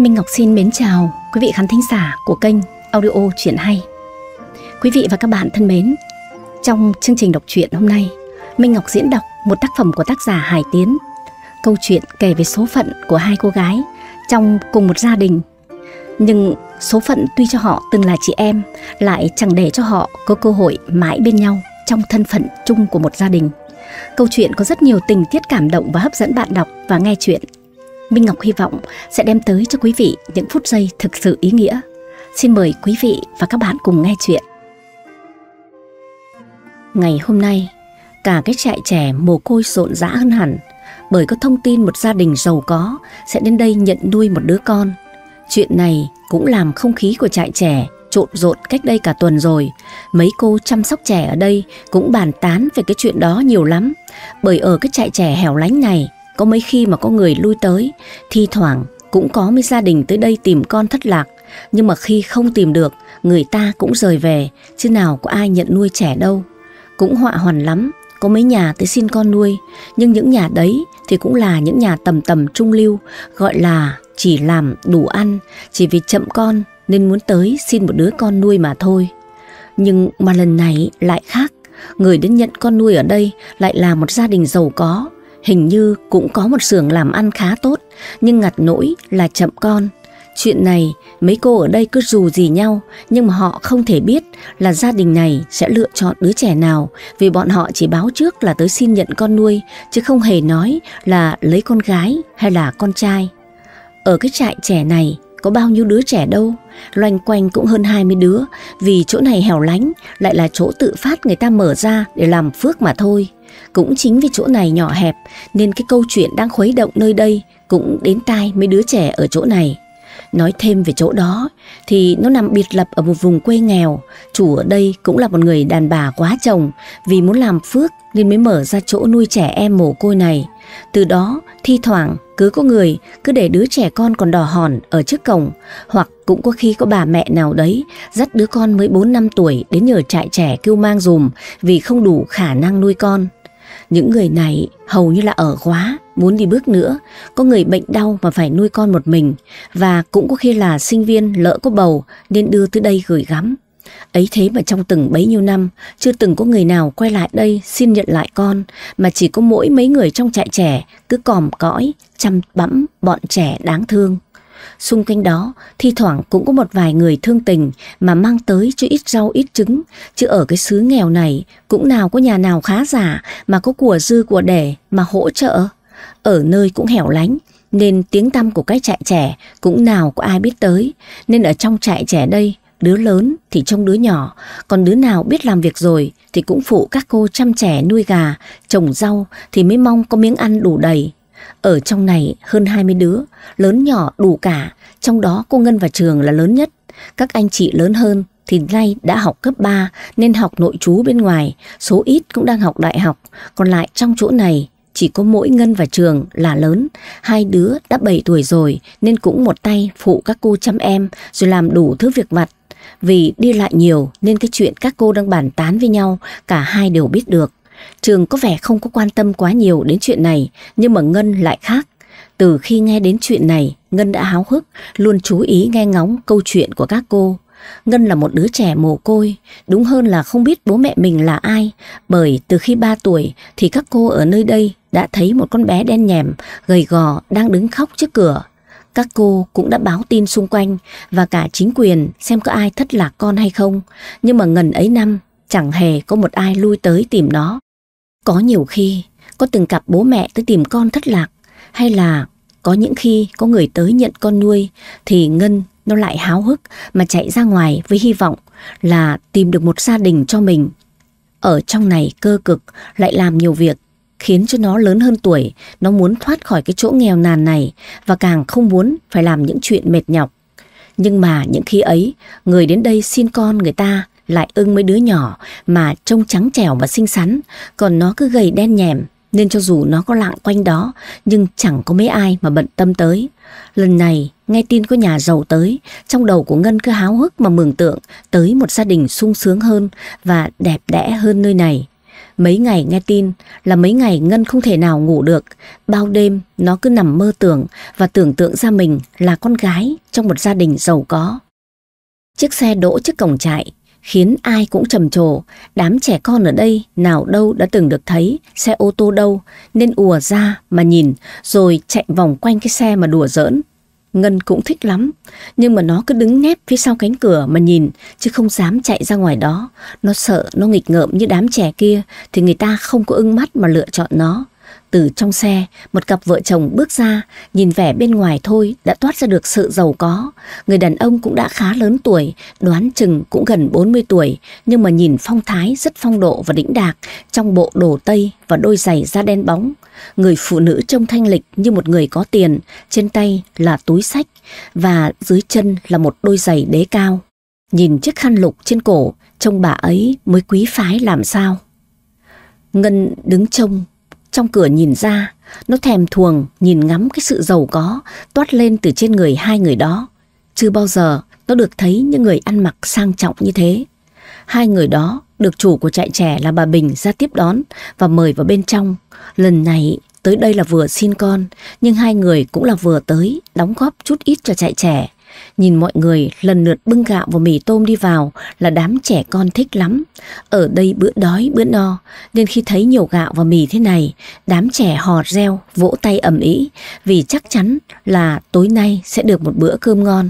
Minh Ngọc xin mến chào quý vị khán thính giả của kênh Audio Chuyện Hay. Quý vị và các bạn thân mến, trong chương trình đọc truyện hôm nay, Minh Ngọc diễn đọc một tác phẩm của tác giả Hải Tiến. Câu chuyện kể về số phận của hai cô gái trong cùng một gia đình. Nhưng số phận tuy cho họ từng là chị em, lại chẳng để cho họ có cơ hội mãi bên nhau trong thân phận chung của một gia đình. Câu chuyện có rất nhiều tình tiết cảm động và hấp dẫn bạn đọc và nghe chuyện Minh Ngọc hy vọng sẽ đem tới cho quý vị những phút giây thực sự ý nghĩa. Xin mời quý vị và các bạn cùng nghe chuyện. Ngày hôm nay, cả cái trại trẻ mồ côi rộn rã hơn hẳn bởi có thông tin một gia đình giàu có sẽ đến đây nhận nuôi một đứa con. Chuyện này cũng làm không khí của trại trẻ trộn rộn cách đây cả tuần rồi. Mấy cô chăm sóc trẻ ở đây cũng bàn tán về cái chuyện đó nhiều lắm. Bởi ở cái trại trẻ hẻo lánh này, có mấy khi mà có người lui tới, thi thoảng cũng có mấy gia đình tới đây tìm con thất lạc, nhưng mà khi không tìm được, người ta cũng rời về, chứ nào có ai nhận nuôi trẻ đâu. Cũng họa hoàn lắm, có mấy nhà tới xin con nuôi, nhưng những nhà đấy thì cũng là những nhà tầm tầm trung lưu, gọi là chỉ làm đủ ăn, chỉ vì chậm con nên muốn tới xin một đứa con nuôi mà thôi. Nhưng mà lần này lại khác, người đến nhận con nuôi ở đây lại là một gia đình giàu có, Hình như cũng có một xưởng làm ăn khá tốt, nhưng ngặt nỗi là chậm con. Chuyện này mấy cô ở đây cứ dù gì nhau nhưng mà họ không thể biết là gia đình này sẽ lựa chọn đứa trẻ nào vì bọn họ chỉ báo trước là tới xin nhận con nuôi chứ không hề nói là lấy con gái hay là con trai. Ở cái trại trẻ này có bao nhiêu đứa trẻ đâu, loanh quanh cũng hơn 20 đứa vì chỗ này hẻo lánh lại là chỗ tự phát người ta mở ra để làm phước mà thôi. Cũng chính vì chỗ này nhỏ hẹp nên cái câu chuyện đang khuấy động nơi đây cũng đến tai mấy đứa trẻ ở chỗ này. Nói thêm về chỗ đó thì nó nằm biệt lập ở một vùng quê nghèo, chủ ở đây cũng là một người đàn bà quá chồng vì muốn làm phước nên mới mở ra chỗ nuôi trẻ em mồ côi này. Từ đó thi thoảng cứ có người cứ để đứa trẻ con còn đỏ hòn ở trước cổng hoặc cũng có khi có bà mẹ nào đấy dắt đứa con mới 4 năm tuổi đến nhờ trại trẻ kêu mang dùm vì không đủ khả năng nuôi con. Những người này hầu như là ở quá, muốn đi bước nữa, có người bệnh đau mà phải nuôi con một mình và cũng có khi là sinh viên lỡ có bầu nên đưa tới đây gửi gắm. Ấy thế mà trong từng bấy nhiêu năm, chưa từng có người nào quay lại đây xin nhận lại con, mà chỉ có mỗi mấy người trong trại trẻ cứ còm cõi, chăm bẵm bọn trẻ đáng thương. Xung quanh đó, thi thoảng cũng có một vài người thương tình mà mang tới cho ít rau ít trứng. Chứ ở cái xứ nghèo này, cũng nào có nhà nào khá giả mà có của dư của đẻ mà hỗ trợ. Ở nơi cũng hẻo lánh, nên tiếng tăm của cái trại trẻ cũng nào có ai biết tới. Nên ở trong trại trẻ đây, đứa lớn thì trông đứa nhỏ, còn đứa nào biết làm việc rồi thì cũng phụ các cô chăm trẻ nuôi gà, trồng rau thì mới mong có miếng ăn đủ đầy ở trong này hơn 20 đứa, lớn nhỏ đủ cả, trong đó cô Ngân và Trường là lớn nhất. Các anh chị lớn hơn thì nay đã học cấp 3 nên học nội trú bên ngoài, số ít cũng đang học đại học, còn lại trong chỗ này chỉ có mỗi Ngân và Trường là lớn, hai đứa đã 7 tuổi rồi nên cũng một tay phụ các cô chăm em rồi làm đủ thứ việc vặt. Vì đi lại nhiều nên cái chuyện các cô đang bàn tán với nhau cả hai đều biết được. Trường có vẻ không có quan tâm quá nhiều đến chuyện này, nhưng mà Ngân lại khác. Từ khi nghe đến chuyện này, Ngân đã háo hức, luôn chú ý nghe ngóng câu chuyện của các cô. Ngân là một đứa trẻ mồ côi, đúng hơn là không biết bố mẹ mình là ai, bởi từ khi 3 tuổi thì các cô ở nơi đây đã thấy một con bé đen nhèm, gầy gò đang đứng khóc trước cửa. Các cô cũng đã báo tin xung quanh và cả chính quyền xem có ai thất lạc con hay không, nhưng mà ngần ấy năm chẳng hề có một ai lui tới tìm nó. Có nhiều khi, có từng cặp bố mẹ tới tìm con thất lạc, hay là có những khi có người tới nhận con nuôi thì Ngân nó lại háo hức mà chạy ra ngoài với hy vọng là tìm được một gia đình cho mình. Ở trong này cơ cực lại làm nhiều việc khiến cho nó lớn hơn tuổi, nó muốn thoát khỏi cái chỗ nghèo nàn này và càng không muốn phải làm những chuyện mệt nhọc. Nhưng mà những khi ấy, người đến đây xin con người ta lại ưng mấy đứa nhỏ mà trông trắng trẻo và xinh xắn, còn nó cứ gầy đen nhèm, nên cho dù nó có lạng quanh đó, nhưng chẳng có mấy ai mà bận tâm tới. Lần này, nghe tin có nhà giàu tới, trong đầu của Ngân cứ háo hức mà mường tượng tới một gia đình sung sướng hơn và đẹp đẽ hơn nơi này. Mấy ngày nghe tin là mấy ngày Ngân không thể nào ngủ được, bao đêm nó cứ nằm mơ tưởng và tưởng tượng ra mình là con gái trong một gia đình giàu có. Chiếc xe đỗ trước cổng trại, khiến ai cũng trầm trồ. Đám trẻ con ở đây nào đâu đã từng được thấy xe ô tô đâu nên ùa ra mà nhìn rồi chạy vòng quanh cái xe mà đùa giỡn. Ngân cũng thích lắm, nhưng mà nó cứ đứng nép phía sau cánh cửa mà nhìn, chứ không dám chạy ra ngoài đó. Nó sợ, nó nghịch ngợm như đám trẻ kia, thì người ta không có ưng mắt mà lựa chọn nó. Từ trong xe, một cặp vợ chồng bước ra, nhìn vẻ bên ngoài thôi đã toát ra được sự giàu có. Người đàn ông cũng đã khá lớn tuổi, đoán chừng cũng gần 40 tuổi, nhưng mà nhìn phong thái rất phong độ và đĩnh đạc, trong bộ đồ tây và đôi giày da đen bóng. Người phụ nữ trông thanh lịch như một người có tiền, trên tay là túi sách và dưới chân là một đôi giày đế cao. Nhìn chiếc khăn lục trên cổ, trông bà ấy mới quý phái làm sao. Ngân đứng trông trong cửa nhìn ra, nó thèm thuồng nhìn ngắm cái sự giàu có toát lên từ trên người hai người đó. Chưa bao giờ nó được thấy những người ăn mặc sang trọng như thế. Hai người đó được chủ của trại trẻ là bà Bình ra tiếp đón và mời vào bên trong. Lần này tới đây là vừa xin con, nhưng hai người cũng là vừa tới, đóng góp chút ít cho trại trẻ. Nhìn mọi người lần lượt bưng gạo và mì tôm đi vào là đám trẻ con thích lắm. Ở đây bữa đói bữa no, nên khi thấy nhiều gạo và mì thế này, đám trẻ hò reo, vỗ tay ầm ĩ vì chắc chắn là tối nay sẽ được một bữa cơm ngon.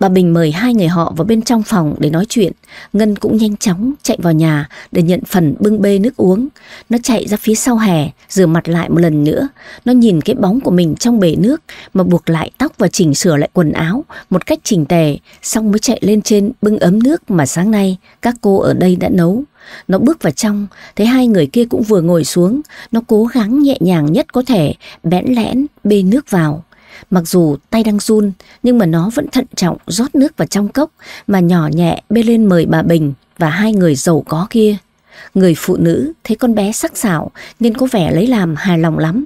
Bà Bình mời hai người họ vào bên trong phòng để nói chuyện. Ngân cũng nhanh chóng chạy vào nhà để nhận phần bưng bê nước uống. Nó chạy ra phía sau hè, rửa mặt lại một lần nữa. Nó nhìn cái bóng của mình trong bể nước mà buộc lại tóc và chỉnh sửa lại quần áo một cách chỉnh tề. Xong mới chạy lên trên bưng ấm nước mà sáng nay các cô ở đây đã nấu. Nó bước vào trong, thấy hai người kia cũng vừa ngồi xuống. Nó cố gắng nhẹ nhàng nhất có thể, bẽn lẽn, bê nước vào. Mặc dù tay đang run, nhưng mà nó vẫn thận trọng rót nước vào trong cốc mà nhỏ nhẹ bê lên mời bà Bình và hai người giàu có kia. Người phụ nữ thấy con bé sắc sảo nên có vẻ lấy làm hài lòng lắm.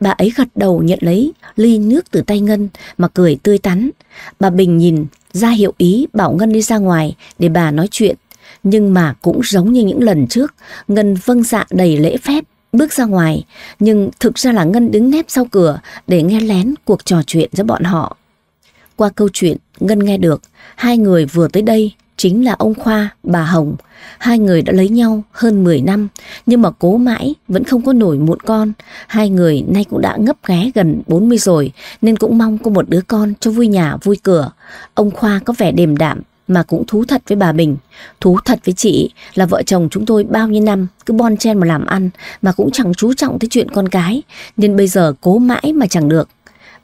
Bà ấy gật đầu nhận lấy ly nước từ tay Ngân mà cười tươi tắn. Bà Bình nhìn ra hiệu ý bảo Ngân đi ra ngoài để bà nói chuyện. Nhưng mà cũng giống như những lần trước, Ngân vâng dạ đầy lễ phép bước ra ngoài, nhưng thực ra là Ngân đứng nép sau cửa để nghe lén cuộc trò chuyện giữa bọn họ. Qua câu chuyện, Ngân nghe được hai người vừa tới đây chính là ông Khoa, bà Hồng. Hai người đã lấy nhau hơn 10 năm, nhưng mà cố mãi vẫn không có nổi muộn con. Hai người nay cũng đã ngấp ghé gần 40 rồi, nên cũng mong có một đứa con cho vui nhà vui cửa. Ông Khoa có vẻ đềm đạm, mà cũng thú thật với bà Bình. Thú thật với chị là vợ chồng chúng tôi bao nhiêu năm cứ bon chen mà làm ăn mà cũng chẳng chú trọng tới chuyện con cái nên bây giờ cố mãi mà chẳng được.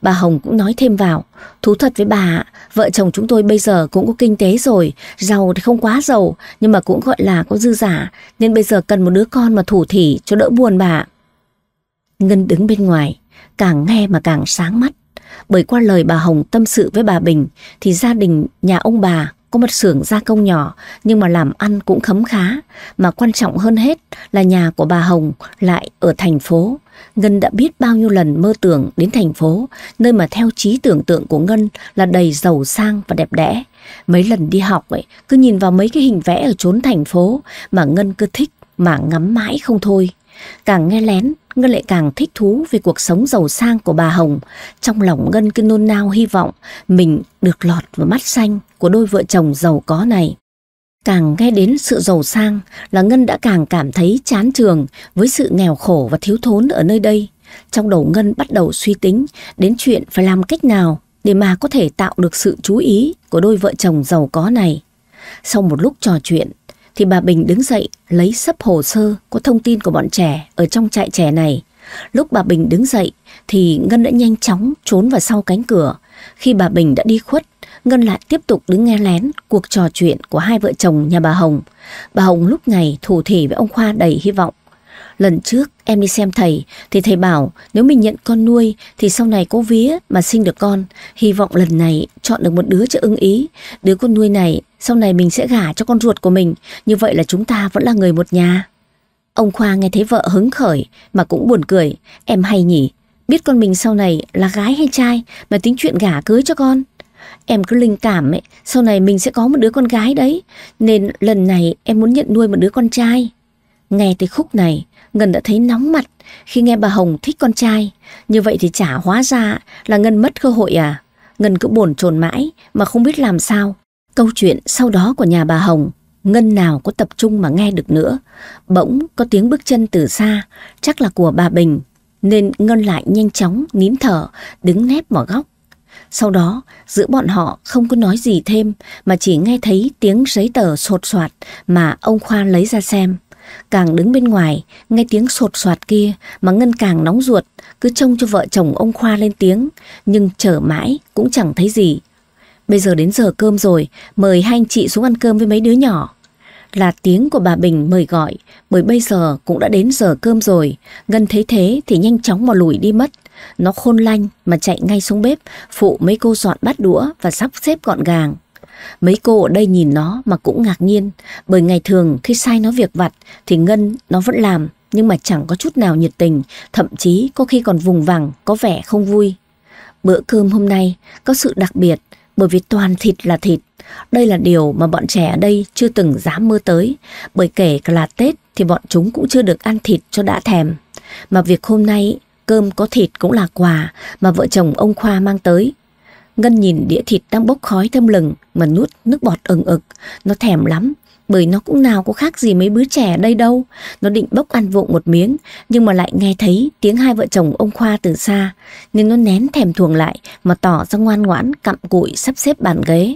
Bà Hồng cũng nói thêm vào, thú thật với bà, vợ chồng chúng tôi bây giờ cũng có kinh tế rồi, giàu thì không quá giàu, nhưng mà cũng gọi là có dư giả, nên bây giờ cần một đứa con mà thủ thỉ cho đỡ buồn bà. Ngân đứng bên ngoài, càng nghe mà càng sáng mắt, bởi qua lời bà Hồng tâm sự với bà Bình thì gia đình nhà ông bà có một xưởng gia công nhỏ nhưng mà làm ăn cũng khấm khá. Mà quan trọng hơn hết là nhà của bà Hồng lại ở thành phố. Ngân đã biết bao nhiêu lần mơ tưởng đến thành phố, nơi mà theo trí tưởng tượng của Ngân là đầy giàu sang và đẹp đẽ. Mấy lần đi học ấy, cứ nhìn vào mấy cái hình vẽ ở chốn thành phố mà Ngân cứ thích mà ngắm mãi không thôi. Càng nghe lén, Ngân lại càng thích thú về cuộc sống giàu sang của bà Hồng. Trong lòng Ngân cứ nôn nao hy vọng mình được lọt vào mắt xanh của đôi vợ chồng giàu có này. Càng nghe đến sự giàu sang là Ngân đã càng cảm thấy chán trường với sự nghèo khổ và thiếu thốn ở nơi đây. Trong đầu Ngân bắt đầu suy tính đến chuyện phải làm cách nào để mà có thể tạo được sự chú ý của đôi vợ chồng giàu có này. Sau một lúc trò chuyện, thì bà Bình đứng dậy lấy sắp hồ sơ có thông tin của bọn trẻ ở trong trại trẻ này. Lúc bà Bình đứng dậy thì Ngân đã nhanh chóng trốn vào sau cánh cửa. Khi bà Bình đã đi khuất, Ngân lại tiếp tục đứng nghe lén cuộc trò chuyện của hai vợ chồng nhà bà Hồng. Bà Hồng lúc này thủ thỉ với ông Khoa đầy hy vọng. Lần trước em đi xem thầy thì thầy bảo nếu mình nhận con nuôi thì sau này có vía mà sinh được con. Hy vọng lần này chọn được một đứa cho ưng ý. Đứa con nuôi này sau này mình sẽ gả cho con ruột của mình. Như vậy là chúng ta vẫn là người một nhà. Ông Khoa nghe thấy vợ hứng khởi mà cũng buồn cười. Em hay nhỉ, biết con mình sau này là gái hay trai mà tính chuyện gả cưới cho con. Em cứ linh cảm ấy, sau này mình sẽ có một đứa con gái đấy, nên lần này em muốn nhận nuôi một đứa con trai. Nghe tới khúc này, Ngân đã thấy nóng mặt khi nghe bà Hồng thích con trai. Như vậy thì chả hóa ra là Ngân mất cơ hội à. Ngân cứ bồn chồn mãi mà không biết làm sao. Câu chuyện sau đó của nhà bà Hồng, Ngân nào có tập trung mà nghe được nữa. Bỗng có tiếng bước chân từ xa, chắc là của bà Bình. Nên Ngân lại nhanh chóng nín thở, đứng nép vào góc. Sau đó, giữa bọn họ không có nói gì thêm mà chỉ nghe thấy tiếng giấy tờ sột soạt mà ông Khoa lấy ra xem. Càng đứng bên ngoài, nghe tiếng sột soạt kia mà Ngân càng nóng ruột, cứ trông cho vợ chồng ông Khoa lên tiếng, nhưng chờ mãi cũng chẳng thấy gì. Bây giờ đến giờ cơm rồi, mời hai anh chị xuống ăn cơm với mấy đứa nhỏ. Là tiếng của bà Bình mời gọi, bởi bây giờ cũng đã đến giờ cơm rồi. Ngân thấy thế thì nhanh chóng mà lùi đi mất. Nó khôn lanh mà chạy ngay xuống bếp, phụ mấy cô dọn bát đũa và sắp xếp gọn gàng. Mấy cô ở đây nhìn nó mà cũng ngạc nhiên, bởi ngày thường khi sai nó việc vặt thì Ngân nó vẫn làm, nhưng mà chẳng có chút nào nhiệt tình, thậm chí có khi còn vùng vằng, có vẻ không vui. Bữa cơm hôm nay có sự đặc biệt bởi vì toàn thịt là thịt. Đây là điều mà bọn trẻ ở đây chưa từng dám mơ tới, bởi kể cả là Tết thì bọn chúng cũng chưa được ăn thịt cho đã thèm. Mà việc hôm nay cơm có thịt cũng là quà mà vợ chồng ông Khoa mang tới. Ngân nhìn đĩa thịt đang bốc khói thơm lừng mà nuốt nước bọt ừng ực. Nó thèm lắm, bởi nó cũng nào có khác gì mấy đứa trẻ đây đâu. Nó định bốc ăn vụng một miếng, nhưng mà lại nghe thấy tiếng hai vợ chồng ông Khoa từ xa, nên nó nén thèm thuồng lại mà tỏ ra ngoan ngoãn cặm cụi sắp xếp bàn ghế.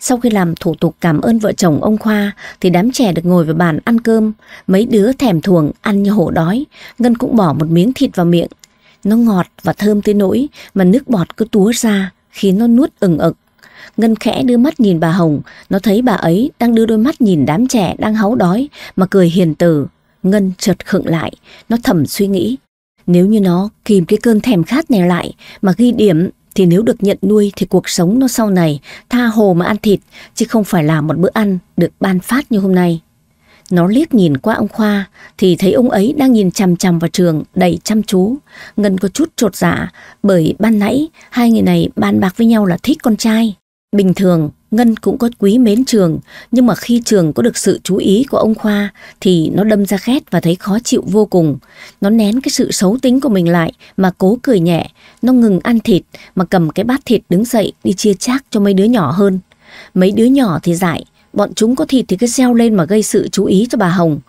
Sau khi làm thủ tục cảm ơn vợ chồng ông Khoa thì đám trẻ được ngồi vào bàn ăn cơm, mấy đứa thèm thuồng ăn như hổ đói, Ngân cũng bỏ một miếng thịt vào miệng. Nó ngọt và thơm tới nỗi mà nước bọt cứ túa ra, khiến nó nuốt ừng ực. Ngân khẽ đưa mắt nhìn bà Hồng, nó thấy bà ấy đang đưa đôi mắt nhìn đám trẻ đang háu đói mà cười hiền từ. Ngân chợt khựng lại, nó thầm suy nghĩ. Nếu như nó kìm cái cơn thèm khát này lại mà ghi điểm thì nếu được nhận nuôi thì cuộc sống nó sau này tha hồ mà ăn thịt chứ không phải là một bữa ăn được ban phát như hôm nay. Nó liếc nhìn qua ông Khoa thì thấy ông ấy đang nhìn chằm chằm vào trường đầy chăm chú. Ngân có chút trột dạ bởi ban nãy hai người này bàn bạc với nhau là thích con trai. Bình thường Ngân cũng có quý mến trường nhưng mà khi trường có được sự chú ý của ông Khoa thì nó đâm ra khét và thấy khó chịu vô cùng. Nó nén cái sự xấu tính của mình lại mà cố cười nhẹ. Nó ngừng ăn thịt mà cầm cái bát thịt đứng dậy đi chia chác cho mấy đứa nhỏ hơn. Mấy đứa nhỏ thì dại Bọn chúng có thịt thì cứ gieo lên mà gây sự chú ý cho bà Hồng.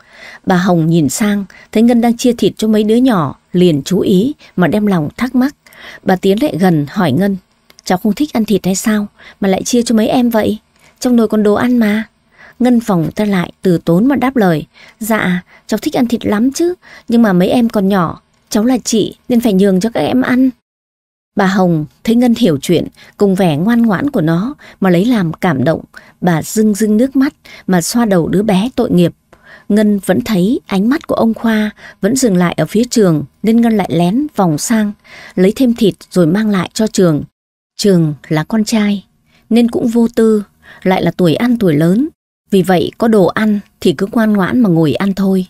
Bà Hồng nhìn sang, thấy Ngân đang chia thịt cho mấy đứa nhỏ, liền chú ý mà đem lòng thắc mắc. Bà tiến lại gần hỏi Ngân, cháu không thích ăn thịt hay sao mà lại chia cho mấy em vậy? Trong nồi còn đồ ăn mà. Ngân phòng ta lại từ tốn mà đáp lời, dạ cháu thích ăn thịt lắm chứ, nhưng mà mấy em còn nhỏ, cháu là chị nên phải nhường cho các em ăn. Bà Hồng thấy Ngân hiểu chuyện cùng vẻ ngoan ngoãn của nó mà lấy làm cảm động. Bà rưng rưng nước mắt mà xoa đầu đứa bé tội nghiệp. Ngân vẫn thấy ánh mắt của ông Khoa vẫn dừng lại ở phía trường nên Ngân lại lén vòng sang, lấy thêm thịt rồi mang lại cho trường. Trường là con trai nên cũng vô tư, lại là tuổi ăn tuổi lớn. Vì vậy có đồ ăn thì cứ ngoan ngoãn mà ngồi ăn thôi.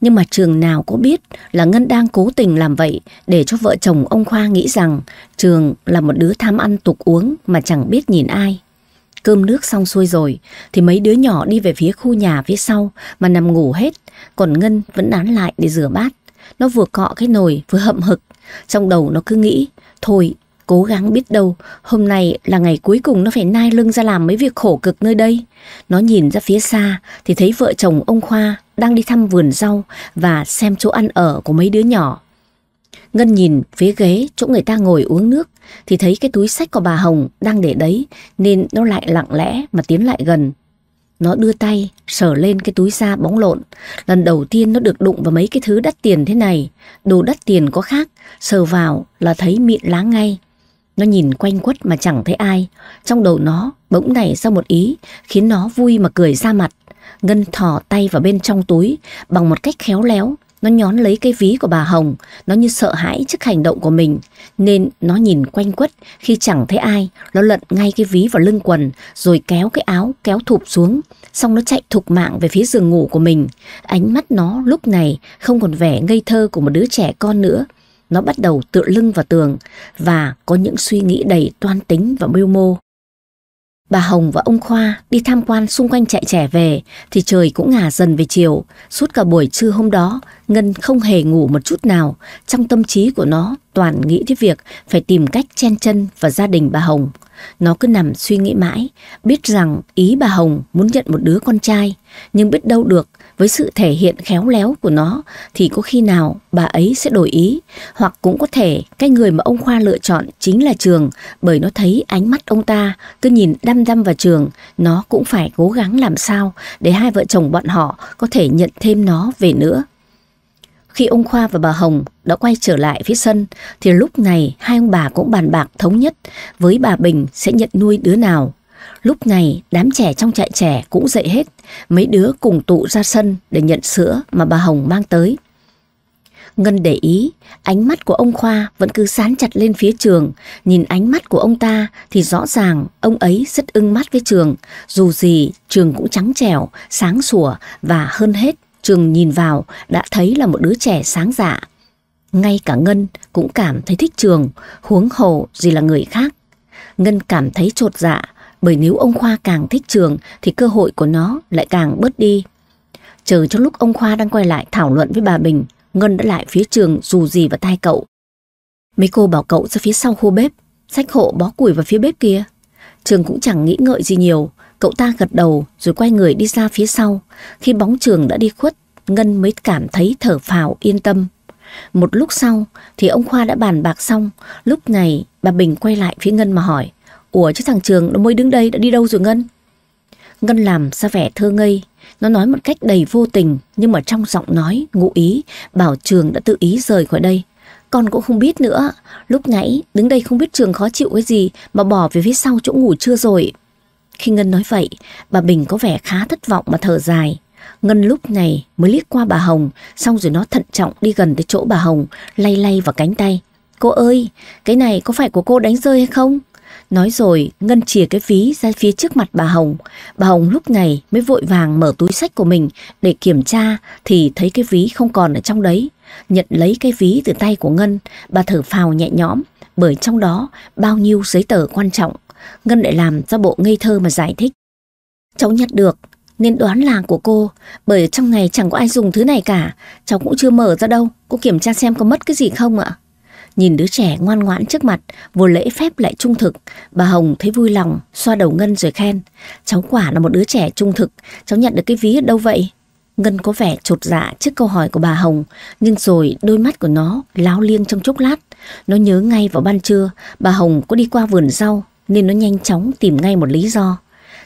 Nhưng mà Trường nào có biết là Ngân đang cố tình làm vậy để cho vợ chồng ông Khoa nghĩ rằng Trường là một đứa tham ăn tục uống mà chẳng biết nhìn ai. Cơm nước xong xuôi rồi thì mấy đứa nhỏ đi về phía khu nhà phía sau mà nằm ngủ hết. Còn Ngân vẫn nán lại để rửa bát. Nó vừa cọ cái nồi vừa hậm hực. Trong đầu nó cứ nghĩ thôi Cố gắng biết đâu, hôm nay là ngày cuối cùng nó phải nai lưng ra làm mấy việc khổ cực nơi đây. Nó nhìn ra phía xa thì thấy vợ chồng ông Khoa đang đi thăm vườn rau và xem chỗ ăn ở của mấy đứa nhỏ. Ngân nhìn phía ghế chỗ người ta ngồi uống nước thì thấy cái túi sách của bà Hồng đang để đấy nên nó lại lặng lẽ mà tiến lại gần. Nó đưa tay sờ lên cái túi da bóng lộn. Lần đầu tiên nó được đụng vào mấy cái thứ đắt tiền thế này. Đồ đắt tiền có khác, sờ vào là thấy mịn lá ngay. Nó nhìn quanh quất mà chẳng thấy ai. Trong đầu nó bỗng nảy ra một ý khiến nó vui mà cười ra mặt. Ngân thỏ tay vào bên trong túi bằng một cách khéo léo. Nó nhón lấy cái ví của bà Hồng, nó như sợ hãi trước hành động của mình, nên nó nhìn quanh quất khi chẳng thấy ai, nó lận ngay cái ví vào lưng quần, rồi kéo cái áo, kéo thụp xuống, xong nó chạy thục mạng về phía giường ngủ của mình. Ánh mắt nó lúc này không còn vẻ ngây thơ của một đứa trẻ con nữa, nó bắt đầu tựa lưng vào tường và có những suy nghĩ đầy toan tính và mưu mô. Bà Hồng và ông Khoa đi tham quan xung quanh chạy trẻ về thì trời cũng ngả dần về chiều. Suốt cả buổi trưa hôm đó, Ngân không hề ngủ một chút nào. Trong tâm trí của nó toàn nghĩ đến việc phải tìm cách chen chân vào gia đình bà Hồng. Nó cứ nằm suy nghĩ mãi, biết rằng ý bà Hồng muốn nhận một đứa con trai. Nhưng biết đâu được, với sự thể hiện khéo léo của nó thì có khi nào bà ấy sẽ đổi ý hoặc cũng có thể cái người mà ông Khoa lựa chọn chính là Trường bởi nó thấy ánh mắt ông ta cứ nhìn đăm đăm vào Trường nó cũng phải cố gắng làm sao để hai vợ chồng bọn họ có thể nhận thêm nó về nữa. Khi ông Khoa và bà Hồng đã quay trở lại phía sân thì lúc này hai ông bà cũng bàn bạc thống nhất với bà Bình sẽ nhận nuôi đứa nào Lúc này đám trẻ trong trại trẻ cũng dậy hết, mấy đứa cùng tụ ra sân để nhận sữa mà bà Hồng mang tới. Ngân để ý, ánh mắt của ông Khoa vẫn cứ sán chặt lên phía trường, nhìn ánh mắt của ông ta thì rõ ràng ông ấy rất ưng mắt với trường, dù gì trường cũng trắng trẻo, sáng sủa và hơn hết trường nhìn vào đã thấy là một đứa trẻ sáng dạ. Ngay cả Ngân cũng cảm thấy thích trường, huống hồ gì là người khác. Ngân cảm thấy trột dạ bởi nếu ông Khoa càng thích trường thì cơ hội của nó lại càng bớt đi. Chờ cho lúc ông Khoa đang quay lại thảo luận với bà Bình, Ngân đã lại phía trường dù gì vào tai cậu. Mấy cô bảo cậu ra phía sau khu bếp, sách hộ bó củi vào phía bếp kia. Trường cũng chẳng nghĩ ngợi gì nhiều, cậu ta gật đầu rồi quay người đi ra phía sau. Khi bóng trường đã đi khuất, Ngân mới cảm thấy thở phào yên tâm. Một lúc sau thì ông Khoa đã bàn bạc xong, lúc này bà Bình quay lại phía Ngân mà hỏi Ủa chứ thằng Trường nó mới đứng đây đã đi đâu rồi Ngân? Ngân làm sao vẻ thơ ngây, nó nói một cách đầy vô tình nhưng mà trong giọng nói, ngụ ý, bảo Trường đã tự ý rời khỏi đây. Con cũng không biết nữa, lúc nãy đứng đây không biết Trường khó chịu cái gì mà bỏ về phía sau chỗ ngủ chưa rồi. Khi Ngân nói vậy, bà Bình có vẻ khá thất vọng mà thở dài. Ngân lúc này mới liếc qua bà Hồng, xong rồi nó thận trọng đi gần tới chỗ bà Hồng, lay lay vào cánh tay. Cô ơi, cái này có phải của cô đánh rơi hay không? Nói rồi, Ngân chìa cái ví ra phía trước mặt bà Hồng. Bà Hồng lúc này mới vội vàng mở túi sách của mình để kiểm tra thì thấy cái ví không còn ở trong đấy. Nhận lấy cái ví từ tay của Ngân, bà thở phào nhẹ nhõm bởi trong đó bao nhiêu giấy tờ quan trọng. Ngân lại làm ra bộ ngây thơ mà giải thích. Cháu nhặt được, nên đoán là của cô, bởi trong ngày chẳng có ai dùng thứ này cả, cháu cũng chưa mở ra đâu, cô kiểm tra xem có mất cái gì không ạ. Nhìn đứa trẻ ngoan ngoãn trước mặt, vừa lễ phép lại trung thực, bà Hồng thấy vui lòng, xoa đầu Ngân rồi khen. Cháu quả là một đứa trẻ trung thực, cháu nhận được cái ví ở đâu vậy? Ngân có vẻ trột dạ trước câu hỏi của bà Hồng, nhưng rồi đôi mắt của nó láo liêng trong chốc lát. Nó nhớ ngay vào ban trưa, bà Hồng có đi qua vườn rau, nên nó nhanh chóng tìm ngay một lý do.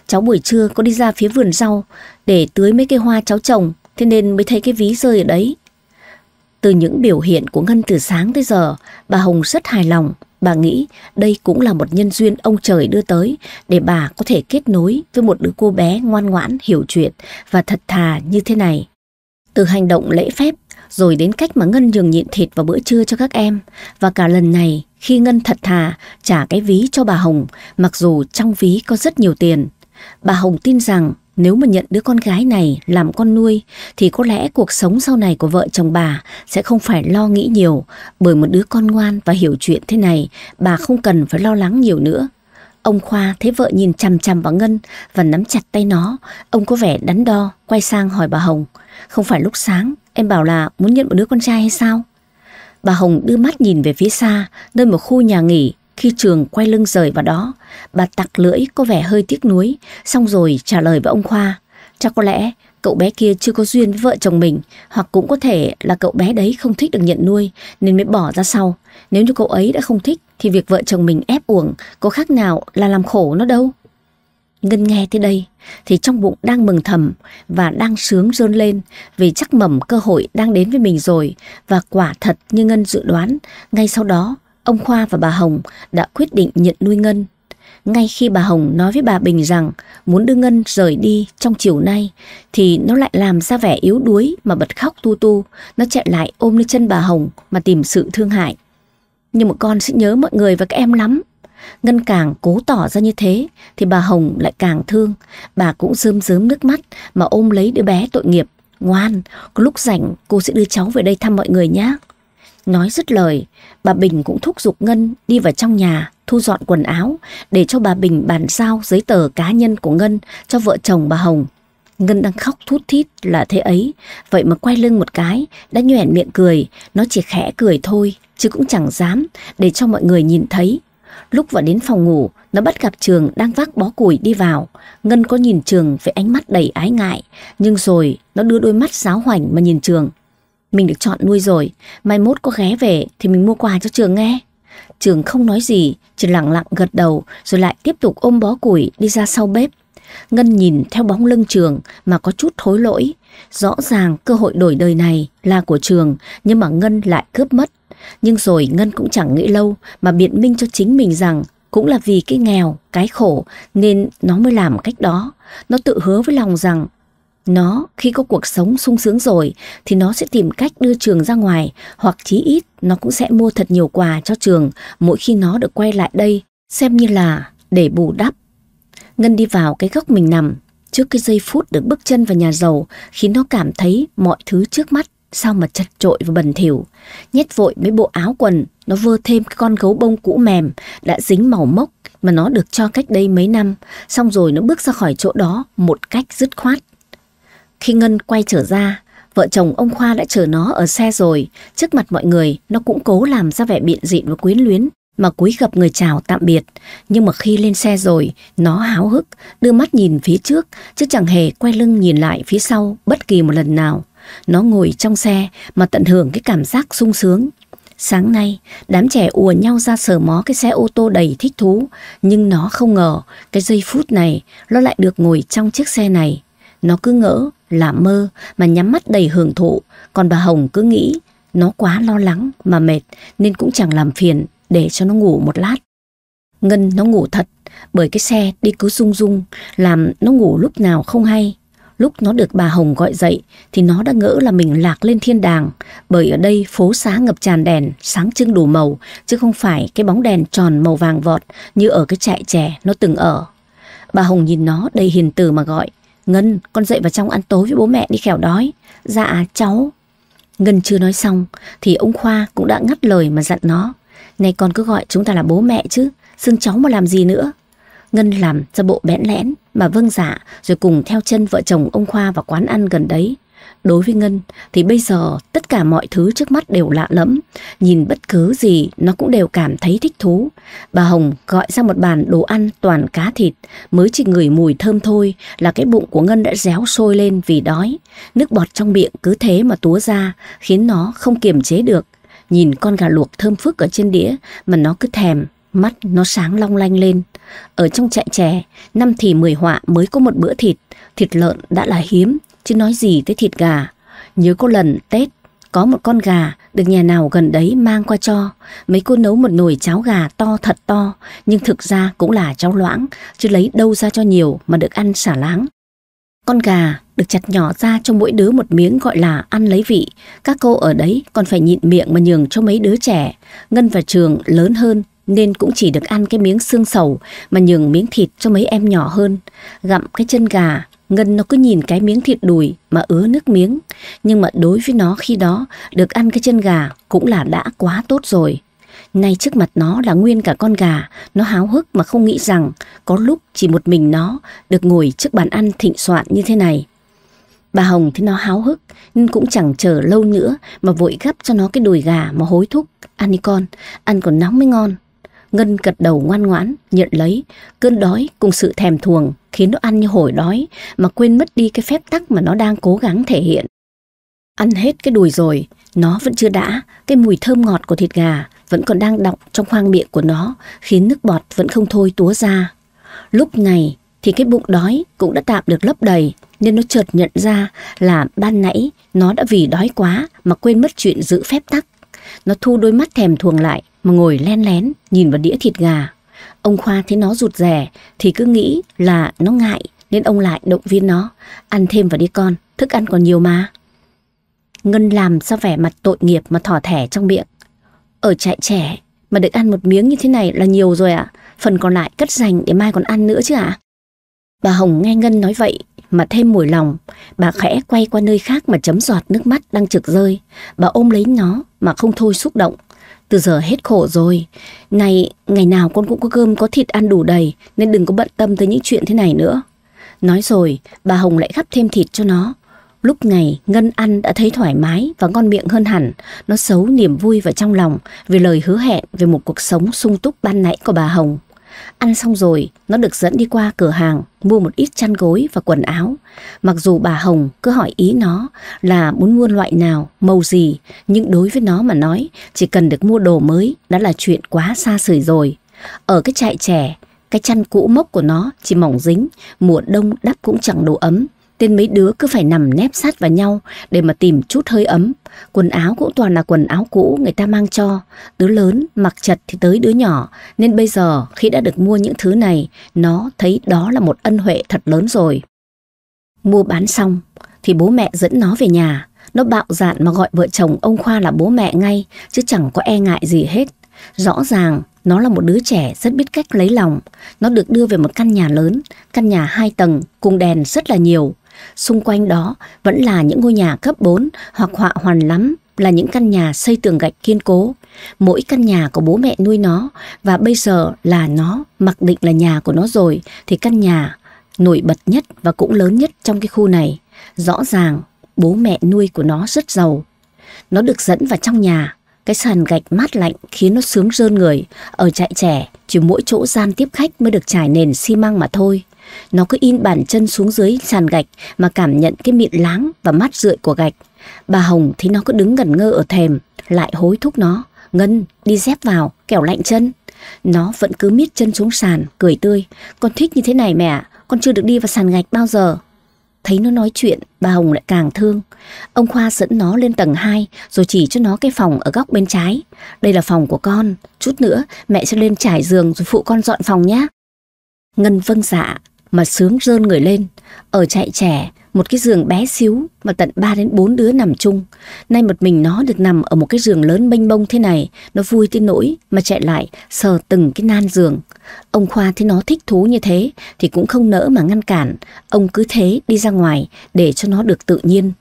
Cháu buổi trưa có đi ra phía vườn rau để tưới mấy cây hoa cháu trồng, thế nên mới thấy cái ví rơi ở đấy. Từ những biểu hiện của Ngân từ sáng tới giờ, bà Hồng rất hài lòng. Bà nghĩ đây cũng là một nhân duyên ông trời đưa tới để bà có thể kết nối với một đứa cô bé ngoan ngoãn, hiểu chuyện và thật thà như thế này. Từ hành động lễ phép, rồi đến cách mà Ngân nhường nhịn thịt vào bữa trưa cho các em. Và cả lần này, khi Ngân thật thà trả cái ví cho bà Hồng, mặc dù trong ví có rất nhiều tiền. Bà Hồng tin rằng nếu mà nhận đứa con gái này làm con nuôi thì có lẽ cuộc sống sau này của vợ chồng bà sẽ không phải lo nghĩ nhiều bởi một đứa con ngoan và hiểu chuyện thế này bà không cần phải lo lắng nhiều nữa. Ông Khoa thấy vợ nhìn chằm chằm vào Ngân và nắm chặt tay nó. Ông có vẻ đắn đo, quay sang hỏi bà Hồng. Không phải lúc sáng, em bảo là muốn nhận một đứa con trai hay sao? Bà Hồng đưa mắt nhìn về phía xa, nơi một khu nhà nghỉ khi trường quay lưng rời vào đó. Bà tặc lưỡi có vẻ hơi tiếc nuối, xong rồi trả lời với ông Khoa. Chắc có lẽ cậu bé kia chưa có duyên với vợ chồng mình, hoặc cũng có thể là cậu bé đấy không thích được nhận nuôi nên mới bỏ ra sau. Nếu như cậu ấy đã không thích thì việc vợ chồng mình ép uổng có khác nào là làm khổ nó đâu. Ngân nghe tới đây thì trong bụng đang mừng thầm và đang sướng rơn lên vì chắc mầm cơ hội đang đến với mình rồi và quả thật như Ngân dự đoán, ngay sau đó ông Khoa và bà Hồng đã quyết định nhận nuôi Ngân ngay khi bà Hồng nói với bà Bình rằng muốn đưa Ngân rời đi trong chiều nay thì nó lại làm ra vẻ yếu đuối mà bật khóc tu tu. Nó chạy lại ôm lấy chân bà Hồng mà tìm sự thương hại. Nhưng một con sẽ nhớ mọi người và các em lắm. Ngân càng cố tỏ ra như thế thì bà Hồng lại càng thương. Bà cũng rơm rớm nước mắt mà ôm lấy đứa bé tội nghiệp. Ngoan, có lúc rảnh cô sẽ đưa cháu về đây thăm mọi người nhé. Nói dứt lời, bà Bình cũng thúc giục Ngân đi vào trong nhà thu dọn quần áo để cho bà Bình bàn giao giấy tờ cá nhân của Ngân cho vợ chồng bà Hồng. Ngân đang khóc thút thít là thế ấy, vậy mà quay lưng một cái, đã nhoẻn miệng cười, nó chỉ khẽ cười thôi, chứ cũng chẳng dám để cho mọi người nhìn thấy. Lúc vào đến phòng ngủ, nó bắt gặp Trường đang vác bó củi đi vào. Ngân có nhìn Trường với ánh mắt đầy ái ngại, nhưng rồi nó đưa đôi mắt giáo hoảnh mà nhìn Trường, mình được chọn nuôi rồi, mai mốt có ghé về thì mình mua quà cho trường nghe. Trường không nói gì, chỉ lặng lặng gật đầu rồi lại tiếp tục ôm bó củi đi ra sau bếp. Ngân nhìn theo bóng lưng trường mà có chút thối lỗi. Rõ ràng cơ hội đổi đời này là của trường nhưng mà Ngân lại cướp mất. Nhưng rồi Ngân cũng chẳng nghĩ lâu mà biện minh cho chính mình rằng cũng là vì cái nghèo, cái khổ nên nó mới làm cách đó. Nó tự hứa với lòng rằng nó khi có cuộc sống sung sướng rồi thì nó sẽ tìm cách đưa trường ra ngoài hoặc chí ít nó cũng sẽ mua thật nhiều quà cho trường mỗi khi nó được quay lại đây xem như là để bù đắp. Ngân đi vào cái góc mình nằm trước cái giây phút được bước chân vào nhà giàu khiến nó cảm thấy mọi thứ trước mắt sao mà chật trội và bẩn thỉu nhét vội mấy bộ áo quần nó vơ thêm cái con gấu bông cũ mềm đã dính màu mốc mà nó được cho cách đây mấy năm xong rồi nó bước ra khỏi chỗ đó một cách dứt khoát khi Ngân quay trở ra, vợ chồng ông Khoa đã chờ nó ở xe rồi. Trước mặt mọi người, nó cũng cố làm ra vẻ biện dịn và quyến luyến, mà cúi gặp người chào tạm biệt. Nhưng mà khi lên xe rồi, nó háo hức, đưa mắt nhìn phía trước, chứ chẳng hề quay lưng nhìn lại phía sau bất kỳ một lần nào. Nó ngồi trong xe mà tận hưởng cái cảm giác sung sướng. Sáng nay, đám trẻ ùa nhau ra sờ mó cái xe ô tô đầy thích thú, nhưng nó không ngờ cái giây phút này nó lại được ngồi trong chiếc xe này. Nó cứ ngỡ là mơ mà nhắm mắt đầy hưởng thụ, còn bà Hồng cứ nghĩ nó quá lo lắng mà mệt nên cũng chẳng làm phiền để cho nó ngủ một lát. Ngân nó ngủ thật, bởi cái xe đi cứ rung rung, làm nó ngủ lúc nào không hay. Lúc nó được bà Hồng gọi dậy thì nó đã ngỡ là mình lạc lên thiên đàng, bởi ở đây phố xá ngập tràn đèn, sáng trưng đủ màu, chứ không phải cái bóng đèn tròn màu vàng vọt như ở cái trại trẻ nó từng ở. Bà Hồng nhìn nó đầy hiền từ mà gọi, Ngân, con dậy vào trong ăn tối với bố mẹ đi kẻo đói. Dạ, cháu. Ngân chưa nói xong, thì ông Khoa cũng đã ngắt lời mà dặn nó. Này con cứ gọi chúng ta là bố mẹ chứ, xưng cháu mà làm gì nữa. Ngân làm ra bộ bẽn lẽn mà vâng dạ rồi cùng theo chân vợ chồng ông Khoa vào quán ăn gần đấy. Đối với Ngân thì bây giờ tất cả mọi thứ trước mắt đều lạ lẫm, nhìn bất cứ gì nó cũng đều cảm thấy thích thú. Bà Hồng gọi ra một bàn đồ ăn toàn cá thịt, mới chỉ ngửi mùi thơm thôi là cái bụng của Ngân đã réo sôi lên vì đói. Nước bọt trong miệng cứ thế mà túa ra, khiến nó không kiềm chế được. Nhìn con gà luộc thơm phức ở trên đĩa mà nó cứ thèm, mắt nó sáng long lanh lên. Ở trong trại trẻ, năm thì mười họa mới có một bữa thịt, thịt lợn đã là hiếm, chứ nói gì tới thịt gà. Nhớ có lần Tết, có một con gà được nhà nào gần đấy mang qua cho. Mấy cô nấu một nồi cháo gà to thật to, nhưng thực ra cũng là cháo loãng, chứ lấy đâu ra cho nhiều mà được ăn xả láng. Con gà được chặt nhỏ ra cho mỗi đứa một miếng gọi là ăn lấy vị. Các cô ở đấy còn phải nhịn miệng mà nhường cho mấy đứa trẻ. Ngân và Trường lớn hơn nên cũng chỉ được ăn cái miếng xương sầu mà nhường miếng thịt cho mấy em nhỏ hơn. Gặm cái chân gà Ngân nó cứ nhìn cái miếng thịt đùi mà ứa nước miếng, nhưng mà đối với nó khi đó được ăn cái chân gà cũng là đã quá tốt rồi. Nay trước mặt nó là nguyên cả con gà, nó háo hức mà không nghĩ rằng có lúc chỉ một mình nó được ngồi trước bàn ăn thịnh soạn như thế này. Bà Hồng thấy nó háo hức nhưng cũng chẳng chờ lâu nữa mà vội gấp cho nó cái đùi gà mà hối thúc. Ăn đi con, ăn còn nóng mới ngon. Ngân gật đầu ngoan ngoãn, nhận lấy. Cơn đói cùng sự thèm thuồng khiến nó ăn như hổi đói mà quên mất đi cái phép tắc mà nó đang cố gắng thể hiện. Ăn hết cái đùi rồi, nó vẫn chưa đã, cái mùi thơm ngọt của thịt gà vẫn còn đang đọng trong khoang miệng của nó, khiến nước bọt vẫn không thôi túa ra. Lúc này thì cái bụng đói cũng đã tạm được lấp đầy, nên nó chợt nhận ra là ban nãy nó đã vì đói quá mà quên mất chuyện giữ phép tắc. Nó thu đôi mắt thèm thuồng lại mà ngồi len lén nhìn vào đĩa thịt gà. Ông Khoa thấy nó rụt rè thì cứ nghĩ là nó ngại nên ông lại động viên nó, ăn thêm vào đi con, thức ăn còn nhiều mà. Ngân làm sao vẻ mặt tội nghiệp mà thỏ thẻ trong miệng. Ở trại trẻ mà được ăn một miếng như thế này là nhiều rồi ạ, à? phần còn lại cất dành để mai còn ăn nữa chứ ạ. À? Bà Hồng nghe Ngân nói vậy mà thêm mùi lòng, bà khẽ quay qua nơi khác mà chấm giọt nước mắt đang trực rơi, bà ôm lấy nó mà không thôi xúc động. Từ giờ hết khổ rồi. Này, ngày nào con cũng có cơm có thịt ăn đủ đầy nên đừng có bận tâm tới những chuyện thế này nữa. Nói rồi, bà Hồng lại gắp thêm thịt cho nó. Lúc này Ngân ăn đã thấy thoải mái và ngon miệng hơn hẳn. Nó xấu niềm vui và trong lòng về lời hứa hẹn về một cuộc sống sung túc ban nãy của bà Hồng. Ăn xong rồi, nó được dẫn đi qua cửa hàng mua một ít chăn gối và quần áo. Mặc dù bà Hồng cứ hỏi ý nó là muốn mua loại nào, màu gì, nhưng đối với nó mà nói, chỉ cần được mua đồ mới đã là chuyện quá xa xỉ rồi. Ở cái trại trẻ, cái chăn cũ mốc của nó chỉ mỏng dính, mùa đông đắp cũng chẳng đủ ấm. Tên mấy đứa cứ phải nằm nép sát vào nhau để mà tìm chút hơi ấm. Quần áo cũng toàn là quần áo cũ người ta mang cho. Đứa lớn mặc chật thì tới đứa nhỏ. Nên bây giờ khi đã được mua những thứ này, nó thấy đó là một ân huệ thật lớn rồi. Mua bán xong thì bố mẹ dẫn nó về nhà. Nó bạo dạn mà gọi vợ chồng ông Khoa là bố mẹ ngay, chứ chẳng có e ngại gì hết. Rõ ràng nó là một đứa trẻ rất biết cách lấy lòng. Nó được đưa về một căn nhà lớn, căn nhà hai tầng, cùng đèn rất là nhiều. Xung quanh đó vẫn là những ngôi nhà cấp 4 hoặc họa hoàn lắm là những căn nhà xây tường gạch kiên cố. Mỗi căn nhà có bố mẹ nuôi nó và bây giờ là nó mặc định là nhà của nó rồi thì căn nhà nổi bật nhất và cũng lớn nhất trong cái khu này. Rõ ràng bố mẹ nuôi của nó rất giàu. Nó được dẫn vào trong nhà, cái sàn gạch mát lạnh khiến nó sướng rơn người. Ở trại trẻ, chỉ mỗi chỗ gian tiếp khách mới được trải nền xi măng mà thôi. Nó cứ in bàn chân xuống dưới sàn gạch mà cảm nhận cái miệng láng và mát rượi của gạch. Bà Hồng thấy nó cứ đứng ngẩn ngơ ở thềm, lại hối thúc nó. Ngân, đi dép vào, kẻo lạnh chân. Nó vẫn cứ miết chân xuống sàn, cười tươi. Con thích như thế này mẹ, con chưa được đi vào sàn gạch bao giờ. Thấy nó nói chuyện, bà Hồng lại càng thương. Ông Khoa dẫn nó lên tầng 2 rồi chỉ cho nó cái phòng ở góc bên trái. Đây là phòng của con, chút nữa mẹ sẽ lên trải giường rồi phụ con dọn phòng nhé. Ngân vâng dạ, mà sướng rơn người lên. Ở chạy trẻ, một cái giường bé xíu mà tận 3 đến 4 đứa nằm chung. Nay một mình nó được nằm ở một cái giường lớn mênh bông thế này, nó vui tới nỗi mà chạy lại sờ từng cái nan giường. Ông Khoa thấy nó thích thú như thế thì cũng không nỡ mà ngăn cản, ông cứ thế đi ra ngoài để cho nó được tự nhiên.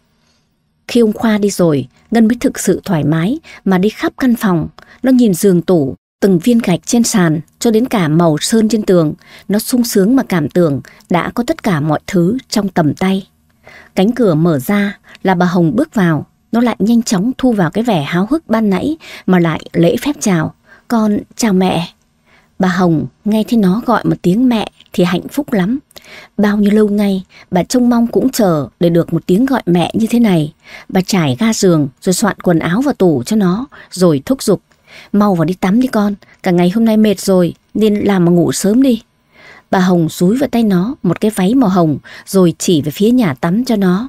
Khi ông Khoa đi rồi, Ngân mới thực sự thoải mái mà đi khắp căn phòng. Nó nhìn giường tủ, Từng viên gạch trên sàn cho đến cả màu sơn trên tường, nó sung sướng mà cảm tưởng đã có tất cả mọi thứ trong tầm tay. Cánh cửa mở ra là bà Hồng bước vào, nó lại nhanh chóng thu vào cái vẻ háo hức ban nãy mà lại lễ phép chào. Con chào mẹ. Bà Hồng nghe thấy nó gọi một tiếng mẹ thì hạnh phúc lắm. Bao nhiêu lâu nay bà trông mong cũng chờ để được một tiếng gọi mẹ như thế này. Bà trải ga giường rồi soạn quần áo vào tủ cho nó rồi thúc giục. Mau vào đi tắm đi con, cả ngày hôm nay mệt rồi nên làm mà ngủ sớm đi. Bà Hồng rúi vào tay nó một cái váy màu hồng rồi chỉ về phía nhà tắm cho nó.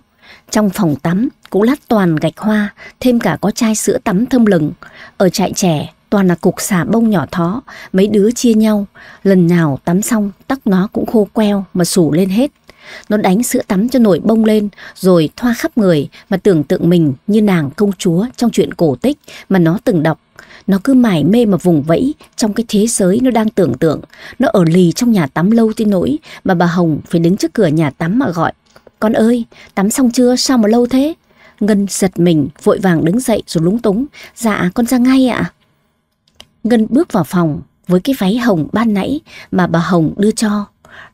Trong phòng tắm cũng lát toàn gạch hoa, thêm cả có chai sữa tắm thơm lừng. Ở trại trẻ toàn là cục xà bông nhỏ thó, mấy đứa chia nhau. Lần nào tắm xong tóc nó cũng khô queo mà sủ lên hết. Nó đánh sữa tắm cho nổi bông lên rồi thoa khắp người mà tưởng tượng mình như nàng công chúa trong chuyện cổ tích mà nó từng đọc nó cứ mải mê mà vùng vẫy trong cái thế giới nó đang tưởng tượng. Nó ở lì trong nhà tắm lâu tới nỗi mà bà Hồng phải đứng trước cửa nhà tắm mà gọi. Con ơi, tắm xong chưa? Sao mà lâu thế? Ngân giật mình, vội vàng đứng dậy rồi lúng túng. Dạ, con ra ngay ạ. Ngân bước vào phòng với cái váy hồng ban nãy mà bà Hồng đưa cho.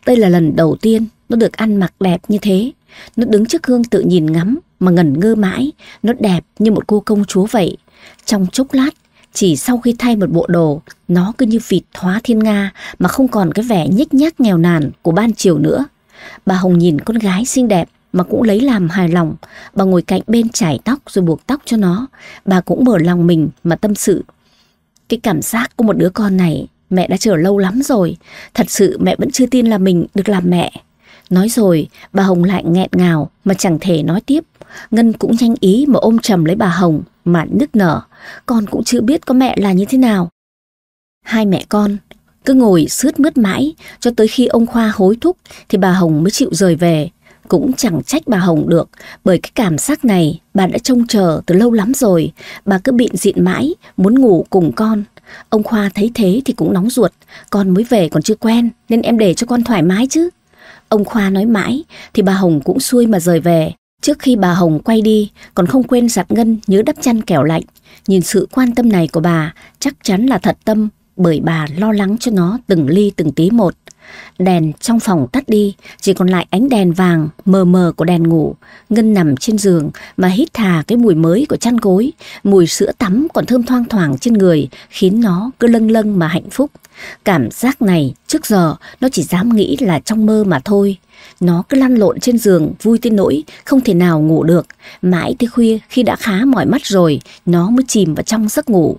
Đây là lần đầu tiên nó được ăn mặc đẹp như thế. Nó đứng trước gương tự nhìn ngắm mà ngẩn ngơ mãi. Nó đẹp như một cô công chúa vậy. Trong chốc lát chỉ sau khi thay một bộ đồ, nó cứ như vịt hóa thiên nga mà không còn cái vẻ nhếch nhác nghèo nàn của ban chiều nữa. Bà Hồng nhìn con gái xinh đẹp mà cũng lấy làm hài lòng. Bà ngồi cạnh bên chải tóc rồi buộc tóc cho nó. Bà cũng mở lòng mình mà tâm sự. Cái cảm giác của một đứa con này mẹ đã chờ lâu lắm rồi. Thật sự mẹ vẫn chưa tin là mình được làm mẹ. Nói rồi, bà Hồng lại nghẹn ngào mà chẳng thể nói tiếp. Ngân cũng nhanh ý mà ôm chầm lấy bà Hồng mà nức nở, con cũng chưa biết có mẹ là như thế nào. Hai mẹ con cứ ngồi sướt mướt mãi cho tới khi ông Khoa hối thúc thì bà Hồng mới chịu rời về. Cũng chẳng trách bà Hồng được bởi cái cảm giác này bà đã trông chờ từ lâu lắm rồi. Bà cứ bịn diện mãi, muốn ngủ cùng con. Ông Khoa thấy thế thì cũng nóng ruột, con mới về còn chưa quen nên em để cho con thoải mái chứ. Ông Khoa nói mãi thì bà Hồng cũng xuôi mà rời về. Trước khi bà Hồng quay đi, còn không quên dặn Ngân nhớ đắp chăn kẻo lạnh. Nhìn sự quan tâm này của bà, chắc chắn là thật tâm, bởi bà lo lắng cho nó từng ly từng tí một. Đèn trong phòng tắt đi, chỉ còn lại ánh đèn vàng mờ mờ của đèn ngủ. Ngân nằm trên giường mà hít thà cái mùi mới của chăn gối, mùi sữa tắm còn thơm thoang thoảng trên người, khiến nó cứ lâng lâng mà hạnh phúc. Cảm giác này trước giờ nó chỉ dám nghĩ là trong mơ mà thôi. Nó cứ lăn lộn trên giường vui tới nỗi không thể nào ngủ được. Mãi tới khuya khi đã khá mỏi mắt rồi, nó mới chìm vào trong giấc ngủ.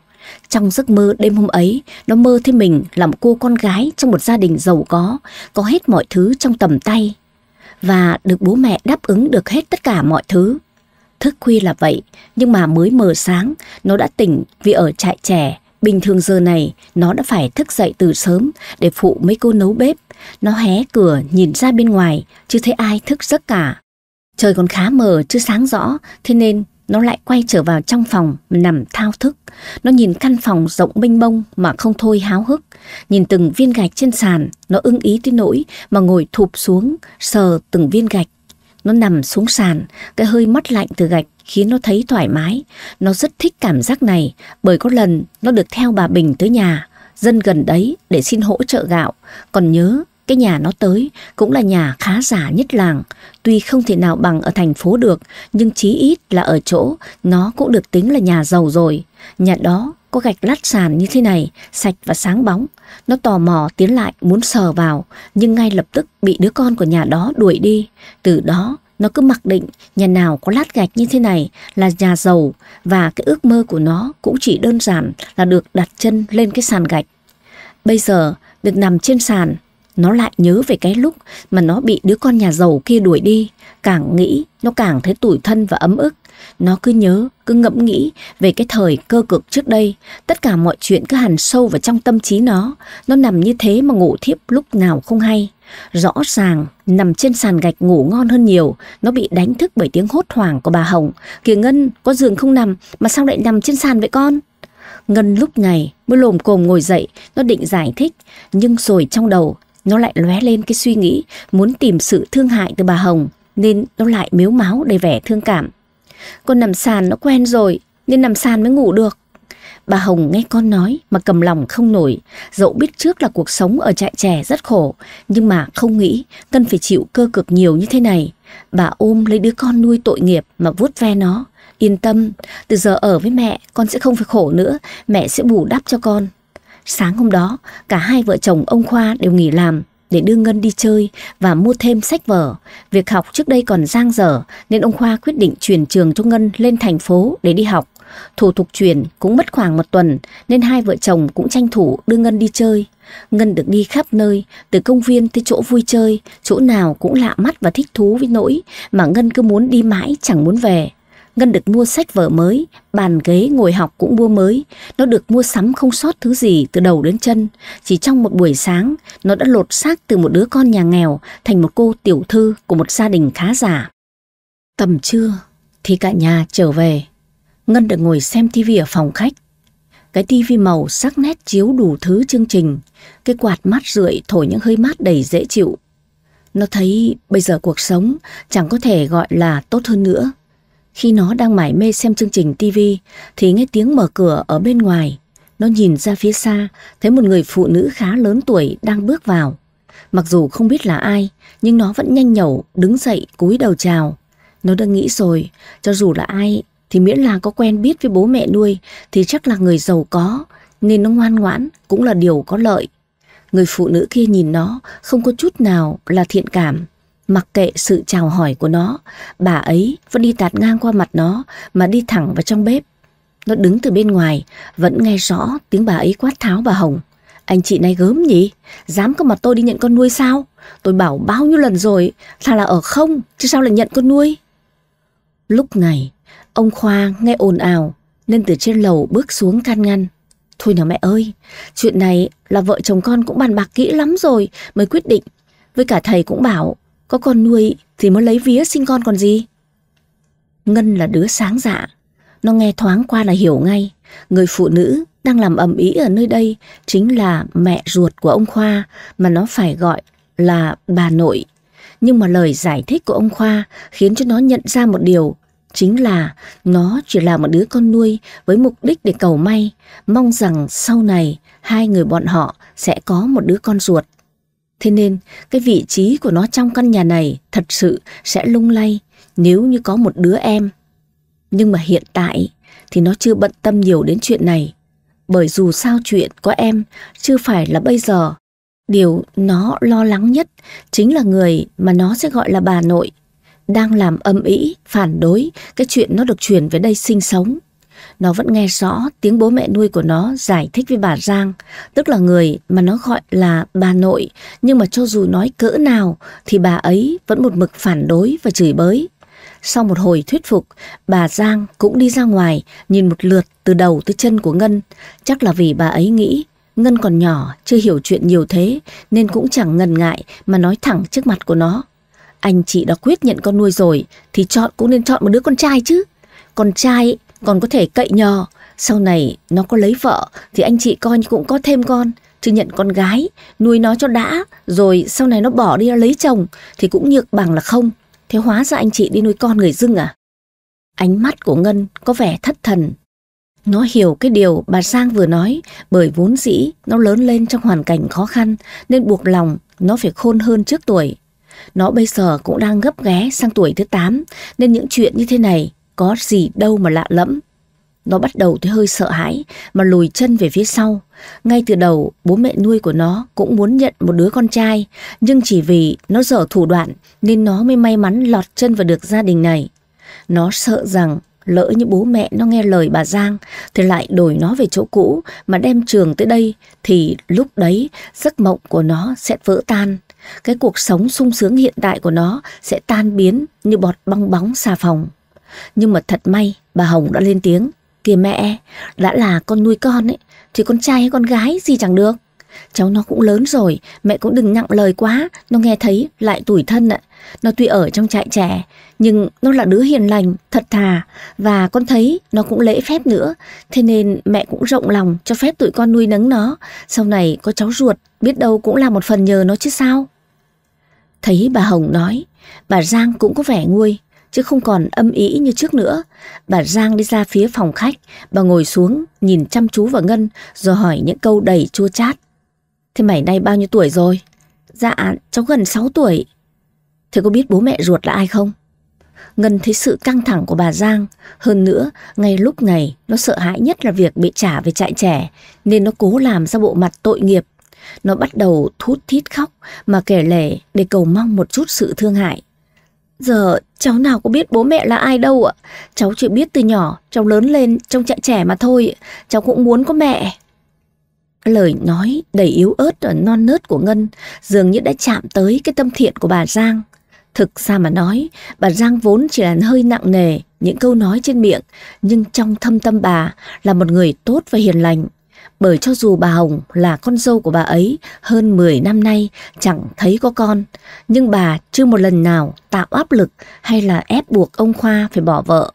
Trong giấc mơ đêm hôm ấy, nó mơ thấy mình là một cô con gái trong một gia đình giàu có, có hết mọi thứ trong tầm tay. Và được bố mẹ đáp ứng được hết tất cả mọi thứ. Thức khuya là vậy, nhưng mà mới mờ sáng, nó đã tỉnh vì ở trại trẻ. Bình thường giờ này, nó đã phải thức dậy từ sớm để phụ mấy cô nấu bếp. Nó hé cửa nhìn ra bên ngoài, chưa thấy ai thức giấc cả. Trời còn khá mờ, chưa sáng rõ, thế nên nó lại quay trở vào trong phòng, nằm thao thức. Nó nhìn căn phòng rộng mênh mông mà không thôi háo hức. Nhìn từng viên gạch trên sàn, nó ưng ý tới nỗi mà ngồi thụp xuống, sờ từng viên gạch. Nó nằm xuống sàn, cái hơi mắt lạnh từ gạch khiến nó thấy thoải mái. Nó rất thích cảm giác này bởi có lần nó được theo bà Bình tới nhà, dân gần đấy để xin hỗ trợ gạo. Còn nhớ cái nhà nó tới cũng là nhà khá giả nhất làng, tuy không thể nào bằng ở thành phố được, nhưng chí ít là ở chỗ nó cũng được tính là nhà giàu rồi. Nhà đó có gạch lát sàn như thế này, sạch và sáng bóng. Nó tò mò tiến lại muốn sờ vào, nhưng ngay lập tức bị đứa con của nhà đó đuổi đi. Từ đó nó cứ mặc định nhà nào có lát gạch như thế này là nhà giàu và cái ước mơ của nó cũng chỉ đơn giản là được đặt chân lên cái sàn gạch. Bây giờ, được nằm trên sàn nó lại nhớ về cái lúc mà nó bị đứa con nhà giàu kia đuổi đi. Càng nghĩ, nó càng thấy tủi thân và ấm ức. Nó cứ nhớ, cứ ngẫm nghĩ về cái thời cơ cực trước đây. Tất cả mọi chuyện cứ hằn sâu vào trong tâm trí nó. Nó nằm như thế mà ngủ thiếp lúc nào không hay. Rõ ràng, nằm trên sàn gạch ngủ ngon hơn nhiều, nó bị đánh thức bởi tiếng hốt hoảng của bà Hồng. Kìa Ngân, có giường không nằm, mà sao lại nằm trên sàn vậy con? Ngân lúc này mới lồm cồm ngồi dậy, nó định giải thích, nhưng rồi trong đầu nó lại lóe lên cái suy nghĩ muốn tìm sự thương hại từ bà Hồng nên nó lại miếu máu đầy vẻ thương cảm. Con nằm sàn nó quen rồi nên nằm sàn mới ngủ được. Bà Hồng nghe con nói mà cầm lòng không nổi, dẫu biết trước là cuộc sống ở trại trẻ rất khổ, nhưng mà không nghĩ cần phải chịu cơ cực nhiều như thế này. Bà ôm lấy đứa con nuôi tội nghiệp mà vuốt ve nó. Yên tâm, từ giờ ở với mẹ, con sẽ không phải khổ nữa, mẹ sẽ bù đắp cho con. Sáng hôm đó, cả hai vợ chồng ông Khoa đều nghỉ làm để đưa Ngân đi chơi và mua thêm sách vở. Việc học trước đây còn giang dở nên ông Khoa quyết định chuyển trường cho Ngân lên thành phố để đi học. Thủ tục chuyển cũng mất khoảng một tuần nên hai vợ chồng cũng tranh thủ đưa Ngân đi chơi. Ngân được đi khắp nơi, từ công viên tới chỗ vui chơi, chỗ nào cũng lạ mắt và thích thú với nỗi mà Ngân cứ muốn đi mãi chẳng muốn về. Ngân được mua sách vở mới, bàn ghế ngồi học cũng mua mới. Nó được mua sắm không sót thứ gì từ đầu đến chân. Chỉ trong một buổi sáng, nó đã lột xác từ một đứa con nhà nghèo thành một cô tiểu thư của một gia đình khá giả. Tầm trưa thì cả nhà trở về. Ngân được ngồi xem tivi ở phòng khách. Cái tivi màu sắc nét chiếu đủ thứ chương trình, cái quạt mát rượi thổi những hơi mát đầy dễ chịu. Nó thấy bây giờ cuộc sống chẳng có thể gọi là tốt hơn nữa. Khi nó đang mải mê xem chương trình TV thì nghe tiếng mở cửa ở bên ngoài. Nó nhìn ra phía xa, thấy một người phụ nữ khá lớn tuổi đang bước vào. Mặc dù không biết là ai, nhưng nó vẫn nhanh nhẩu, đứng dậy, cúi đầu chào. Nó đã nghĩ rồi, cho dù là ai, thì miễn là có quen biết với bố mẹ nuôi thì chắc là người giàu có, nên nó ngoan ngoãn cũng là điều có lợi. Người phụ nữ kia nhìn nó không có chút nào là thiện cảm. Mặc kệ sự chào hỏi của nó, bà ấy vẫn đi tạt ngang qua mặt nó mà đi thẳng vào trong bếp. Nó đứng từ bên ngoài, vẫn nghe rõ tiếng bà ấy quát tháo bà Hồng. Anh chị này gớm nhỉ? Dám có mặt tôi đi nhận con nuôi sao? Tôi bảo bao nhiêu lần rồi, thà là ở không, chứ sao lại nhận con nuôi? Lúc này, ông Khoa nghe ồn ào, nên từ trên lầu bước xuống can ngăn. Thôi nào mẹ ơi, chuyện này là vợ chồng con cũng bàn bạc kỹ lắm rồi mới quyết định. Với cả thầy cũng bảo có con nuôi thì mới lấy vía sinh con còn gì. Ngân là đứa sáng dạ, nó nghe thoáng qua là hiểu ngay. Người phụ nữ đang làm ầm ĩ ở nơi đây chính là mẹ ruột của ông Khoa mà nó phải gọi là bà nội. Nhưng mà lời giải thích của ông Khoa khiến cho nó nhận ra một điều chính là nó chỉ là một đứa con nuôi với mục đích để cầu may, mong rằng sau này hai người bọn họ sẽ có một đứa con ruột. Thế nên, cái vị trí của nó trong căn nhà này thật sự sẽ lung lay nếu như có một đứa em. Nhưng mà hiện tại thì nó chưa bận tâm nhiều đến chuyện này. Bởi dù sao chuyện có em chưa phải là bây giờ. Điều nó lo lắng nhất chính là người mà nó sẽ gọi là bà nội đang làm âm ĩ phản đối cái chuyện nó được chuyển về đây sinh sống nó vẫn nghe rõ tiếng bố mẹ nuôi của nó giải thích với bà Giang, tức là người mà nó gọi là bà nội, nhưng mà cho dù nói cỡ nào thì bà ấy vẫn một mực phản đối và chửi bới. Sau một hồi thuyết phục, bà Giang cũng đi ra ngoài nhìn một lượt từ đầu tới chân của Ngân, chắc là vì bà ấy nghĩ Ngân còn nhỏ, chưa hiểu chuyện nhiều thế nên cũng chẳng ngần ngại mà nói thẳng trước mặt của nó. Anh chị đã quyết nhận con nuôi rồi thì chọn cũng nên chọn một đứa con trai chứ. Con trai còn có thể cậy nhờ, sau này nó có lấy vợ thì anh chị coi như cũng có thêm con, chứ nhận con gái, nuôi nó cho đã, rồi sau này nó bỏ đi nó lấy chồng thì cũng nhược bằng là không. Thế hóa ra anh chị đi nuôi con người dưng à? Ánh mắt của Ngân có vẻ thất thần. Nó hiểu cái điều bà Giang vừa nói bởi vốn dĩ nó lớn lên trong hoàn cảnh khó khăn nên buộc lòng nó phải khôn hơn trước tuổi. Nó bây giờ cũng đang gấp ghé sang tuổi thứ 8 nên những chuyện như thế này có gì đâu mà lạ lẫm. Nó bắt đầu thấy hơi sợ hãi mà lùi chân về phía sau. Ngay từ đầu, bố mẹ nuôi của nó cũng muốn nhận một đứa con trai, nhưng chỉ vì nó dở thủ đoạn nên nó mới may mắn lọt chân vào được gia đình này. Nó sợ rằng lỡ như bố mẹ nó nghe lời bà Giang thì lại đổi nó về chỗ cũ mà đem trường tới đây thì lúc đấy giấc mộng của nó sẽ vỡ tan. Cái cuộc sống sung sướng hiện tại của nó sẽ tan biến như bọt bong bóng xà phòng. Nhưng mà thật may, bà Hồng đã lên tiếng. Kìa mẹ, đã là con nuôi con ấy, thì con trai hay con gái gì chẳng được. Cháu nó cũng lớn rồi, mẹ cũng đừng nặng lời quá, nó nghe thấy lại tủi thân ạ. Nó tuy ở trong trại trẻ, nhưng nó là đứa hiền lành, thật thà, và con thấy nó cũng lễ phép nữa. Thế nên mẹ cũng rộng lòng cho phép tụi con nuôi nấng nó, sau này có cháu ruột, biết đâu cũng là một phần nhờ nó chứ sao. Thấy bà Hồng nói, bà Giang cũng có vẻ nguôi, chứ không còn âm ý như trước nữa. Bà Giang đi ra phía phòng khách, bà ngồi xuống, nhìn chăm chú vào Ngân rồi hỏi những câu đầy chua chát. Thế mày nay bao nhiêu tuổi rồi? Dạ, cháu gần 6 tuổi. Thế có biết bố mẹ ruột là ai không? Ngân thấy sự căng thẳng của bà Giang. Hơn nữa, ngay lúc này, nó sợ hãi nhất là việc bị trả về trại trẻ, nên nó cố làm ra bộ mặt tội nghiệp. Nó bắt đầu thút thít khóc mà kể lể để cầu mong một chút sự thương hại. Giờ cháu nào có biết bố mẹ là ai đâu ạ. Cháu chỉ biết từ nhỏ, cháu lớn lên trong chạy trẻ mà thôi. Cháu cũng muốn có mẹ. Lời nói đầy yếu ớt và non nớt của Ngân dường như đã chạm tới cái tâm thiện của bà Giang. Thực ra mà nói, bà Giang vốn chỉ là hơi nặng nề những câu nói trên miệng, nhưng trong thâm tâm bà là một người tốt và hiền lành bởi cho dù bà Hồng là con dâu của bà ấy hơn 10 năm nay chẳng thấy có con, nhưng bà chưa một lần nào tạo áp lực hay là ép buộc ông Khoa phải bỏ vợ.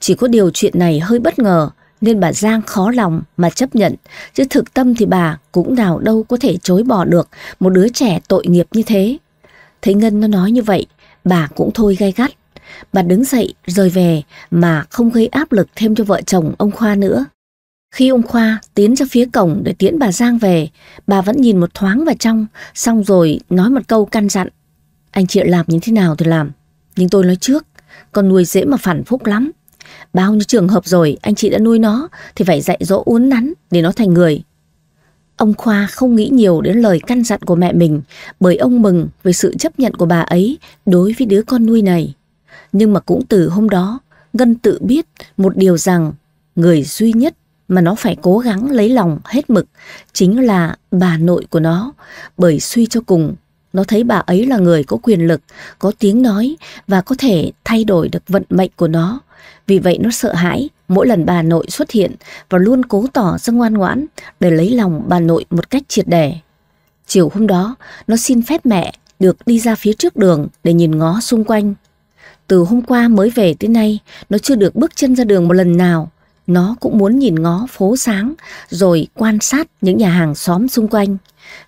Chỉ có điều chuyện này hơi bất ngờ nên bà Giang khó lòng mà chấp nhận, chứ thực tâm thì bà cũng nào đâu có thể chối bỏ được một đứa trẻ tội nghiệp như thế. Thấy Ngân nó nói như vậy, bà cũng thôi gay gắt. Bà đứng dậy rời về mà không gây áp lực thêm cho vợ chồng ông Khoa nữa. Khi ông Khoa tiến ra phía cổng để tiễn bà Giang về, bà vẫn nhìn một thoáng vào trong, xong rồi nói một câu căn dặn. Anh chị làm như thế nào thì làm, nhưng tôi nói trước, con nuôi dễ mà phản phúc lắm. Bao nhiêu trường hợp rồi anh chị đã nuôi nó thì phải dạy dỗ uốn nắn để nó thành người. Ông Khoa không nghĩ nhiều đến lời căn dặn của mẹ mình bởi ông mừng về sự chấp nhận của bà ấy đối với đứa con nuôi này. Nhưng mà cũng từ hôm đó, Ngân tự biết một điều rằng người duy nhất mà nó phải cố gắng lấy lòng hết mực chính là bà nội của nó. Bởi suy cho cùng, nó thấy bà ấy là người có quyền lực, có tiếng nói và có thể thay đổi được vận mệnh của nó. Vì vậy nó sợ hãi mỗi lần bà nội xuất hiện và luôn cố tỏ ra ngoan ngoãn để lấy lòng bà nội một cách triệt đề Chiều hôm đó, nó xin phép mẹ được đi ra phía trước đường để nhìn ngó xung quanh. Từ hôm qua mới về tới nay, nó chưa được bước chân ra đường một lần nào. Nó cũng muốn nhìn ngó phố sáng rồi quan sát những nhà hàng xóm xung quanh.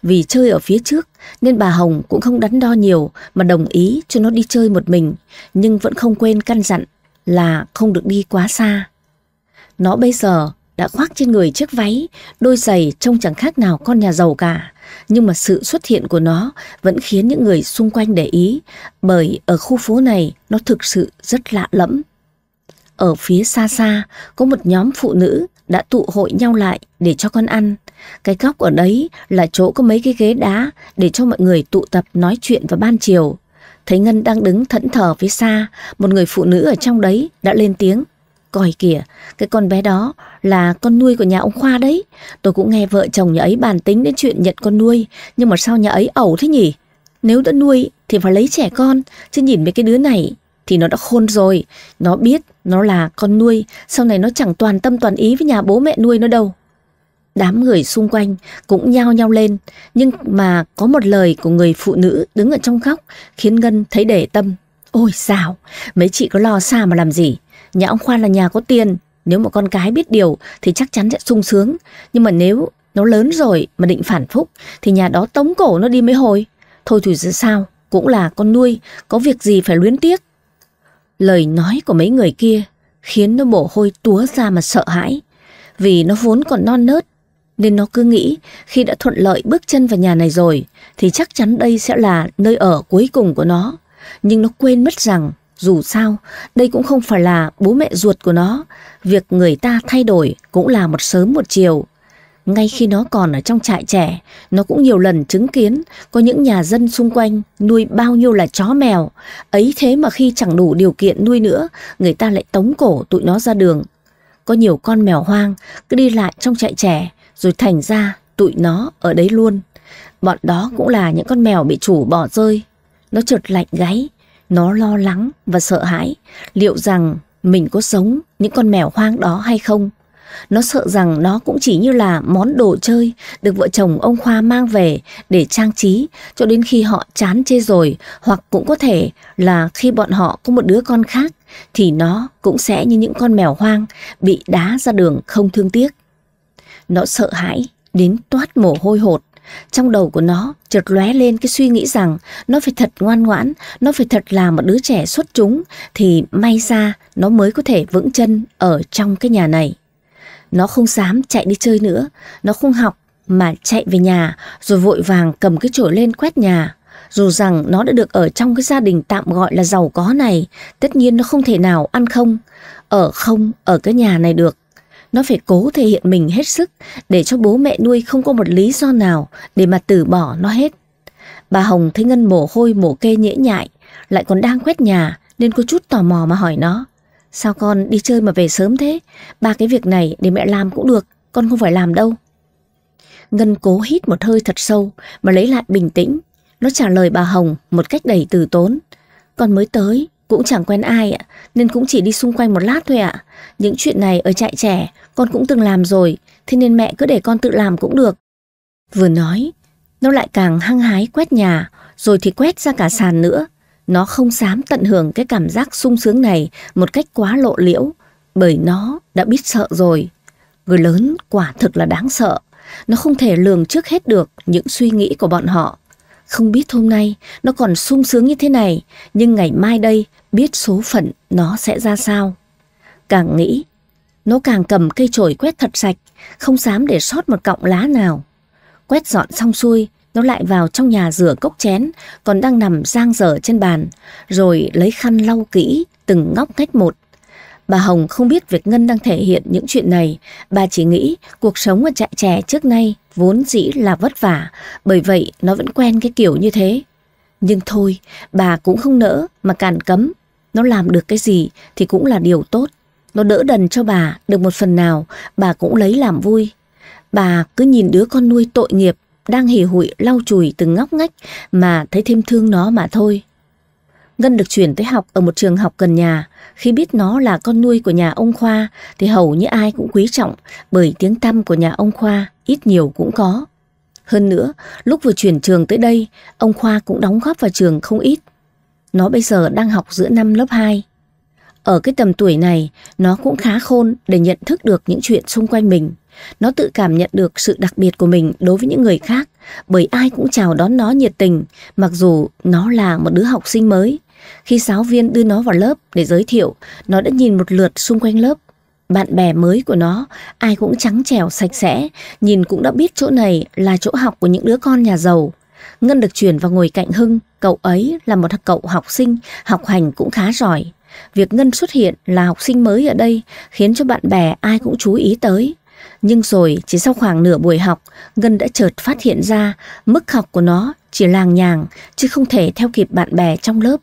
Vì chơi ở phía trước nên bà Hồng cũng không đắn đo nhiều mà đồng ý cho nó đi chơi một mình nhưng vẫn không quên căn dặn là không được đi quá xa. Nó bây giờ đã khoác trên người chiếc váy, đôi giày trông chẳng khác nào con nhà giàu cả. Nhưng mà sự xuất hiện của nó vẫn khiến những người xung quanh để ý bởi ở khu phố này nó thực sự rất lạ lẫm. Ở phía xa xa, có một nhóm phụ nữ đã tụ hội nhau lại để cho con ăn. Cái góc ở đấy là chỗ có mấy cái ghế đá để cho mọi người tụ tập nói chuyện vào ban chiều. Thấy Ngân đang đứng thẫn thờ phía xa, một người phụ nữ ở trong đấy đã lên tiếng. Còi kìa, cái con bé đó là con nuôi của nhà ông Khoa đấy. Tôi cũng nghe vợ chồng nhà ấy bàn tính đến chuyện nhận con nuôi, nhưng mà sao nhà ấy ẩu thế nhỉ? Nếu đã nuôi thì phải lấy trẻ con, chứ nhìn mấy cái đứa này thì nó đã khôn rồi, nó biết nó là con nuôi, sau này nó chẳng toàn tâm toàn ý với nhà bố mẹ nuôi nó đâu. Đám người xung quanh cũng nhao nhao lên, nhưng mà có một lời của người phụ nữ đứng ở trong góc khiến Ngân thấy để tâm. Ôi sao, mấy chị có lo xa mà làm gì, nhà ông Khoan là nhà có tiền, nếu mà con cái biết điều thì chắc chắn sẽ sung sướng, nhưng mà nếu nó lớn rồi mà định phản phúc thì nhà đó tống cổ nó đi mấy hồi. Thôi thì sao, cũng là con nuôi, có việc gì phải luyến tiếc. Lời nói của mấy người kia khiến nó mồ hôi túa ra mà sợ hãi. Vì nó vốn còn non nớt, nên nó cứ nghĩ khi đã thuận lợi bước chân vào nhà này rồi thì chắc chắn đây sẽ là nơi ở cuối cùng của nó. Nhưng nó quên mất rằng dù sao đây cũng không phải là bố mẹ ruột của nó. Việc người ta thay đổi cũng là một sớm một chiều. Ngay khi nó còn ở trong trại trẻ, nó cũng nhiều lần chứng kiến có những nhà dân xung quanh nuôi bao nhiêu là chó mèo. Ấy thế mà khi chẳng đủ điều kiện nuôi nữa, người ta lại tống cổ tụi nó ra đường. Có nhiều con mèo hoang cứ đi lại trong trại trẻ, rồi thành ra tụi nó ở đấy luôn. Bọn đó cũng là những con mèo bị chủ bỏ rơi. Nó trượt lạnh gáy, nó lo lắng và sợ hãi liệu rằng mình có sống những con mèo hoang đó hay không. Nó sợ rằng nó cũng chỉ như là món đồ chơi được vợ chồng ông Khoa mang về để trang trí cho đến khi họ chán chê rồi hoặc cũng có thể là khi bọn họ có một đứa con khác thì nó cũng sẽ như những con mèo hoang bị đá ra đường không thương tiếc. Nó sợ hãi đến toát mồ hôi hột. Trong đầu của nó chợt lóe lên cái suy nghĩ rằng nó phải thật ngoan ngoãn, nó phải thật là một đứa trẻ xuất chúng thì may ra nó mới có thể vững chân ở trong cái nhà này. Nó không dám chạy đi chơi nữa, nó không học mà chạy về nhà rồi vội vàng cầm cái chổi lên quét nhà. Dù rằng nó đã được ở trong cái gia đình tạm gọi là giàu có này, tất nhiên nó không thể nào ăn không, ở không ở cái nhà này được. Nó phải cố thể hiện mình hết sức để cho bố mẹ nuôi không có một lý do nào để mà từ bỏ nó hết. Bà Hồng thấy Ngân mồ hôi mồ kê nhễ nhại, lại còn đang quét nhà nên có chút tò mò mà hỏi nó. Sao con đi chơi mà về sớm thế? Ba cái việc này để mẹ làm cũng được, con không phải làm đâu. Ngân cố hít một hơi thật sâu mà lấy lại bình tĩnh. Nó trả lời bà Hồng một cách đầy từ tốn. Con mới tới, cũng chẳng quen ai ạ, nên cũng chỉ đi xung quanh một lát thôi ạ. Những chuyện này ở trại trẻ, con cũng từng làm rồi, thế nên mẹ cứ để con tự làm cũng được. Vừa nói, nó lại càng hăng hái quét nhà, rồi thì quét ra cả sàn nữa. Nó không dám tận hưởng cái cảm giác sung sướng này một cách quá lộ liễu, bởi nó đã biết sợ rồi. Người lớn quả thực là đáng sợ, nó không thể lường trước hết được những suy nghĩ của bọn họ. Không biết hôm nay nó còn sung sướng như thế này, nhưng ngày mai đây biết số phận nó sẽ ra sao. Càng nghĩ, nó càng cầm cây chổi quét thật sạch, không dám để sót một cọng lá nào. Quét dọn xong xuôi, nó lại vào trong nhà rửa cốc chén, còn đang nằm giang dở trên bàn, rồi lấy khăn lau kỹ từng ngóc ngách một. Bà Hồng không biết việc Ngân đang thể hiện những chuyện này, bà chỉ nghĩ cuộc sống ở trại trẻ trước nay vốn dĩ là vất vả, bởi vậy nó vẫn quen cái kiểu như thế. Nhưng thôi, bà cũng không nỡ mà cản cấm, nó làm được cái gì thì cũng là điều tốt. Nó đỡ đần cho bà, được một phần nào, bà cũng lấy làm vui. Bà cứ nhìn đứa con nuôi tội nghiệp đang hì hụi lau chùi từng ngóc ngách mà thấy thêm thương nó mà thôi. Ngân được chuyển tới học ở một trường học gần nhà. Khi biết nó là con nuôi của nhà ông Khoa thì hầu như ai cũng quý trọng bởi tiếng tăm của nhà ông Khoa ít nhiều cũng có. Hơn nữa, lúc vừa chuyển trường tới đây, ông Khoa cũng đóng góp vào trường không ít. Nó bây giờ đang học giữa năm lớp 2. Ở cái tầm tuổi này, nó cũng khá khôn để nhận thức được những chuyện xung quanh mình. Nó tự cảm nhận được sự đặc biệt của mình đối với những người khác bởi ai cũng chào đón nó nhiệt tình mặc dù nó là một đứa học sinh mới. Khi giáo viên đưa nó vào lớp để giới thiệu, nó đã nhìn một lượt xung quanh lớp. Bạn bè mới của nó, ai cũng trắng trẻo sạch sẽ, nhìn cũng đã biết chỗ này là chỗ học của những đứa con nhà giàu. Ngân được chuyển vào ngồi cạnh Hưng, cậu ấy là một cậu học sinh, học hành cũng khá giỏi. Việc Ngân xuất hiện là học sinh mới ở đây khiến cho bạn bè ai cũng chú ý tới. Nhưng rồi chỉ sau khoảng nửa buổi học, Ngân đã chợt phát hiện ra mức học của nó chỉ làng nhàng chứ không thể theo kịp bạn bè trong lớp.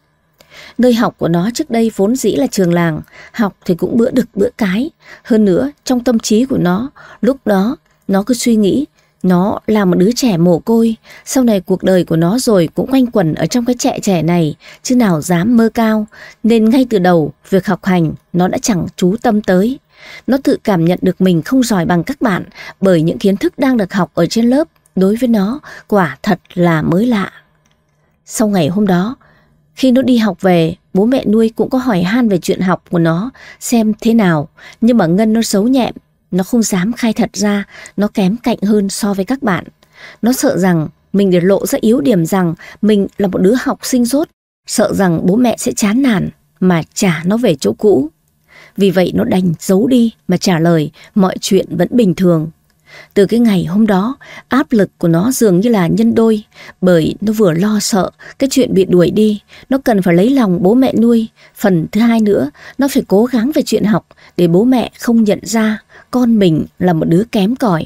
Nơi học của nó trước đây vốn dĩ là trường làng, học thì cũng bữa đực bữa cái. Hơn nữa, trong tâm trí của nó, lúc đó nó cứ suy nghĩ nó là một đứa trẻ mồ côi, sau này cuộc đời của nó rồi cũng quanh quẩn ở trong cái trẻ trẻ này, chứ nào dám mơ cao, nên ngay từ đầu việc học hành nó đã chẳng chú tâm tới. Nó tự cảm nhận được mình không giỏi bằng các bạn bởi những kiến thức đang được học ở trên lớp đối với nó quả thật là mới lạ. Sau ngày hôm đó, khi nó đi học về, bố mẹ nuôi cũng có hỏi han về chuyện học của nó xem thế nào, nhưng mà Ngân nó xấu nhẹm, nó không dám khai thật ra, nó kém cạnh hơn so với các bạn. Nó sợ rằng mình để lộ ra yếu điểm rằng mình là một đứa học sinh rốt, sợ rằng bố mẹ sẽ chán nản mà trả nó về chỗ cũ. Vì vậy nó đành giấu đi mà trả lời mọi chuyện vẫn bình thường. Từ cái ngày hôm đó, áp lực của nó dường như là nhân đôi, bởi nó vừa lo sợ cái chuyện bị đuổi đi, nó cần phải lấy lòng bố mẹ nuôi. Phần thứ hai nữa, nó phải cố gắng về chuyện học để bố mẹ không nhận ra con mình là một đứa kém cỏi.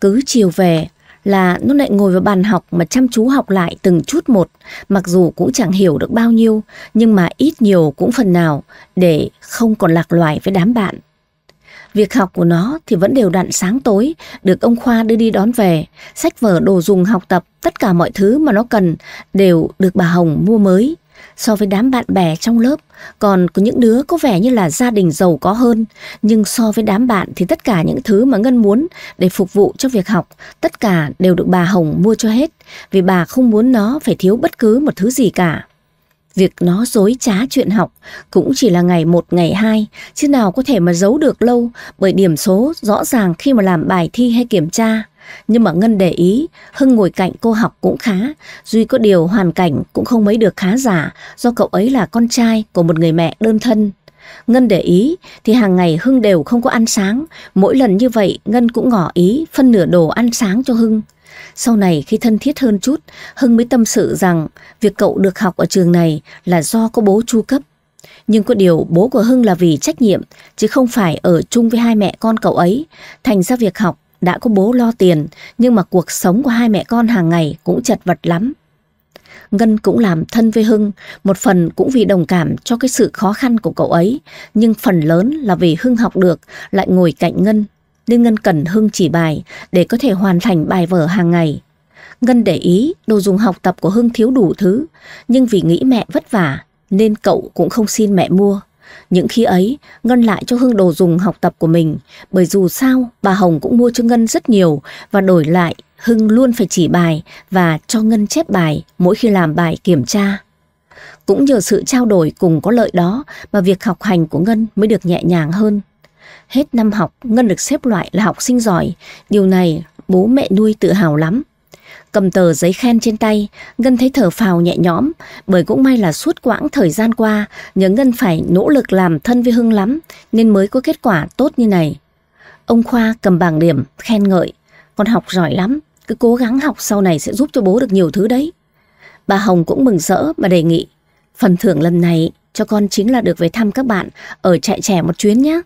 Cứ chiều về, là nó lại ngồi vào bàn học mà chăm chú học lại từng chút một, mặc dù cũng chẳng hiểu được bao nhiêu, nhưng mà ít nhiều cũng phần nào để không còn lạc loài với đám bạn. Việc học của nó thì vẫn đều đặn sáng tối, được ông Khoa đưa đi đón về, sách vở đồ dùng học tập, tất cả mọi thứ mà nó cần đều được bà Hồng mua mới, so với đám bạn bè trong lớp, còn có những đứa có vẻ như là gia đình giàu có hơn, nhưng so với đám bạn thì tất cả những thứ mà Ngân muốn để phục vụ cho việc học, tất cả đều được bà Hồng mua cho hết, vì bà không muốn nó phải thiếu bất cứ một thứ gì cả. Việc nó dối trá chuyện học cũng chỉ là ngày một ngày hai, chứ nào có thể mà giấu được lâu bởi điểm số rõ ràng khi mà làm bài thi hay kiểm tra. Nhưng mà Ngân để ý, Hưng ngồi cạnh cô học cũng khá, duy có điều hoàn cảnh cũng không mấy được khá giả do cậu ấy là con trai của một người mẹ đơn thân. Ngân để ý thì hàng ngày Hưng đều không có ăn sáng, mỗi lần như vậy Ngân cũng ngỏ ý phân nửa đồ ăn sáng cho Hưng. Sau này khi thân thiết hơn chút, Hưng mới tâm sự rằng việc cậu được học ở trường này là do có bố chu cấp. Nhưng có điều bố của Hưng là vì trách nhiệm, chứ không phải ở chung với hai mẹ con cậu ấy. Thành ra việc học đã có bố lo tiền, nhưng mà cuộc sống của hai mẹ con hàng ngày cũng chật vật lắm. Ngân cũng làm thân với Hưng, một phần cũng vì đồng cảm cho cái sự khó khăn của cậu ấy, nhưng phần lớn là vì Hưng học được, lại ngồi cạnh Ngân, nên Ngân cần Hưng chỉ bài để có thể hoàn thành bài vở hàng ngày. Ngân để ý đồ dùng học tập của Hưng thiếu đủ thứ, nhưng vì nghĩ mẹ vất vả nên cậu cũng không xin mẹ mua. Những khi ấy, Ngân lại cho hưng đồ dùng học tập của mình, bởi dù sao bà Hồng cũng mua cho Ngân rất nhiều và đổi lại Hưng luôn phải chỉ bài và cho Ngân chép bài mỗi khi làm bài kiểm tra. Cũng nhờ sự trao đổi cùng có lợi đó mà việc học hành của Ngân mới được nhẹ nhàng hơn. Hết năm học, Ngân được xếp loại là học sinh giỏi. Điều này bố mẹ nuôi tự hào lắm. Cầm tờ giấy khen trên tay, Ngân thấy thở phào nhẹ nhõm, bởi cũng may là suốt quãng thời gian qua, nhớ Ngân phải nỗ lực làm thân với Hưng lắm, nên mới có kết quả tốt như này. Ông Khoa cầm bảng điểm, khen ngợi, con học giỏi lắm, cứ cố gắng học sau này sẽ giúp cho bố được nhiều thứ đấy. Bà Hồng cũng mừng rỡ mà đề nghị, phần thưởng lần này cho con chính là được về thăm các bạn ở trại trẻ một chuyến nhé.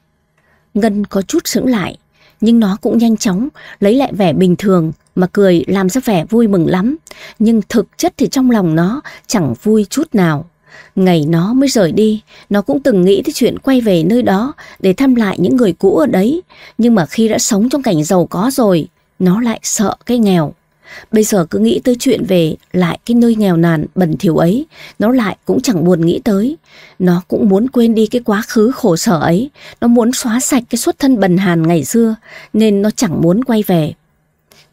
Ngân có chút sững lại, nhưng nó cũng nhanh chóng lấy lại vẻ bình thường mà cười làm ra vẻ vui mừng lắm, nhưng thực chất thì trong lòng nó chẳng vui chút nào. Ngày nó mới rời đi, nó cũng từng nghĩ tới chuyện quay về nơi đó để thăm lại những người cũ ở đấy, nhưng mà khi đã sống trong cảnh giàu có rồi, nó lại sợ cái nghèo. Bây giờ cứ nghĩ tới chuyện về lại cái nơi nghèo nàn bẩn thỉu ấy, nó lại cũng chẳng buồn nghĩ tới. Nó cũng muốn quên đi cái quá khứ khổ sở ấy, nó muốn xóa sạch cái xuất thân bần hàn ngày xưa, nên nó chẳng muốn quay về.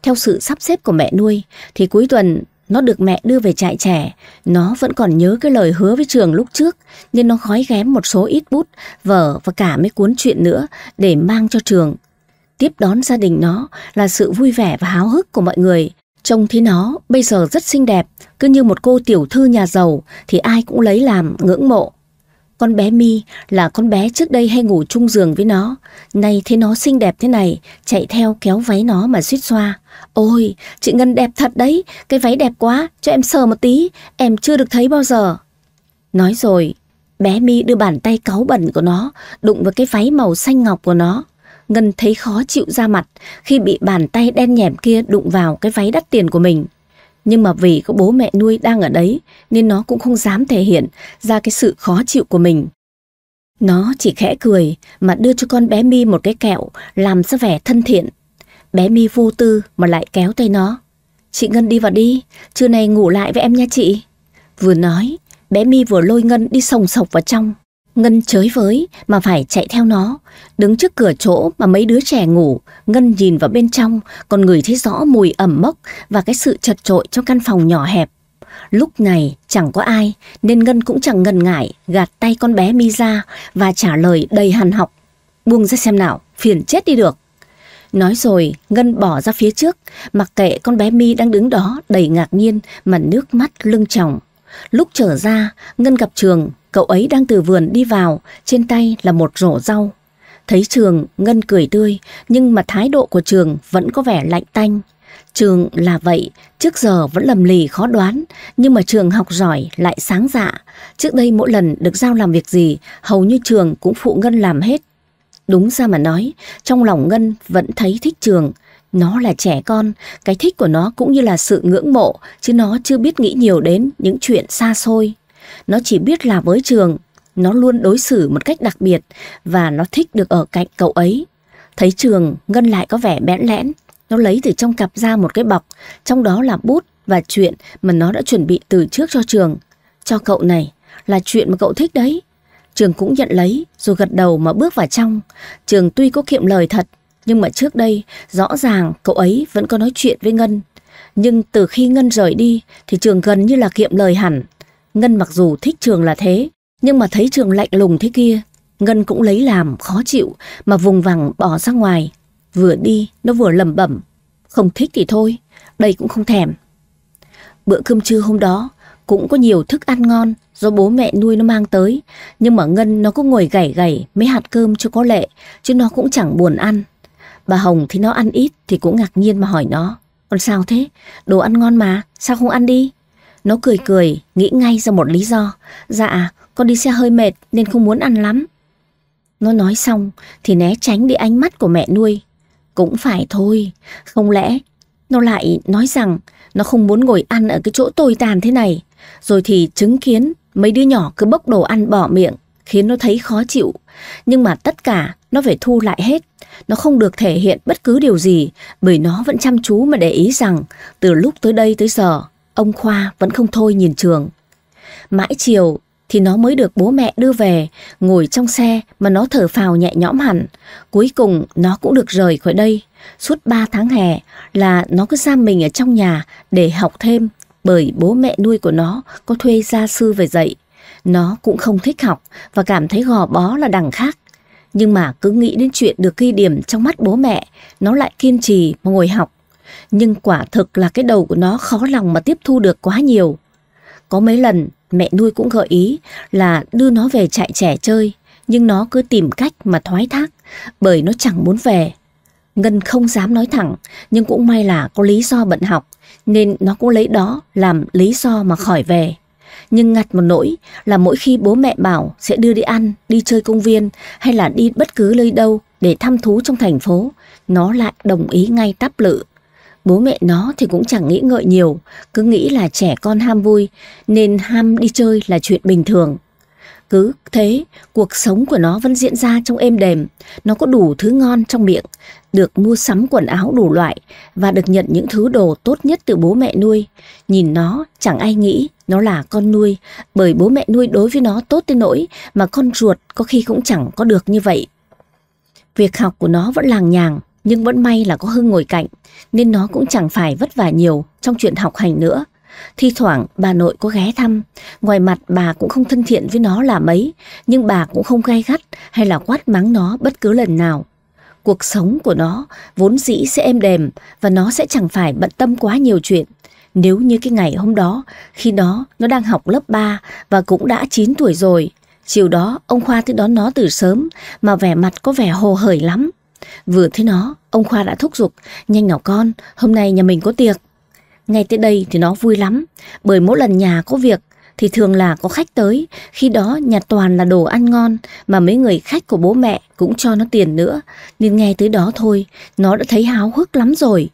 Theo sự sắp xếp của mẹ nuôi thì cuối tuần nó được mẹ đưa về trại trẻ, nó vẫn còn nhớ cái lời hứa với trường lúc trước nên nó gói ghém một số ít bút, vở và cả mấy cuốn chuyện nữa để mang cho trường. Tiếp đón gia đình nó là sự vui vẻ và háo hức của mọi người. Trông thấy nó bây giờ rất xinh đẹp, cứ như một cô tiểu thư nhà giàu thì ai cũng lấy làm ngưỡng mộ. Con bé Mi là con bé trước đây hay ngủ chung giường với nó. Nay thấy nó xinh đẹp thế này, chạy theo kéo váy nó mà suýt xoa. Ôi, chị Ngân đẹp thật đấy, cái váy đẹp quá, cho em sờ một tí, em chưa được thấy bao giờ. Nói rồi, bé Mi đưa bàn tay cáu bẩn của nó, đụng vào cái váy màu xanh ngọc của nó. Ngân thấy khó chịu ra mặt khi bị bàn tay đen nhẻm kia đụng vào cái váy đắt tiền của mình. Nhưng mà vì có bố mẹ nuôi đang ở đấy nên nó cũng không dám thể hiện ra cái sự khó chịu của mình. Nó chỉ khẽ cười mà đưa cho con bé Mi một cái kẹo làm ra vẻ thân thiện. Bé Mi vô tư mà lại kéo tay nó. Chị Ngân đi vào đi, trưa nay ngủ lại với em nha chị. Vừa nói, bé Mi vừa lôi Ngân đi sồng sộc vào trong. Ngân chới với mà phải chạy theo nó. Đứng trước cửa chỗ mà mấy đứa trẻ ngủ, Ngân nhìn vào bên trong, còn người thấy rõ mùi ẩm mốc và cái sự chật trội trong căn phòng nhỏ hẹp. Lúc này chẳng có ai nên Ngân cũng chẳng ngần ngại gạt tay con bé mi ra và trả lời đầy hằn học. Buông ra xem nào, phiền chết đi được. Nói rồi, Ngân bỏ ra phía trước, mặc kệ con bé mi đang đứng đó đầy ngạc nhiên mà nước mắt lưng tròng. Lúc trở ra, Ngân gặp Trường Cậu ấy đang từ vườn đi vào, trên tay là một rổ rau. Thấy Trường, Ngân cười tươi, nhưng mà thái độ của Trường vẫn có vẻ lạnh tanh. Trường là vậy, trước giờ vẫn lầm lì khó đoán, nhưng mà Trường học giỏi lại sáng dạ. Trước đây mỗi lần được giao làm việc gì, hầu như Trường cũng phụ Ngân làm hết. Đúng ra mà nói, trong lòng Ngân vẫn thấy thích Trường. Nó là trẻ con, cái thích của nó cũng như là sự ngưỡng mộ, chứ nó chưa biết nghĩ nhiều đến những chuyện xa xôi. Nó chỉ biết là với trường, nó luôn đối xử một cách đặc biệt và nó thích được ở cạnh cậu ấy. Thấy trường, Ngân lại có vẻ bẽn lẽn. Nó lấy từ trong cặp ra một cái bọc, trong đó là bút và chuyện mà nó đã chuẩn bị từ trước cho trường. Cho cậu này, là chuyện mà cậu thích đấy. Trường cũng nhận lấy, rồi gật đầu mà bước vào trong. Trường tuy có kiệm lời thật, nhưng mà trước đây, rõ ràng cậu ấy vẫn có nói chuyện với Ngân. Nhưng từ khi Ngân rời đi, thì Trường gần như là kiệm lời hẳn. Ngân mặc dù thích trường là thế, nhưng mà thấy trường lạnh lùng thế kia, Ngân cũng lấy làm khó chịu mà vùng vằng bỏ ra ngoài. Vừa đi, nó vừa lẩm bẩm. Không thích thì thôi, đây cũng không thèm. Bữa cơm trưa hôm đó cũng có nhiều thức ăn ngon do bố mẹ nuôi nó mang tới. Nhưng mà Ngân nó cứ ngồi gảy gảy mấy hạt cơm cho có lệ, chứ nó cũng chẳng buồn ăn. Bà Hồng thì nó ăn ít thì cũng ngạc nhiên mà hỏi nó. Còn sao thế? Đồ ăn ngon mà, sao không ăn đi? Nó cười cười, nghĩ ngay ra một lý do. Dạ, con đi xe hơi mệt nên không muốn ăn lắm. Nó nói xong thì né tránh đi ánh mắt của mẹ nuôi. Cũng phải thôi, không lẽ nó lại nói rằng nó không muốn ngồi ăn ở cái chỗ tồi tàn thế này. Rồi thì chứng kiến mấy đứa nhỏ cứ bốc đồ ăn bỏ miệng, khiến nó thấy khó chịu. Nhưng mà tất cả nó phải thu lại hết. Nó không được thể hiện bất cứ điều gì bởi nó vẫn chăm chú mà để ý rằng từ lúc tới đây tới giờ ông Khoa vẫn không thôi nhìn trường. Mãi chiều thì nó mới được bố mẹ đưa về, ngồi trong xe mà nó thở phào nhẹ nhõm hẳn. Cuối cùng nó cũng được rời khỏi đây. Suốt 3 tháng hè là nó cứ giam mình ở trong nhà để học thêm bởi bố mẹ nuôi của nó có thuê gia sư về dạy. Nó cũng không thích học và cảm thấy gò bó là đằng khác. Nhưng mà cứ nghĩ đến chuyện được ghi điểm trong mắt bố mẹ, nó lại kiên trì mà ngồi học nhưng quả thực là cái đầu của nó khó lòng mà tiếp thu được quá nhiều. Có mấy lần mẹ nuôi cũng gợi ý là đưa nó về trại trẻ chơi, nhưng nó cứ tìm cách mà thoái thác bởi nó chẳng muốn về. Ngân không dám nói thẳng, nhưng cũng may là có lý do bận học, nên nó cũng lấy đó làm lý do mà khỏi về. Nhưng ngặt một nỗi là mỗi khi bố mẹ bảo sẽ đưa đi ăn, đi chơi công viên hay là đi bất cứ nơi đâu để thăm thú trong thành phố, nó lại đồng ý ngay tắp lự. Bố mẹ nó thì cũng chẳng nghĩ ngợi nhiều, cứ nghĩ là trẻ con ham vui nên ham đi chơi là chuyện bình thường. Cứ thế, cuộc sống của nó vẫn diễn ra trong êm đềm, nó có đủ thứ ngon trong miệng, được mua sắm quần áo đủ loại và được nhận những thứ đồ tốt nhất từ bố mẹ nuôi. Nhìn nó, chẳng ai nghĩ nó là con nuôi, bởi bố mẹ nuôi đối với nó tốt tới nỗi mà con ruột có khi cũng chẳng có được như vậy. Việc học của nó vẫn làng nhàng, nhưng vẫn may là có Hưng ngồi cạnh Nên nó cũng chẳng phải vất vả nhiều Trong chuyện học hành nữa Thi thoảng bà nội có ghé thăm Ngoài mặt bà cũng không thân thiện với nó là mấy Nhưng bà cũng không gay gắt Hay là quát mắng nó bất cứ lần nào Cuộc sống của nó Vốn dĩ sẽ êm đềm Và nó sẽ chẳng phải bận tâm quá nhiều chuyện Nếu như cái ngày hôm đó Khi đó nó đang học lớp 3 Và cũng đã 9 tuổi rồi Chiều đó ông Khoa tới đón nó từ sớm Mà vẻ mặt có vẻ hồ hởi lắm Vừa thấy nó, ông Khoa đã thúc giục, nhanh nào con, hôm nay nhà mình có tiệc. Ngay tới đây thì nó vui lắm, bởi mỗi lần nhà có việc thì thường là có khách tới, khi đó nhà toàn là đồ ăn ngon mà mấy người khách của bố mẹ cũng cho nó tiền nữa, nên nghe tới đó thôi, nó đã thấy háo hức lắm rồi.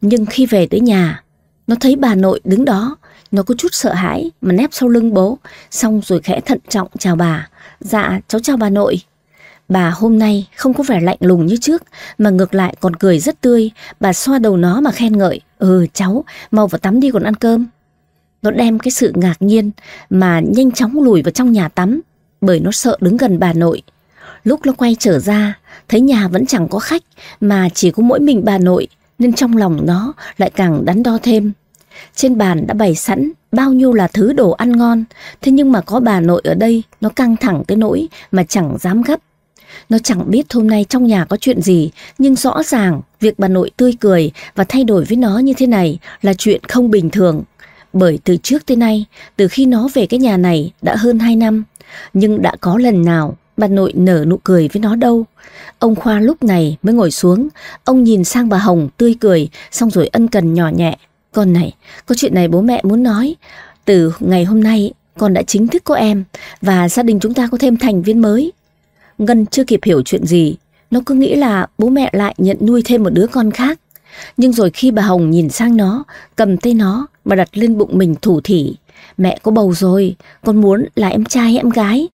Nhưng khi về tới nhà, nó thấy bà nội đứng đó, nó có chút sợ hãi mà nép sau lưng bố, xong rồi khẽ thận trọng chào bà. Dạ, cháu chào bà nội. Bà hôm nay không có vẻ lạnh lùng như trước, mà ngược lại còn cười rất tươi, bà xoa đầu nó mà khen ngợi. Ừ cháu, mau vào tắm đi còn ăn cơm. Nó đem cái sự ngạc nhiên mà nhanh chóng lùi vào trong nhà tắm, bởi nó sợ đứng gần bà nội. Lúc nó quay trở ra, thấy nhà vẫn chẳng có khách mà chỉ có mỗi mình bà nội, nên trong lòng nó lại càng đắn đo thêm. Trên bàn đã bày sẵn bao nhiêu là thứ đồ ăn ngon, thế nhưng mà có bà nội ở đây nó căng thẳng tới nỗi mà chẳng dám gấp. Nó chẳng biết hôm nay trong nhà có chuyện gì, nhưng rõ ràng việc bà nội tươi cười và thay đổi với nó như thế này là chuyện không bình thường. Bởi từ trước tới nay, từ khi nó về cái nhà này đã hơn 2 năm, nhưng đã có lần nào bà nội nở nụ cười với nó đâu. Ông Khoa lúc này mới ngồi xuống, ông nhìn sang bà Hồng tươi cười, xong rồi ân cần nhỏ nhẹ. Con này, có chuyện này bố mẹ muốn nói. Từ ngày hôm nay, con đã chính thức có em và gia đình chúng ta có thêm thành viên mới. Ngân chưa kịp hiểu chuyện gì, nó cứ nghĩ là bố mẹ lại nhận nuôi thêm một đứa con khác. Nhưng rồi khi bà Hồng nhìn sang nó, cầm tay nó mà đặt lên bụng mình thủ thỉ. Mẹ có bầu rồi, con muốn là em trai hay em gái?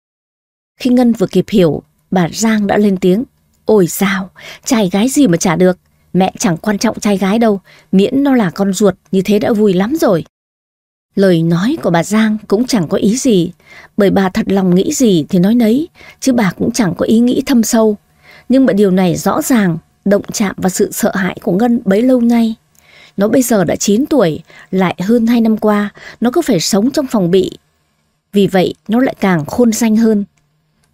Khi Ngân vừa kịp hiểu, bà Giang đã lên tiếng. Ôi sao, trai gái gì mà trả được. Mẹ chẳng quan trọng trai gái đâu, miễn nó là con ruột như thế đã vui lắm rồi. Lời nói của bà Giang cũng chẳng có ý gì, bởi bà thật lòng nghĩ gì thì nói nấy, chứ bà cũng chẳng có ý nghĩ thâm sâu. Nhưng mà điều này rõ ràng động chạm vào sự sợ hãi của Ngân bấy lâu nay. Nó bây giờ đã 9 tuổi, lại hơn 2 năm qua, nó cứ phải sống trong phòng bị. Vì vậy, nó lại càng khôn danh hơn.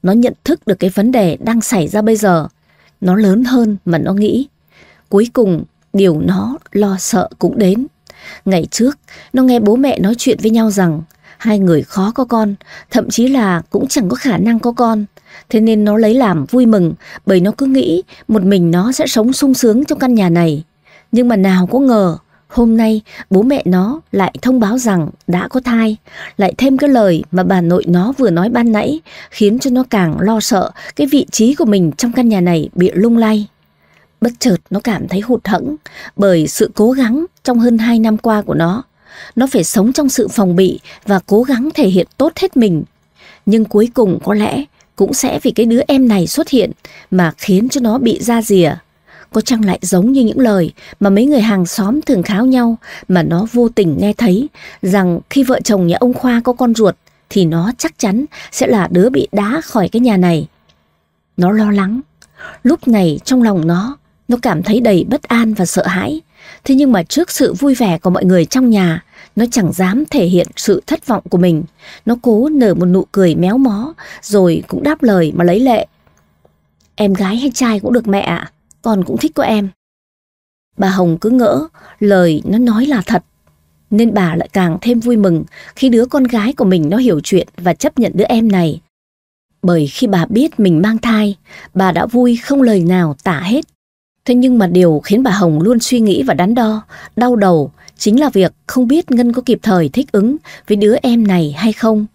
Nó nhận thức được cái vấn đề đang xảy ra bây giờ. Nó lớn hơn mà nó nghĩ. Cuối cùng, điều nó lo sợ cũng đến. Ngày trước, nó nghe bố mẹ nói chuyện với nhau rằng Hai người khó có con, thậm chí là cũng chẳng có khả năng có con. Thế nên nó lấy làm vui mừng bởi nó cứ nghĩ một mình nó sẽ sống sung sướng trong căn nhà này. Nhưng mà nào có ngờ, hôm nay bố mẹ nó lại thông báo rằng đã có thai, lại thêm cái lời mà bà nội nó vừa nói ban nãy khiến cho nó càng lo sợ cái vị trí của mình trong căn nhà này bị lung lay. Bất chợt nó cảm thấy hụt hẫng bởi sự cố gắng trong hơn 2 năm qua của nó nó phải sống trong sự phòng bị và cố gắng thể hiện tốt hết mình. Nhưng cuối cùng có lẽ cũng sẽ vì cái đứa em này xuất hiện mà khiến cho nó bị ra rìa. Có chăng lại giống như những lời mà mấy người hàng xóm thường kháo nhau mà nó vô tình nghe thấy rằng khi vợ chồng nhà ông Khoa có con ruột thì nó chắc chắn sẽ là đứa bị đá khỏi cái nhà này. Nó lo lắng. Lúc này trong lòng nó, nó cảm thấy đầy bất an và sợ hãi. Thế nhưng mà trước sự vui vẻ của mọi người trong nhà nó chẳng dám thể hiện sự thất vọng của mình. Nó cố nở một nụ cười méo mó, rồi cũng đáp lời mà lấy lệ. Em gái hay trai cũng được mẹ ạ, con cũng thích của em. Bà Hồng cứ ngỡ, lời nó nói là thật. Nên bà lại càng thêm vui mừng khi đứa con gái của mình nó hiểu chuyện và chấp nhận đứa em này. Bởi khi bà biết mình mang thai, bà đã vui không lời nào tả hết. Thế nhưng mà điều khiến bà Hồng luôn suy nghĩ và đắn đo, đau đầu chính là việc không biết Ngân có kịp thời thích ứng với đứa em này hay không.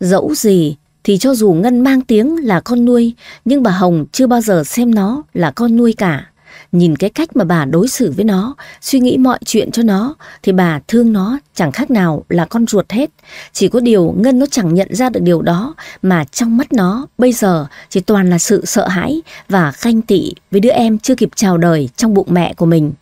Dẫu gì thì cho dù Ngân mang tiếng là con nuôi, nhưng bà Hồng chưa bao giờ xem nó là con nuôi cả. Nhìn cái cách mà bà đối xử với nó, suy nghĩ mọi chuyện cho nó, thì bà thương nó chẳng khác nào là con ruột hết. Chỉ có điều Ngân nó chẳng nhận ra được điều đó, mà trong mắt nó bây giờ chỉ toàn là sự sợ hãi và ganh tị với đứa em chưa kịp chào đời trong bụng mẹ của mình.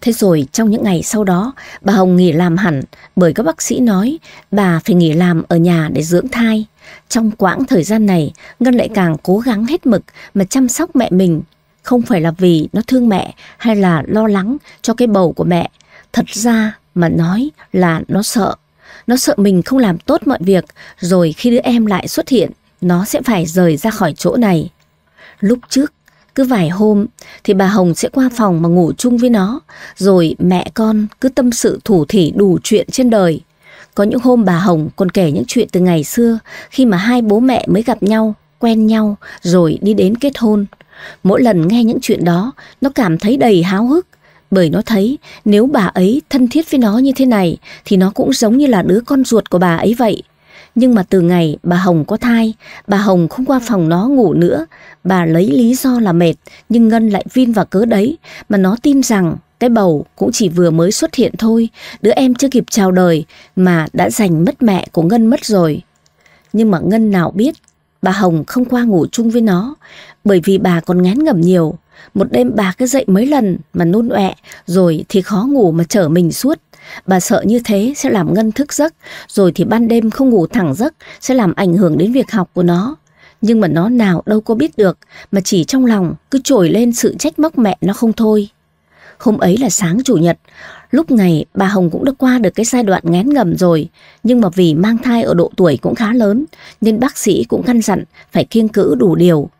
Thế rồi trong những ngày sau đó, bà Hồng nghỉ làm hẳn bởi các bác sĩ nói bà phải nghỉ làm ở nhà để dưỡng thai. Trong quãng thời gian này, Ngân lại càng cố gắng hết mực mà chăm sóc mẹ mình. Không phải là vì nó thương mẹ hay là lo lắng cho cái bầu của mẹ. Thật ra mà nói là nó sợ. Nó sợ mình không làm tốt mọi việc rồi khi đứa em lại xuất hiện, nó sẽ phải rời ra khỏi chỗ này. Lúc trước, cứ vài hôm thì bà Hồng sẽ qua phòng mà ngủ chung với nó, rồi mẹ con cứ tâm sự thủ thỉ đủ chuyện trên đời. Có những hôm bà Hồng còn kể những chuyện từ ngày xưa khi mà hai bố mẹ mới gặp nhau, quen nhau rồi đi đến kết hôn. Mỗi lần nghe những chuyện đó, nó cảm thấy đầy háo hức bởi nó thấy nếu bà ấy thân thiết với nó như thế này thì nó cũng giống như là đứa con ruột của bà ấy vậy. Nhưng mà từ ngày bà Hồng có thai, bà Hồng không qua phòng nó ngủ nữa. Bà lấy lý do là mệt, nhưng Ngân lại vin vào cớ đấy. Mà nó tin rằng cái bầu cũng chỉ vừa mới xuất hiện thôi. Đứa em chưa kịp chào đời mà đã giành mất mẹ của Ngân mất rồi. Nhưng mà Ngân nào biết bà Hồng không qua ngủ chung với nó. Bởi vì bà còn ngán ngẩm nhiều. Một đêm bà cứ dậy mấy lần mà nôn ọe rồi thì khó ngủ mà trở mình suốt. Bà sợ như thế sẽ làm Ngân thức giấc, rồi thì ban đêm không ngủ thẳng giấc sẽ làm ảnh hưởng đến việc học của nó. Nhưng mà nó nào đâu có biết được, mà chỉ trong lòng cứ trồi lên sự trách móc mẹ nó không thôi. Hôm ấy là sáng chủ nhật, lúc này bà Hồng cũng đã qua được cái giai đoạn ngén ngầm rồi, nhưng mà vì mang thai ở độ tuổi cũng khá lớn, nên bác sĩ cũng căn dặn phải kiêng cữ đủ điều.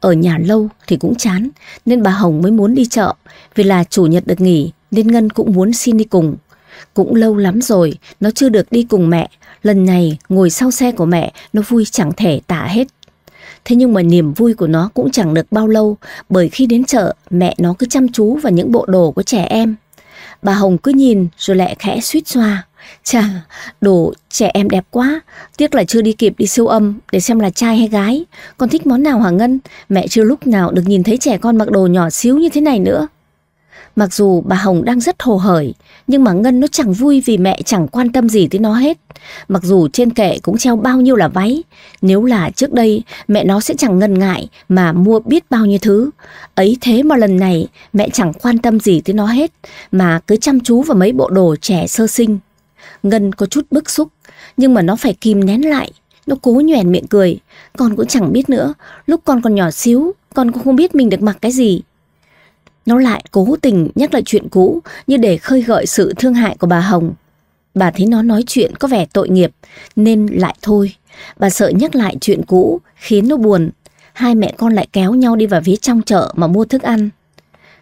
Ở nhà lâu thì cũng chán, nên bà Hồng mới muốn đi chợ, vì là chủ nhật được nghỉ nên Ngân cũng muốn xin đi cùng. Cũng lâu lắm rồi, nó chưa được đi cùng mẹ. Lần này, ngồi sau xe của mẹ, nó vui chẳng thể tả hết. Thế nhưng mà niềm vui của nó cũng chẳng được bao lâu, bởi khi đến chợ, mẹ nó cứ chăm chú vào những bộ đồ của trẻ em. Bà Hồng cứ nhìn rồi lại khẽ suýt xoa. Chà, đồ trẻ em đẹp quá, tiếc là chưa đi kịp đi siêu âm để xem là trai hay gái. Con thích món nào hả Ngân? Mẹ chưa lúc nào được nhìn thấy trẻ con mặc đồ nhỏ xíu như thế này nữa. Mặc dù bà Hồng đang rất hồ hởi, nhưng mà Ngân nó chẳng vui vì mẹ chẳng quan tâm gì tới nó hết. Mặc dù trên kệ cũng treo bao nhiêu là váy, nếu là trước đây mẹ nó sẽ chẳng ngần ngại mà mua biết bao nhiêu thứ. Ấy thế mà lần này mẹ chẳng quan tâm gì tới nó hết, mà cứ chăm chú vào mấy bộ đồ trẻ sơ sinh. Ngân có chút bức xúc, nhưng mà nó phải kìm nén lại. Nó cố nhoèn miệng cười, con cũng chẳng biết nữa, lúc con còn nhỏ xíu, con cũng không biết mình được mặc cái gì. Nó lại cố tình nhắc lại chuyện cũ như để khơi gợi sự thương hại của bà Hồng. Bà thấy nó nói chuyện có vẻ tội nghiệp nên lại thôi. Bà sợ nhắc lại chuyện cũ khiến nó buồn. Hai mẹ con lại kéo nhau đi vào phía trong chợ mà mua thức ăn.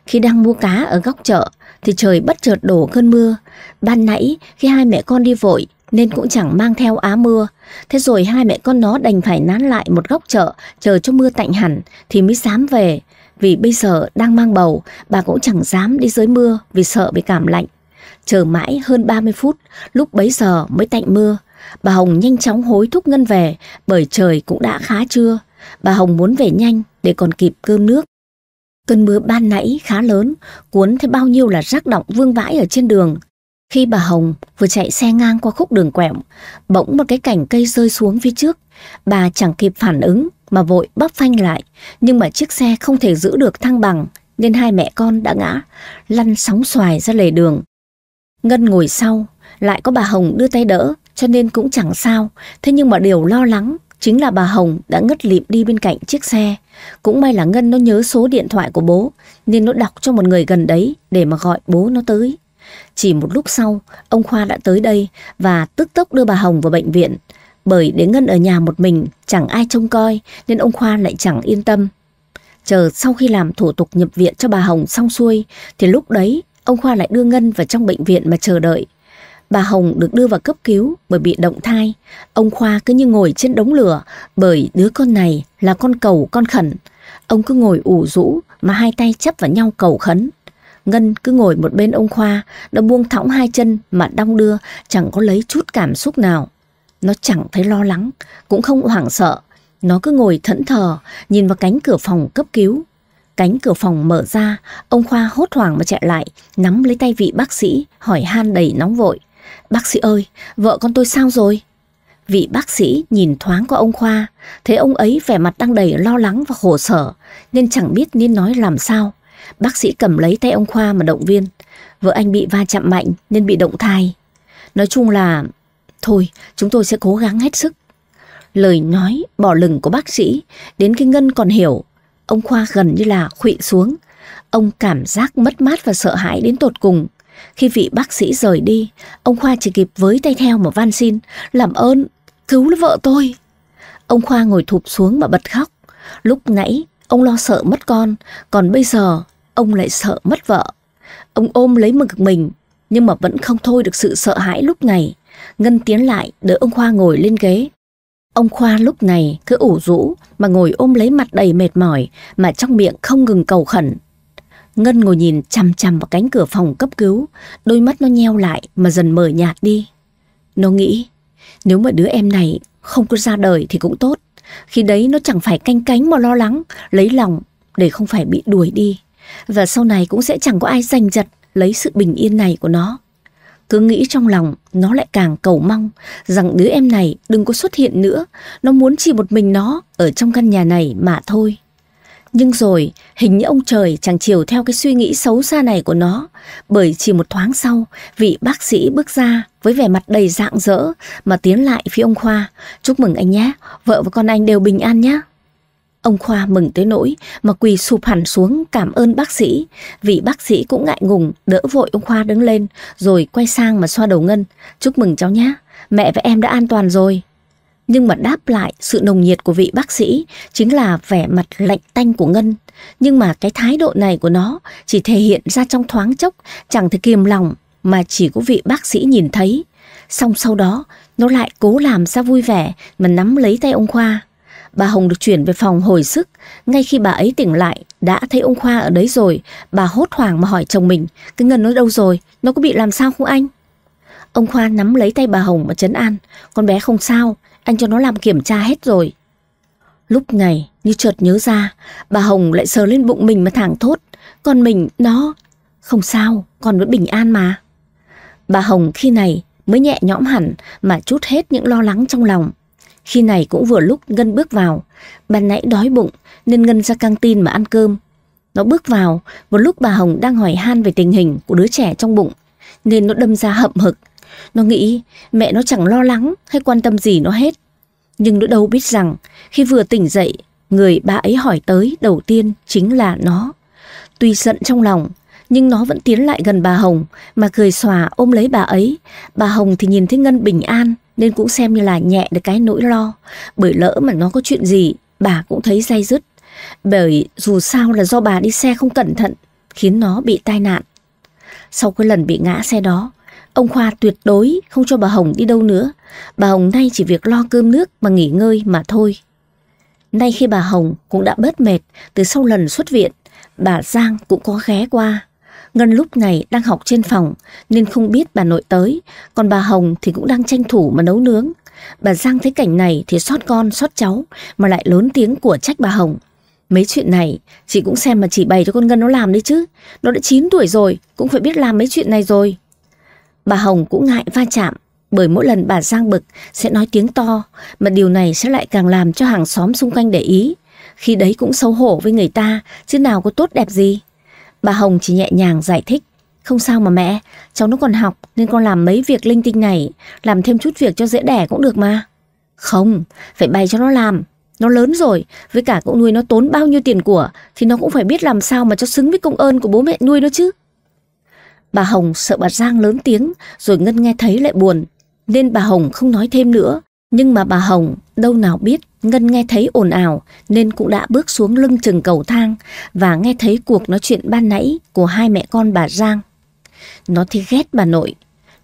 Khi đang mua cá ở góc chợ thì trời bất chợt đổ cơn mưa. Ban nãy khi hai mẹ con đi vội nên cũng chẳng mang theo áo mưa. Thế rồi hai mẹ con nó đành phải nán lại một góc chợ chờ cho mưa tạnh hẳn thì mới dám về. Vì bây giờ đang mang bầu, bà cũng chẳng dám đi dưới mưa vì sợ bị cảm lạnh. Chờ mãi hơn 30 phút, lúc bấy giờ mới tạnh mưa. Bà Hồng nhanh chóng hối thúc Ngân về bởi trời cũng đã khá trưa. Bà Hồng muốn về nhanh để còn kịp cơm nước. Cơn mưa ban nãy khá lớn, cuốn thấy bao nhiêu là rác động vương vãi ở trên đường. Khi bà Hồng vừa chạy xe ngang qua khúc đường quẹo, bỗng một cái cảnh cây rơi xuống phía trước. Bà chẳng kịp phản ứng, mà vội bắp phanh lại, nhưng mà chiếc xe không thể giữ được thăng bằng nên hai mẹ con đã ngã, lăn sóng xoài ra lề đường. Ngân ngồi sau, lại có bà Hồng đưa tay đỡ cho nên cũng chẳng sao, thế nhưng mà điều lo lắng chính là bà Hồng đã ngất lịm đi bên cạnh chiếc xe. Cũng may là Ngân nó nhớ số điện thoại của bố nên nó đọc cho một người gần đấy để mà gọi bố nó tới. Chỉ một lúc sau, ông Khoa đã tới đây và tức tốc đưa bà Hồng vào bệnh viện. Bởi để Ngân ở nhà một mình, chẳng ai trông coi nên ông Khoa lại chẳng yên tâm. Chờ sau khi làm thủ tục nhập viện cho bà Hồng xong xuôi thì lúc đấy ông Khoa lại đưa Ngân vào trong bệnh viện mà chờ đợi. Bà Hồng được đưa vào cấp cứu bởi bị động thai. Ông Khoa cứ như ngồi trên đống lửa bởi đứa con này là con cầu con khẩn. Ông cứ ngồi ủ rũ mà hai tay chấp vào nhau cầu khấn. Ngân cứ ngồi một bên ông Khoa, đã buông thõng hai chân mà đong đưa, chẳng có lấy chút cảm xúc nào. Nó chẳng thấy lo lắng, cũng không hoảng sợ. Nó cứ ngồi thẫn thờ, nhìn vào cánh cửa phòng cấp cứu. Cánh cửa phòng mở ra, ông Khoa hốt hoảng mà chạy lại, nắm lấy tay vị bác sĩ, hỏi han đầy nóng vội. Bác sĩ ơi, vợ con tôi sao rồi? Vị bác sĩ nhìn thoáng qua ông Khoa, thấy ông ấy vẻ mặt đang đầy lo lắng và khổ sở, nên chẳng biết nên nói làm sao. Bác sĩ cầm lấy tay ông Khoa mà động viên. Vợ anh bị va chạm mạnh nên bị động thai. Nói chung là Thôi, chúng tôi sẽ cố gắng hết sức. Lời nói bỏ lừng của bác sĩ, đến khi Ngân còn hiểu, ông Khoa gần như là khụy xuống. Ông cảm giác mất mát và sợ hãi đến tột cùng. Khi vị bác sĩ rời đi, ông Khoa chỉ kịp với tay theo mà van xin, làm ơn, cứu lấy vợ tôi. Ông Khoa ngồi thụp xuống mà bật khóc. Lúc nãy, ông lo sợ mất con, còn bây giờ, ông lại sợ mất vợ. Ông ôm lấy mực mình, nhưng mà vẫn không thôi được sự sợ hãi lúc này. Ngân tiến lại đỡ ông Khoa ngồi lên ghế. Ông Khoa lúc này cứ ủ rũ mà ngồi ôm lấy mặt đầy mệt mỏi mà trong miệng không ngừng cầu khẩn. Ngân ngồi nhìn chằm chằm vào cánh cửa phòng cấp cứu, đôi mắt nó nheo lại mà dần mở nhạt đi. Nó nghĩ, nếu mà đứa em này không có ra đời thì cũng tốt, khi đấy nó chẳng phải canh cánh mà lo lắng, lấy lòng để không phải bị đuổi đi. Và sau này cũng sẽ chẳng có ai giành giật lấy sự bình yên này của nó. Cứ nghĩ trong lòng, nó lại càng cầu mong rằng đứa em này đừng có xuất hiện nữa. Nó muốn chỉ một mình nó ở trong căn nhà này mà thôi. Nhưng rồi, hình như ông trời chẳng chiều theo cái suy nghĩ xấu xa này của nó. Bởi chỉ một thoáng sau, vị bác sĩ bước ra với vẻ mặt đầy rạng rỡ mà tiến lại phía ông Khoa. Chúc mừng anh nhé, vợ và con anh đều bình an nhé. Ông Khoa mừng tới nỗi mà quỳ sụp hẳn xuống cảm ơn bác sĩ. Vị bác sĩ cũng ngại ngùng đỡ vội ông Khoa đứng lên rồi quay sang mà xoa đầu Ngân. Chúc mừng cháu nhé, mẹ và em đã an toàn rồi. Nhưng mà đáp lại sự nồng nhiệt của vị bác sĩ chính là vẻ mặt lạnh tanh của Ngân. Nhưng mà cái thái độ này của nó chỉ thể hiện ra trong thoáng chốc, chẳng thể kiềm lòng mà chỉ có vị bác sĩ nhìn thấy. Xong sau đó, nó lại cố làm ra vui vẻ mà nắm lấy tay ông Khoa. Bà Hồng được chuyển về phòng hồi sức. Ngay khi bà ấy tỉnh lại, đã thấy ông Khoa ở đấy rồi. Bà hốt hoảng mà hỏi chồng mình, cái ngân nó đâu rồi, nó có bị làm sao không anh? Ông Khoa nắm lấy tay bà Hồng mà chấn an, con bé không sao, anh cho nó làm kiểm tra hết rồi. Lúc này, như chợt nhớ ra, bà Hồng lại sờ lên bụng mình mà thẳng thốt, Con mình, nó, không sao, con vẫn bình an mà. Bà Hồng khi này mới nhẹ nhõm hẳn mà chút hết những lo lắng trong lòng. Khi này cũng vừa lúc Ngân bước vào, ban nãy đói bụng nên Ngân ra căng tin mà ăn cơm. Nó bước vào một lúc bà Hồng đang hỏi han về tình hình của đứa trẻ trong bụng, nên nó đâm ra hậm hực. Nó nghĩ mẹ nó chẳng lo lắng hay quan tâm gì nó hết. Nhưng nó đâu biết rằng khi vừa tỉnh dậy, người bà ấy hỏi tới đầu tiên chính là nó. Tuy giận trong lòng, nhưng nó vẫn tiến lại gần bà Hồng mà cười xòa ôm lấy bà ấy. Bà Hồng thì nhìn thấy Ngân bình an nên cũng xem như là nhẹ được cái nỗi lo. Bởi lỡ mà nó có chuyện gì, bà cũng thấy day dứt. Bởi dù sao là do bà đi xe không cẩn thận, khiến nó bị tai nạn. Sau cái lần bị ngã xe đó, ông Khoa tuyệt đối không cho bà Hồng đi đâu nữa. Bà Hồng nay chỉ việc lo cơm nước mà nghỉ ngơi mà thôi. Nay khi bà Hồng cũng đã bớt mệt từ sau lần xuất viện, bà Giang cũng có ghé qua. Ngân lúc này đang học trên phòng nên không biết bà nội tới, còn bà Hồng thì cũng đang tranh thủ mà nấu nướng. Bà Giang thấy cảnh này thì xót con, xót cháu mà lại lớn tiếng của trách bà Hồng. Mấy chuyện này chị cũng xem mà chỉ bày cho con Ngân nó làm đi chứ. Nó đã 9 tuổi rồi, cũng phải biết làm mấy chuyện này rồi. Bà Hồng cũng ngại va chạm bởi mỗi lần bà Giang bực sẽ nói tiếng to mà điều này sẽ lại càng làm cho hàng xóm xung quanh để ý. Khi đấy cũng xấu hổ với người ta chứ nào có tốt đẹp gì. Bà Hồng chỉ nhẹ nhàng giải thích. Không sao mà mẹ, cháu nó còn học nên con làm mấy việc linh tinh này, làm thêm chút việc cho dễ đẻ cũng được mà. Không, phải bày cho nó làm. Nó lớn rồi, với cả cậu nuôi nó tốn bao nhiêu tiền của thì nó cũng phải biết làm sao mà cho xứng với công ơn của bố mẹ nuôi nó chứ. Bà Hồng sợ bà Giang lớn tiếng rồi Ngân nghe thấy lại buồn, nên bà Hồng không nói thêm nữa. Nhưng mà bà Hồng đâu nào biết Ngân nghe thấy ồn ào nên cũng đã bước xuống lưng chừng cầu thang và nghe thấy cuộc nói chuyện ban nãy của hai mẹ con bà Giang. Nó thì ghét bà nội,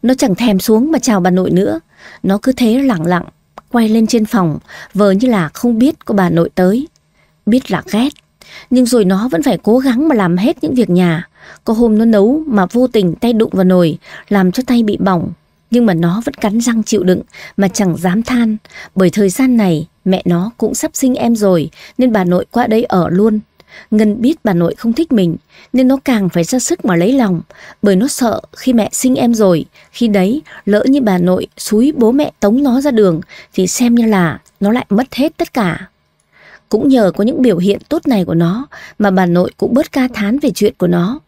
nó chẳng thèm xuống mà chào bà nội nữa. Nó cứ thế lặng lặng, quay lên trên phòng, vờ như là không biết có bà nội tới. Biết là ghét, nhưng rồi nó vẫn phải cố gắng mà làm hết những việc nhà. Có hôm nó nấu mà vô tình tay đụng vào nồi, làm cho tay bị bỏng, nhưng mà nó vẫn cắn răng chịu đựng mà chẳng dám than. Bởi thời gian này mẹ nó cũng sắp sinh em rồi nên bà nội qua đây ở luôn. Ngân biết bà nội không thích mình nên nó càng phải ra sức mà lấy lòng bởi nó sợ khi mẹ sinh em rồi khi đấy lỡ như bà nội xúi bố mẹ tống nó ra đường thì xem như là nó lại mất hết tất cả. Cũng nhờ có những biểu hiện tốt này của nó mà bà nội cũng bớt ca thán về chuyện của nó.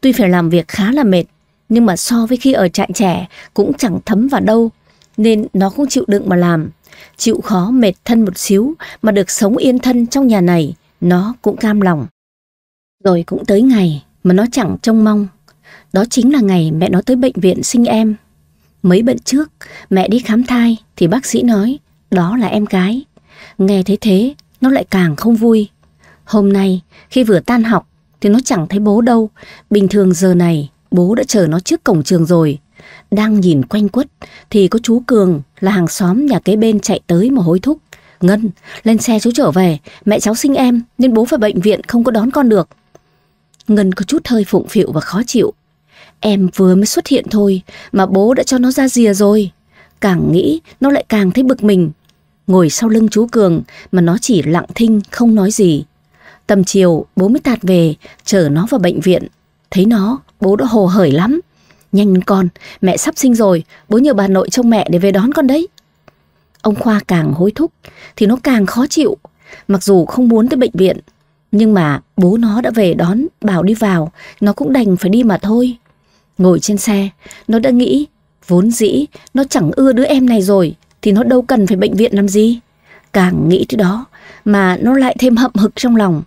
Tuy phải làm việc khá là mệt nhưng mà so với khi ở trại trẻ cũng chẳng thấm vào đâu, nên nó cũng chịu đựng mà làm. Chịu khó mệt thân một xíu mà được sống yên thân trong nhà này, nó cũng cam lòng. Rồi cũng tới ngày mà nó chẳng trông mong. Đó chính là ngày mẹ nó tới bệnh viện sinh em. Mấy bận trước, mẹ đi khám thai thì bác sĩ nói đó là em gái. Nghe thấy thế, nó lại càng không vui. Hôm nay, khi vừa tan học thì nó chẳng thấy bố đâu. Bình thường giờ này, Bố đã chờ nó trước cổng trường rồi. Đang nhìn quanh quất thì có chú Cường là hàng xóm nhà kế bên chạy tới mà hối thúc. Ngân, lên xe chú trở về, mẹ cháu sinh em nên bố phải bệnh viện không có đón con được. Ngân có chút hơi phụng phịu và khó chịu. Em vừa mới xuất hiện thôi mà bố đã cho nó ra rìa rồi. Càng nghĩ nó lại càng thấy bực mình. Ngồi sau lưng chú Cường mà nó chỉ lặng thinh không nói gì. Tầm chiều bố mới tạt về chở nó vào bệnh viện. Thấy nó bố đã hồ hởi lắm. Nhanh con, mẹ sắp sinh rồi, bố nhờ bà nội trông mẹ để về đón con đấy. Ông Khoa càng hối thúc thì nó càng khó chịu. Mặc dù không muốn tới bệnh viện, nhưng mà bố nó đã về đón, bảo đi vào, nó cũng đành phải đi mà thôi. Ngồi trên xe, nó đã nghĩ, vốn dĩ nó chẳng ưa đứa em này rồi, thì nó đâu cần phải bệnh viện làm gì. Càng nghĩ tới đó, mà nó lại thêm hậm hực trong lòng.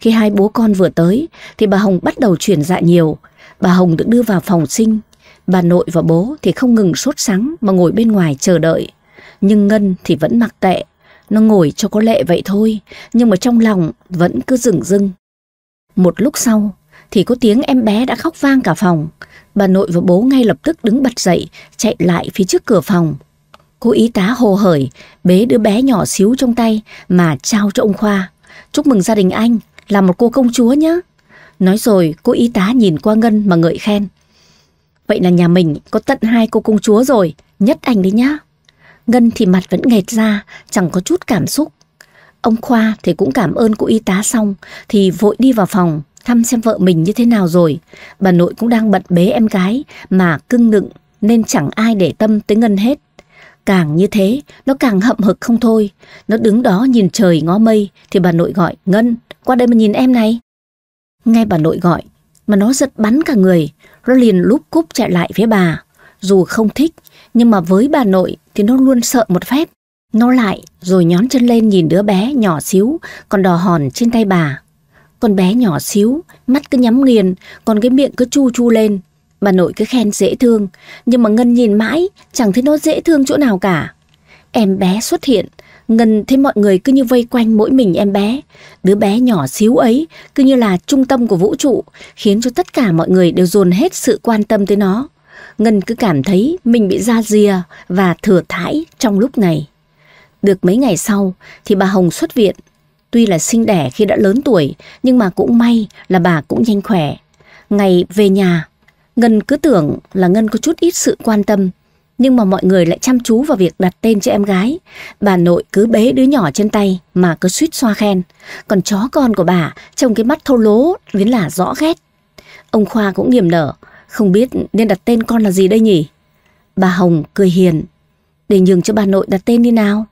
Khi hai bố con vừa tới, thì bà Hồng bắt đầu chuyển dạ nhiều, Bà Hồng được đưa vào phòng sinh. Bà nội và bố thì không ngừng sốt sắng mà ngồi bên ngoài chờ đợi. Nhưng Ngân thì vẫn mặc kệ. Nó ngồi cho có lệ vậy thôi, nhưng mà trong lòng vẫn cứ rừng rưng. Một lúc sau thì có tiếng em bé đã khóc vang cả phòng. Bà nội và bố ngay lập tức đứng bật dậy, chạy lại phía trước cửa phòng. Cô y tá hồ hởi, bế đứa bé nhỏ xíu trong tay mà trao cho ông Khoa. Chúc mừng gia đình anh, là một cô công chúa nhé. Nói rồi cô y tá nhìn qua Ngân mà ngợi khen. Vậy là nhà mình có tận hai cô công chúa rồi, nhất anh đấy nhá. Ngân thì mặt vẫn nghẹt ra, chẳng có chút cảm xúc. Ông Khoa thì cũng cảm ơn cô y tá xong thì vội đi vào phòng thăm xem vợ mình như thế nào rồi. Bà nội cũng đang bận bế em gái mà cưng nựng nên chẳng ai để tâm tới Ngân hết. Càng như thế, nó càng hậm hực không thôi. Nó đứng đó nhìn trời ngó mây thì bà nội gọi Ngân, qua đây mà nhìn em này. Nghe bà nội gọi, mà nó giật bắn cả người, nó liền lúp cúp chạy lại với bà. Dù không thích, nhưng mà với bà nội thì nó luôn sợ một phép. Nó lại rồi nhón chân lên nhìn đứa bé nhỏ xíu còn đỏ hòn trên tay bà. Con bé nhỏ xíu, mắt cứ nhắm nghiền, còn cái miệng cứ chu chu lên. Bà nội cứ khen dễ thương, nhưng mà Ngân nhìn mãi, chẳng thấy nó dễ thương chỗ nào cả. Em bé xuất hiện, Ngân thấy mọi người cứ như vây quanh mỗi mình em bé. Đứa bé nhỏ xíu ấy cứ như là trung tâm của vũ trụ, khiến cho tất cả mọi người đều dồn hết sự quan tâm tới nó. Ngân cứ cảm thấy mình bị ra rìa và thừa thãi trong lúc này. Được mấy ngày sau thì bà Hồng xuất viện. Tuy là sinh đẻ khi đã lớn tuổi nhưng mà cũng may là bà cũng nhanh khỏe. Ngày về nhà, Ngân cứ tưởng là Ngân có chút ít sự quan tâm nhưng mà mọi người lại chăm chú vào việc đặt tên cho em gái. Bà nội cứ bế đứa nhỏ trên tay mà cứ suýt xoa khen. Còn chó con của bà trông cái mắt thô lố đến là rõ ghét. Ông Khoa cũng niềm nở, không biết nên đặt tên con là gì đây nhỉ? Bà Hồng cười hiền, để nhường cho bà nội đặt tên đi nào.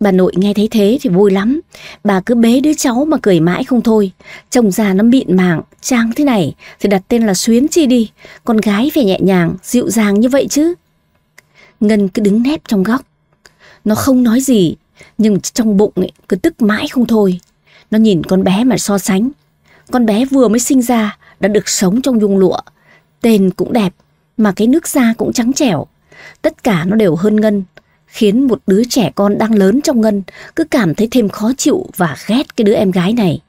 Bà nội nghe thấy thế thì vui lắm, bà cứ bế đứa cháu mà cười mãi không thôi. Chồng già nó mịn màng, trang thế này thì đặt tên là Xuyến chi đi, con gái phải nhẹ nhàng, dịu dàng như vậy chứ. Ngân cứ đứng nép trong góc. Nó không nói gì, nhưng trong bụng ấy, cứ tức mãi không thôi. Nó nhìn con bé mà so sánh. Con bé vừa mới sinh ra đã được sống trong dung lụa. Tên cũng đẹp, mà cái nước da cũng trắng trẻo. Tất cả nó đều hơn Ngân, khiến một đứa trẻ con đang lớn trong Ngân cứ cảm thấy thêm khó chịu và ghét cái đứa em gái này.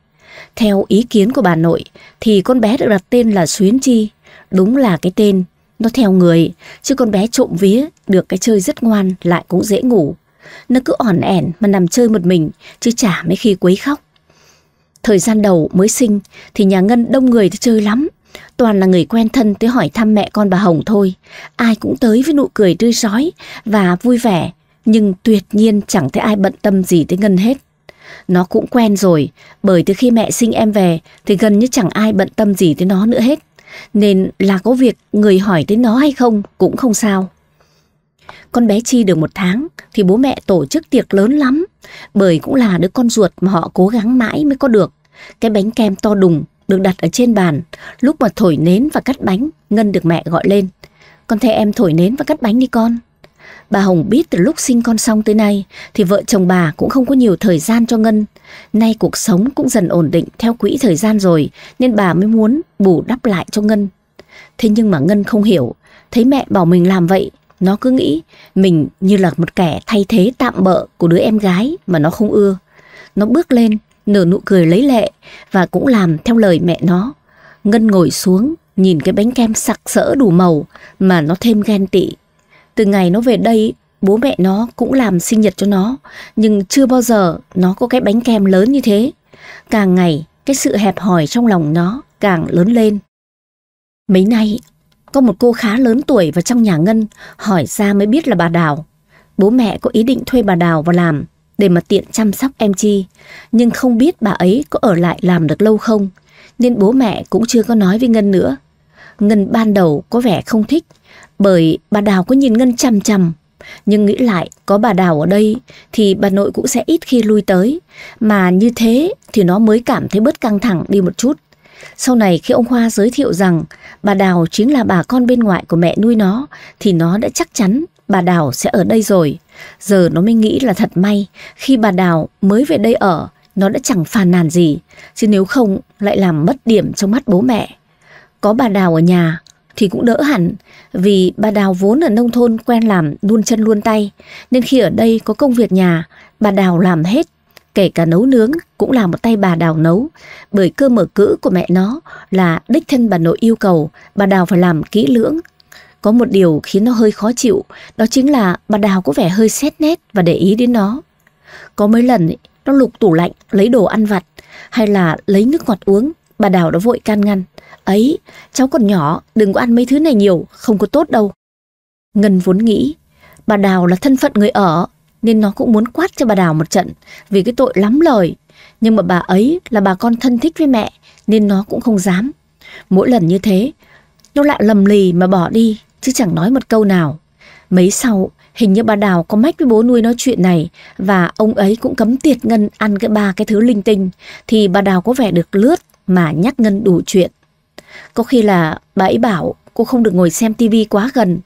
Theo ý kiến của bà nội thì con bé được đặt tên là Xuyến Chi, đúng là cái tên nó theo người, chứ con bé trộm vía, được cái chơi rất ngoan, lại cũng dễ ngủ. Nó cứ ỏn ẻn mà nằm chơi một mình, chứ chả mấy khi quấy khóc. Thời gian đầu mới sinh thì nhà Ngân đông người chơi lắm. Toàn là người quen thân tới hỏi thăm mẹ con bà Hồng thôi. Ai cũng tới với nụ cười tươi rói và vui vẻ. Nhưng tuyệt nhiên chẳng thấy ai bận tâm gì tới Ngân hết. Nó cũng quen rồi, bởi từ khi mẹ sinh em về thì gần như chẳng ai bận tâm gì tới nó nữa hết nên là có việc người hỏi đến nó hay không cũng không sao. Con bé Chi được một tháng thì bố mẹ tổ chức tiệc lớn lắm, bởi cũng là đứa con ruột mà họ cố gắng mãi mới có được. Cái bánh kem to đùng được đặt ở trên bàn, lúc mà thổi nến và cắt bánh, Ngân được mẹ gọi lên. Con thấy em thổi nến và cắt bánh đi con. Bà Hồng biết từ lúc sinh con xong tới nay thì vợ chồng bà cũng không có nhiều thời gian cho Ngân. Nay cuộc sống cũng dần ổn định theo quỹ thời gian rồi nên bà mới muốn bù đắp lại cho Ngân. Thế nhưng mà Ngân không hiểu, thấy mẹ bảo mình làm vậy, nó cứ nghĩ mình như là một kẻ thay thế tạm bợ của đứa em gái mà nó không ưa. Nó bước lên, nở nụ cười lấy lệ và cũng làm theo lời mẹ nó. Ngân ngồi xuống, nhìn cái bánh kem sặc sỡ đủ màu mà nó thêm ghen tị từ ngày nó về đây, bố mẹ nó cũng làm sinh nhật cho nó, nhưng chưa bao giờ nó có cái bánh kem lớn như thế. Càng ngày, cái sự hẹp hòi trong lòng nó càng lớn lên. Mấy nay, có một cô khá lớn tuổi vào trong nhà Ngân, hỏi ra mới biết là bà Đào. Bố mẹ có ý định thuê bà Đào vào làm, để mà tiện chăm sóc em Chi, nhưng không biết bà ấy có ở lại làm được lâu không, nên bố mẹ cũng chưa có nói với Ngân nữa. Ngân ban đầu có vẻ không thích, bởi bà Đào có nhìn Ngân chằm chằm nhưng nghĩ lại có bà Đào ở đây thì bà nội cũng sẽ ít khi lui tới. Mà như thế thì nó mới cảm thấy bớt căng thẳng đi một chút. Sau này khi ông khoa giới thiệu rằng bà Đào chính là bà con bên ngoại của mẹ nuôi nó thì nó đã chắc chắn bà Đào sẽ ở đây rồi. Giờ nó mới nghĩ là thật may khi bà Đào mới về đây ở nó đã chẳng phàn nàn gì. Chứ nếu không lại làm mất điểm trong mắt bố mẹ. Có bà Đào ở nhà thì cũng đỡ hẳn vì bà Đào vốn ở nông thôn quen làm luôn chân luôn tay nên khi ở đây có công việc nhà bà Đào làm hết kể cả nấu nướng cũng là một tay bà Đào nấu bởi cơ mở cữ của mẹ nó là đích thân bà nội yêu cầu bà Đào phải làm kỹ lưỡng có một điều khiến nó hơi khó chịu đó chính là bà Đào có vẻ hơi xét nét và để ý đến nó có mấy lần nó lục tủ lạnh lấy đồ ăn vặt hay là lấy nước ngọt uống bà Đào đã vội can ngăn ấy, cháu còn nhỏ, đừng có ăn mấy thứ này nhiều, không có tốt đâu. Ngân vốn nghĩ, bà Đào là thân phận người ở, nên nó cũng muốn quát cho bà Đào một trận vì cái tội lắm lời. Nhưng mà bà ấy là bà con thân thích với mẹ, nên nó cũng không dám. Mỗi lần như thế, nó lại lầm lì mà bỏ đi, chứ chẳng nói một câu nào. Mấy sau, hình như bà Đào có mách với bố nuôi nói chuyện này và ông ấy cũng cấm tiệt Ngân ăn cái ba cái thứ linh tinh thì bà Đào có vẻ được lướt mà nhắc Ngân đủ chuyện. Có khi là bà ấy bảo cô không được ngồi xem tivi quá gần.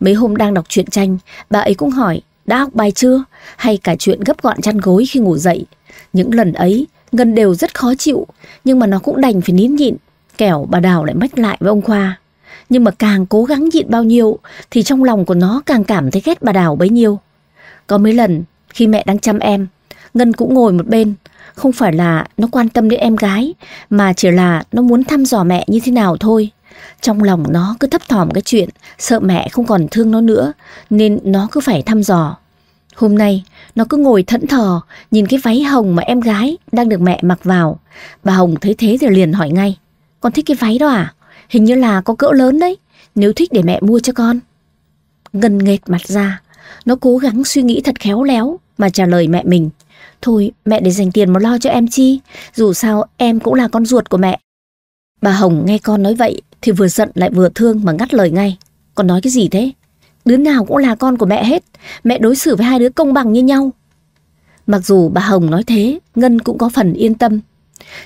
Mấy hôm đang đọc truyện tranh, bà ấy cũng hỏi đã học bài chưa hay cả chuyện gấp gọn chăn gối khi ngủ dậy. Những lần ấy, Ngân đều rất khó chịu, nhưng mà nó cũng đành phải nín nhịn, kẻo bà Đào lại mách lại với ông Khoa. Nhưng mà càng cố gắng nhịn bao nhiêu thì trong lòng của nó càng cảm thấy ghét bà Đào bấy nhiêu. Có mấy lần khi mẹ đang chăm em, Ngân cũng ngồi một bên, không phải là nó quan tâm đến em gái, mà chỉ là nó muốn thăm dò mẹ như thế nào thôi. Trong lòng nó cứ thấp thỏm cái chuyện, sợ mẹ không còn thương nó nữa, nên nó cứ phải thăm dò. Hôm nay, nó cứ ngồi thẫn thờ, nhìn cái váy hồng mà em gái đang được mẹ mặc vào. Bà Hồng thấy thế thì liền hỏi ngay, con thích cái váy đó à? Hình như là có cỡ lớn đấy, nếu thích để mẹ mua cho con. Ngân nghệt mặt ra, nó cố gắng suy nghĩ thật khéo léo mà trả lời mẹ mình. Thôi mẹ để dành tiền mà lo cho em chi, dù sao em cũng là con ruột của mẹ. Bà Hồng nghe con nói vậy thì vừa giận lại vừa thương mà ngắt lời ngay. Con nói cái gì thế? Đứa nào cũng là con của mẹ hết, mẹ đối xử với hai đứa công bằng như nhau. Mặc dù bà Hồng nói thế, Ngân cũng có phần yên tâm.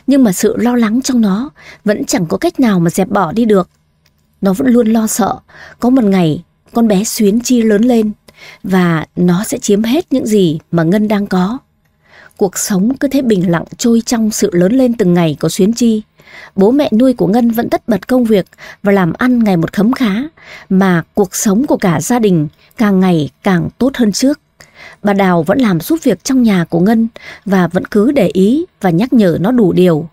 Nhưng mà sự lo lắng trong nó vẫn chẳng có cách nào mà dẹp bỏ đi được. Nó vẫn luôn lo sợ, có một ngày con bé Xuyến Chi lớn lên và nó sẽ chiếm hết những gì mà Ngân đang có. Cuộc sống cứ thế bình lặng trôi trong sự lớn lên từng ngày của Xuyến Chi. Bố mẹ nuôi của Ngân vẫn tất bật công việc và làm ăn ngày một khấm khá, mà cuộc sống của cả gia đình càng ngày càng tốt hơn trước. Bà Đào vẫn làm giúp việc trong nhà của Ngân và vẫn cứ để ý và nhắc nhở nó đủ điều.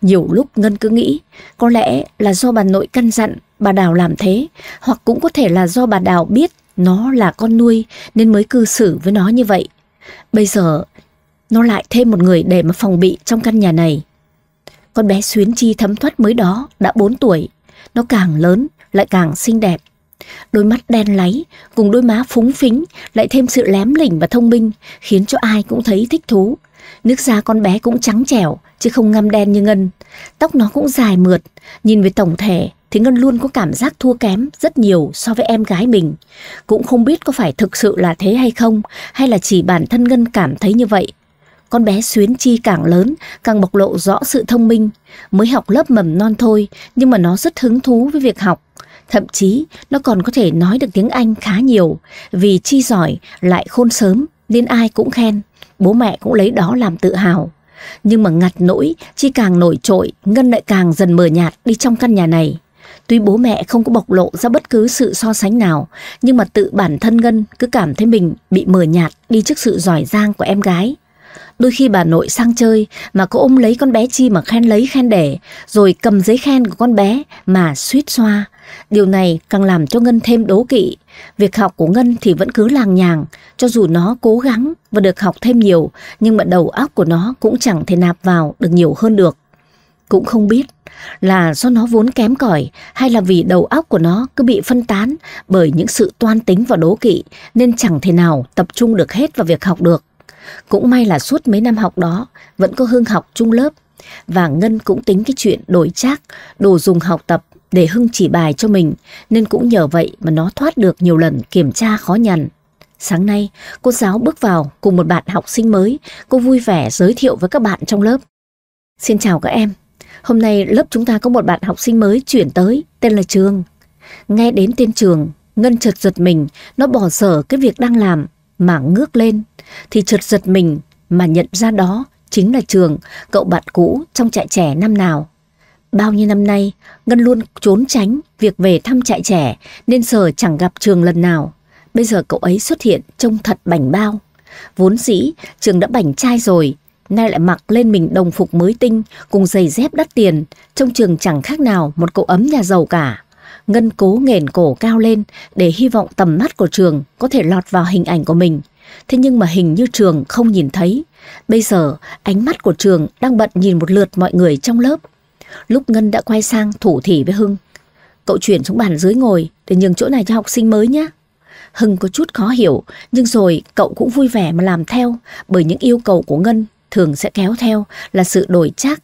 Nhiều lúc Ngân cứ nghĩ có lẽ là do bà nội căn dặn bà Đào làm thế hoặc cũng có thể là do bà Đào biết nó là con nuôi nên mới cư xử với nó như vậy. Bây giờ nó lại thêm một người để mà phòng bị trong căn nhà này. Con bé Xuyến Chi thấm thoát mới đó đã 4 tuổi, nó càng lớn lại càng xinh đẹp. Đôi mắt đen láy cùng đôi má phúng phính lại thêm sự lém lỉnh và thông minh khiến cho ai cũng thấy thích thú. Nước da con bé cũng trắng trẻo chứ không ngăm đen như Ngân. Tóc nó cũng dài mượt, nhìn về tổng thể thì Ngân luôn có cảm giác thua kém rất nhiều so với em gái mình. Cũng không biết có phải thực sự là thế hay không hay là chỉ bản thân Ngân cảm thấy như vậy. Con bé Xuyến Chi càng lớn, càng bộc lộ rõ sự thông minh. Mới học lớp mầm non thôi, nhưng mà nó rất hứng thú với việc học. Thậm chí, nó còn có thể nói được tiếng Anh khá nhiều. Vì Chi giỏi, lại khôn sớm, nên ai cũng khen. Bố mẹ cũng lấy đó làm tự hào. Nhưng mà ngặt nỗi, Chi càng nổi trội, Ngân lại càng dần mờ nhạt đi trong căn nhà này. Tuy bố mẹ không có bộc lộ ra bất cứ sự so sánh nào, nhưng mà tự bản thân Ngân cứ cảm thấy mình bị mờ nhạt đi trước sự giỏi giang của em gái. Đôi khi bà nội sang chơi mà có ôm lấy con bé Chi mà khen lấy khen để, rồi cầm giấy khen của con bé mà suýt xoa. Điều này càng làm cho Ngân thêm đố kỵ. Việc học của Ngân thì vẫn cứ làng nhàng, cho dù nó cố gắng và được học thêm nhiều, nhưng mà đầu óc của nó cũng chẳng thể nạp vào được nhiều hơn được. Cũng không biết là do nó vốn kém cỏi hay là vì đầu óc của nó cứ bị phân tán bởi những sự toan tính và đố kỵ nên chẳng thể nào tập trung được hết vào việc học được. Cũng may là suốt mấy năm học đó vẫn có Hưng học chung lớp và Ngân cũng tính cái chuyện đổi trác, đồ dùng học tập để Hưng chỉ bài cho mình nên cũng nhờ vậy mà nó thoát được nhiều lần kiểm tra khó nhằn. Sáng nay, cô giáo bước vào cùng một bạn học sinh mới, cô vui vẻ giới thiệu với các bạn trong lớp. Xin chào các em, hôm nay lớp chúng ta có một bạn học sinh mới chuyển tới, tên là Trường. Nghe đến tên Trường, Ngân chợt giật mình, nó bỏ sở cái việc đang làm mà ngước lên thì chợt giật mình mà nhận ra đó chính là Trường, cậu bạn cũ trong trại trẻ năm nào. Bao nhiêu năm nay, Ngân luôn trốn tránh việc về thăm trại trẻ nên giờ chẳng gặp Trường lần nào. Bây giờ cậu ấy xuất hiện trông thật bảnh bao. Vốn dĩ, Trường đã bảnh trai rồi, nay lại mặc lên mình đồng phục mới tinh cùng giày dép đắt tiền, trông Trường chẳng khác nào một cậu ấm nhà giàu cả. Ngân cố nghển cổ cao lên để hy vọng tầm mắt của Trường có thể lọt vào hình ảnh của mình. Thế nhưng mà hình như trường không nhìn thấy. Bây giờ, ánh mắt của trường đang bận nhìn một lượt mọi người trong lớp. Lúc Ngân đã quay sang thủ thỉ với Hưng. Cậu chuyển xuống bàn dưới ngồi để nhường chỗ này cho học sinh mới nhé. Hưng có chút khó hiểu, nhưng rồi cậu cũng vui vẻ mà làm theo bởi những yêu cầu của Ngân thường sẽ kéo theo là sự đổi chắc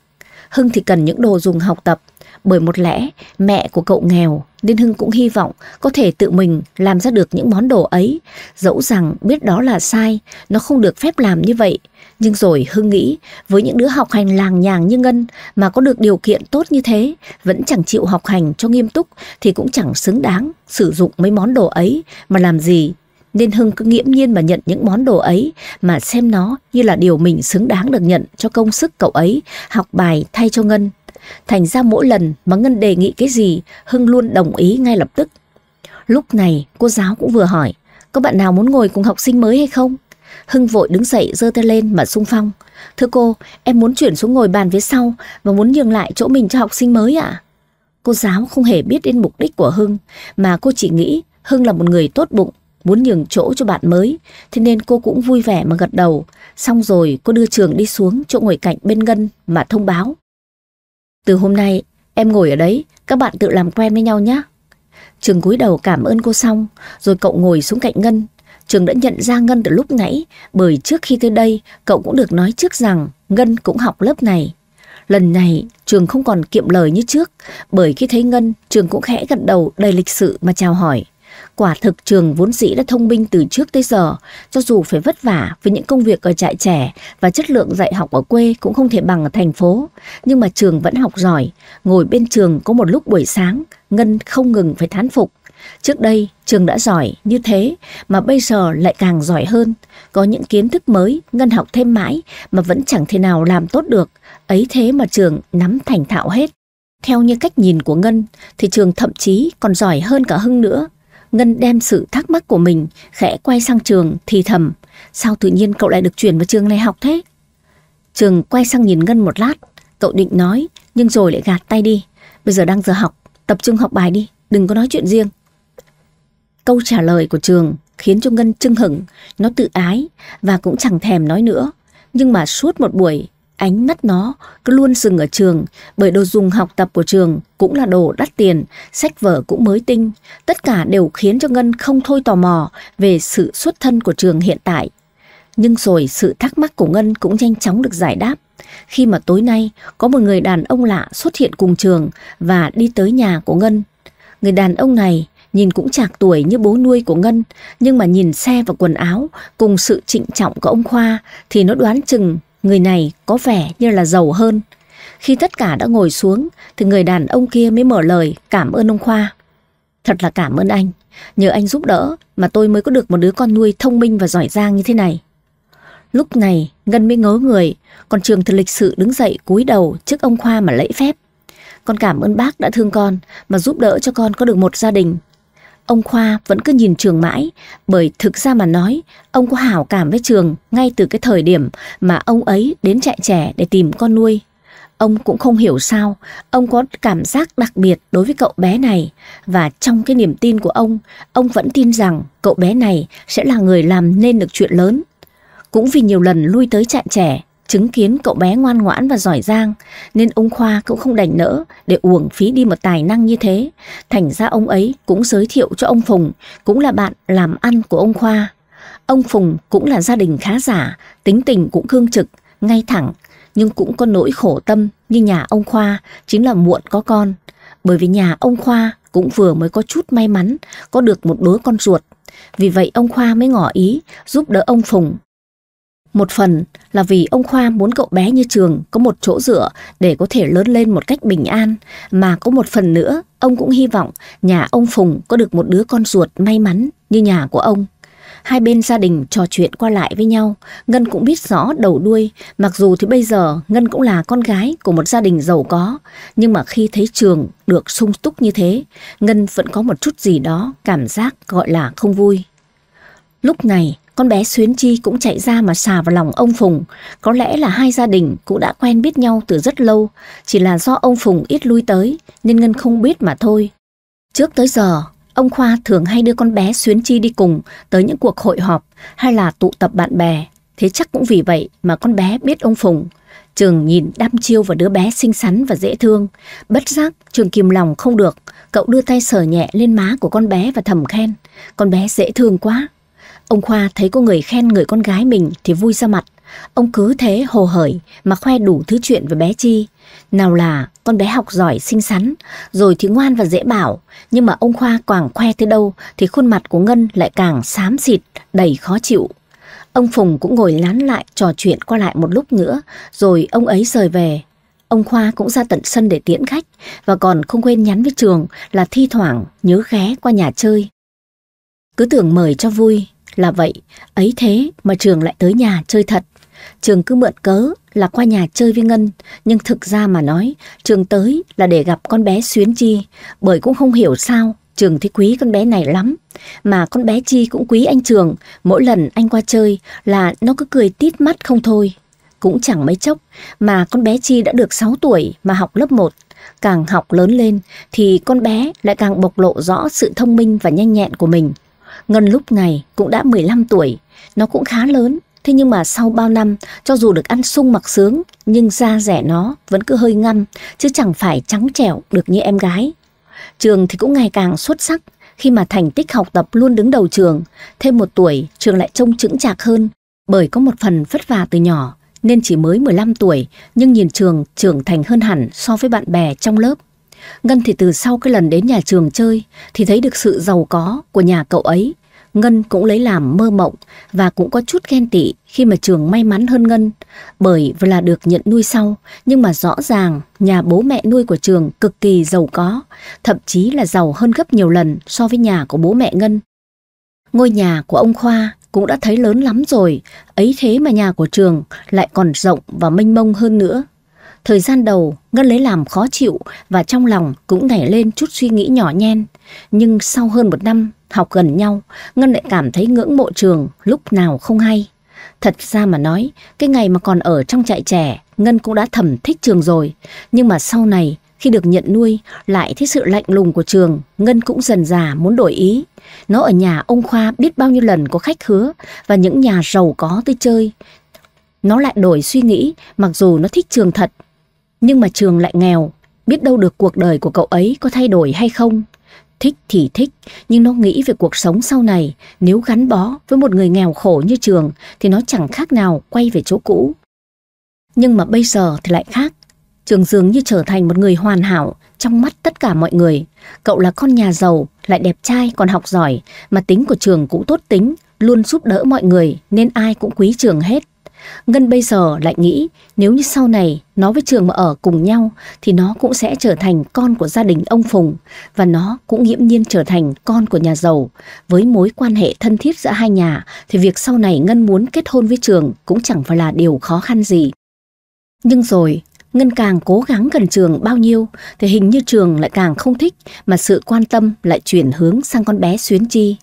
Hưng thì cần những đồ dùng học tập, bởi một lẽ mẹ của cậu nghèo nên Hưng cũng hy vọng có thể tự mình làm ra được những món đồ ấy. Dẫu rằng biết đó là sai, nó không được phép làm như vậy. Nhưng rồi Hưng nghĩ với những đứa học hành làng nhàng như Ngân mà có được điều kiện tốt như thế, vẫn chẳng chịu học hành cho nghiêm túc thì cũng chẳng xứng đáng sử dụng mấy món đồ ấy mà làm gì. Nên Hưng cứ nghiễm nhiên mà nhận những món đồ ấy mà xem nó như là điều mình xứng đáng được nhận cho công sức cậu ấy học bài thay cho Ngân. Thành ra mỗi lần mà Ngân đề nghị cái gì, Hưng luôn đồng ý ngay lập tức. Lúc này cô giáo cũng vừa hỏi, có bạn nào muốn ngồi cùng học sinh mới hay không? Hưng vội đứng dậy dơ tay lên mà sung phong. Thưa cô, em muốn chuyển xuống ngồi bàn phía sau và muốn nhường lại chỗ mình cho học sinh mới ạ. Cô giáo không hề biết đến mục đích của Hưng mà cô chỉ nghĩ Hưng là một người tốt bụng, muốn nhường chỗ cho bạn mới. Thế nên cô cũng vui vẻ mà gật đầu. Xong rồi cô đưa trường đi xuống chỗ ngồi cạnh bên Ngân mà thông báo từ hôm nay, em ngồi ở đấy, các bạn tự làm quen với nhau nhé. Trường cúi đầu cảm ơn cô xong, rồi cậu ngồi xuống cạnh Ngân. Trường đã nhận ra Ngân từ lúc nãy, bởi trước khi tới đây, cậu cũng được nói trước rằng Ngân cũng học lớp này. Lần này, Trường không còn kiệm lời như trước, bởi khi thấy Ngân, Trường cũng khẽ gật đầu đầy lịch sự mà chào hỏi. Quả thực trường vốn dĩ đã thông minh từ trước tới giờ, cho dù phải vất vả với những công việc ở trại trẻ và chất lượng dạy học ở quê cũng không thể bằng ở thành phố, nhưng mà trường vẫn học giỏi. Ngồi bên trường có một lúc buổi sáng, Ngân không ngừng phải thán phục. Trước đây trường đã giỏi như thế mà bây giờ lại càng giỏi hơn. Có những kiến thức mới Ngân học thêm mãi mà vẫn chẳng thể nào làm tốt được. Ấy thế mà trường nắm thành thạo hết. Theo như cách nhìn của Ngân thì trường thậm chí còn giỏi hơn cả Hưng nữa. Ngân đem sự thắc mắc của mình khẽ quay sang trường thì thầm. Sao tự nhiên cậu lại được chuyển vào trường này học thế? Trường quay sang nhìn Ngân một lát. Cậu định nói nhưng rồi lại gạt tay đi. Bây giờ đang giờ học, tập trung học bài đi, đừng có nói chuyện riêng. Câu trả lời của trường khiến cho Ngân trưng hửng, nó tự ái và cũng chẳng thèm nói nữa. Nhưng mà suốt một buổi, Ánh mắt nó cứ luôn dừng ở trường bởi đồ dùng học tập của trường cũng là đồ đắt tiền, sách vở cũng mới tinh. Tất cả đều khiến cho Ngân không thôi tò mò về sự xuất thân của trường hiện tại. Nhưng rồi sự thắc mắc của Ngân cũng nhanh chóng được giải đáp. Khi mà tối nay có một người đàn ông lạ xuất hiện cùng trường và đi tới nhà của Ngân. Người đàn ông này nhìn cũng chạc tuổi như bố nuôi của Ngân, nhưng mà nhìn xe và quần áo cùng sự trịnh trọng của ông Khoa thì nó đoán chừng người này có vẻ như là giàu hơn. Khi tất cả đã ngồi xuống thì người đàn ông kia mới mở lời cảm ơn ông Khoa. Thật là cảm ơn anh, nhờ anh giúp đỡ mà tôi mới có được một đứa con nuôi thông minh và giỏi giang như thế này. Lúc này Ngân mới ngớ người, còn trường thật lịch sự đứng dậy cúi đầu trước ông Khoa mà lễ phép. Con cảm ơn bác đã thương con mà giúp đỡ cho con có được một gia đình Ông Khoa vẫn cứ nhìn Trường mãi, bởi thực ra mà nói, ông có hảo cảm với Trường ngay từ cái thời điểm mà ông ấy đến trại trẻ để tìm con nuôi. Ông cũng không hiểu sao, ông có cảm giác đặc biệt đối với cậu bé này và trong cái niềm tin của ông, ông vẫn tin rằng cậu bé này sẽ là người làm nên được chuyện lớn. Cũng vì nhiều lần lui tới trại trẻ, Chứng kiến cậu bé ngoan ngoãn và giỏi giang nên ông Khoa cũng không đành nỡ để uổng phí đi một tài năng như thế. Thành ra ông ấy cũng giới thiệu cho ông Phùng, cũng là bạn làm ăn của ông Khoa. Ông Phùng cũng là gia đình khá giả, tính tình cũng cương trực, ngay thẳng, nhưng cũng có nỗi khổ tâm như nhà ông Khoa chính là muộn có con. Bởi vì nhà ông Khoa cũng vừa mới có chút may mắn có được một đứa con ruột. Vì vậy ông Khoa mới ngỏ ý giúp đỡ ông Phùng một phần là vì ông Khoa muốn cậu bé như trường có một chỗ dựa để có thể lớn lên một cách bình an, mà có một phần nữa, ông cũng hy vọng nhà ông Phùng có được một đứa con ruột may mắn như nhà của ông. Hai bên gia đình trò chuyện qua lại với nhau, Ngân cũng biết rõ đầu đuôi, mặc dù thì bây giờ Ngân cũng là con gái của một gia đình giàu có, nhưng mà khi thấy trường được sung túc như thế, Ngân vẫn có một chút gì đó cảm giác gọi là không vui. Lúc này, con bé Xuyến Chi cũng chạy ra mà xà vào lòng ông Phùng. Có lẽ là hai gia đình cũng đã quen biết nhau từ rất lâu, chỉ là do ông Phùng ít lui tới nên Ngân không biết mà thôi. Trước tới giờ, ông Khoa thường hay đưa con bé Xuyến Chi đi cùng tới những cuộc hội họp hay là tụ tập bạn bè. Thế chắc cũng vì vậy mà con bé biết ông Phùng. Trường nhìn đăm chiêu vào đứa bé xinh xắn và dễ thương. Bất giác, Trường kìm lòng không được. Cậu đưa tay sờ nhẹ lên má của con bé và thầm khen. Con bé dễ thương quá. Ông Khoa thấy có người khen người con gái mình thì vui ra mặt. Ông cứ thế hồ hởi mà khoe đủ thứ chuyện về bé Chi. Nào là con bé học giỏi xinh xắn, rồi thì ngoan và dễ bảo. Nhưng mà ông Khoa càng khoe thế đâu thì khuôn mặt của Ngân lại càng xám xịt, đầy khó chịu. Ông Phùng cũng ngồi lán lại trò chuyện qua lại một lúc nữa, rồi ông ấy rời về. Ông Khoa cũng ra tận sân để tiễn khách và còn không quên nhắn với trường là thi thoảng nhớ ghé qua nhà chơi. Cứ tưởng mời cho vui, là vậy, ấy thế mà Trường lại tới nhà chơi thật. Trường cứ mượn cớ là qua nhà chơi với Ngân, nhưng thực ra mà nói, Trường tới là để gặp con bé Xuyến Chi, bởi cũng không hiểu sao Trường thấy quý con bé này lắm. Mà con bé Chi cũng quý anh Trường, mỗi lần anh qua chơi là nó cứ cười tít mắt không thôi. Cũng chẳng mấy chốc mà con bé Chi đã được 6 tuổi mà học lớp 1. Càng học lớn lên thì con bé lại càng bộc lộ rõ sự thông minh và nhanh nhẹn của mình. Ngân lúc này cũng đã 15 tuổi, nó cũng khá lớn, thế nhưng mà sau bao năm, cho dù được ăn sung mặc sướng, nhưng da rẻ nó vẫn cứ hơi ngăm, chứ chẳng phải trắng trẻo được như em gái. Trường thì cũng ngày càng xuất sắc, khi mà thành tích học tập luôn đứng đầu trường, thêm một tuổi trường lại trông chững chạc hơn, bởi có một phần vất vả từ nhỏ, nên chỉ mới 15 tuổi, nhưng nhìn trường trưởng thành hơn hẳn so với bạn bè trong lớp. Ngân thì từ sau cái lần đến nhà trường chơi thì thấy được sự giàu có của nhà cậu ấy Ngân cũng lấy làm mơ mộng và cũng có chút ghen tị khi mà Trường may mắn hơn Ngân bởi là được nhận nuôi sau nhưng mà rõ ràng nhà bố mẹ nuôi của Trường cực kỳ giàu có thậm chí là giàu hơn gấp nhiều lần so với nhà của bố mẹ Ngân. Ngôi nhà của ông Khoa cũng đã thấy lớn lắm rồi ấy thế mà nhà của Trường lại còn rộng và mênh mông hơn nữa. Thời gian đầu, Ngân lấy làm khó chịu và trong lòng cũng nảy lên chút suy nghĩ nhỏ nhen. Nhưng sau hơn một năm học gần nhau, Ngân lại cảm thấy ngưỡng mộ trường lúc nào không hay. Thật ra mà nói, cái ngày mà còn ở trong trại trẻ, Ngân cũng đã thầm thích trường rồi. Nhưng mà sau này, khi được nhận nuôi, lại thấy sự lạnh lùng của trường, Ngân cũng dần già muốn đổi ý. Nó ở nhà ông Khoa biết bao nhiêu lần có khách hứa và những nhà giàu có tới chơi. Nó lại đổi suy nghĩ, mặc dù nó thích trường thật, nhưng mà trường lại nghèo, biết đâu được cuộc đời của cậu ấy có thay đổi hay không. Thích thì thích, nhưng nó nghĩ về cuộc sống sau này, nếu gắn bó với một người nghèo khổ như trường thì nó chẳng khác nào quay về chỗ cũ. Nhưng mà bây giờ thì lại khác. Trường dường như trở thành một người hoàn hảo trong mắt tất cả mọi người. Cậu là con nhà giàu, lại đẹp trai, còn học giỏi, mà tính của trường cũng tốt tính, luôn giúp đỡ mọi người nên ai cũng quý trường hết. Ngân bây giờ lại nghĩ nếu như sau này nó với Trường mà ở cùng nhau thì nó cũng sẽ trở thành con của gia đình ông Phùng và nó cũng nghiễm nhiên trở thành con của nhà giàu. Với mối quan hệ thân thiết giữa hai nhà thì việc sau này Ngân muốn kết hôn với Trường cũng chẳng phải là điều khó khăn gì. Nhưng rồi Ngân càng cố gắng gần trường bao nhiêu thì hình như trường lại càng không thích mà sự quan tâm lại chuyển hướng sang con bé Xuyến Chi.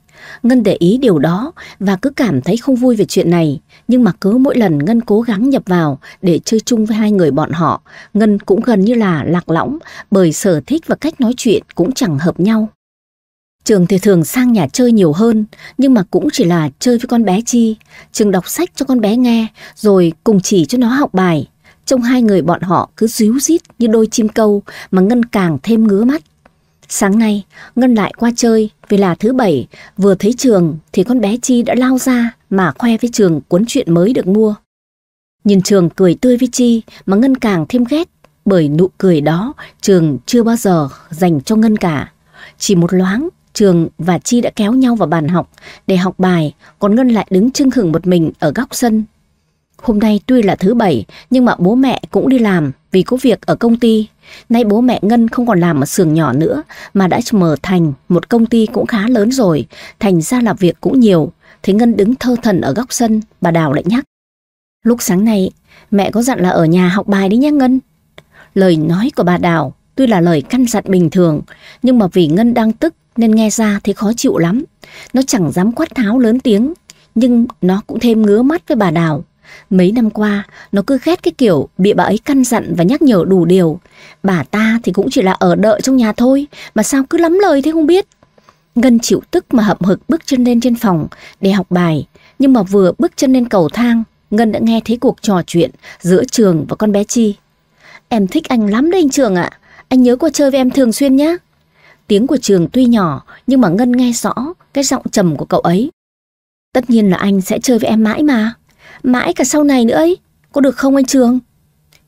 Ngân để ý điều đó và cứ cảm thấy không vui về chuyện này. Nhưng mà cứ mỗi lần Ngân cố gắng nhập vào để chơi chung với hai người bọn họ, Ngân cũng gần như là lạc lõng bởi sở thích và cách nói chuyện cũng chẳng hợp nhau. Trường thì thường sang nhà chơi nhiều hơn, nhưng mà cũng chỉ là chơi với con bé Chi. Trường đọc sách cho con bé nghe, rồi cùng chỉ cho nó học bài. trong hai người bọn họ cứ díu dít như đôi chim câu mà Ngân càng thêm ngứa mắt. Sáng nay, Ngân lại qua chơi vì là thứ bảy, vừa thấy Trường thì con bé Chi đã lao ra mà khoe với Trường cuốn chuyện mới được mua. Nhìn Trường cười tươi với Chi mà Ngân càng thêm ghét bởi nụ cười đó Trường chưa bao giờ dành cho Ngân cả. Chỉ một loáng, Trường và Chi đã kéo nhau vào bàn học để học bài, còn Ngân lại đứng chưng hưởng một mình ở góc sân Hôm nay tuy là thứ bảy nhưng mà bố mẹ cũng đi làm vì có việc ở công ty. Nay bố mẹ Ngân không còn làm ở xưởng nhỏ nữa mà đã mở thành một công ty cũng khá lớn rồi. Thành ra là việc cũng nhiều. Thế Ngân đứng thơ thần ở góc sân, bà Đào lại nhắc. Lúc sáng nay, mẹ có dặn là ở nhà học bài đấy nhé Ngân. Lời nói của bà Đào tuy là lời căn dặn bình thường, nhưng mà vì Ngân đang tức nên nghe ra thấy khó chịu lắm. Nó chẳng dám quát tháo lớn tiếng, nhưng nó cũng thêm ngứa mắt với bà Đào. Mấy năm qua, nó cứ ghét cái kiểu bị bà ấy căn dặn và nhắc nhở đủ điều. Bà ta thì cũng chỉ là ở đợi trong nhà thôi, mà sao cứ lắm lời thế không biết. Ngân chịu tức mà hậm hực bước chân lên trên phòng để học bài, nhưng mà vừa bước chân lên cầu thang, Ngân đã nghe thấy cuộc trò chuyện giữa Trường và con bé Chi. Em thích anh lắm đấy anh Trường ạ, anh nhớ qua chơi với em thường xuyên nhé. Tiếng của Trường tuy nhỏ nhưng mà Ngân nghe rõ cái giọng trầm của cậu ấy. Tất nhiên là anh sẽ chơi với em mãi mà mãi cả sau này nữa ấy. Có được không anh Trường?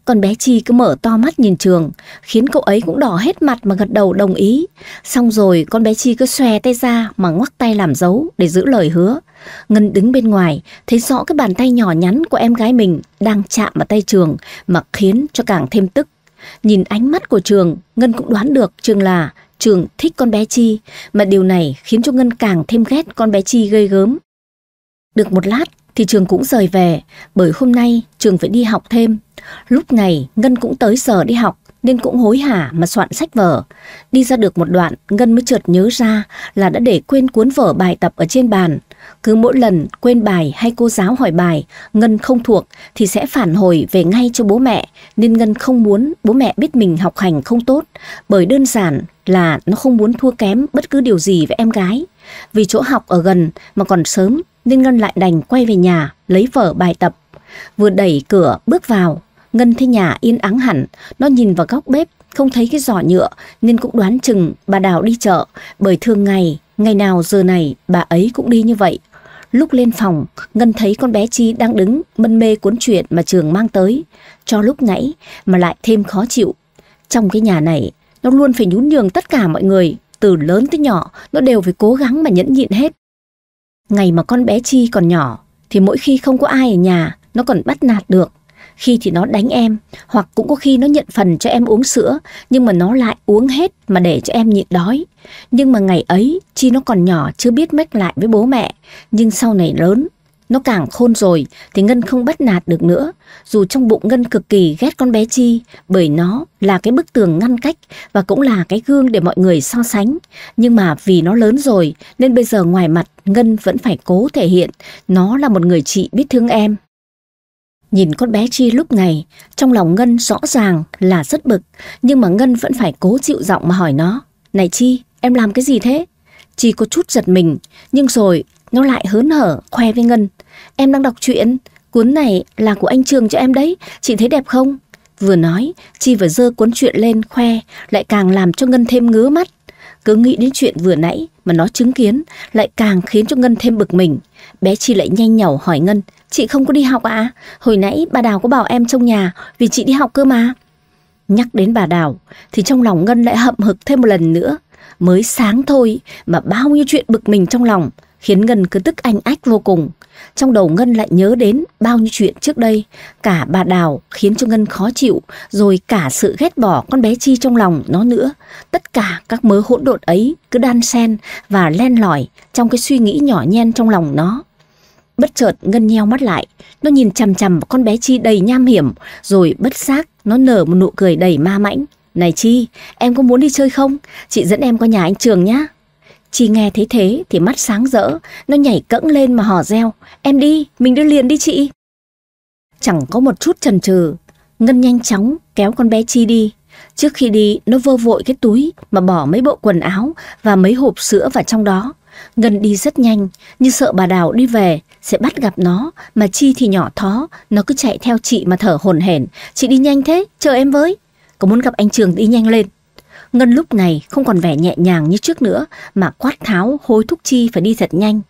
Còn bé Chi cứ mở to mắt nhìn Trường, khiến cậu ấy cũng đỏ hết mặt mà gật đầu đồng ý. Xong rồi con bé Chi cứ xòe tay ra mà ngoắc tay làm dấu để giữ lời hứa. Ngân đứng bên ngoài, thấy rõ cái bàn tay nhỏ nhắn của em gái mình đang chạm vào tay Trường mà khiến cho càng thêm tức. Nhìn ánh mắt của Trường, Ngân cũng đoán được Trường là Trường thích con bé Chi, mà điều này khiến cho Ngân càng thêm ghét con bé Chi gây gớm. Được một lát, thì Trường cũng rời về, bởi hôm nay Trường phải đi học thêm. Lúc này Ngân cũng tới giờ đi học nên cũng hối hả mà soạn sách vở. Đi ra được một đoạn, Ngân mới chợt nhớ ra là đã để quên cuốn vở bài tập ở trên bàn. Cứ mỗi lần quên bài hay cô giáo hỏi bài, Ngân không thuộc thì sẽ phản hồi về ngay cho bố mẹ, nên Ngân không muốn bố mẹ biết mình học hành không tốt, bởi đơn giản là nó không muốn thua kém bất cứ điều gì với em gái. Vì chỗ học ở gần mà còn sớm nên Ngân lại đành quay về nhà lấy vở bài tập. Vừa đẩy cửa bước vào, Ngân thấy nhà yên ắng hẳn, nó nhìn vào góc bếp, không thấy cái giỏ nhựa nên cũng đoán chừng bà Đào đi chợ, bởi thường ngày, ngày nào giờ này bà ấy cũng đi như vậy. Lúc lên phòng, Ngân thấy con bé Chi đang đứng mân mê cuốn truyện mà trường mang tới, cho lúc nãy mà lại thêm khó chịu. Trong cái nhà này, nó luôn phải nhún nhường tất cả mọi người, từ lớn tới nhỏ, nó đều phải cố gắng mà nhẫn nhịn hết. Ngày mà con bé Chi còn nhỏ thì mỗi khi không có ai ở nhà nó còn bắt nạt được. Khi thì nó đánh em hoặc cũng có khi nó nhận phần cho em uống sữa nhưng mà nó lại uống hết mà để cho em nhịn đói. Nhưng mà ngày ấy Chi nó còn nhỏ chưa biết mách lại với bố mẹ nhưng sau này lớn nó càng khôn rồi thì Ngân không bắt nạt được nữa, dù trong bụng Ngân cực kỳ ghét con bé Chi, bởi nó là cái bức tường ngăn cách và cũng là cái gương để mọi người so sánh. Nhưng mà vì nó lớn rồi nên bây giờ ngoài mặt Ngân vẫn phải cố thể hiện nó là một người chị biết thương em. Nhìn con bé Chi lúc này, trong lòng Ngân rõ ràng là rất bực, nhưng mà Ngân vẫn phải cố chịu giọng mà hỏi nó. Này Chi, em làm cái gì thế? Chi có chút giật mình, nhưng rồi nó lại hớn hở, khoe với Ngân. Em đang đọc truyện, cuốn này là của anh Trường cho em đấy, chị thấy đẹp không? Vừa nói, Chi vừa dơ cuốn truyện lên khoe, lại càng làm cho Ngân thêm ngứa mắt. Cứ nghĩ đến chuyện vừa nãy mà nó chứng kiến, lại càng khiến cho Ngân thêm bực mình. Bé Chi lại nhanh nhẩu hỏi Ngân, chị không có đi học ạ? À? Hồi nãy bà Đào có bảo em trong nhà vì chị đi học cơ mà. Nhắc đến bà Đào thì trong lòng Ngân lại hậm hực thêm một lần nữa. Mới sáng thôi mà bao nhiêu chuyện bực mình trong lòng khiến Ngân cứ tức anh ách vô cùng. Trong đầu Ngân lại nhớ đến bao nhiêu chuyện trước đây, cả bà Đào khiến cho Ngân khó chịu, rồi cả sự ghét bỏ con bé Chi trong lòng nó nữa. Tất cả các mớ hỗn độn ấy cứ đan xen và len lỏi trong cái suy nghĩ nhỏ nhen trong lòng nó. Bất chợt Ngân nheo mắt lại, nó nhìn chằm chằm vào con bé Chi đầy nham hiểm, rồi bất giác nó nở một nụ cười đầy ma mãnh. Này Chi, em có muốn đi chơi không? Chị dẫn em qua nhà anh Trường nhá. Chi nghe thấy thế thì mắt sáng rỡ, nó nhảy cẫng lên mà hò reo. Em đi, mình đưa liền đi chị. Chẳng có một chút chần chừ, Ngân nhanh chóng kéo con bé Chi đi. Trước khi đi, nó vơ vội cái túi mà bỏ mấy bộ quần áo và mấy hộp sữa vào trong đó. Ngân đi rất nhanh, như sợ bà Đào đi về sẽ bắt gặp nó, mà Chi thì nhỏ thó, nó cứ chạy theo chị mà thở hổn hển. Chị đi nhanh thế, chờ em với. Có muốn gặp anh Trường đi nhanh lên. Ngân lúc này không còn vẻ nhẹ nhàng như trước nữa mà quát tháo hối thúc Chi phải đi thật nhanh.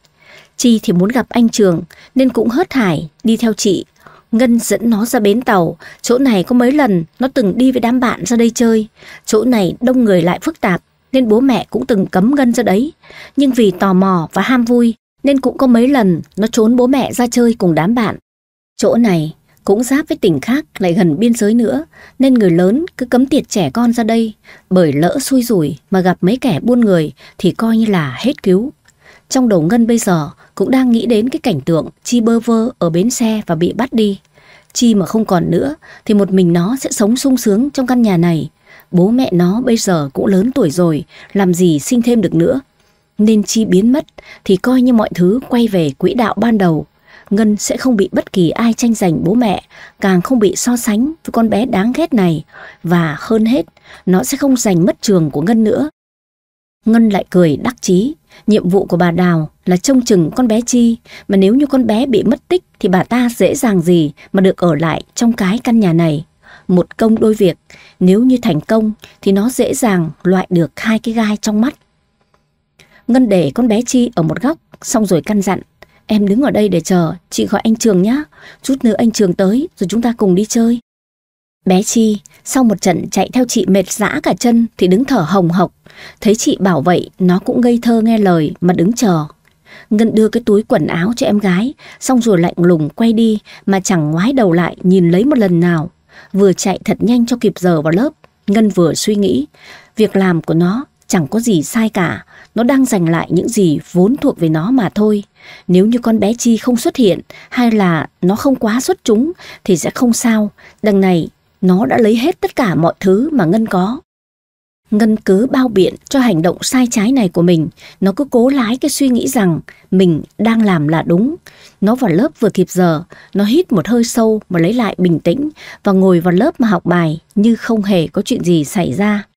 Chi thì muốn gặp anh Trường nên cũng hớt hải đi theo chị. Ngân dẫn nó ra bến tàu, chỗ này có mấy lần nó từng đi với đám bạn ra đây chơi. Chỗ này đông người lại phức tạp nên bố mẹ cũng từng cấm Ngân ra đấy. Nhưng vì tò mò và ham vui nên cũng có mấy lần nó trốn bố mẹ ra chơi cùng đám bạn. Chỗ này cũng giáp với tỉnh khác lại gần biên giới nữa, nên người lớn cứ cấm tiệt trẻ con ra đây, bởi lỡ xui rủi mà gặp mấy kẻ buôn người thì coi như là hết cứu. Trong đầu Ngân bây giờ cũng đang nghĩ đến cái cảnh tượng Chi bơ vơ ở bến xe và bị bắt đi. Chi mà không còn nữa thì một mình nó sẽ sống sung sướng trong căn nhà này. Bố mẹ nó bây giờ cũng lớn tuổi rồi, làm gì sinh thêm được nữa. Nên Chi biến mất thì coi như mọi thứ quay về quỹ đạo ban đầu Ngân sẽ không bị bất kỳ ai tranh giành bố mẹ, càng không bị so sánh với con bé đáng ghét này. Và hơn hết, nó sẽ không giành mất trường của Ngân nữa. Ngân lại cười đắc chí. Nhiệm vụ của bà Đào là trông chừng con bé Chi, mà nếu như con bé bị mất tích thì bà ta dễ dàng gì mà được ở lại trong cái căn nhà này. Một công đôi việc, nếu như thành công thì nó dễ dàng loại được hai cái gai trong mắt. Ngân để con bé Chi ở một góc, xong rồi căn dặn. Em đứng ở đây để chờ, chị gọi anh Trường nhá. Chút nữa anh Trường tới rồi chúng ta cùng đi chơi. Bé Chi, sau một trận chạy theo chị mệt dã cả chân thì đứng thở hồng hộc. Thấy chị bảo vậy, nó cũng ngây thơ nghe lời mà đứng chờ. Ngân đưa cái túi quần áo cho em gái, xong rồi lạnh lùng quay đi mà chẳng ngoái đầu lại nhìn lấy một lần nào. Vừa chạy thật nhanh cho kịp giờ vào lớp, Ngân vừa suy nghĩ, việc làm của nó chẳng có gì sai cả, nó đang giành lại những gì vốn thuộc về nó mà thôi. Nếu như con bé Chi không xuất hiện hay là nó không quá xuất chúng thì sẽ không sao, đằng này nó đã lấy hết tất cả mọi thứ mà Ngân có. Ngân cứ bao biện cho hành động sai trái này của mình, nó cứ cố lái cái suy nghĩ rằng mình đang làm là đúng. Nó vào lớp vừa kịp giờ, nó hít một hơi sâu mà lấy lại bình tĩnh và ngồi vào lớp mà học bài như không hề có chuyện gì xảy ra.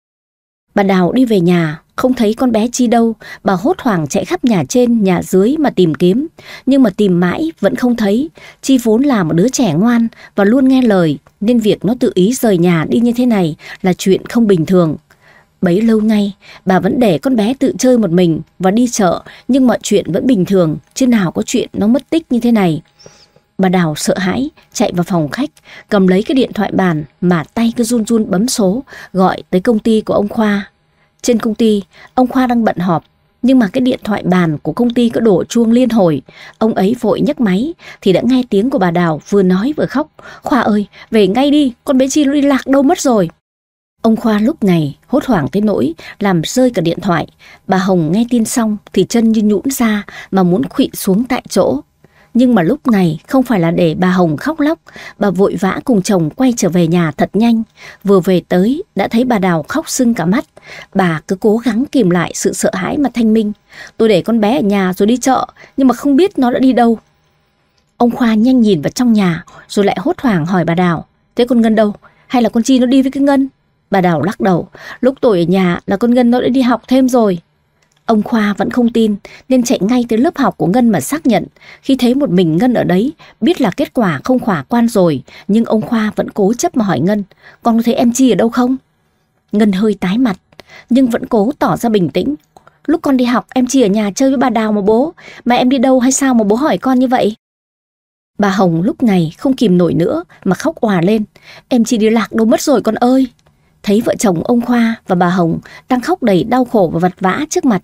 Bà Đào đi về nhà, không thấy con bé Chi đâu, bà hốt hoảng chạy khắp nhà trên, nhà dưới mà tìm kiếm. Nhưng mà tìm mãi vẫn không thấy. Chi vốn là một đứa trẻ ngoan và luôn nghe lời, nên việc nó tự ý rời nhà đi như thế này là chuyện không bình thường. Bấy lâu nay, bà vẫn để con bé tự chơi một mình và đi chợ, nhưng mọi chuyện vẫn bình thường, chứ nào có chuyện nó mất tích như thế này. Bà Đào sợ hãi, chạy vào phòng khách, cầm lấy cái điện thoại bàn mà tay cứ run run bấm số, gọi tới công ty của ông Khoa. Trên công ty, ông Khoa đang bận họp, nhưng mà cái điện thoại bàn của công ty có đổ chuông liên hồi. Ông ấy vội nhấc máy, thì đã nghe tiếng của bà Đào vừa nói vừa khóc. Khoa ơi, về ngay đi, con bé Chi đi lạc đâu mất rồi. Ông Khoa lúc này hốt hoảng tới nỗi làm rơi cả điện thoại. Bà Hồng nghe tin xong thì chân như nhũn ra mà muốn khụy xuống tại chỗ. Nhưng mà lúc này không phải là để bà Hồng khóc lóc, bà vội vã cùng chồng quay trở về nhà thật nhanh. Vừa về tới, đã thấy bà Đào khóc sưng cả mắt. Bà cứ cố gắng kìm lại sự sợ hãi mà thanh minh. Tôi để con bé ở nhà rồi đi chợ, nhưng mà không biết nó đã đi đâu. Ông Khoa nhanh nhìn vào trong nhà, rồi lại hốt hoảng hỏi bà Đào. Thế con Ngân đâu? Hay là con Chi nó đi với cái Ngân? Bà Đào lắc đầu. Lúc tôi ở nhà là con Ngân nó đã đi học thêm rồi. Ông Khoa vẫn không tin nên chạy ngay tới lớp học của Ngân mà xác nhận. Khi thấy một mình Ngân ở đấy, biết là kết quả không khả quan rồi, nhưng ông Khoa vẫn cố chấp mà hỏi Ngân, con thấy em Chi ở đâu không? Ngân hơi tái mặt, nhưng vẫn cố tỏ ra bình tĩnh. Lúc con đi học em Chi ở nhà chơi với bà Đào mà bố, mà em đi đâu hay sao mà bố hỏi con như vậy? Bà Hồng lúc này không kìm nổi nữa mà khóc òa lên. Em Chi đi lạc đâu mất rồi con ơi. Thấy vợ chồng ông Khoa và bà Hồng đang khóc đầy đau khổ và vật vã trước mặt,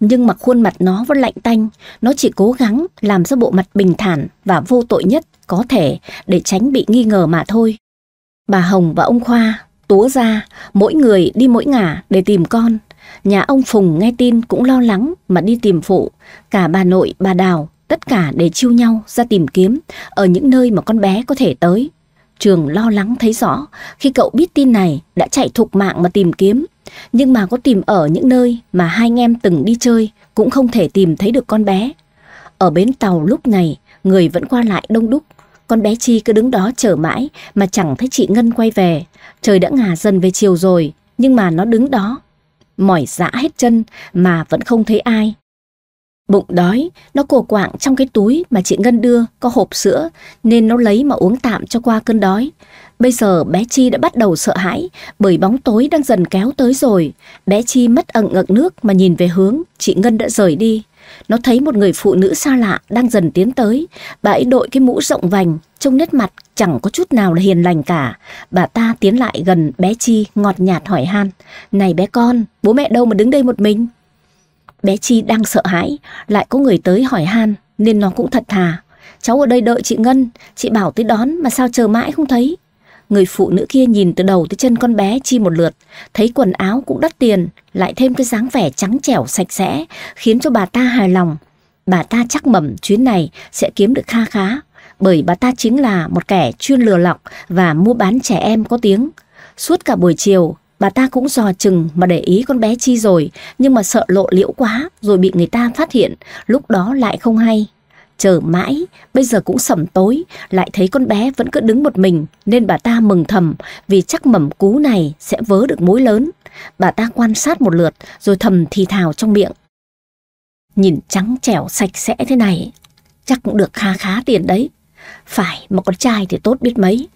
nhưng mà khuôn mặt nó vẫn lạnh tanh, nó chỉ cố gắng làm ra bộ mặt bình thản và vô tội nhất có thể để tránh bị nghi ngờ mà thôi. Bà Hồng và ông Khoa túa ra, mỗi người đi mỗi ngả để tìm con. Nhà ông Phùng nghe tin cũng lo lắng mà đi tìm phụ, cả bà nội, bà Đào, tất cả để chiêu nhau ra tìm kiếm ở những nơi mà con bé có thể tới. Trường lo lắng thấy rõ khi cậu biết tin này đã chạy thục mạng mà tìm kiếm nhưng mà có tìm ở những nơi mà hai anh em từng đi chơi cũng không thể tìm thấy được con bé. Ở bến tàu lúc này, người vẫn qua lại đông đúc. Con bé Chi cứ đứng đó chờ mãi mà chẳng thấy chị Ngân quay về. Trời đã ngả dần về chiều rồi, nhưng mà nó đứng đó. Mỏi dã hết chân mà vẫn không thấy ai. Bụng đói, nó cổ quạng trong cái túi mà chị Ngân đưa có hộp sữa nên nó lấy mà uống tạm cho qua cơn đói. Bây giờ bé Chi đã bắt đầu sợ hãi bởi bóng tối đang dần kéo tới rồi. Bé Chi mất ẩn ngực nước mà nhìn về hướng chị Ngân đã rời đi. Nó thấy một người phụ nữ xa lạ đang dần tiến tới. Bà ấy đội cái mũ rộng vành, trông nét mặt chẳng có chút nào là hiền lành cả. Bà ta tiến lại gần bé Chi ngọt nhạt hỏi han. Này bé con, bố mẹ đâu mà đứng đây một mình? Bé Chi đang sợ hãi, lại có người tới hỏi han nên nó cũng thật thà. Cháu ở đây đợi chị Ngân, chị bảo tới đón mà sao chờ mãi không thấy. Người phụ nữ kia nhìn từ đầu tới chân con bé chi một lượt, thấy quần áo cũng đắt tiền, lại thêm cái dáng vẻ trắng trẻo sạch sẽ, khiến cho bà ta hài lòng. Bà ta chắc mẩm chuyến này sẽ kiếm được kha khá, bởi bà ta chính là một kẻ chuyên lừa lọc và mua bán trẻ em có tiếng. Suốt cả buổi chiều, bà ta cũng dò chừng mà để ý con bé Chi rồi, nhưng mà sợ lộ liễu quá rồi bị người ta phát hiện, lúc đó lại không hay. Chờ mãi, bây giờ cũng sẩm tối, lại thấy con bé vẫn cứ đứng một mình nên bà ta mừng thầm vì chắc mẩm cú này sẽ vớ được mối lớn. Bà ta quan sát một lượt rồi thầm thì thào trong miệng. Nhìn trắng trẻo sạch sẽ thế này, chắc cũng được khá khá tiền đấy. Phải mà con trai thì tốt biết mấy.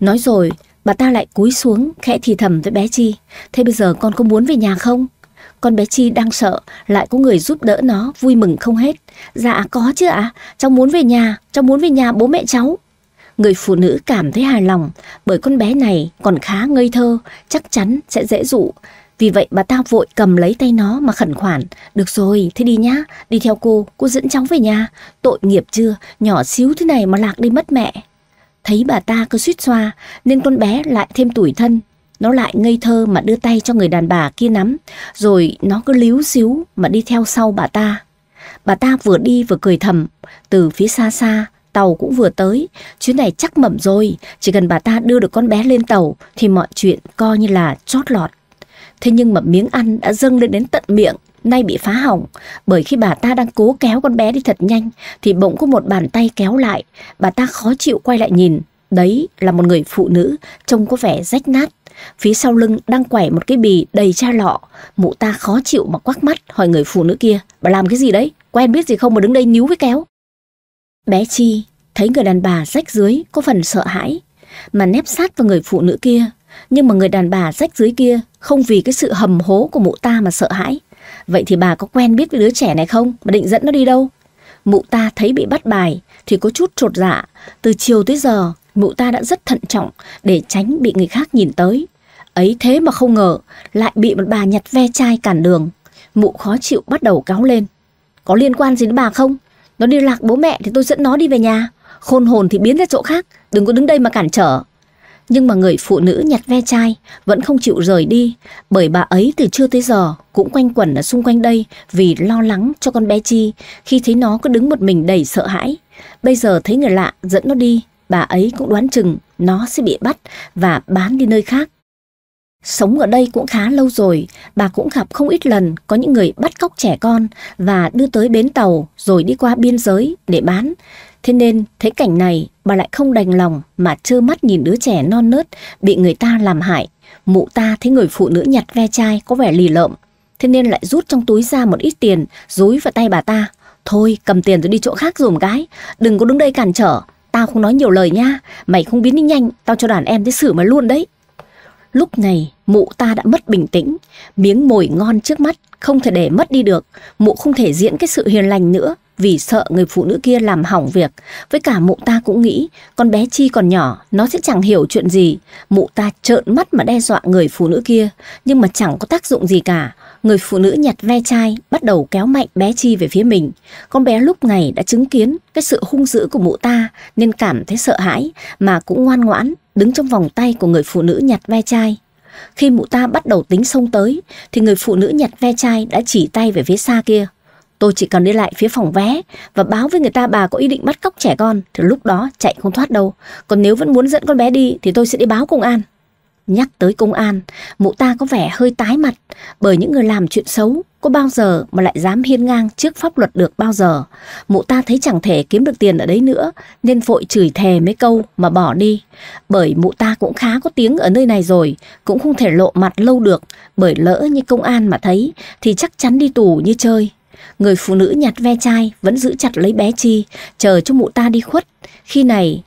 Nói rồi, bà ta lại cúi xuống khẽ thì thầm với bé Chi. Thế bây giờ con có muốn về nhà không? Con bé Chi đang sợ, lại có người giúp đỡ nó, vui mừng không hết. Dạ có chứ ạ, cháu muốn về nhà, cháu muốn về nhà bố mẹ cháu. Người phụ nữ cảm thấy hài lòng bởi con bé này còn khá ngây thơ, chắc chắn sẽ dễ dụ. Vì vậy bà ta vội cầm lấy tay nó mà khẩn khoản. Được rồi, thế đi nhá, đi theo cô, cô dẫn cháu về nhà. Tội nghiệp chưa, nhỏ xíu thế này mà lạc đi mất mẹ. Thấy bà ta cứ suýt xoa nên con bé lại thêm tủi thân nó lại ngây thơ mà đưa tay cho người đàn bà kia nắm, rồi nó cứ líu xíu mà đi theo sau bà ta. Bà ta vừa đi vừa cười thầm, từ phía xa xa, tàu cũng vừa tới, chuyến này chắc mẩm rồi, chỉ cần bà ta đưa được con bé lên tàu thì mọi chuyện coi như là chót lọt. Thế nhưng mà miếng ăn đã dâng lên đến tận miệng, nay bị phá hỏng, bởi khi bà ta đang cố kéo con bé đi thật nhanh thì bỗng có một bàn tay kéo lại, bà ta khó chịu quay lại nhìn, đấy là một người phụ nữ trông có vẻ rách nát Phía sau lưng đang quẻ một cái bì đầy cha lọ. Mụ ta khó chịu mà quắc mắt hỏi người phụ nữ kia. Bà làm cái gì đấy? Quen biết gì không mà đứng đây níu với kéo. Bé Chi thấy người đàn bà rách dưới có phần sợ hãi. Mà nép sát vào người phụ nữ kia. Nhưng mà người đàn bà rách dưới kia không vì cái sự hầm hố của mụ ta mà sợ hãi. Vậy thì bà có quen biết với đứa trẻ này không? Mà định dẫn nó đi đâu? Mụ ta thấy bị bắt bài thì có chút trột dạ. Từ chiều tới giờ mụ ta đã rất thận trọng để tránh bị người khác nhìn tới. Ấy thế mà không ngờ, lại bị một bà nhặt ve chai cản đường. Mụ khó chịu bắt đầu cáo lên. Có liên quan gì đến bà không? Nó đi lạc bố mẹ thì tôi dẫn nó đi về nhà. Khôn hồn thì biến ra chỗ khác, đừng có đứng đây mà cản trở. Nhưng mà người phụ nữ nhặt ve chai vẫn không chịu rời đi bởi bà ấy từ trưa tới giờ cũng quanh quẩn ở xung quanh đây vì lo lắng cho con bé Chi khi thấy nó cứ đứng một mình đầy sợ hãi. Bây giờ thấy người lạ dẫn nó đi, bà ấy cũng đoán chừng nó sẽ bị bắt và bán đi nơi khác. Sống ở đây cũng khá lâu rồi, bà cũng gặp không ít lần có những người bắt cóc trẻ con và đưa tới bến tàu rồi đi qua biên giới để bán. Thế nên thấy cảnh này bà lại không đành lòng mà trơ mắt nhìn đứa trẻ non nớt bị người ta làm hại. Mụ ta thấy người phụ nữ nhặt ve chai có vẻ lì lợm. Thế nên lại rút trong túi ra một ít tiền dối vào tay bà ta. Thôi cầm tiền rồi đi chỗ khác dùm gái, đừng có đứng đây cản trở. Tao không nói nhiều lời nha, mày không biến đi nhanh, tao cho đàn em thế xử mà luôn đấy. Lúc này, mụ ta đã mất bình tĩnh, miếng mồi ngon trước mắt, không thể để mất đi được. Mụ không thể diễn cái sự hiền lành nữa, vì sợ người phụ nữ kia làm hỏng việc. Với cả mụ ta cũng nghĩ, con bé Chi còn nhỏ, nó sẽ chẳng hiểu chuyện gì. Mụ ta trợn mắt mà đe dọa người phụ nữ kia, nhưng mà chẳng có tác dụng gì cả người phụ nữ nhặt ve chai bắt đầu kéo mạnh bé Chi về phía mình. Con bé lúc này đã chứng kiến cái sự hung dữ của mụ ta nên cảm thấy sợ hãi mà cũng ngoan ngoãn đứng trong vòng tay của người phụ nữ nhặt ve chai. Khi mụ ta bắt đầu tính xông tới thì người phụ nữ nhặt ve chai đã chỉ tay về phía xa kia. Tôi chỉ cần đi lại phía phòng vé và báo với người ta bà có ý định bắt cóc trẻ con thì lúc đó chạy không thoát đâu. Còn nếu vẫn muốn dẫn con bé đi thì tôi sẽ đi báo công an. Nhắc tới công an, mụ ta có vẻ hơi tái mặt bởi những người làm chuyện xấu có bao giờ mà lại dám hiên ngang trước pháp luật được bao giờ. Mụ ta thấy chẳng thể kiếm được tiền ở đấy nữa nên vội chửi thề mấy câu mà bỏ đi. Bởi mụ ta cũng khá có tiếng ở nơi này rồi, cũng không thể lộ mặt lâu được bởi lỡ như công an mà thấy thì chắc chắn đi tù như chơi. Người phụ nữ nhặt ve chai vẫn giữ chặt lấy bé Chi, chờ cho mụ ta đi khuất. Khi này,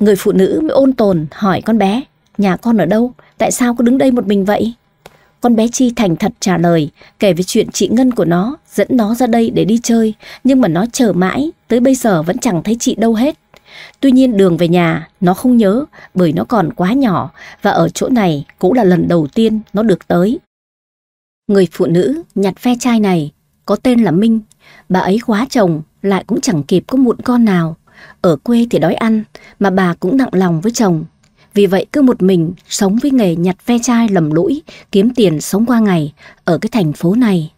người phụ nữ mới ôn tồn hỏi con bé. Nhà con ở đâu? Tại sao cứ đứng đây một mình vậy? Con bé Chi thành thật trả lời, kể về chuyện chị Ngân của nó, dẫn nó ra đây để đi chơi, nhưng mà nó chờ mãi, tới bây giờ vẫn chẳng thấy chị đâu hết. Tuy nhiên đường về nhà nó không nhớ bởi nó còn quá nhỏ và ở chỗ này cũng là lần đầu tiên nó được tới. Người phụ nữ nhặt ve chai này có tên là Minh, bà ấy quá chồng lại cũng chẳng kịp có mụn con nào. Ở quê thì đói ăn mà bà cũng nặng lòng với chồng vì vậy cứ một mình sống với nghề nhặt ve chai lầm lũi, kiếm tiền sống qua ngày ở cái thành phố này.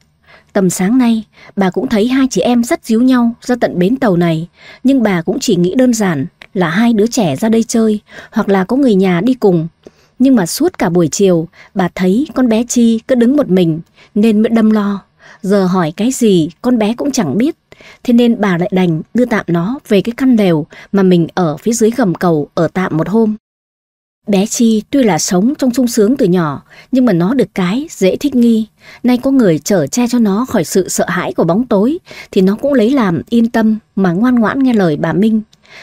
Tầm sáng nay, bà cũng thấy hai chị em rất díu nhau ra tận bến tàu này, nhưng bà cũng chỉ nghĩ đơn giản là hai đứa trẻ ra đây chơi hoặc là có người nhà đi cùng. Nhưng mà suốt cả buổi chiều, bà thấy con bé Chi cứ đứng một mình nên mới đâm lo. Giờ hỏi cái gì con bé cũng chẳng biết, thế nên bà lại đành đưa tạm nó về cái căn lều mà mình ở phía dưới gầm cầu ở tạm một hôm. Bé Chi tuy là sống trong sung sướng từ nhỏ, nhưng mà nó được cái dễ thích nghi. Nay có người chở che cho nó khỏi sự sợ hãi của bóng tối, thì nó cũng lấy làm yên tâm mà ngoan ngoãn nghe lời bà Minh.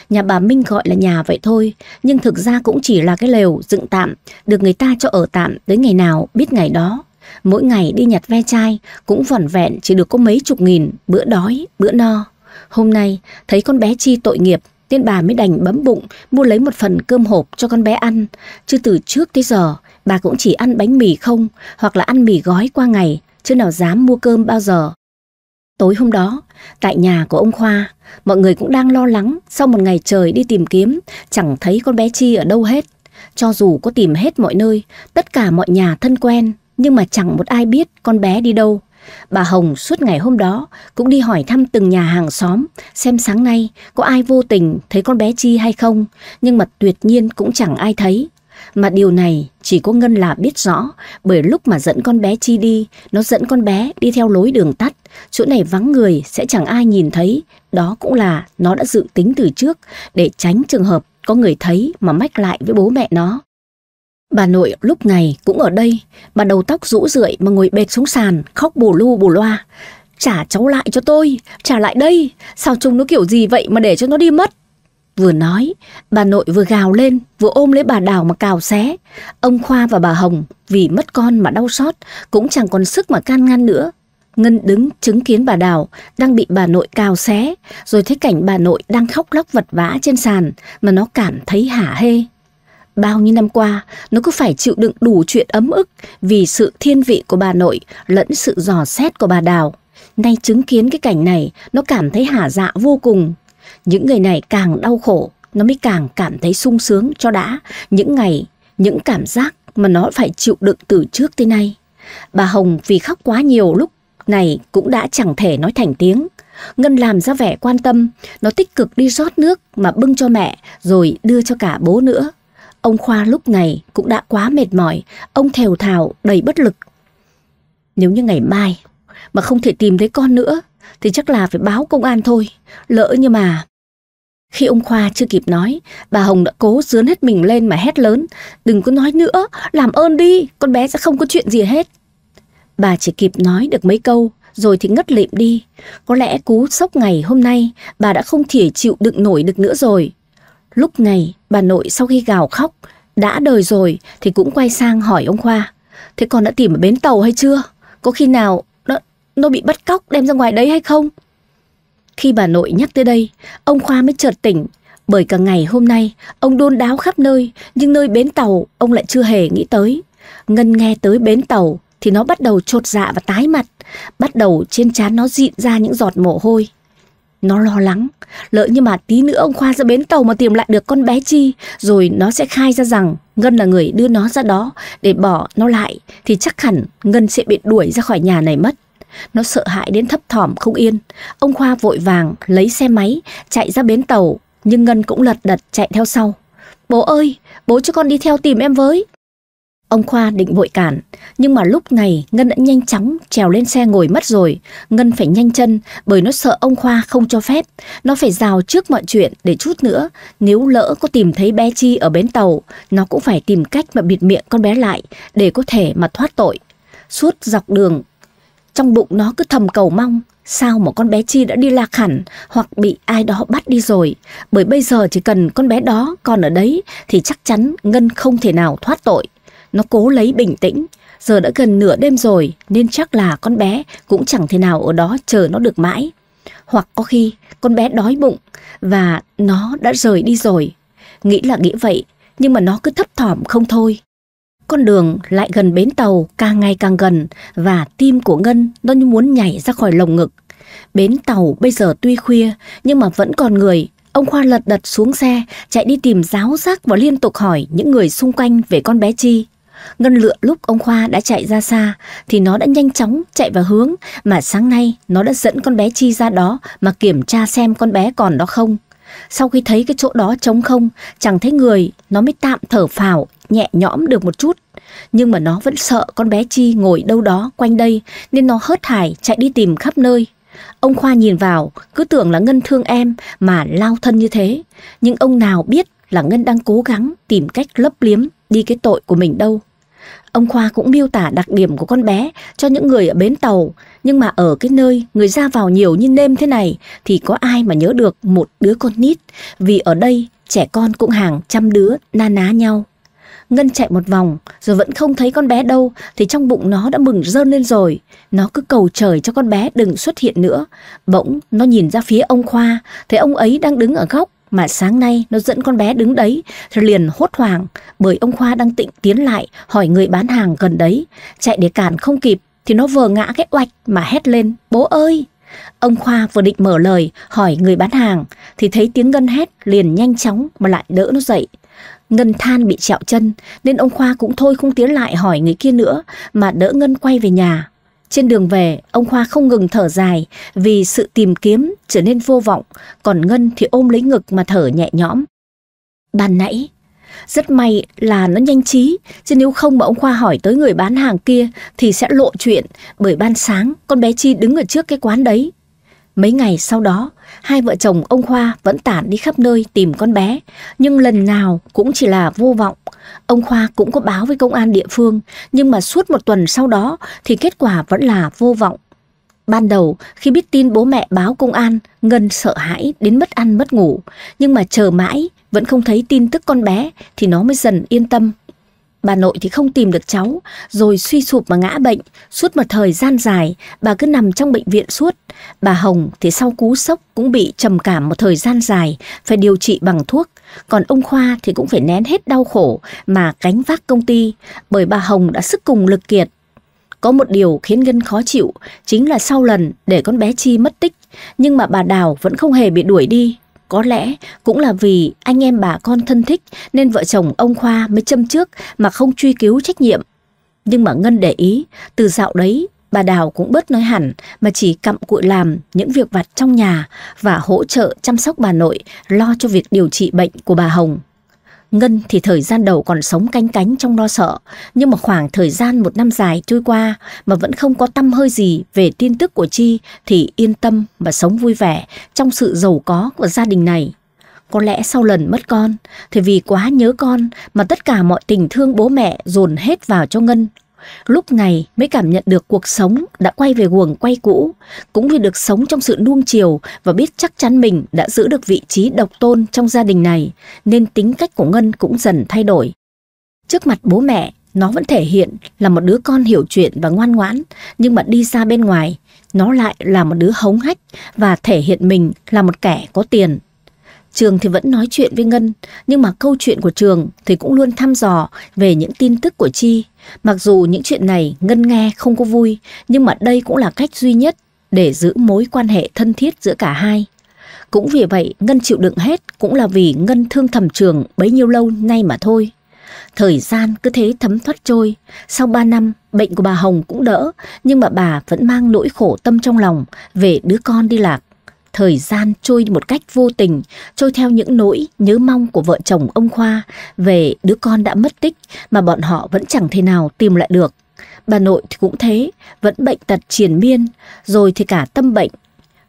Nhà bà Minh gọi là nhà vậy thôi, nhưng thực ra cũng chỉ là cái lều dựng tạm, được người ta cho ở tạm tới ngày nào biết ngày đó. Mỗi ngày đi nhặt ve chai cũng vỏn vẹn chỉ được có mấy chục nghìn, bữa đói, bữa no. Hôm nay thấy con bé Chi tội nghiệp nên bà mới đành bấm bụng mua lấy một phần cơm hộp cho con bé ăn. Chứ từ trước tới giờ, bà cũng chỉ ăn bánh mì không hoặc là ăn mì gói qua ngày, chứ nào dám mua cơm bao giờ. Tối hôm đó, tại nhà của ông Khoa, mọi người cũng đang lo lắng sau một ngày trời đi tìm kiếm, chẳng thấy con bé Chi ở đâu hết. Cho dù có tìm hết mọi nơi, tất cả mọi nhà thân quen, nhưng mà chẳng một ai biết con bé đi đâu. Bà Hồng suốt ngày hôm đó cũng đi hỏi thăm từng nhà hàng xóm xem sáng nay có ai vô tình thấy con bé Chi hay không, nhưng mà tuyệt nhiên cũng chẳng ai thấy. Mà điều này chỉ có Ngân là biết rõ bởi lúc mà dẫn con bé Chi đi, nó dẫn con bé đi theo lối đường tắt, chỗ này vắng người sẽ chẳng ai nhìn thấy. Đó cũng là nó đã dự tính từ trước để tránh trường hợp có người thấy mà mách lại với bố mẹ nó. Bà nội lúc này cũng ở đây, bà đầu tóc rũ rượi mà ngồi bệt xuống sàn, khóc bù lu bù loa. Trả cháu lại cho tôi, trả lại đây, sao chúng nó kiểu gì vậy mà để cho nó đi mất. Vừa nói, bà nội vừa gào lên, vừa ôm lấy bà Đào mà cào xé. Ông Khoa và bà Hồng vì mất con mà đau xót, cũng chẳng còn sức mà can ngăn nữa. Ngân đứng chứng kiến bà Đào đang bị bà nội cào xé, rồi thấy cảnh bà nội đang khóc lóc vật vã trên sàn mà nó cảm thấy hả hê. Bao nhiêu năm qua, nó cứ phải chịu đựng đủ chuyện ấm ức vì sự thiên vị của bà nội lẫn sự dò xét của bà Đào. Nay chứng kiến cái cảnh này, nó cảm thấy hả dạ vô cùng. Những người này càng đau khổ, nó mới càng cảm thấy sung sướng cho đã những ngày, những cảm giác mà nó phải chịu đựng từ trước tới nay. Bà Hồng vì khóc quá nhiều lúc này cũng đã chẳng thể nói thành tiếng. Ngân làm ra vẻ quan tâm, nó tích cực đi rót nước mà bưng cho mẹ rồi đưa cho cả bố nữa. Ông Khoa lúc này cũng đã quá mệt mỏi, ông thều thào đầy bất lực. Nếu như ngày mai mà không thể tìm thấy con nữa thì chắc là phải báo công an thôi, lỡ như mà... Khi ông Khoa chưa kịp nói, bà Hồng đã cố dướn hết mình lên mà hét lớn. Đừng có nói nữa, làm ơn đi, con bé sẽ không có chuyện gì hết. Bà chỉ kịp nói được mấy câu, rồi thì ngất lịm đi. Có lẽ cú sốc ngày hôm nay, bà đã không thể chịu đựng nổi được nữa rồi. Lúc này, bà nội sau khi gào khóc, đã đời rồi thì cũng quay sang hỏi ông Khoa. Thế con đã tìm ở bến tàu hay chưa? Có khi nào nó, nó bị bắt cóc đem ra ngoài đấy hay không? Khi bà nội nhắc tới đây, ông Khoa mới chợt tỉnh. Bởi cả ngày hôm nay, ông đôn đáo khắp nơi, nhưng nơi bến tàu ông lại chưa hề nghĩ tới. Ngân nghe tới bến tàu thì nó bắt đầu trột dạ và tái mặt, bắt đầu trên trán nó dịn ra những giọt mồ hôi. Nó lo lắng, lỡ như mà tí nữa ông Khoa ra bến tàu mà tìm lại được con bé Chi, rồi nó sẽ khai ra rằng Ngân là người đưa nó ra đó để bỏ nó lại, thì chắc hẳn Ngân sẽ bị đuổi ra khỏi nhà này mất. Nó sợ hãi đến thấp thỏm không yên. Ông Khoa vội vàng lấy xe máy, chạy ra bến tàu, nhưng Ngân cũng lật đật chạy theo sau. Bố ơi, bố cho con đi theo tìm em với. Ông Khoa định vội cản, nhưng mà lúc này Ngân đã nhanh chóng trèo lên xe ngồi mất rồi. Ngân phải nhanh chân bởi nó sợ ông Khoa không cho phép. Nó phải rào trước mọi chuyện để chút nữa. Nếu lỡ có tìm thấy bé Chi ở bến tàu, nó cũng phải tìm cách mà bịt miệng con bé lại để có thể mà thoát tội. Suốt dọc đường, trong bụng nó cứ thầm cầu mong Sao mà con bé Chi đã đi lạc hẳn hoặc bị ai đó bắt đi rồi? Bởi bây giờ chỉ cần con bé đó còn ở đấy thì chắc chắn Ngân không thể nào thoát tội. Nó cố lấy bình tĩnh, giờ đã gần nửa đêm rồi nên chắc là con bé cũng chẳng thể nào ở đó chờ nó được mãi. Hoặc có khi con bé đói bụng và nó đã rời đi rồi. Nghĩ là nghĩ vậy nhưng mà nó cứ thấp thỏm không thôi. Con đường lại gần bến tàu càng ngày càng gần và tim của Ngân nó như muốn nhảy ra khỏi lồng ngực. Bến tàu bây giờ tuy khuya nhưng mà vẫn còn người. Ông Khoa lật đật xuống xe, chạy đi tìm giáo giác và liên tục hỏi những người xung quanh về con bé Chi. Ngân lựa lúc ông Khoa đã chạy ra xa thì nó đã nhanh chóng chạy vào hướng mà sáng nay nó đã dẫn con bé Chi ra đó mà kiểm tra xem con bé còn đó không. Sau khi thấy cái chỗ đó trống không, chẳng thấy người, nó mới tạm thở phào, nhẹ nhõm được một chút. Nhưng mà nó vẫn sợ con bé Chi ngồi đâu đó quanh đây nên nó hớt hải chạy đi tìm khắp nơi. Ông Khoa nhìn vào, cứ tưởng là Ngân thương em mà lao thân như thế. Nhưng ông nào biết là Ngân đang cố gắng tìm cách lấp liếm đi cái tội của mình đâu. Ông Khoa cũng miêu tả đặc điểm của con bé cho những người ở bến tàu, nhưng mà ở cái nơi người ra vào nhiều như nêm thế này thì có ai mà nhớ được một đứa con nít, vì ở đây trẻ con cũng hàng trăm đứa na ná nhau. Ngân chạy một vòng rồi vẫn không thấy con bé đâu thì trong bụng nó đã mừng rơn lên rồi. Nó cứ cầu trời cho con bé đừng xuất hiện nữa. Bỗng nó nhìn ra phía ông Khoa, thấy ông ấy đang đứng ở góc mà sáng nay nó dẫn con bé đứng đấy thì liền hốt hoảng bởi ông Khoa đang tịnh tiến lại hỏi người bán hàng gần đấy. Chạy để cản không kịp thì nó vừa ngã cái oạch mà hét lên bố ơi. Ông Khoa vừa định mở lời hỏi người bán hàng thì thấy tiếng Ngân hét liền nhanh chóng mà lại đỡ nó dậy. Ngân than bị trẹo chân nên ông Khoa cũng thôi không tiến lại hỏi người kia nữa mà đỡ Ngân quay về nhà. Trên đường về, ông Khoa không ngừng thở dài vì sự tìm kiếm trở nên vô vọng, còn Ngân thì ôm lấy ngực mà thở nhẹ nhõm. Ban nãy, rất may là nó nhanh trí, chứ nếu không mà ông Khoa hỏi tới người bán hàng kia thì sẽ lộ chuyện bởi ban sáng con bé Chi đứng ở trước cái quán đấy. Mấy ngày sau đó, hai vợ chồng ông Khoa vẫn tản đi khắp nơi tìm con bé, nhưng lần nào cũng chỉ là vô vọng. Ông Khoa cũng có báo với công an địa phương, nhưng mà suốt một tuần sau đó thì kết quả vẫn là vô vọng. Ban đầu, khi biết tin bố mẹ báo công an, Ngân sợ hãi đến mất ăn mất ngủ, nhưng mà chờ mãi, vẫn không thấy tin tức con bé thì nó mới dần yên tâm Bà nội thì không tìm được cháu, rồi suy sụp mà ngã bệnh. Suốt một thời gian dài, bà cứ nằm trong bệnh viện suốt. Bà Hồng thì sau cú sốc cũng bị trầm cảm một thời gian dài, phải điều trị bằng thuốc. Còn ông Khoa thì cũng phải nén hết đau khổ mà cánh vác công ty, bởi bà Hồng đã sức cùng lực kiệt. Có một điều khiến Ngân khó chịu, chính là sau lần để con bé Chi mất tích, nhưng mà bà Đào vẫn không hề bị đuổi đi. Có lẽ cũng là vì anh em bà con thân thích nên vợ chồng ông Khoa mới châm trước mà không truy cứu trách nhiệm. Nhưng mà Ngân để ý, từ dạo đấy bà Đào cũng bớt nói hẳn mà chỉ cặm cụi làm những việc vặt trong nhà và hỗ trợ chăm sóc bà nội lo cho việc điều trị bệnh của bà Hồng. Ngân thì thời gian đầu còn sống canh cánh trong lo sợ, nhưng mà khoảng thời gian một năm dài trôi qua mà vẫn không có tâm hơi gì về tin tức của Chi thì yên tâm và sống vui vẻ trong sự giàu có của gia đình này. Có lẽ sau lần mất con, thì vì quá nhớ con mà tất cả mọi tình thương bố mẹ dồn hết vào cho Ngân lúc này mới cảm nhận được cuộc sống đã quay về guồng quay cũ, cũng vì được sống trong sự nuông chiều và biết chắc chắn mình đã giữ được vị trí độc tôn trong gia đình này, nên tính cách của Ngân cũng dần thay đổi. Trước mặt bố mẹ, nó vẫn thể hiện là một đứa con hiểu chuyện và ngoan ngoãn, nhưng mà đi ra bên ngoài, nó lại là một đứa hống hách và thể hiện mình là một kẻ có tiền. Trường thì vẫn nói chuyện với Ngân, nhưng mà câu chuyện của Trường thì cũng luôn thăm dò về những tin tức của Chi. Mặc dù những chuyện này Ngân nghe không có vui, nhưng mà đây cũng là cách duy nhất để giữ mối quan hệ thân thiết giữa cả hai. Cũng vì vậy Ngân chịu đựng hết cũng là vì Ngân thương thầm Trường bấy nhiêu lâu nay mà thôi. Thời gian cứ thế thấm thoát trôi. Sau 3 năm, bệnh của bà Hồng cũng đỡ, nhưng mà bà vẫn mang nỗi khổ tâm trong lòng về đứa con đi lạc. Thời gian trôi một cách vô tình, trôi theo những nỗi nhớ mong của vợ chồng ông Khoa về đứa con đã mất tích mà bọn họ vẫn chẳng thể nào tìm lại được. Bà nội thì cũng thế, vẫn bệnh tật triền miên, rồi thì cả tâm bệnh.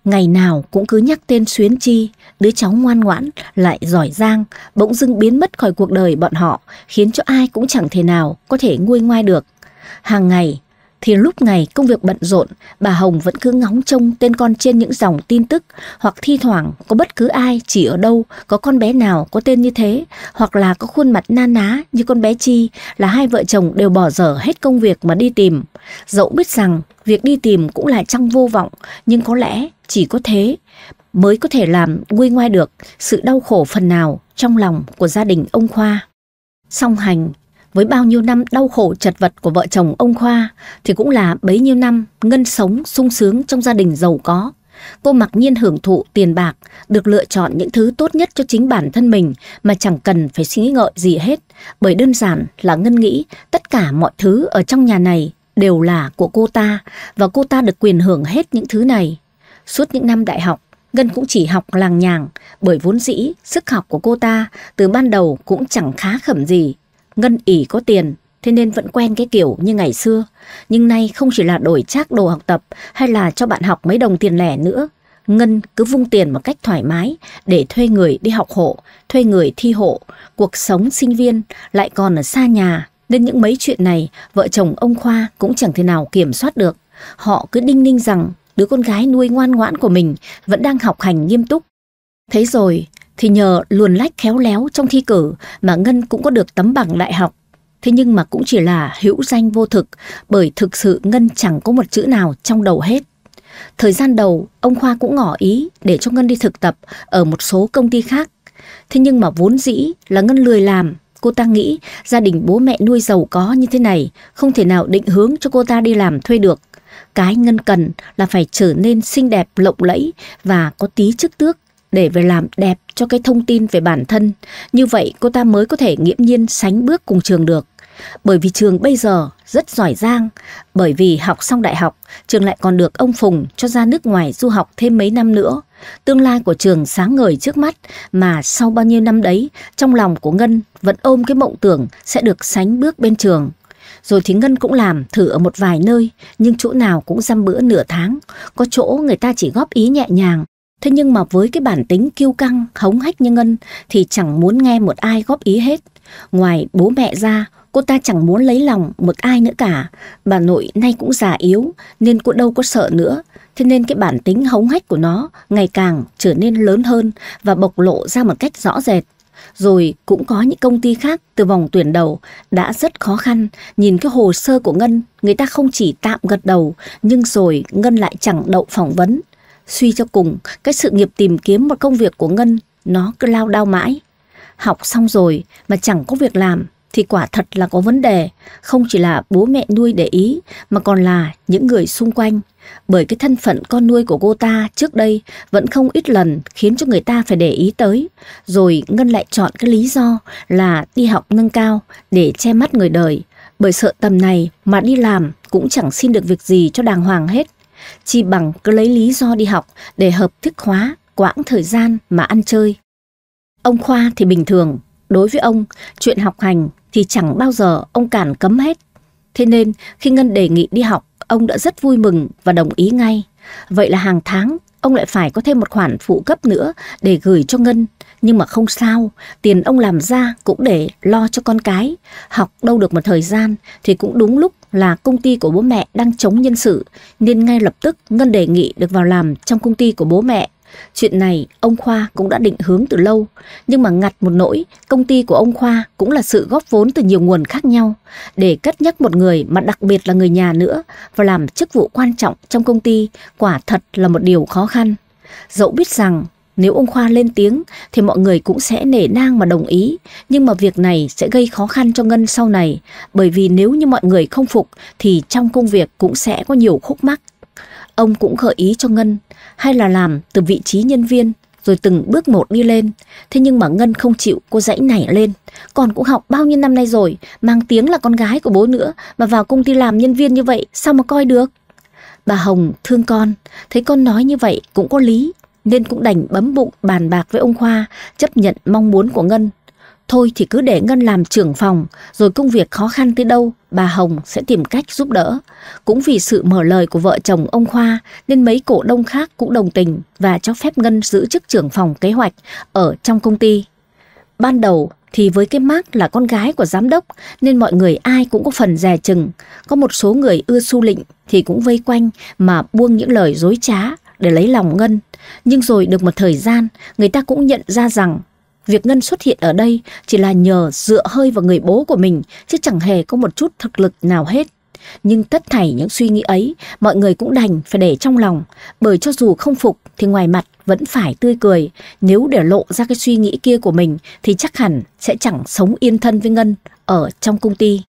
Ngày nào cũng cứ nhắc tên Xuyến Chi, đứa cháu ngoan ngoãn, lại giỏi giang, bỗng dưng biến mất khỏi cuộc đời bọn họ, khiến cho ai cũng chẳng thể nào có thể nguôi ngoai được. Hàng ngày, thì lúc ngày công việc bận rộn, bà Hồng vẫn cứ ngóng trông tên con trên những dòng tin tức, hoặc thi thoảng có bất cứ ai chỉ ở đâu có con bé nào có tên như thế, hoặc là có khuôn mặt na ná như con bé Chi là hai vợ chồng đều bỏ dở hết công việc mà đi tìm. Dẫu biết rằng việc đi tìm cũng là trong vô vọng, nhưng có lẽ chỉ có thế mới có thể làm nguôi ngoai được sự đau khổ phần nào trong lòng của gia đình ông Khoa. Song hành với bao nhiêu năm đau khổ chật vật của vợ chồng ông Khoa thì cũng là bấy nhiêu năm ngân sống sung sướng trong gia đình giàu có. Cô mặc nhiên hưởng thụ tiền bạc, được lựa chọn những thứ tốt nhất cho chính bản thân mình mà chẳng cần phải suy nghĩ ngợi gì hết, bởi đơn giản là Ngân nghĩ tất cả mọi thứ ở trong nhà này đều là của cô ta và cô ta được quyền hưởng hết những thứ này. Suốt những năm đại học, Ngân cũng chỉ học làng nhàng bởi vốn dĩ sức học của cô ta từ ban đầu cũng chẳng khá khẩm gì. Ngân ỉ có tiền, thế nên vẫn quen cái kiểu như ngày xưa. Nhưng nay không chỉ là đổi trác đồ học tập hay là cho bạn học mấy đồng tiền lẻ nữa. Ngân cứ vung tiền một cách thoải mái để thuê người đi học hộ, thuê người thi hộ. Cuộc sống sinh viên lại còn ở xa nhà, nên những mấy chuyện này vợ chồng ông Khoa cũng chẳng thể nào kiểm soát được. Họ cứ đinh ninh rằng đứa con gái nuôi ngoan ngoãn của mình vẫn đang học hành nghiêm túc. Thế rồi, thì nhờ luồn lách khéo léo trong thi cử mà Ngân cũng có được tấm bằng đại học. Thế nhưng mà cũng chỉ là hữu danh vô thực bởi thực sự Ngân chẳng có một chữ nào trong đầu hết. Thời gian đầu, ông Khoa cũng ngỏ ý để cho Ngân đi thực tập ở một số công ty khác. Thế nhưng mà vốn dĩ là Ngân lười làm, cô ta nghĩ gia đình bố mẹ nuôi giàu có như thế này không thể nào định hướng cho cô ta đi làm thuê được. Cái Ngân cần là phải trở nên xinh đẹp lộng lẫy và có tí chức tước để về làm đẹp cho cái thông tin về bản thân, như vậy cô ta mới có thể nghiễm nhiên sánh bước cùng trường được. Bởi vì trường bây giờ rất giỏi giang, bởi vì học xong đại học, trường lại còn được ông Phùng cho ra nước ngoài du học thêm mấy năm nữa. Tương lai của trường sáng ngời trước mắt mà sau bao nhiêu năm đấy, trong lòng của Ngân vẫn ôm cái mộng tưởng sẽ được sánh bước bên trường. Rồi thì Ngân cũng làm thử ở một vài nơi, nhưng chỗ nào cũng dăm bữa nửa tháng. Có chỗ người ta chỉ góp ý nhẹ nhàng, Thế nhưng mà với cái bản tính kiêu căng, hống hách như Ngân thì chẳng muốn nghe một ai góp ý hết. Ngoài bố mẹ ra, cô ta chẳng muốn lấy lòng một ai nữa cả. Bà nội nay cũng già yếu nên cô đâu có sợ nữa. Thế nên cái bản tính hống hách của nó ngày càng trở nên lớn hơn và bộc lộ ra một cách rõ rệt. Rồi cũng có những công ty khác từ vòng tuyển đầu đã rất khó khăn. Nhìn cái hồ sơ của Ngân, người ta không chỉ tạm gật đầu nhưng rồi Ngân lại chẳng đậu phỏng vấn. Suy cho cùng, cái sự nghiệp tìm kiếm một công việc của Ngân nó cứ lao đao mãi. Học xong rồi mà chẳng có việc làm thì quả thật là có vấn đề, không chỉ là bố mẹ nuôi để ý mà còn là những người xung quanh. Bởi cái thân phận con nuôi của cô ta trước đây vẫn không ít lần khiến cho người ta phải để ý tới. Rồi Ngân lại chọn cái lý do là đi học nâng cao để che mắt người đời. Bởi sợ tầm này mà đi làm cũng chẳng xin được việc gì cho đàng hoàng hết chi bằng cứ lấy lý do đi học để hợp thức hóa quãng thời gian mà ăn chơi. Ông Khoa thì bình thường, đối với ông, chuyện học hành thì chẳng bao giờ ông cản cấm hết. Thế nên khi Ngân đề nghị đi học, ông đã rất vui mừng và đồng ý ngay. Vậy là hàng tháng ông lại phải có thêm một khoản phụ cấp nữa để gửi cho Ngân nhưng mà không sao, tiền ông làm ra cũng để lo cho con cái. Học đâu được một thời gian thì cũng đúng lúc là công ty của bố mẹ đang chống nhân sự nên ngay lập tức Ngân đề nghị được vào làm trong công ty của bố mẹ. Chuyện này ông Khoa cũng đã định hướng từ lâu, nhưng mà ngặt một nỗi, công ty của ông Khoa cũng là sự góp vốn từ nhiều nguồn khác nhau. Để cất nhắc một người mà đặc biệt là người nhà nữa và làm chức vụ quan trọng trong công ty quả thật là một điều khó khăn. Dẫu biết rằng nếu ông Khoa lên tiếng thì mọi người cũng sẽ nể nang mà đồng ý, nhưng mà việc này sẽ gây khó khăn cho Ngân sau này, bởi vì nếu như mọi người không phục thì trong công việc cũng sẽ có nhiều khúc mắc. Ông cũng gợi ý cho Ngân hay là làm từ vị trí nhân viên rồi từng bước một đi lên. Thế nhưng mà Ngân không chịu, cô dãy nảy lên. Còn cũng học bao nhiêu năm nay rồi, mang tiếng là con gái của bố nữa, mà vào công ty làm nhân viên như vậy, sao mà coi được? Bà Hồng thương con, thấy con nói như vậy cũng có lý, nên cũng đành bấm bụng bàn bạc với ông Khoa, chấp nhận mong muốn của Ngân. Thôi thì cứ để Ngân làm trưởng phòng, rồi công việc khó khăn tới đâu, bà Hồng sẽ tìm cách giúp đỡ. Cũng vì sự mở lời của vợ chồng ông Khoa, nên mấy cổ đông khác cũng đồng tình và cho phép Ngân giữ chức trưởng phòng kế hoạch ở trong công ty. Ban đầu thì với cái mác là con gái của giám đốc nên mọi người ai cũng có phần dè chừng. Có một số người ưa su lịnh thì cũng vây quanh mà buông những lời dối trá để lấy lòng Ngân. Nhưng rồi được một thời gian, người ta cũng nhận ra rằng việc Ngân xuất hiện ở đây chỉ là nhờ dựa hơi vào người bố của mình chứ chẳng hề có một chút thực lực nào hết. Nhưng tất thảy những suy nghĩ ấy mọi người cũng đành phải để trong lòng bởi cho dù không phục thì ngoài mặt vẫn phải tươi cười. Nếu để lộ ra cái suy nghĩ kia của mình thì chắc hẳn sẽ chẳng sống yên thân với Ngân ở trong công ty.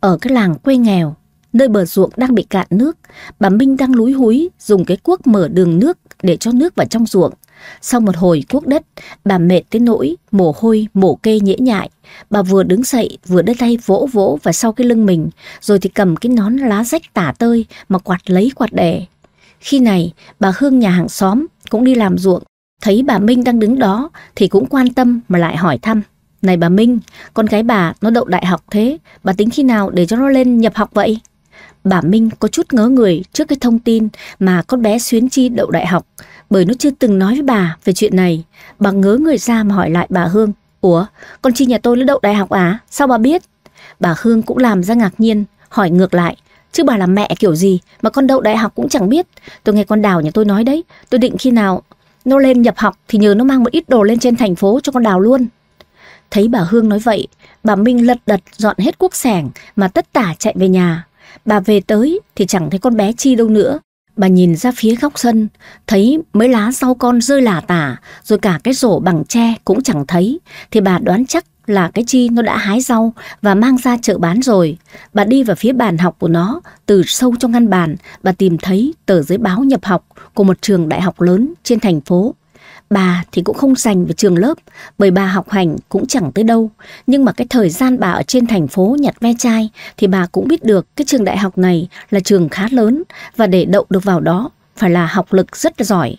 Ở cái làng quê nghèo, Nơi bờ ruộng đang bị cạn nước, bà Minh đang lúi húi dùng cái cuốc mở đường nước để cho nước vào trong ruộng. Sau một hồi cuốc đất, bà mệt tới nỗi, mồ hôi, mồ kê nhễ nhại. Bà vừa đứng dậy, vừa đưa tay vỗ vỗ vào sau cái lưng mình, rồi thì cầm cái nón lá rách tả tơi mà quạt lấy quạt đẻ. Khi này, bà Hương nhà hàng xóm cũng đi làm ruộng, thấy bà Minh đang đứng đó thì cũng quan tâm mà lại hỏi thăm. Này bà Minh, con gái bà nó đậu đại học thế, bà tính khi nào để cho nó lên nhập học vậy? bà Minh có chút ngớ người trước cái thông tin mà con bé Xuyến Chi đậu đại học, bởi nó chưa từng nói với bà về chuyện này. Bà ngớ người ra mà hỏi lại bà Hương, Ủa, con Chi nhà tôi nó đậu đại học à? Sao bà biết? Bà Hương cũng làm ra ngạc nhiên, hỏi ngược lại, chứ bà là mẹ kiểu gì mà con đậu đại học cũng chẳng biết. Tôi nghe con Đào nhà tôi nói đấy, tôi định khi nào nó lên nhập học thì nhờ nó mang một ít đồ lên trên thành phố cho con Đào luôn. Thấy bà Hương nói vậy, bà Minh lật đật dọn hết cuốc sẻng mà tất tả chạy về nhà. Bà về tới thì chẳng thấy con bé Chi đâu nữa. Bà nhìn ra phía góc sân, thấy mấy lá rau con rơi lả tả, rồi cả cái rổ bằng tre cũng chẳng thấy. Thì bà đoán chắc là cái chi nó đã hái rau và mang ra chợ bán rồi. Bà đi vào phía bàn học của nó, từ sâu trong ngăn bàn, bà tìm thấy tờ giấy báo nhập học của một trường đại học lớn trên thành phố. Bà thì cũng không dành về trường lớp, bởi bà học hành cũng chẳng tới đâu. Nhưng mà cái thời gian bà ở trên thành phố nhặt ve chai thì bà cũng biết được cái trường đại học này là trường khá lớn và để đậu được vào đó phải là học lực rất là giỏi.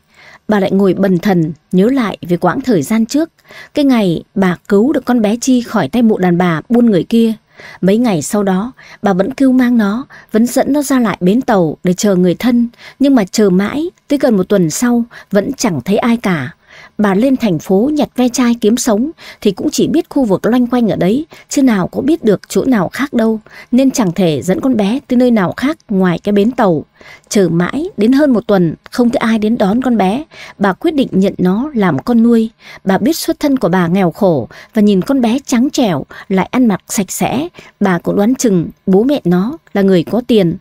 Bà lại ngồi bần thần nhớ lại về quãng thời gian trước, cái ngày bà cứu được con bé Chi khỏi tay mụ đàn bà buôn người kia. Mấy ngày sau đó, bà vẫn kêu mang nó, vẫn dẫn nó ra lại bến tàu để chờ người thân, nhưng mà chờ mãi, tới gần một tuần sau, vẫn chẳng thấy ai cả bà lên thành phố nhặt ve chai kiếm sống thì cũng chỉ biết khu vực loanh quanh ở đấy, chứ nào có biết được chỗ nào khác đâu, nên chẳng thể dẫn con bé tới nơi nào khác ngoài cái bến tàu. Chờ mãi, đến hơn một tuần, không thấy ai đến đón con bé, bà quyết định nhận nó làm con nuôi. Bà biết xuất thân của bà nghèo khổ và nhìn con bé trắng trẻo, lại ăn mặc sạch sẽ, bà cũng đoán chừng bố mẹ nó là người có tiền.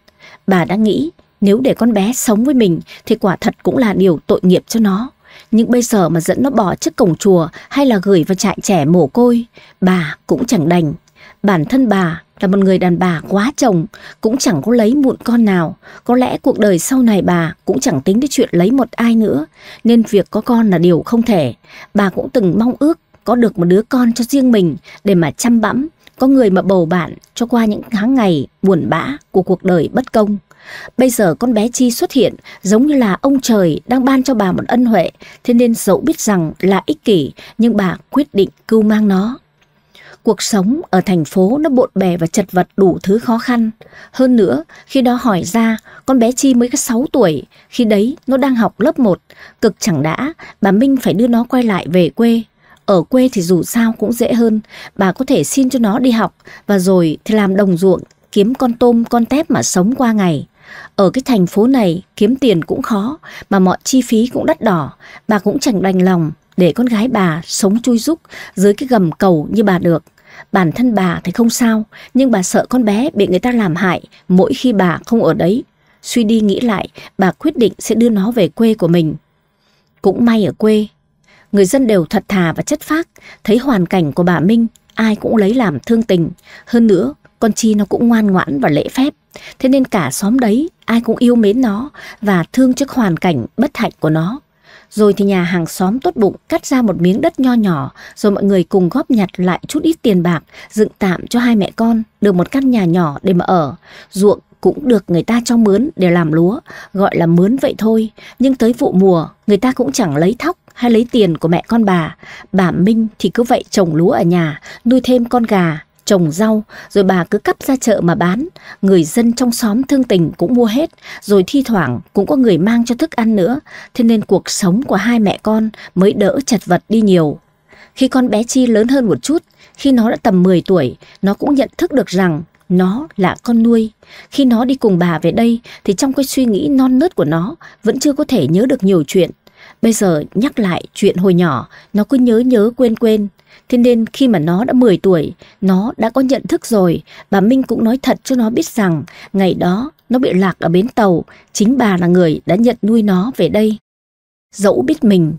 Bà đã nghĩ nếu để con bé sống với mình thì quả thật cũng là điều tội nghiệp cho nó. Nhưng bây giờ mà dẫn nó bỏ trước cổng chùa hay là gửi vào trại trẻ mồ côi, bà cũng chẳng đành. Bản thân bà là một người đàn bà quá chồng, cũng chẳng có lấy muộn con nào. Có lẽ cuộc đời sau này bà cũng chẳng tính đến chuyện lấy một ai nữa, nên việc có con là điều không thể. Bà cũng từng mong ước có được một đứa con cho riêng mình để mà chăm bẵm, có người mà bầu bạn cho qua những tháng ngày buồn bã của cuộc đời bất công. Bây giờ con bé Chi xuất hiện giống như là ông trời đang ban cho bà một ân huệ, thế nên dẫu biết rằng là ích kỷ nhưng bà quyết định cưu mang nó. Cuộc sống ở thành phố nó bộn bề và chật vật đủ thứ khó khăn. Hơn nữa, khi đó hỏi ra, con bé Chi mới có 6 tuổi, khi đấy nó đang học lớp 1. Cực chẳng đã, bà Minh phải đưa nó quay lại về quê. Ở quê thì dù sao cũng dễ hơn, bà có thể xin cho nó đi học và rồi thì làm đồng ruộng, kiếm con tôm con tép mà sống qua ngày. Ở cái thành phố này kiếm tiền cũng khó mà mọi chi phí cũng đắt đỏ. Bà cũng chẳng đành lòng để con gái bà sống chui rúc dưới cái gầm cầu như bà được. Bản thân bà thì không sao, nhưng bà sợ con bé bị người ta làm hại mỗi khi bà không ở đấy. Suy đi nghĩ lại, bà quyết định sẽ đưa nó về quê của mình. Cũng may ở quê, người dân đều thật thà và chất phác, thấy hoàn cảnh của bà Minh ai cũng lấy làm thương tình. Hơn nữa, con Chi nó cũng ngoan ngoãn và lễ phép, thế nên cả xóm đấy ai cũng yêu mến nó và thương trước hoàn cảnh bất hạnh của nó. Rồi thì nhà hàng xóm tốt bụng cắt ra một miếng đất nho nhỏ, rồi mọi người cùng góp nhặt lại chút ít tiền bạc, dựng tạm cho hai mẹ con, được một căn nhà nhỏ để mà ở. Ruộng cũng được người ta cho mướn để làm lúa, gọi là mướn vậy thôi. Nhưng tới vụ mùa, người ta cũng chẳng lấy thóc hay lấy tiền của mẹ con bà. Bà Minh thì cứ vậy trồng lúa ở nhà, nuôi thêm con gà, trồng rau, rồi bà cứ cắp ra chợ mà bán. Người dân trong xóm thương tình cũng mua hết, rồi thi thoảng cũng có người mang cho thức ăn nữa. Thế nên cuộc sống của hai mẹ con mới đỡ chật vật đi nhiều. Khi con bé Chi lớn hơn một chút, khi nó đã tầm 10 tuổi, nó cũng nhận thức được rằng nó là con nuôi. Khi nó đi cùng bà về đây thì trong cái suy nghĩ non nớt của nó vẫn chưa có thể nhớ được nhiều chuyện. Bây giờ nhắc lại chuyện hồi nhỏ, nó cứ nhớ nhớ quên quên, Thế nên khi mà nó đã 10 tuổi, nó đã có nhận thức rồi bà Minh cũng nói thật cho nó biết rằng ngày đó nó bị lạc ở bến tàu, chính bà là người đã nhận nuôi nó về đây. Dẫu biết mình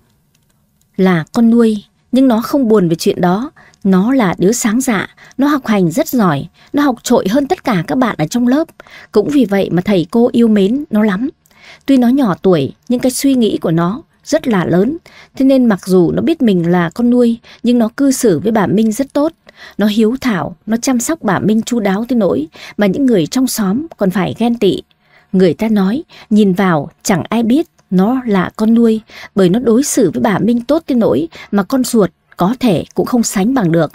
là con nuôi, nhưng nó không buồn về chuyện đó. Nó là đứa sáng dạ, nó học hành rất giỏi, nó học trội hơn tất cả các bạn ở trong lớp. Cũng vì vậy mà thầy cô yêu mến nó lắm. Tuy nó nhỏ tuổi, nhưng cái suy nghĩ của nó rất là lớn. Thế nên mặc dù nó biết mình là con nuôi nhưng nó cư xử với bà Minh rất tốt. Nó hiếu thảo, nó chăm sóc bà Minh chu đáo tới nỗi mà những người trong xóm còn phải ghen tị. Người ta nói, nhìn vào chẳng ai biết nó là con nuôi bởi nó đối xử với bà Minh tốt tới nỗi mà con ruột có thể cũng không sánh bằng được.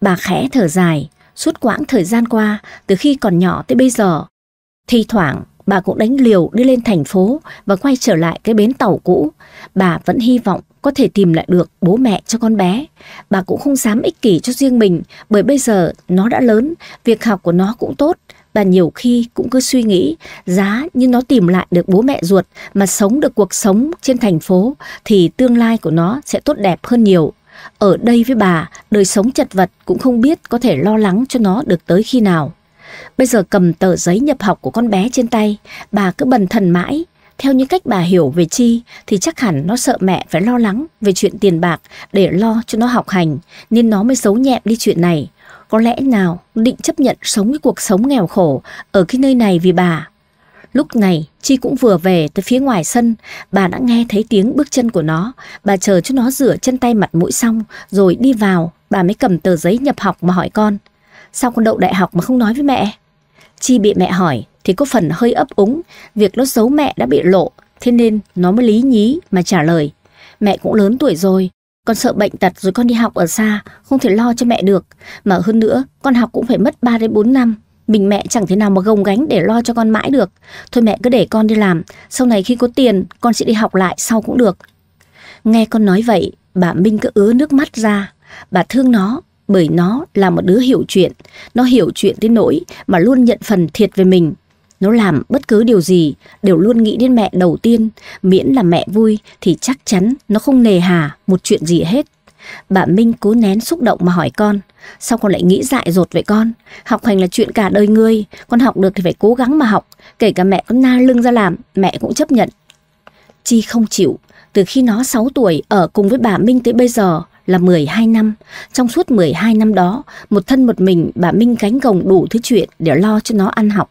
Bà khẽ thở dài, suốt quãng thời gian qua từ khi còn nhỏ tới bây giờ. Thi thoảng bà cũng đánh liều đi lên thành phố và quay trở lại cái bến tàu cũ. Bà vẫn hy vọng có thể tìm lại được bố mẹ cho con bé. Bà cũng không dám ích kỷ cho riêng mình bởi bây giờ nó đã lớn, việc học của nó cũng tốt. Bà nhiều khi cũng cứ suy nghĩ giá như nó tìm lại được bố mẹ ruột mà sống được cuộc sống trên thành phố thì tương lai của nó sẽ tốt đẹp hơn nhiều. Ở đây với bà, đời sống chật vật cũng không biết có thể lo lắng cho nó được tới khi nào. Bây giờ cầm tờ giấy nhập học của con bé trên tay, bà cứ bần thần mãi. Theo những cách bà hiểu về Chi thì chắc hẳn nó sợ mẹ phải lo lắng về chuyện tiền bạc để lo cho nó học hành nên nó mới xấu nhẹm đi chuyện này. Có lẽ nào định chấp nhận sống cái cuộc sống nghèo khổ ở cái nơi này vì bà. Lúc này Chi cũng vừa về tới phía ngoài sân Bà đã nghe thấy tiếng bước chân của nó Bà chờ cho nó rửa chân tay mặt mũi xong Rồi đi vào Bà mới cầm tờ giấy nhập học mà hỏi con Sao con đậu đại học mà không nói với mẹ? Chi bị mẹ hỏi thì có phần hơi ấp úng, việc nó giấu mẹ đã bị lộ, thế nên nó mới lý nhí mà trả lời. Mẹ cũng lớn tuổi rồi, con sợ bệnh tật rồi con đi học ở xa, không thể lo cho mẹ được. Mà hơn nữa, con học cũng phải mất 3 đến 4 năm. Mình mẹ chẳng thể nào mà gồng gánh để lo cho con mãi được. Thôi mẹ cứ để con đi làm, sau này khi có tiền con sẽ đi học lại sau cũng được. Nghe con nói vậy, bà Minh cứ ứa nước mắt ra. Bà thương nó, bởi nó là một đứa hiểu chuyện, nó hiểu chuyện tới nỗi mà luôn nhận phần thiệt về mình. Nó làm bất cứ điều gì đều luôn nghĩ đến mẹ đầu tiên, miễn là mẹ vui thì chắc chắn nó không nề hà một chuyện gì hết. Bà Minh cố nén xúc động mà hỏi con, sao con lại nghĩ dại dột vậy con? Học hành là chuyện cả đời ngươi, con học được thì phải cố gắng mà học, kể cả mẹ con na lưng ra làm, mẹ cũng chấp nhận. Chi không chịu, từ khi nó 6 tuổi ở cùng với bà Minh tới bây giờ, là 12 năm. Trong suốt 12 năm đó, một thân một mình bà Minh cánh gồng đủ thứ chuyện để lo cho nó ăn học.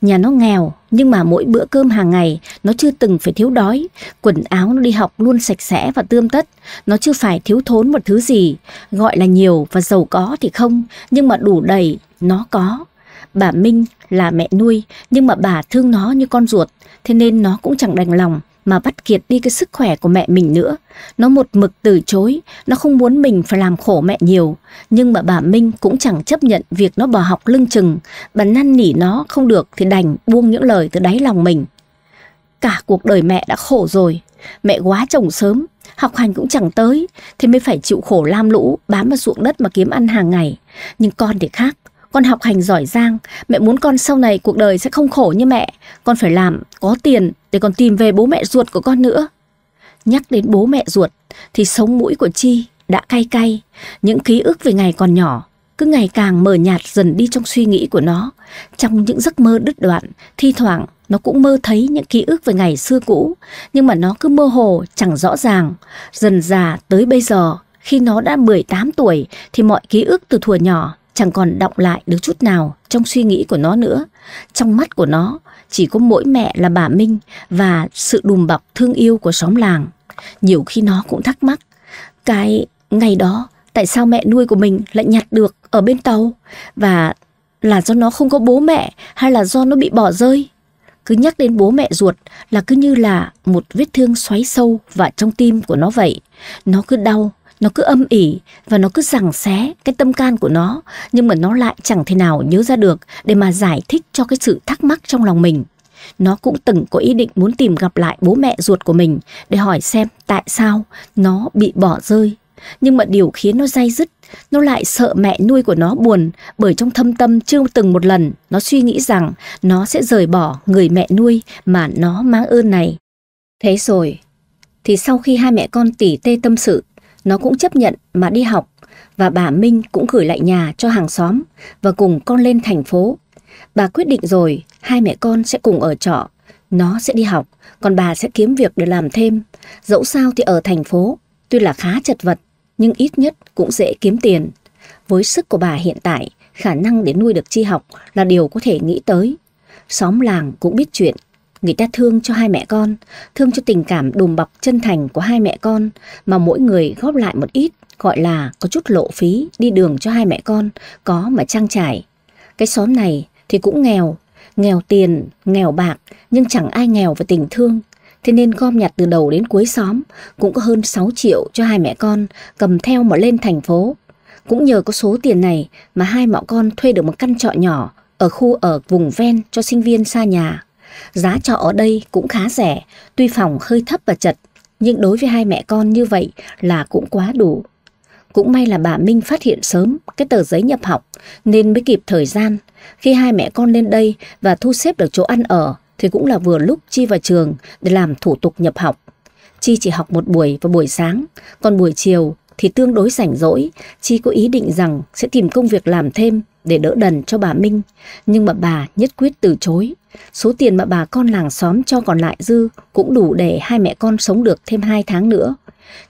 Nhà nó nghèo, nhưng mà mỗi bữa cơm hàng ngày nó chưa từng phải thiếu đói, quần áo nó đi học luôn sạch sẽ và tươm tất, nó chưa phải thiếu thốn một thứ gì, gọi là nhiều và giàu có thì không, nhưng mà đủ đầy nó có. Bà Minh là mẹ nuôi, nhưng mà bà thương nó như con ruột, thế nên nó cũng chẳng đành lòng mà bắt kiệt đi cái sức khỏe của mẹ mình nữa. Nó một mực từ chối, nó không muốn mình phải làm khổ mẹ nhiều. Nhưng mà bà Minh cũng chẳng chấp nhận việc nó bỏ học lưng chừng. Bà năn nỉ nó không được thì đành buông những lời từ đáy lòng mình. Cả cuộc đời mẹ đã khổ rồi. Mẹ quá chồng sớm, học hành cũng chẳng tới, thì mới phải chịu khổ lam lũ, bám vào ruộng đất mà kiếm ăn hàng ngày. Nhưng con thì khác, con học hành giỏi giang, mẹ muốn con sau này cuộc đời sẽ không khổ như mẹ, con phải làm có tiền để còn tìm về bố mẹ ruột của con nữa. Nhắc đến bố mẹ ruột thì sống mũi của Chi đã cay cay, những ký ức về ngày còn nhỏ cứ ngày càng mờ nhạt dần đi trong suy nghĩ của nó. Trong những giấc mơ đứt đoạn, thi thoảng nó cũng mơ thấy những ký ức về ngày xưa cũ, nhưng mà nó cứ mơ hồ, chẳng rõ ràng. Dần già tới bây giờ, khi nó đã 18 tuổi thì mọi ký ức từ thuở nhỏ chẳng còn động lại được chút nào trong suy nghĩ của nó nữa. Trong mắt của nó chỉ có mỗi mẹ là bà Minh và sự đùm bọc thương yêu của xóm làng. Nhiều khi nó cũng thắc mắc, cái ngày đó tại sao mẹ nuôi của mình lại nhặt được ở bên tàu và là do nó không có bố mẹ hay là do nó bị bỏ rơi. Cứ nhắc đến bố mẹ ruột là cứ như là một vết thương xoáy sâu và trong tim của nó vậy. Nó cứ đau nó cứ âm ỉ và nó cứ rằng xé cái tâm can của nó nhưng mà nó lại chẳng thể nào nhớ ra được để mà giải thích cho cái sự thắc mắc trong lòng mình. Nó cũng từng có ý định muốn tìm gặp lại bố mẹ ruột của mình để hỏi xem tại sao nó bị bỏ rơi. Nhưng mà điều khiến nó day dứt, nó lại sợ mẹ nuôi của nó buồn bởi trong thâm tâm chưa từng một lần nó suy nghĩ rằng nó sẽ rời bỏ người mẹ nuôi mà nó mang ơn này. Thế rồi, thì sau khi hai mẹ con tỉ tê tâm sự nó cũng chấp nhận mà đi học và bà Minh cũng gửi lại nhà cho hàng xóm và cùng con lên thành phố. Bà quyết định rồi, hai mẹ con sẽ cùng ở trọ. Nó sẽ đi học, còn bà sẽ kiếm việc để làm thêm. Dẫu sao thì ở thành phố, tuy là khá chật vật, nhưng ít nhất cũng dễ kiếm tiền. Với sức của bà hiện tại, khả năng để nuôi được chi học là điều có thể nghĩ tới. Xóm làng cũng biết chuyện, Người ta thương cho hai mẹ con, thương cho tình cảm đùm bọc chân thành của hai mẹ con mà mỗi người góp lại một ít, gọi là có chút lộ phí đi đường cho hai mẹ con, có mà trang trải. Cái xóm này thì cũng nghèo, nghèo tiền, nghèo bạc, nhưng chẳng ai nghèo về tình thương. Thế nên gom nhặt từ đầu đến cuối xóm cũng có hơn 6 triệu cho hai mẹ con cầm theo mà lên thành phố. Cũng nhờ có số tiền này mà hai mẹ con thuê được một căn trọ nhỏ ở khu ở vùng ven cho sinh viên xa nhà. Giá trọ ở đây cũng khá rẻ, tuy phòng hơi thấp và chật, nhưng đối với hai mẹ con như vậy là cũng quá đủ. Cũng may là bà Minh phát hiện sớm cái tờ giấy nhập học nên mới kịp thời gian. Khi hai mẹ con lên đây và thu xếp được chỗ ăn ở thì cũng là vừa lúc Chi vào trường để làm thủ tục nhập học. Chi chỉ học một buổi vào buổi sáng, còn buổi chiều thì tương đối rảnh rỗi. Chi có ý định rằng sẽ tìm công việc làm thêm để đỡ đần cho bà Minh, nhưng mà bà nhất quyết từ chối. Số tiền mà bà con làng xóm cho còn lại dư cũng đủ để hai mẹ con sống được thêm hai tháng nữa.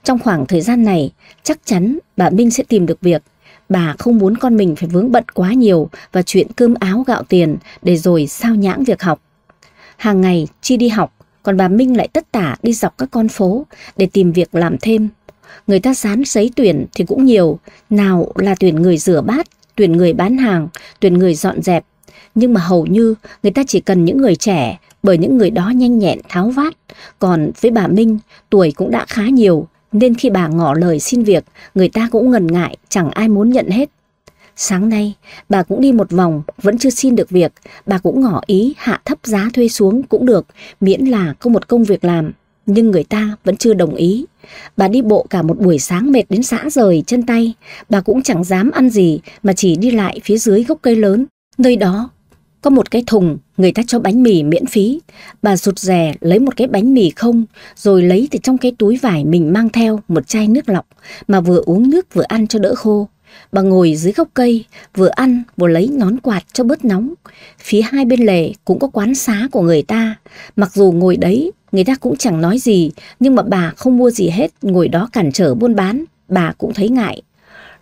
Trong khoảng thời gian này, chắc chắn bà Minh sẽ tìm được việc. Bà không muốn con mình phải vướng bận quá nhiều và chuyện cơm áo gạo tiền để rồi sao nhãng việc học. Hàng ngày Chi đi học, còn bà Minh lại tất tả đi dọc các con phố để tìm việc làm thêm người ta dán giấy tuyển thì cũng nhiều, nào là tuyển người rửa bát, tuyển người bán hàng, tuyển người dọn dẹp. Nhưng mà hầu như người ta chỉ cần những người trẻ bởi những người đó nhanh nhẹn tháo vát. Còn với bà Minh, tuổi cũng đã khá nhiều nên khi bà ngỏ lời xin việc, người ta cũng ngần ngại, chẳng ai muốn nhận hết. Sáng nay, bà cũng đi một vòng, vẫn chưa xin được việc, bà cũng ngỏ ý hạ thấp giá thuê xuống cũng được, miễn là có một công việc làm nhưng người ta vẫn chưa đồng ý. Bà đi bộ cả một buổi sáng mệt đến xã rời chân tay, bà cũng chẳng dám ăn gì mà chỉ đi lại phía dưới gốc cây lớn. Nơi đó có một cái thùng, người ta cho bánh mì miễn phí. Bà rụt rè lấy một cái bánh mì không, rồi lấy từ trong cái túi vải mình mang theo một chai nước lọc mà vừa uống nước vừa ăn cho đỡ khô. Bà ngồi dưới gốc cây, vừa ăn vừa lấy nón quạt cho bớt nóng. Phía hai bên lề cũng có quán xá của người ta. Mặc dù ngồi đấy Người ta cũng chẳng nói gì, nhưng mà bà không mua gì hết, ngồi đó cản trở buôn bán, bà cũng thấy ngại.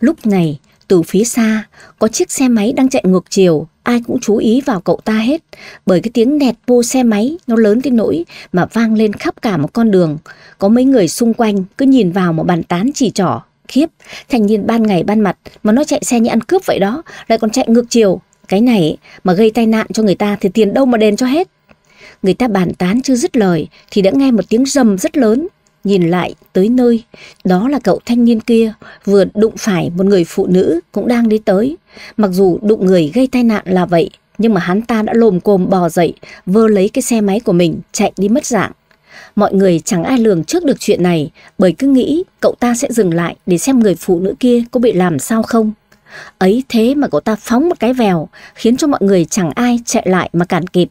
Lúc này, từ phía xa, có chiếc xe máy đang chạy ngược chiều, ai cũng chú ý vào cậu ta hết, bởi cái tiếng nẹt vô xe máy nó lớn đến nỗi mà vang lên khắp cả một con đường. Có mấy người xung quanh cứ nhìn vào một bàn tán chỉ trỏ, khiếp, thành niên ban ngày ban mặt mà nó chạy xe như ăn cướp vậy đó, lại còn chạy ngược chiều. Cái này mà gây tai nạn cho người ta thì tiền đâu mà đền cho hết. Người ta bàn tán chưa dứt lời thì đã nghe một tiếng rầm rất lớn. Nhìn lại tới nơi, đó là cậu thanh niên kia vừa đụng phải một người phụ nữ cũng đang đi tới. Mặc dù đụng người gây tai nạn là vậy, nhưng mà hắn ta đã lồm cồm bò dậy, vơ lấy cái xe máy của mình chạy đi mất dạng. Mọi người chẳng ai lường trước được chuyện này bởi cứ nghĩ cậu ta sẽ dừng lại để xem người phụ nữ kia có bị làm sao không. Ấy thế mà cậu ta phóng một cái vèo khiến cho mọi người chẳng ai chạy lại mà cản kịp.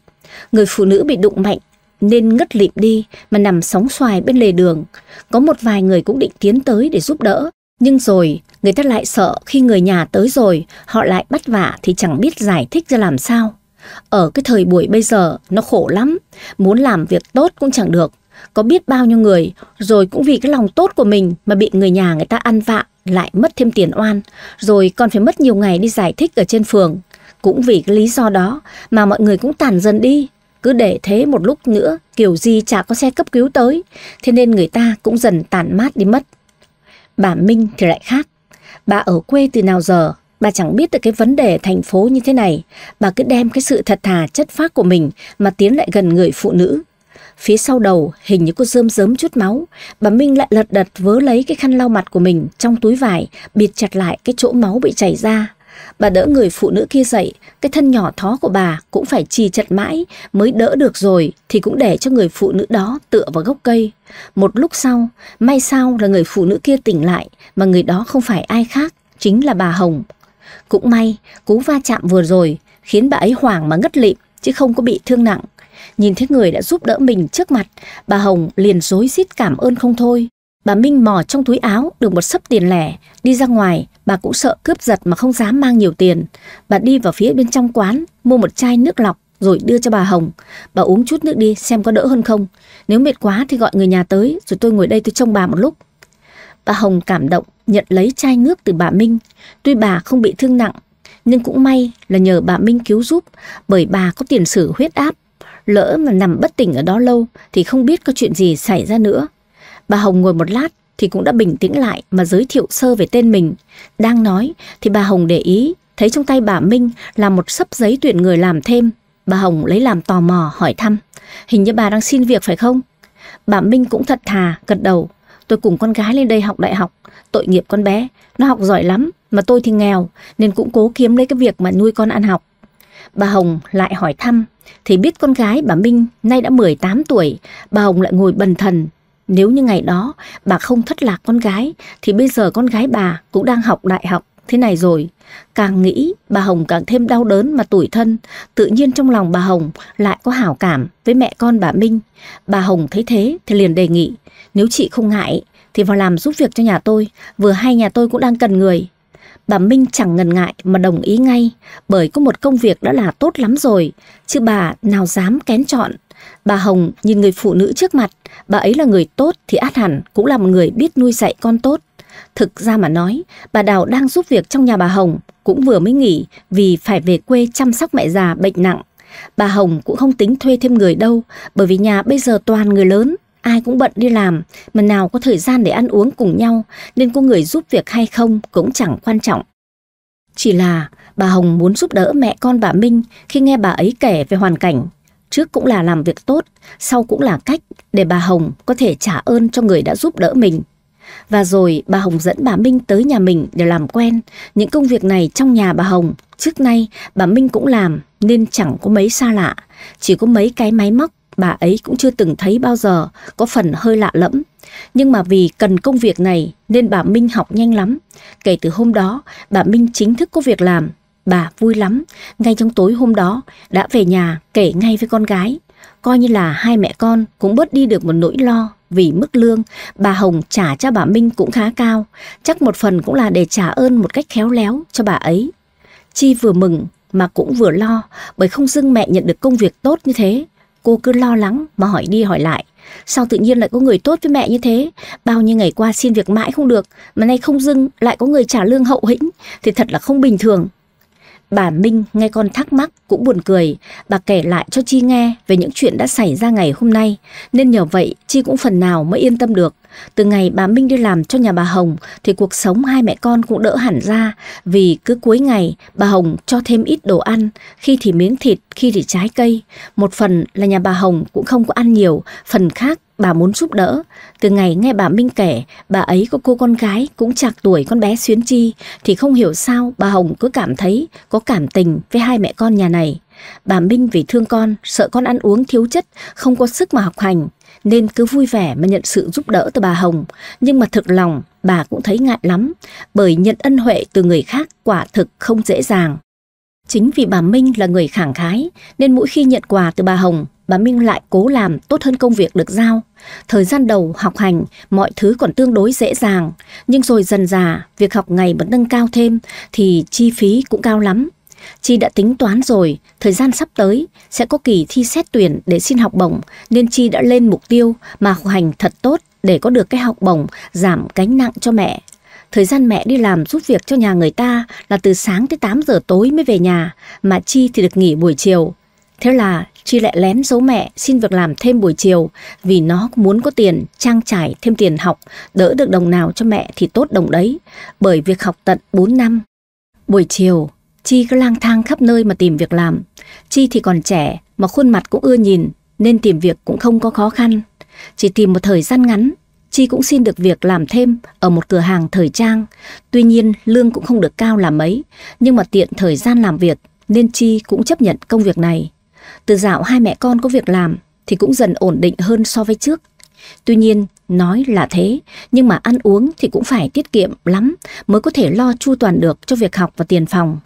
Người phụ nữ bị đụng mạnh nên ngất lịm đi mà nằm sóng xoài bên lề đường. Có một vài người cũng định tiến tới để giúp đỡ. Nhưng rồi, người ta lại sợ khi người nhà tới rồi, họ lại bắt vạ thì chẳng biết giải thích ra làm sao. Ở cái thời buổi bây giờ, nó khổ lắm. Muốn làm việc tốt cũng chẳng được. Có biết bao nhiêu người, rồi cũng vì cái lòng tốt của mình mà bị người nhà người ta ăn vạ, lại mất thêm tiền oan. Rồi còn phải mất nhiều ngày đi giải thích ở trên phường. Cũng vì cái lý do đó mà mọi người cũng tàn dần đi. Cứ để thế một lúc nữa, kiểu gì chả có xe cấp cứu tới. Thế nên người ta cũng dần tàn mát đi mất. Bà Minh thì lại khác. Bà ở quê từ nào giờ, bà chẳng biết được cái vấn đề thành phố như thế này. Bà cứ đem cái sự thật thà chất phác của mình mà tiến lại gần người phụ nữ. Phía sau đầu hình như có rơm rớm chút máu, bà Minh lại lật đật vớ lấy cái khăn lau mặt của mình trong túi vải, bịt chặt lại cái chỗ máu bị chảy ra Bà đỡ người phụ nữ kia dậy, cái thân nhỏ thó của bà cũng phải trì chặt mãi, mới đỡ được rồi thì cũng để cho người phụ nữ đó tựa vào gốc cây. Một lúc sau, may sao là người phụ nữ kia tỉnh lại mà người đó không phải ai khác, chính là bà Hồng. Cũng may, cú va chạm vừa rồi khiến bà ấy hoảng mà ngất lịm chứ không có bị thương nặng. Nhìn thấy người đã giúp đỡ mình trước mặt, bà Hồng liền rối rít cảm ơn không thôi. Bà Minh mò trong túi áo được một sấp tiền lẻ, đi ra ngoài Bà cũng sợ cướp giật mà không dám mang nhiều tiền. Bà đi vào phía bên trong quán, mua một chai nước lọc rồi đưa cho bà Hồng. Bà uống chút nước đi xem có đỡ hơn không. Nếu mệt quá thì gọi người nhà tới rồi tôi ngồi đây tôi trông bà một lúc. Bà Hồng cảm động nhận lấy chai nước từ bà Minh. Tuy bà không bị thương nặng nhưng cũng may là nhờ bà Minh cứu giúp bởi bà có tiền sử huyết áp. Lỡ mà nằm bất tỉnh ở đó lâu thì không biết có chuyện gì xảy ra nữa. Bà Hồng ngồi một lát thì cũng đã bình tĩnh lại mà giới thiệu sơ về tên mình. Đang nói thì bà Hồng để ý, thấy trong tay bà Minh là một sấp giấy tuyển người làm thêm. Bà Hồng lấy làm tò mò hỏi thăm, hình như bà đang xin việc phải không? Bà Minh cũng thật thà, gật đầu. Tôi cùng con gái lên đây học đại học, tội nghiệp con bé, nó học giỏi lắm, mà tôi thì nghèo, nên cũng cố kiếm lấy cái việc mà nuôi con ăn học. Bà Hồng lại hỏi thăm, thì biết con gái bà Minh nay đã 18 tuổi, bà Hồng lại ngồi bần thần, nếu như ngày đó bà không thất lạc con gái thì bây giờ con gái bà cũng đang học đại học thế này rồi. Càng nghĩ bà Hồng càng thêm đau đớn mà tủi thân, tự nhiên trong lòng bà Hồng lại có hảo cảm với mẹ con bà Minh. Bà Hồng thấy thế thì liền đề nghị, nếu chị không ngại thì vào làm giúp việc cho nhà tôi, vừa hay nhà tôi cũng đang cần người. Bà Minh chẳng ngần ngại mà đồng ý ngay, bởi có một công việc đã là tốt lắm rồi, chứ bà nào dám kén chọn. Bà Hồng nhìn người phụ nữ trước mặt, bà ấy là người tốt thì át hẳn cũng là một người biết nuôi dạy con tốt. Thực ra mà nói, bà Đào đang giúp việc trong nhà bà Hồng, cũng vừa mới nghỉ vì phải về quê chăm sóc mẹ già bệnh nặng. Bà Hồng cũng không tính thuê thêm người đâu, bởi vì nhà bây giờ toàn người lớn, ai cũng bận đi làm, mà nào có thời gian để ăn uống cùng nhau, nên có người giúp việc hay không cũng chẳng quan trọng. Chỉ là bà Hồng muốn giúp đỡ mẹ con bà Minh khi nghe bà ấy kể về hoàn cảnh Trước cũng là làm việc tốt, sau cũng là cách để bà Hồng có thể trả ơn cho người đã giúp đỡ mình. Và rồi bà Hồng dẫn bà Minh tới nhà mình để làm quen. Những công việc này trong nhà bà Hồng, trước nay bà Minh cũng làm nên chẳng có mấy xa lạ. Chỉ có mấy cái máy móc bà ấy cũng chưa từng thấy bao giờ, có phần hơi lạ lẫm. Nhưng mà vì cần công việc này nên bà Minh học nhanh lắm. Kể từ hôm đó, bà Minh chính thức có việc làm Bà vui lắm, ngay trong tối hôm đó đã về nhà kể ngay với con gái. Coi như là hai mẹ con cũng bớt đi được một nỗi lo vì mức lương bà Hồng trả cho bà Minh cũng khá cao, chắc một phần cũng là để trả ơn một cách khéo léo cho bà ấy. Chi vừa mừng mà cũng vừa lo bởi không dưng mẹ nhận được công việc tốt như thế. Cô cứ lo lắng mà hỏi đi hỏi lại. Sao tự nhiên lại có người tốt với mẹ như thế? Bao nhiêu ngày qua xin việc mãi không được, mà nay không dưng lại có người trả lương hậu hĩnh thì thật là không bình thường. Bà Minh nghe con thắc mắc cũng buồn cười, bà kể lại cho Chi nghe về những chuyện đã xảy ra ngày hôm nay, nên nhờ vậy Chi cũng phần nào mới yên tâm được. Từ ngày bà Minh đi làm cho nhà bà Hồng thì cuộc sống hai mẹ con cũng đỡ hẳn ra vì cứ cuối ngày bà Hồng cho thêm ít đồ ăn, khi thì miếng thịt, khi thì trái cây. Một phần là nhà bà Hồng cũng không có ăn nhiều, phần khác Bà muốn giúp đỡ. Từ ngày nghe bà Minh kể, bà ấy có cô con gái cũng chạc tuổi con bé Xuyến Chi, thì không hiểu sao bà Hồng cứ cảm thấy có cảm tình với hai mẹ con nhà này. Bà Minh vì thương con, sợ con ăn uống thiếu chất, không có sức mà học hành, nên cứ vui vẻ mà nhận sự giúp đỡ từ bà Hồng. Nhưng mà thực lòng, bà cũng thấy ngại lắm, bởi nhận ân huệ từ người khác quả thực không dễ dàng. Chính vì bà Minh là người khẳng khái, nên mỗi khi nhận quà từ bà Hồng, bà Minh lại cố làm tốt hơn công việc được giao. Thời gian đầu học hành, mọi thứ còn tương đối dễ dàng, nhưng rồi dần dà, việc học ngày vẫn nâng cao thêm thì chi phí cũng cao lắm. Chi đã tính toán rồi, thời gian sắp tới sẽ có kỳ thi xét tuyển để xin học bổng, nên Chi đã lên mục tiêu mà học hành thật tốt để có được cái học bổng giảm gánh nặng cho mẹ. Thời gian mẹ đi làm giúp việc cho nhà người ta là từ sáng tới 8 giờ tối mới về nhà, mà Chi thì được nghỉ buổi chiều. Thế là Chi lại lén giấu mẹ xin việc làm thêm buổi chiều vì nó muốn có tiền trang trải thêm tiền học, đỡ được đồng nào cho mẹ thì tốt đồng đấy, bởi việc học tận 4 năm. Buổi chiều, Chi cứ lang thang khắp nơi mà tìm việc làm. Chi thì còn trẻ mà khuôn mặt cũng ưa nhìn nên tìm việc cũng không có khó khăn. Chỉ tìm một thời gian ngắn, Chi cũng xin được việc làm thêm ở một cửa hàng thời trang. Tuy nhiên lương cũng không được cao là mấy, nhưng mà tiện thời gian làm việc nên Chi cũng chấp nhận công việc này. Từ dạo hai mẹ con có việc làm thì cũng dần ổn định hơn so với trước. Tuy nhiên, nói là thế, nhưng mà ăn uống thì cũng phải tiết kiệm lắm mới có thể lo chu toàn được cho việc học và tiền phòng.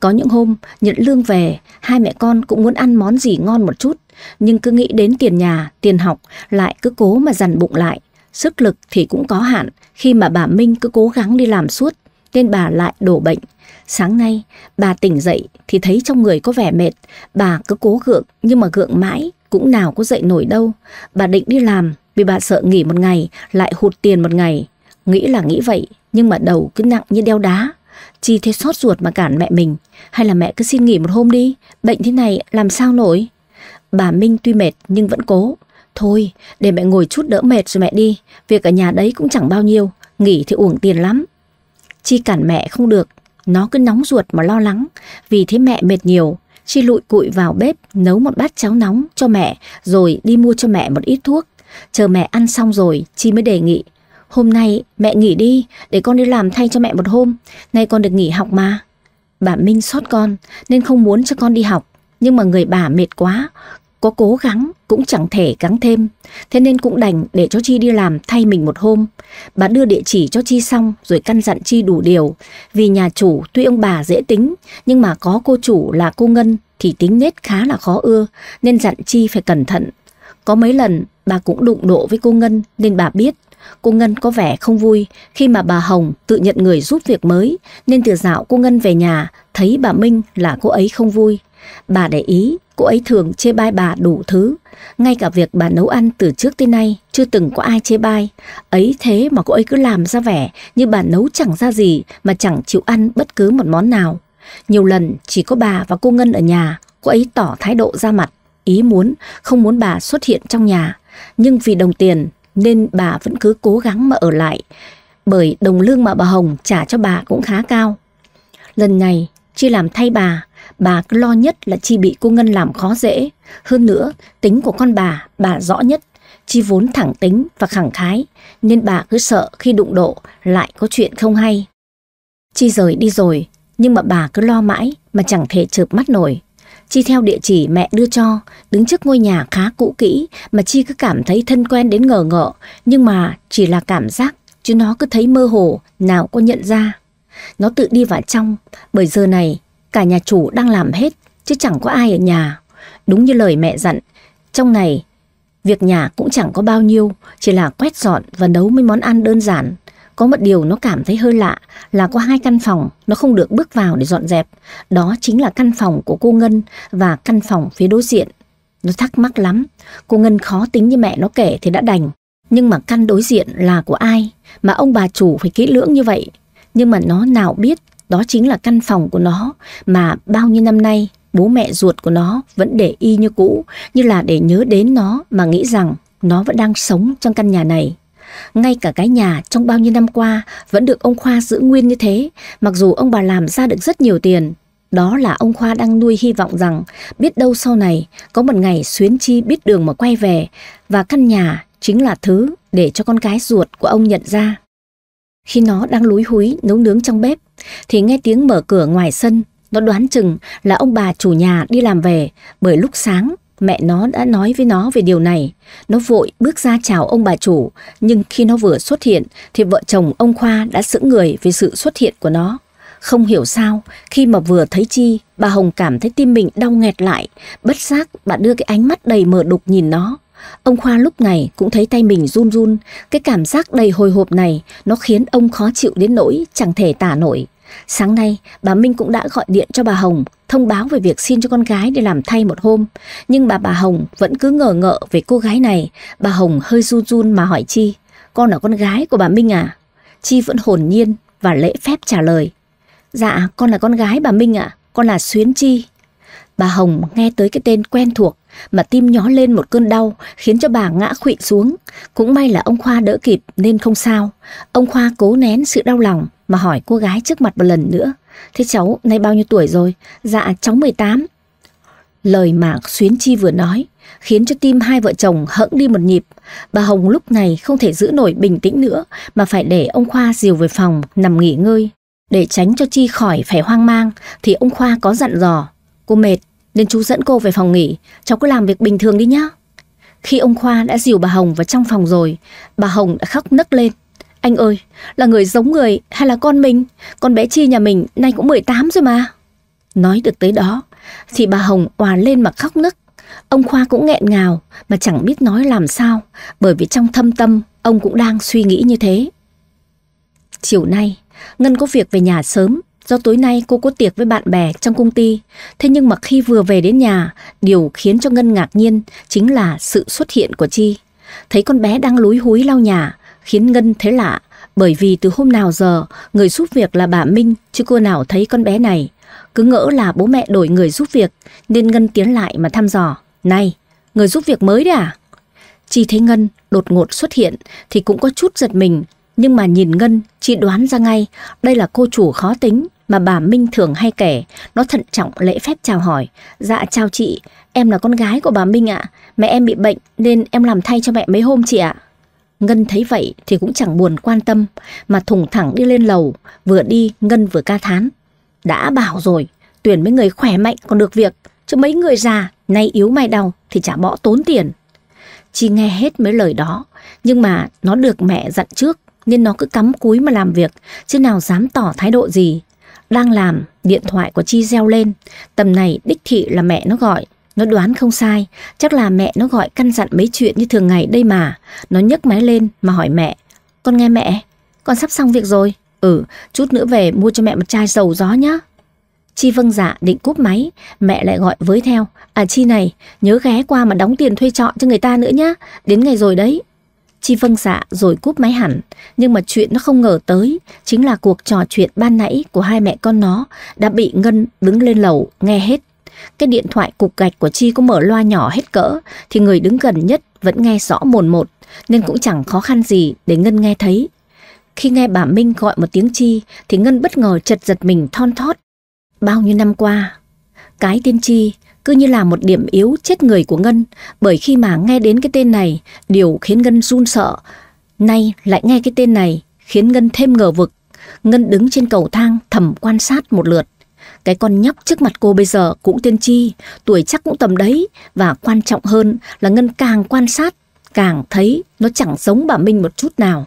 Có những hôm nhận lương về, hai mẹ con cũng muốn ăn món gì ngon một chút, nhưng cứ nghĩ đến tiền nhà, tiền học lại cứ cố mà dằn bụng lại. Sức lực thì cũng có hạn khi mà bà Minh cứ cố gắng đi làm suốt, nên bà lại đổ bệnh. Sáng nay, bà tỉnh dậy thì thấy trong người có vẻ mệt, bà cứ cố gượng nhưng mà gượng mãi cũng nào có dậy nổi đâu. Bà định đi làm vì bà sợ nghỉ một ngày lại hụt tiền một ngày. Nghĩ là nghĩ vậy nhưng mà đầu cứ nặng như đeo đá. Chi thế xót ruột mà cản mẹ mình Hay là mẹ cứ xin nghỉ một hôm đi Bệnh thế này làm sao nổi Bà Minh tuy mệt nhưng vẫn cố Thôi để mẹ ngồi chút đỡ mệt rồi mẹ đi Việc ở nhà đấy cũng chẳng bao nhiêu Nghỉ thì uổng tiền lắm Chi cản mẹ không được nó cứ nóng ruột mà lo lắng, vì thế mẹ mệt nhiều. Chi lụi cụi vào bếp nấu một bát cháo nóng cho mẹ rồi đi mua cho mẹ một ít thuốc. Chờ mẹ ăn xong rồi, Chi mới đề nghị. Hôm nay mẹ nghỉ đi, để con đi làm thay cho mẹ một hôm. Nay con được nghỉ học mà. Bà Minh sót con nên không muốn cho con đi học. Nhưng mà người bà mệt quá, có cố gắng cũng chẳng thể gắng thêm, thế nên cũng đành để cho Chi đi làm thay mình một hôm. Bà đưa địa chỉ cho Chi xong rồi căn dặn Chi đủ điều, vì nhà chủ tuy ông bà dễ tính, nhưng mà có cô chủ là cô Ngân thì tính nết khá là khó ưa, nên dặn Chi phải cẩn thận. Có mấy lần bà cũng đụng độ với cô Ngân nên bà biết Cô Ngân có vẻ không vui khi mà bà Hồng tự nhận người giúp việc mới nên từ dạo cô Ngân về nhà thấy bà Minh là cô ấy không vui. Bà để ý Cô ấy thường chê bai bà đủ thứ, ngay cả việc bà nấu ăn từ trước tới nay chưa từng có ai chê bai. Ấy thế mà cô ấy cứ làm ra vẻ như bà nấu chẳng ra gì mà chẳng chịu ăn bất cứ một món nào. Nhiều lần chỉ có bà và cô Ngân ở nhà, cô ấy tỏ thái độ ra mặt, ý muốn không muốn bà xuất hiện trong nhà. Nhưng vì đồng tiền nên bà vẫn cứ cố gắng mà ở lại, bởi đồng lương mà bà Hồng trả cho bà cũng khá cao. Lần này Chi làm thay bà Bà cứ lo nhất là Chi bị cô Ngân làm khó dễ. Hơn nữa, tính của con bà, bà rõ nhất. Chi vốn thẳng tính và khẳng khái, nên bà cứ sợ khi đụng độ lại có chuyện không hay. Chi rời đi rồi, nhưng mà bà cứ lo mãi mà chẳng thể chợp mắt nổi. Chi theo địa chỉ mẹ đưa cho, đứng trước ngôi nhà khá cũ kỹ mà Chi cứ cảm thấy thân quen đến ngờ ngợ, nhưng mà chỉ là cảm giác chứ nó cứ thấy mơ hồ, nào có nhận ra. Nó tự đi vào trong, bởi giờ này Cả nhà chủ đang làm hết, chứ chẳng có ai ở nhà. Đúng như lời mẹ dặn, trong ngày, việc nhà cũng chẳng có bao nhiêu, chỉ là quét dọn và nấu mấy món ăn đơn giản. Có một điều nó cảm thấy hơi lạ là có hai căn phòng nó không được bước vào để dọn dẹp. Đó chính là căn phòng của cô Ngân và căn phòng phía đối diện. Nó thắc mắc lắm, cô Ngân khó tính như mẹ nó kể thì đã đành. Nhưng mà căn đối diện là của ai mà ông bà chủ phải kỹ lưỡng như vậy? Nhưng mà nó nào biết đó chính là căn phòng của nó mà bao nhiêu năm nay bố mẹ ruột của nó vẫn để y như cũ, như là để nhớ đến nó mà nghĩ rằng nó vẫn đang sống trong căn nhà này. Ngay cả cái nhà trong bao nhiêu năm qua vẫn được ông Khoa giữ nguyên như thế, mặc dù ông bà làm ra được rất nhiều tiền. Đó là ông Khoa đang nuôi hy vọng rằng biết đâu sau này có một ngày Xuyến Chi biết đường mà quay về và căn nhà chính là thứ để cho con gái ruột của ông nhận ra. Khi nó đang lúi húi nấu nướng trong bếp, thì nghe tiếng mở cửa ngoài sân. Nó đoán chừng là ông bà chủ nhà đi làm về, bởi lúc sáng mẹ nó đã nói với nó về điều này. Nó vội bước ra chào ông bà chủ, nhưng khi nó vừa xuất hiện thì vợ chồng ông Khoa đã sững người về sự xuất hiện của nó. Không hiểu sao, khi mà vừa thấy Chi, bà Hồng cảm thấy tim mình đau nghẹt lại, bất giác bà đưa cái ánh mắt đầy mờ đục nhìn nó. Ông Khoa lúc này cũng thấy tay mình run run, cái cảm giác đầy hồi hộp này nó khiến ông khó chịu đến nỗi chẳng thể tả nổi. Sáng nay, bà Minh cũng đã gọi điện cho bà Hồng, thông báo về việc xin cho con gái để làm thay một hôm. Nhưng bà bà Hồng vẫn cứ ngờ ngợ về cô gái này. Bà Hồng hơi run run mà hỏi Chi, con là con gái của bà Minh à? Chi vẫn hồn nhiên và lễ phép trả lời. Dạ, con là con gái bà Minh ạ, à, con là Xuyến Chi. Bà Hồng nghe tới cái tên quen thuộc mà tim nhó lên một cơn đau khiến cho bà ngã khuỵu xuống. Cũng may là ông Khoa đỡ kịp nên không sao. Ông Khoa cố nén sự đau lòng mà hỏi cô gái trước mặt một lần nữa. Thế cháu nay bao nhiêu tuổi rồi? Dạ cháu 18. Lời mà Xuyến Chi vừa nói khiến cho tim hai vợ chồng hẫng đi một nhịp. Bà Hồng lúc này không thể giữ nổi bình tĩnh nữa mà phải để ông Khoa dìu về phòng nằm nghỉ ngơi. Để tránh cho Chi khỏi phải hoang mang thì ông Khoa có dặn dò. Cô mệt nên chú dẫn cô về phòng nghỉ, cháu cứ làm việc bình thường đi nhá. Khi ông Khoa đã dìu bà Hồng vào trong phòng rồi, bà Hồng đã khóc nấc lên. Anh ơi, là người giống người hay là con mình? Con bé Chi nhà mình nay cũng 18 rồi mà. Nói được tới đó, thì bà Hồng òa lên mà khóc nấc. Ông Khoa cũng nghẹn ngào mà chẳng biết nói làm sao, bởi vì trong thâm tâm ông cũng đang suy nghĩ như thế. Chiều nay, Ngân có việc về nhà sớm do tối nay cô có tiệc với bạn bè trong công ty. Thế nhưng mà khi vừa về đến nhà, điều khiến cho Ngân ngạc nhiên chính là sự xuất hiện của Chi. Thấy con bé đang lúi húi lau nhà, khiến Ngân thấy lạ, bởi vì từ hôm nào giờ, người giúp việc là bà Minh, chứ cô nào thấy con bé này. Cứ ngỡ là bố mẹ đổi người giúp việc, nên Ngân tiến lại mà thăm dò. Này, người giúp việc mới đấy à? Chi thấy Ngân đột ngột xuất hiện thì cũng có chút giật mình nhưng mà nhìn Ngân, chị đoán ra ngay đây là cô chủ khó tính mà bà Minh thường hay kể, nó thận trọng lễ phép chào hỏi. Dạ chào chị, em là con gái của bà Minh ạ, mẹ em bị bệnh nên em làm thay cho mẹ mấy hôm chị ạ. Ngân thấy vậy thì cũng chẳng buồn quan tâm, mà thùng thẳng đi lên lầu, vừa đi Ngân vừa ca thán. Đã bảo rồi, tuyển mấy người khỏe mạnh còn được việc, chứ mấy người già, nay yếu mai đau thì chả bỏ tốn tiền. Chi nghe hết mấy lời đó, nhưng mà nó được mẹ dặn trước nên nó cứ cắm cúi mà làm việc, chứ nào dám tỏ thái độ gì. Đang làm, điện thoại của Chi reo lên. Tầm này đích thị là mẹ nó gọi. Nó đoán không sai, chắc là mẹ nó gọi căn dặn mấy chuyện như thường ngày đây mà. Nó nhấc máy lên mà hỏi mẹ. Con nghe mẹ, con sắp xong việc rồi. Ừ, chút nữa về mua cho mẹ một chai dầu gió nhá. Chi vâng dạ định cúp máy, mẹ lại gọi với theo. À Chi này, nhớ ghé qua mà đóng tiền thuê trọ cho người ta nữa nhá, đến ngày rồi đấy. Chi vâng dạ rồi cúp máy hẳn, nhưng mà chuyện nó không ngờ tới, chính là cuộc trò chuyện ban nãy của hai mẹ con nó đã bị Ngân đứng lên lầu nghe hết. Cái điện thoại cục gạch của Chi có mở loa nhỏ hết cỡ, thì người đứng gần nhất vẫn nghe rõ mồn một, nên cũng chẳng khó khăn gì để Ngân nghe thấy. Khi nghe bà Minh gọi một tiếng Chi, thì Ngân bất ngờ chật giật mình thon thót. Bao nhiêu năm qua, cái tên Chi cứ như là một điểm yếu chết người của Ngân, bởi khi mà nghe đến cái tên này, điều khiến Ngân run sợ. Nay lại nghe cái tên này, khiến Ngân thêm ngờ vực. Ngân đứng trên cầu thang thầm quan sát một lượt. Cái con nhóc trước mặt cô bây giờ cũng tiên tri, tuổi chắc cũng tầm đấy, và quan trọng hơn là Ngân càng quan sát, càng thấy nó chẳng giống bà Minh một chút nào.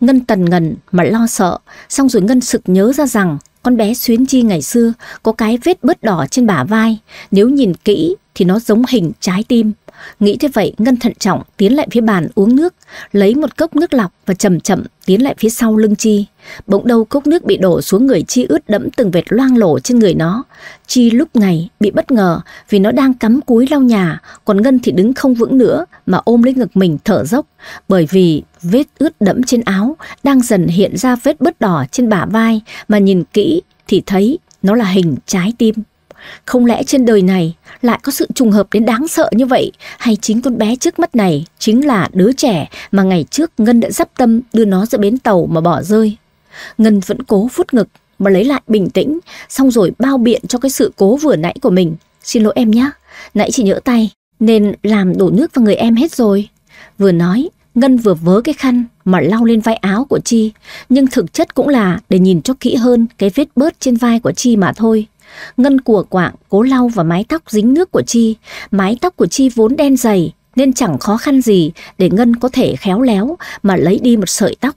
Ngân tần ngần mà lo sợ, xong rồi Ngân sực nhớ ra rằng con bé Xuyến Chi ngày xưa có cái vết bớt đỏ trên bả vai, nếu nhìn kỹ thì nó giống hình trái tim. Nghĩ thế vậy, Ngân thận trọng tiến lại phía bàn uống nước, lấy một cốc nước lọc và chậm chậm tiến lại phía sau lưng Chi. Bỗng đâu cốc nước bị đổ xuống người Chi ướt đẫm từng vệt loang lổ trên người nó. Chi lúc này bị bất ngờ vì nó đang cắm cúi lau nhà, còn Ngân thì đứng không vững nữa mà ôm lấy ngực mình thở dốc. Bởi vì vết ướt đẫm trên áo đang dần hiện ra vết bớt đỏ trên bả vai mà nhìn kỹ thì thấy nó là hình trái tim. Không lẽ trên đời này lại có sự trùng hợp đến đáng sợ như vậy hay chính con bé trước mắt này chính là đứa trẻ mà ngày trước Ngân đã dắp tâm đưa nó ra bến tàu mà bỏ rơi. Ngân vẫn cố phút ngực mà lấy lại bình tĩnh xong rồi bao biện cho cái sự cố vừa nãy của mình. Xin lỗi em nhé, nãy chị nhỡ tay nên làm đổ nước vào người em hết rồi. Vừa nói, Ngân vừa vớ cái khăn mà lau lên vai áo của Chi, nhưng thực chất cũng là để nhìn cho kỹ hơn cái vết bớt trên vai của Chi mà thôi. Ngân của quạng cố lau vào mái tóc dính nước của Chi. Mái tóc của Chi vốn đen dày nên chẳng khó khăn gì để Ngân có thể khéo léo mà lấy đi một sợi tóc.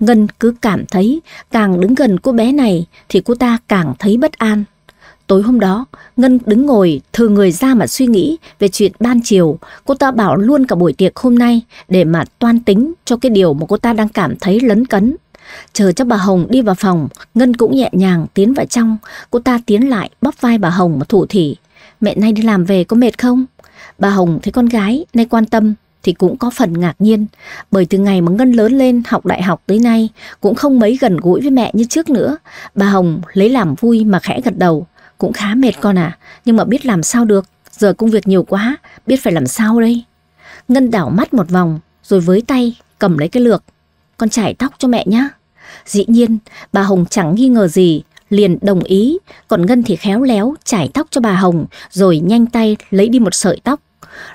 Ngân cứ cảm thấy càng đứng gần cô bé này thì cô ta càng thấy bất an. Tối hôm đó, Ngân đứng ngồi thừ người ra mà suy nghĩ về chuyện ban chiều. Cô ta bảo luôn cả buổi tiệc hôm nay để mà toan tính cho cái điều mà cô ta đang cảm thấy lấn cấn. Chờ cho bà Hồng đi vào phòng, Ngân cũng nhẹ nhàng tiến vào trong. Cô ta tiến lại bóp vai bà Hồng mà thủ thỉ. Mẹ nay đi làm về có mệt không? Bà Hồng thấy con gái nay quan tâm thì cũng có phần ngạc nhiên. Bởi từ ngày mà Ngân lớn lên học đại học tới nay cũng không mấy gần gũi với mẹ như trước nữa. Bà Hồng lấy làm vui mà khẽ gật đầu. Cũng khá mệt con à, nhưng mà biết làm sao được. Giờ công việc nhiều quá, biết phải làm sao đây. Ngân đảo mắt một vòng rồi với tay cầm lấy cái lược con chải tóc cho mẹ nhé. Dĩ nhiên, bà Hồng chẳng nghi ngờ gì, liền đồng ý, còn Ngân thì khéo léo chải tóc cho bà Hồng rồi nhanh tay lấy đi một sợi tóc.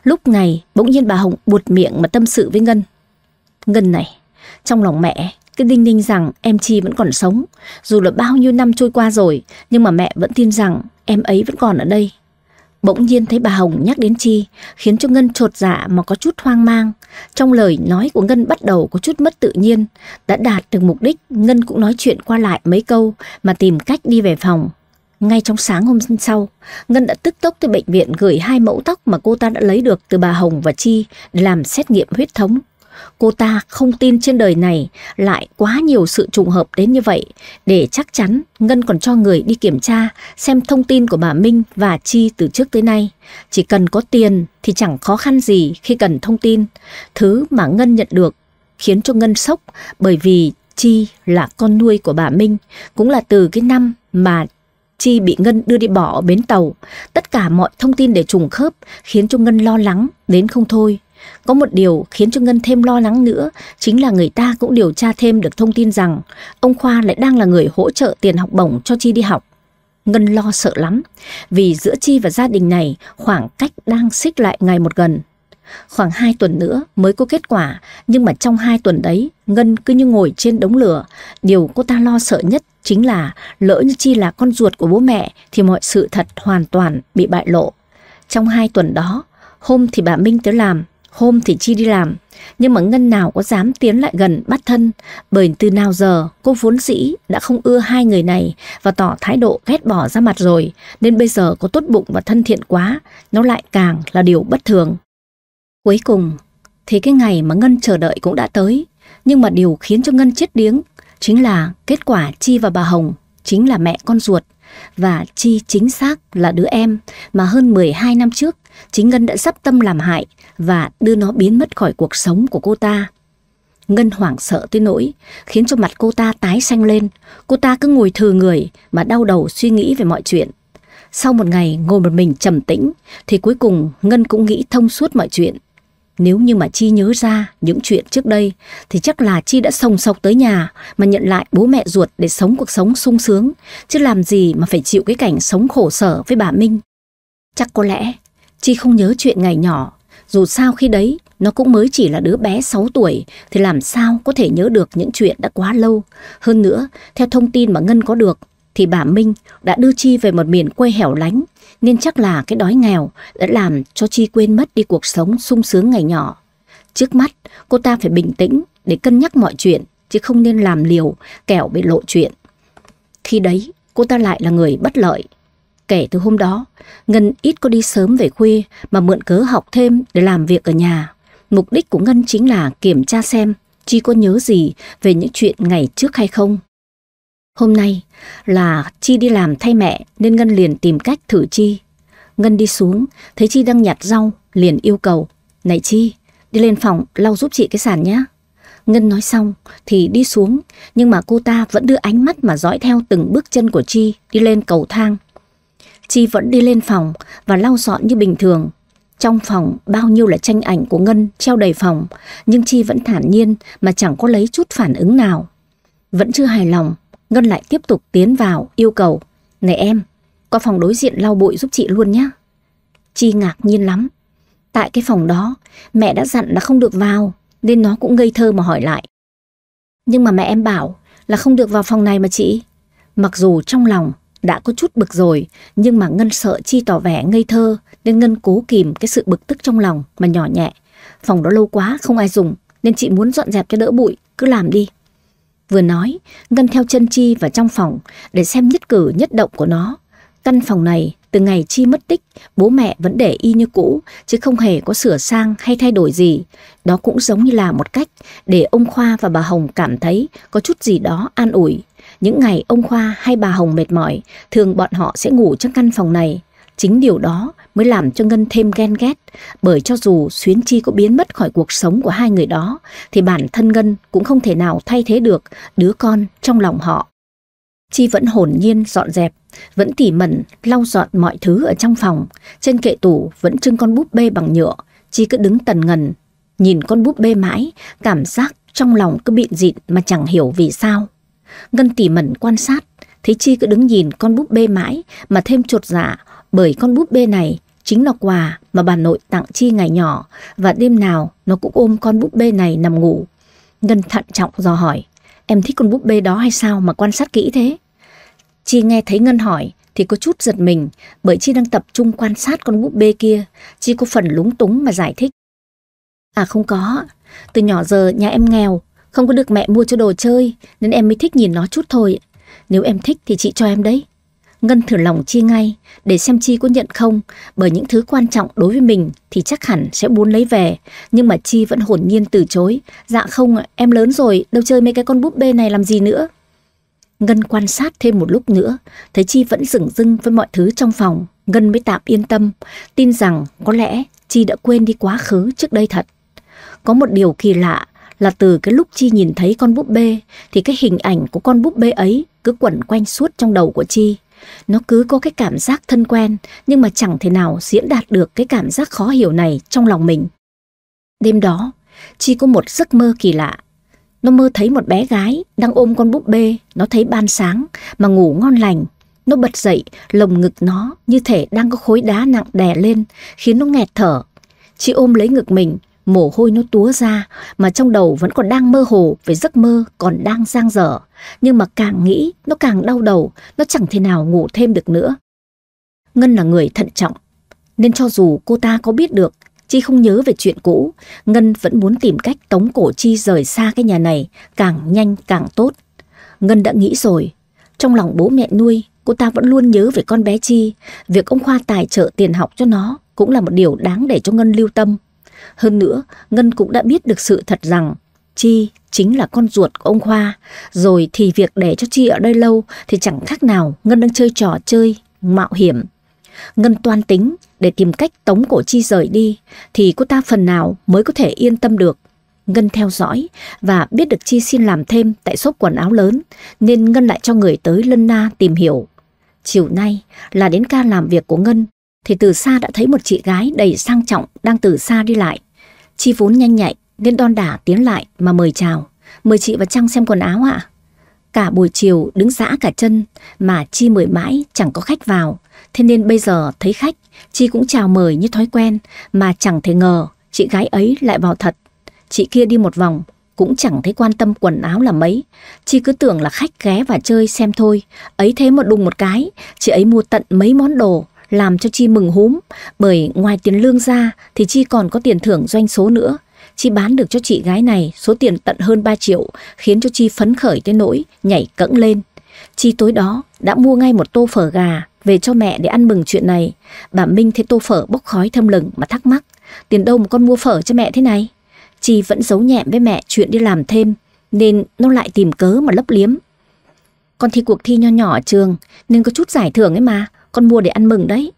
Lúc này, bỗng nhiên bà Hồng buột miệng mà tâm sự với Ngân. Ngân này, trong lòng mẹ cứ đinh ninh rằng em Chi vẫn còn sống, dù là bao nhiêu năm trôi qua rồi, nhưng mà mẹ vẫn tin rằng em ấy vẫn còn ở đây. Bỗng nhiên thấy bà Hồng nhắc đến Chi, khiến cho Ngân trột dạ mà có chút hoang mang. Trong lời nói của Ngân bắt đầu có chút mất tự nhiên, đã đạt được mục đích, Ngân cũng nói chuyện qua lại mấy câu mà tìm cách đi về phòng. Ngay trong sáng hôm sau, Ngân đã tức tốc tới bệnh viện gửi hai mẫu tóc mà cô ta đã lấy được từ bà Hồng và Chi để làm xét nghiệm huyết thống cô ta không tin trên đời này lại quá nhiều sự trùng hợp đến như vậy. Để chắc chắn, Ngân còn cho người đi kiểm tra xem thông tin của bà Minh và Chi từ trước tới nay. Chỉ cần có tiền thì chẳng khó khăn gì khi cần thông tin. Thứ mà Ngân nhận được khiến cho Ngân sốc bởi vì Chi là con nuôi của bà Minh, cũng là từ cái năm mà Chi bị Ngân đưa đi bỏ ở bến tàu. Tất cả mọi thông tin để trùng khớp khiến cho Ngân lo lắng đến không thôi. Có một điều khiến cho Ngân thêm lo lắng nữa chính là người ta cũng điều tra thêm được thông tin rằng ông Khoa lại đang là người hỗ trợ tiền học bổng cho Chi đi học. Ngân lo sợ lắm vì giữa Chi và gia đình này khoảng cách đang xích lại ngày một gần. Khoảng 2 tuần nữa mới có kết quả nhưng mà trong 2 tuần đấy Ngân cứ như ngồi trên đống lửa. Điều cô ta lo sợ nhất chính là lỡ như Chi là con ruột của bố mẹ thì mọi sự thật hoàn toàn bị bại lộ. Trong 2 tuần đó hôm thì bà Minh tới làm, Hôm thì Chi đi làm, nhưng mà Ngân nào có dám tiến lại gần bắt thân, bởi từ nào giờ cô vốn dĩ đã không ưa hai người này và tỏ thái độ ghét bỏ ra mặt rồi, nên bây giờ có tốt bụng và thân thiện quá, nó lại càng là điều bất thường. Cuối cùng, thì cái ngày mà Ngân chờ đợi cũng đã tới, nhưng mà điều khiến cho Ngân chết điếng chính là kết quả Chi và bà Hồng chính là mẹ con ruột và Chi chính xác là đứa em mà hơn 12 năm trước chính Ngân đã sắp tâm làm hại và đưa nó biến mất khỏi cuộc sống của cô ta. Ngân hoảng sợ tới nỗi khiến cho mặt cô ta tái xanh lên. Cô ta cứ ngồi thừa người mà đau đầu suy nghĩ về mọi chuyện. Sau một ngày ngồi một mình trầm tĩnh thì cuối cùng Ngân cũng nghĩ thông suốt mọi chuyện. Nếu như mà Chi nhớ ra những chuyện trước đây thì chắc là Chi đã sồng sọc tới nhà mà nhận lại bố mẹ ruột để sống cuộc sống sung sướng. Chứ làm gì mà phải chịu cái cảnh sống khổ sở với bà Minh. Chắc có lẽ Chi không nhớ chuyện ngày nhỏ dù sao khi đấy, nó cũng mới chỉ là đứa bé 6 tuổi thì làm sao có thể nhớ được những chuyện đã quá lâu. Hơn nữa, theo thông tin mà Ngân có được thì bà Minh đã đưa Chi về một miền quê hẻo lánh nên chắc là cái đói nghèo đã làm cho Chi quên mất đi cuộc sống sung sướng ngày nhỏ. Trước mắt, cô ta phải bình tĩnh để cân nhắc mọi chuyện chứ không nên làm liều kẻo bị lộ chuyện. Khi đấy, cô ta lại là người bất lợi. Kể từ hôm đó, Ngân ít có đi sớm về khuya mà mượn cớ học thêm để làm việc ở nhà. Mục đích của Ngân chính là kiểm tra xem Chi có nhớ gì về những chuyện ngày trước hay không. Hôm nay là Chi đi làm thay mẹ nên Ngân liền tìm cách thử Chi. Ngân đi xuống, thấy Chi đang nhặt rau, liền yêu cầu. Này Chi, đi lên phòng lau giúp chị cái sàn nhé. Ngân nói xong thì đi xuống, nhưng mà cô ta vẫn đưa ánh mắt mà dõi theo từng bước chân của Chi đi lên cầu thang Chi vẫn đi lên phòng và lau dọn như bình thường. Trong phòng bao nhiêu là tranh ảnh của Ngân treo đầy phòng, nhưng Chi vẫn thản nhiên mà chẳng có lấy chút phản ứng nào. Vẫn chưa hài lòng, Ngân lại tiếp tục tiến vào yêu cầu. Này em, có phòng đối diện lau bụi giúp chị luôn nhé. Chi ngạc nhiên lắm. Tại cái phòng đó, mẹ đã dặn là không được vào, nên nó cũng ngây thơ mà hỏi lại. Nhưng mà mẹ em bảo là không được vào phòng này mà chị. Mặc dù trong lòng đã có chút bực rồi, nhưng mà Ngân sợ Chi tỏ vẻ ngây thơ, nên Ngân cố kìm cái sự bực tức trong lòng mà nhỏ nhẹ. Phòng đó lâu quá, không ai dùng, nên chị muốn dọn dẹp cho đỡ bụi, cứ làm đi. Vừa nói, Ngân theo chân Chi vào trong phòng để xem nhất cử nhất động của nó. Căn phòng này, từ ngày Chi mất tích, bố mẹ vẫn để y như cũ, chứ không hề có sửa sang hay thay đổi gì. Đó cũng giống như là một cách để ông Khoa và bà Hồng cảm thấy có chút gì đó an ủi. Những ngày ông Khoa hay bà Hồng mệt mỏi, thường bọn họ sẽ ngủ trong căn phòng này. Chính điều đó mới làm cho Ngân thêm ghen ghét, bởi cho dù Xuyến Chi có biến mất khỏi cuộc sống của hai người đó, thì bản thân Ngân cũng không thể nào thay thế được đứa con trong lòng họ. Chi vẫn hồn nhiên dọn dẹp, vẫn tỉ mẩn lau dọn mọi thứ ở trong phòng. Trên kệ tủ vẫn trưng con búp bê bằng nhựa, Chi cứ đứng tần ngần, nhìn con búp bê mãi, cảm giác trong lòng cứ bịn dịn mà chẳng hiểu vì sao. Ngân tỉ mẩn quan sát, thấy Chi cứ đứng nhìn con búp bê mãi mà thêm trột dạ bởi con búp bê này chính là quà mà bà nội tặng Chi ngày nhỏ và đêm nào nó cũng ôm con búp bê này nằm ngủ. Ngân thận trọng dò hỏi, em thích con búp bê đó hay sao mà quan sát kỹ thế? Chi nghe thấy Ngân hỏi thì có chút giật mình bởi Chi đang tập trung quan sát con búp bê kia. Chi có phần lúng túng mà giải thích. À không có, từ nhỏ giờ nhà em nghèo không có được mẹ mua cho đồ chơi Nên em mới thích nhìn nó chút thôi Nếu em thích thì chị cho em đấy Ngân thử lòng Chi ngay Để xem Chi có nhận không Bởi những thứ quan trọng đối với mình Thì chắc hẳn sẽ muốn lấy về Nhưng mà Chi vẫn hồn nhiên từ chối Dạ không em lớn rồi Đâu chơi mấy cái con búp bê này làm gì nữa Ngân quan sát thêm một lúc nữa, thấy Chi vẫn dửng dưng với mọi thứ trong phòng, Ngân mới tạm yên tâm, tin rằng có lẽ Chi đã quên đi quá khứ trước đây thật. Có một điều kỳ lạ là từ cái lúc Chi nhìn thấy con búp bê thì cái hình ảnh của con búp bê ấy cứ quẩn quanh suốt trong đầu của Chi. Nó cứ có cái cảm giác thân quen nhưng mà chẳng thể nào diễn đạt được cái cảm giác khó hiểu này trong lòng mình. Đêm đó, Chi có một giấc mơ kỳ lạ. Nó mơ thấy một bé gái đang ôm con búp bê, nó thấy ban sáng mà ngủ ngon lành. Nó bật dậy, lồng ngực nó như thể đang có khối đá nặng đè lên, khiến nó nghẹt thở. Chi ôm lấy ngực mình, mồ hôi nó túa ra mà trong đầu vẫn còn đang mơ hồ về giấc mơ còn đang giang dở. Nhưng mà càng nghĩ nó càng đau đầu, nó chẳng thể nào ngủ thêm được nữa. Ngân là người thận trọng, nên cho dù cô ta có biết được Chi không nhớ về chuyện cũ, Ngân vẫn muốn tìm cách tống cổ Chi rời xa cái nhà này, càng nhanh càng tốt. Ngân đã nghĩ rồi, trong lòng bố mẹ nuôi, cô ta vẫn luôn nhớ về con bé Chi, việc ông Khoa tài trợ tiền học cho nó cũng là một điều đáng để cho Ngân lưu tâm. Hơn nữa, Ngân cũng đã biết được sự thật rằng Chi chính là con ruột của ông Khoa, rồi thì việc để cho Chi ở đây lâu thì chẳng khác nào Ngân đang chơi trò chơi, mạo hiểm. Ngân toan tính để tìm cách tống cổ Chi rời đi thì cô ta phần nào mới có thể yên tâm được. Ngân theo dõi và biết được Chi xin làm thêm tại shop quần áo lớn nên Ngân lại cho người tới Lân Na tìm hiểu. Chiều nay là đến ca làm việc của Ngân thì từ xa đã thấy một chị gái đầy sang trọng đang từ xa đi lại. Chi vốn nhanh nhạy nên đon đả tiến lại mà mời chào. Mời chị vào trong xem quần áo ạ. Cả buổi chiều đứng giã cả chân mà Chi mời mãi chẳng có khách vào. Thế nên bây giờ thấy khách, Chi cũng chào mời như thói quen mà chẳng thể ngờ chị gái ấy lại vào thật. Chị kia đi một vòng cũng chẳng thấy quan tâm quần áo là mấy. Chi cứ tưởng là khách ghé và chơi xem thôi. Ấy thế mà đùng một cái, chị ấy mua tận mấy món đồ làm cho Chi mừng húm, bởi ngoài tiền lương ra thì Chi còn có tiền thưởng doanh số nữa. Chi bán được cho chị gái này số tiền tận hơn 3 triệu, khiến cho Chi phấn khởi tới nỗi nhảy cẫng lên. Chi tối đó đã mua ngay một tô phở gà về cho mẹ để ăn mừng chuyện này. Bà Minh thấy tô phở bốc khói thâm lừng mà thắc mắc, tiền đâu mà con mua phở cho mẹ thế này? Chi vẫn giấu nhẹm với mẹ chuyện đi làm thêm, nên nó lại tìm cớ mà lấp liếm. Con thi cuộc thi nho nhỏ ở trường, nên có chút giải thưởng ấy mà, con mua để ăn mừng đấy.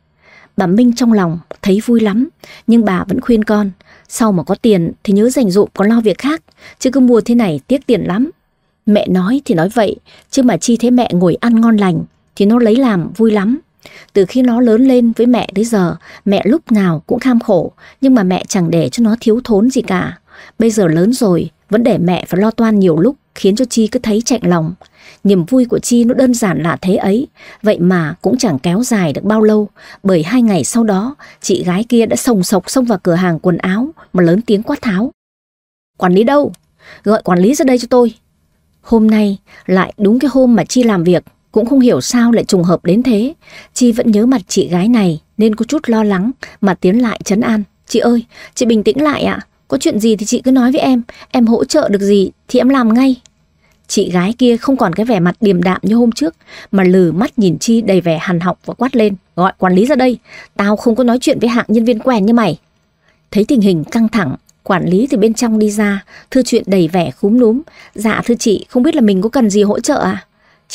Bà Minh trong lòng thấy vui lắm, nhưng bà vẫn khuyên con, sau mà có tiền thì nhớ dành dụm có lo việc khác, chứ cứ mua thế này tiếc tiền lắm. Mẹ nói thì nói vậy, chứ mà chi thế mẹ ngồi ăn ngon lành thì nó lấy làm vui lắm. Từ khi nó lớn lên với mẹ tới giờ, mẹ lúc nào cũng kham khổ, nhưng mà mẹ chẳng để cho nó thiếu thốn gì cả. Bây giờ lớn rồi, vẫn để mẹ phải lo toan nhiều lúc khiến cho Chi cứ thấy chạnh lòng. Niềm vui của Chi nó đơn giản là thế ấy, vậy mà cũng chẳng kéo dài được bao lâu, bởi hai ngày sau đó, chị gái kia đã sồng sộc xông vào cửa hàng quần áo mà lớn tiếng quát tháo. Quản lý đâu? Gọi quản lý ra đây cho tôi. Hôm nay, lại đúng cái hôm mà Chi làm việc, cũng không hiểu sao lại trùng hợp đến thế. Chi vẫn nhớ mặt chị gái này nên có chút lo lắng mà tiến lại chấn an. Chị ơi, chị bình tĩnh lại ạ. À. Có chuyện gì thì chị cứ nói với em, em hỗ trợ được gì thì em làm ngay. Chị gái kia không còn cái vẻ mặt điềm đạm như hôm trước, mà lừ mắt nhìn Chi đầy vẻ hằn học và quát lên, gọi quản lý ra đây, tao không có nói chuyện với hạng nhân viên quèn như mày. Thấy tình hình căng thẳng, quản lý từ bên trong đi ra, thư chuyện đầy vẻ khúm núm, dạ thưa chị, không biết là mình có cần gì hỗ trợ à?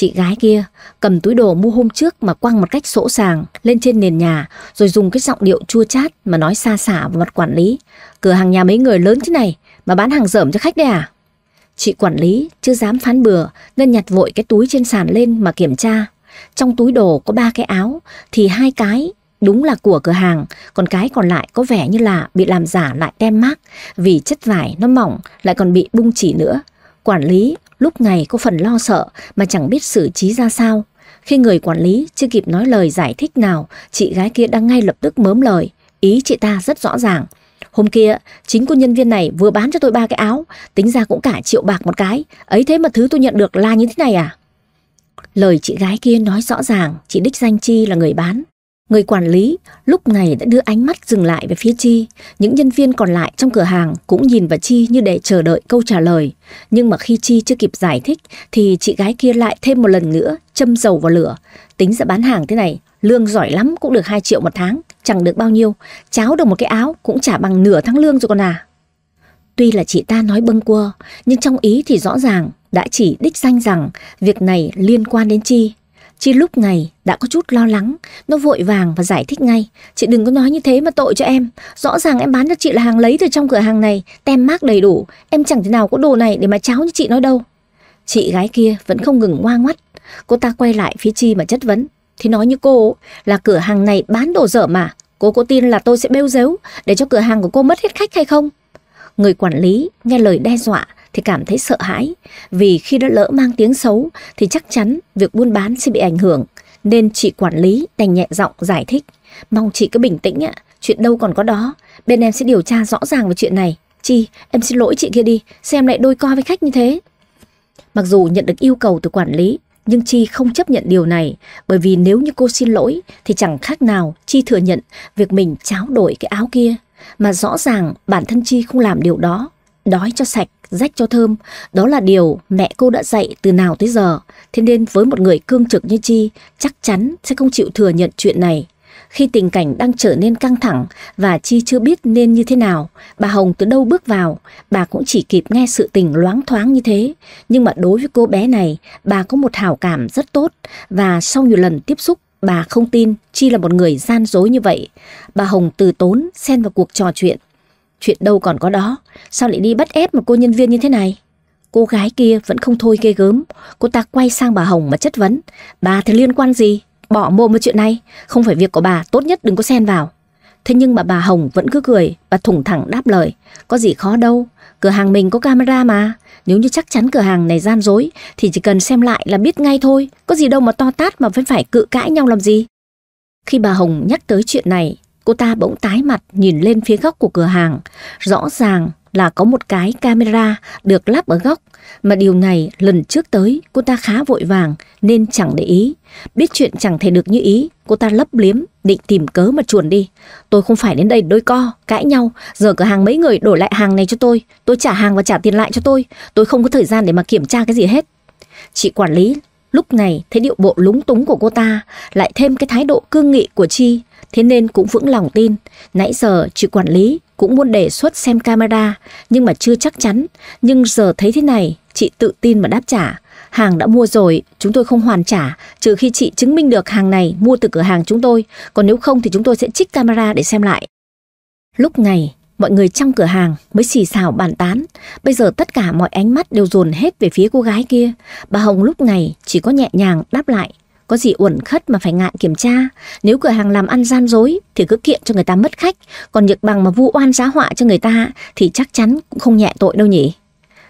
Chị gái kia cầm túi đồ mua hôm trước mà quăng một cách sỗ sàng lên trên nền nhà rồi dùng cái giọng điệu chua chát mà nói xa xả vào mặt quản lý. Cửa hàng nhà mấy người lớn thế này mà bán hàng dởm cho khách đấy à? Chị quản lý chưa dám phán bừa nên nhặt vội cái túi trên sàn lên mà kiểm tra. Trong túi đồ có ba cái áo thì hai cái đúng là của cửa hàng, còn cái còn lại có vẻ như là bị làm giả lại tem mác vì chất vải nó mỏng lại còn bị bung chỉ nữa. Quản lý lúc này có phần lo sợ mà chẳng biết xử trí ra sao. Khi người quản lý chưa kịp nói lời giải thích nào, chị gái kia đang ngay lập tức mớm lời. Ý chị ta rất rõ ràng. Hôm kia, chính cô nhân viên này vừa bán cho tôi ba cái áo, tính ra cũng cả triệu bạc một cái. Ấy thế mà thứ tôi nhận được là như thế này à? Lời chị gái kia nói rõ ràng, chị đích danh chi là người bán, Người quản lý lúc này đã đưa ánh mắt dừng lại về phía Chi. Những nhân viên còn lại trong cửa hàng cũng nhìn vào Chi như để chờ đợi câu trả lời. Nhưng mà khi Chi chưa kịp giải thích thì chị gái kia lại thêm một lần nữa châm dầu vào lửa. Tính ra bán hàng thế này, lương giỏi lắm cũng được 2 triệu một tháng, chẳng được bao nhiêu. Cháo được một cái áo cũng trả bằng nửa tháng lương rồi còn à. Tuy là chị ta nói bâng quơ, nhưng trong ý thì rõ ràng đã chỉ đích danh rằng việc này liên quan đến Chi. Chi lúc này đã có chút lo lắng, nó vội vàng và giải thích ngay. Chị đừng có nói như thế mà tội cho em. Rõ ràng em bán cho chị là hàng lấy từ trong cửa hàng này, tem mác đầy đủ. Em chẳng thể nào có đồ này để mà cháo như chị nói đâu. Chị gái kia vẫn không ngừng ngoa ngoắt. Cô ta quay lại phía Chi mà chất vấn. Thì nói như cô là cửa hàng này bán đồ dở mà. Cô có tin là tôi sẽ bêu dếu để cho cửa hàng của cô mất hết khách hay không? Người quản lý nghe lời đe dọa thì cảm thấy sợ hãi vì khi đã lỡ mang tiếng xấu thì chắc chắn việc buôn bán sẽ bị ảnh hưởng nên chị quản lý đành nhẹ giọng giải thích mong chị cứ bình tĩnh ạ chuyện đâu còn có đó bên em sẽ điều tra rõ ràng về chuyện này chi em xin lỗi chị kia đi xem lại đôi co với khách như thế mặc dù nhận được yêu cầu từ quản lý nhưng Chi không chấp nhận điều này bởi vì nếu như cô xin lỗi thì chẳng khác nào Chi thừa nhận việc mình tráo đổi cái áo kia. Mà rõ ràng bản thân Chi không làm điều đó đói cho sạch, rách cho thơm, đó là điều mẹ cô đã dạy từ nào tới giờ. Thế nên với một người cương trực như Chi, chắc chắn sẽ không chịu thừa nhận chuyện này. Khi tình cảnh đang trở nên căng thẳng và Chi chưa biết nên như thế nào, bà Hồng từ đâu bước vào, bà cũng chỉ kịp nghe sự tình loáng thoáng như thế. Nhưng mà đối với cô bé này, bà có một hảo cảm rất tốt và sau nhiều lần tiếp xúc, bà không tin Chi là một người gian dối như vậy. Bà Hồng từ tốn xen vào cuộc trò chuyện Chuyện đâu còn có đó, sao lại đi bắt ép một cô nhân viên như thế này? Cô gái kia vẫn không thôi ghê gớm, cô ta quay sang bà Hồng mà chất vấn. Bà thì liên quan gì? Bỏ mồm vào chuyện này, không phải việc của bà, tốt nhất đừng có xen vào. Thế nhưng mà bà Hồng vẫn cứ cười, bà thủng thẳng đáp lời. Có gì khó đâu, cửa hàng mình có camera mà. Nếu như chắc chắn cửa hàng này gian dối thì chỉ cần xem lại là biết ngay thôi. Có gì đâu mà to tát mà vẫn phải cự cãi nhau làm gì. Khi bà Hồng nhắc tới chuyện này Cô ta bỗng tái mặt nhìn lên phía góc của cửa hàng. Rõ ràng là có một cái camera được lắp ở góc. Mà điều này lần trước tới cô ta khá vội vàng nên chẳng để ý. Biết chuyện chẳng thể được như ý, cô ta lấp liếm, định tìm cớ mà chuồn đi. Tôi không phải đến đây đôi co, cãi nhau, giờ cửa hàng mấy người đổi lại hàng này cho tôi. Tôi trả hàng và trả tiền lại cho tôi. Tôi không có thời gian để mà kiểm tra cái gì hết. Chị quản lý lúc này thấy điệu bộ lúng túng của cô ta lại thêm cái thái độ cương nghị của Chi thế nên cũng vững lòng tin. Nãy giờ chị quản lý cũng muốn đề xuất xem camera, nhưng mà chưa chắc chắn. Nhưng giờ thấy thế này, chị tự tin mà đáp trả. Hàng đã mua rồi, chúng tôi không hoàn trả, trừ khi chị chứng minh được hàng này mua từ cửa hàng chúng tôi, còn nếu không thì chúng tôi sẽ trích camera để xem lại. Lúc này, mọi người trong cửa hàng mới xì xào bàn tán. Bây giờ tất cả mọi ánh mắt đều dồn hết về phía cô gái kia. Bà Hồng lúc này chỉ có nhẹ nhàng đáp lại có gì uẩn khất mà phải ngại kiểm tra. Nếu cửa hàng làm ăn gian dối thì cứ kiện cho người ta mất khách. Còn việc bằng mà vu oan giá họa cho người ta thì chắc chắn cũng không nhẹ tội đâu nhỉ.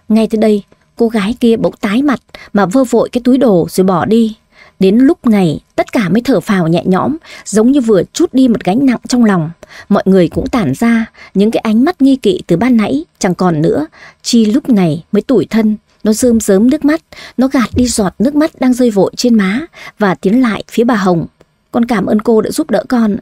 Ngay từ đây, cô gái kia bỗng tái mặt mà vơ vội cái túi đồ rồi bỏ đi. Đến lúc này, tất cả mới thở phào nhẹ nhõm, giống như vừa chút đi một gánh nặng trong lòng. Mọi người cũng tản ra, những cái ánh mắt nghi kỵ từ ban nãy chẳng còn nữa. Chi lúc này mới tủi thân, nó rơm rớm nước mắt, nó gạt đi giọt nước mắt đang rơi vội trên má và tiến lại phía bà Hồng. Con cảm ơn cô đã giúp đỡ con.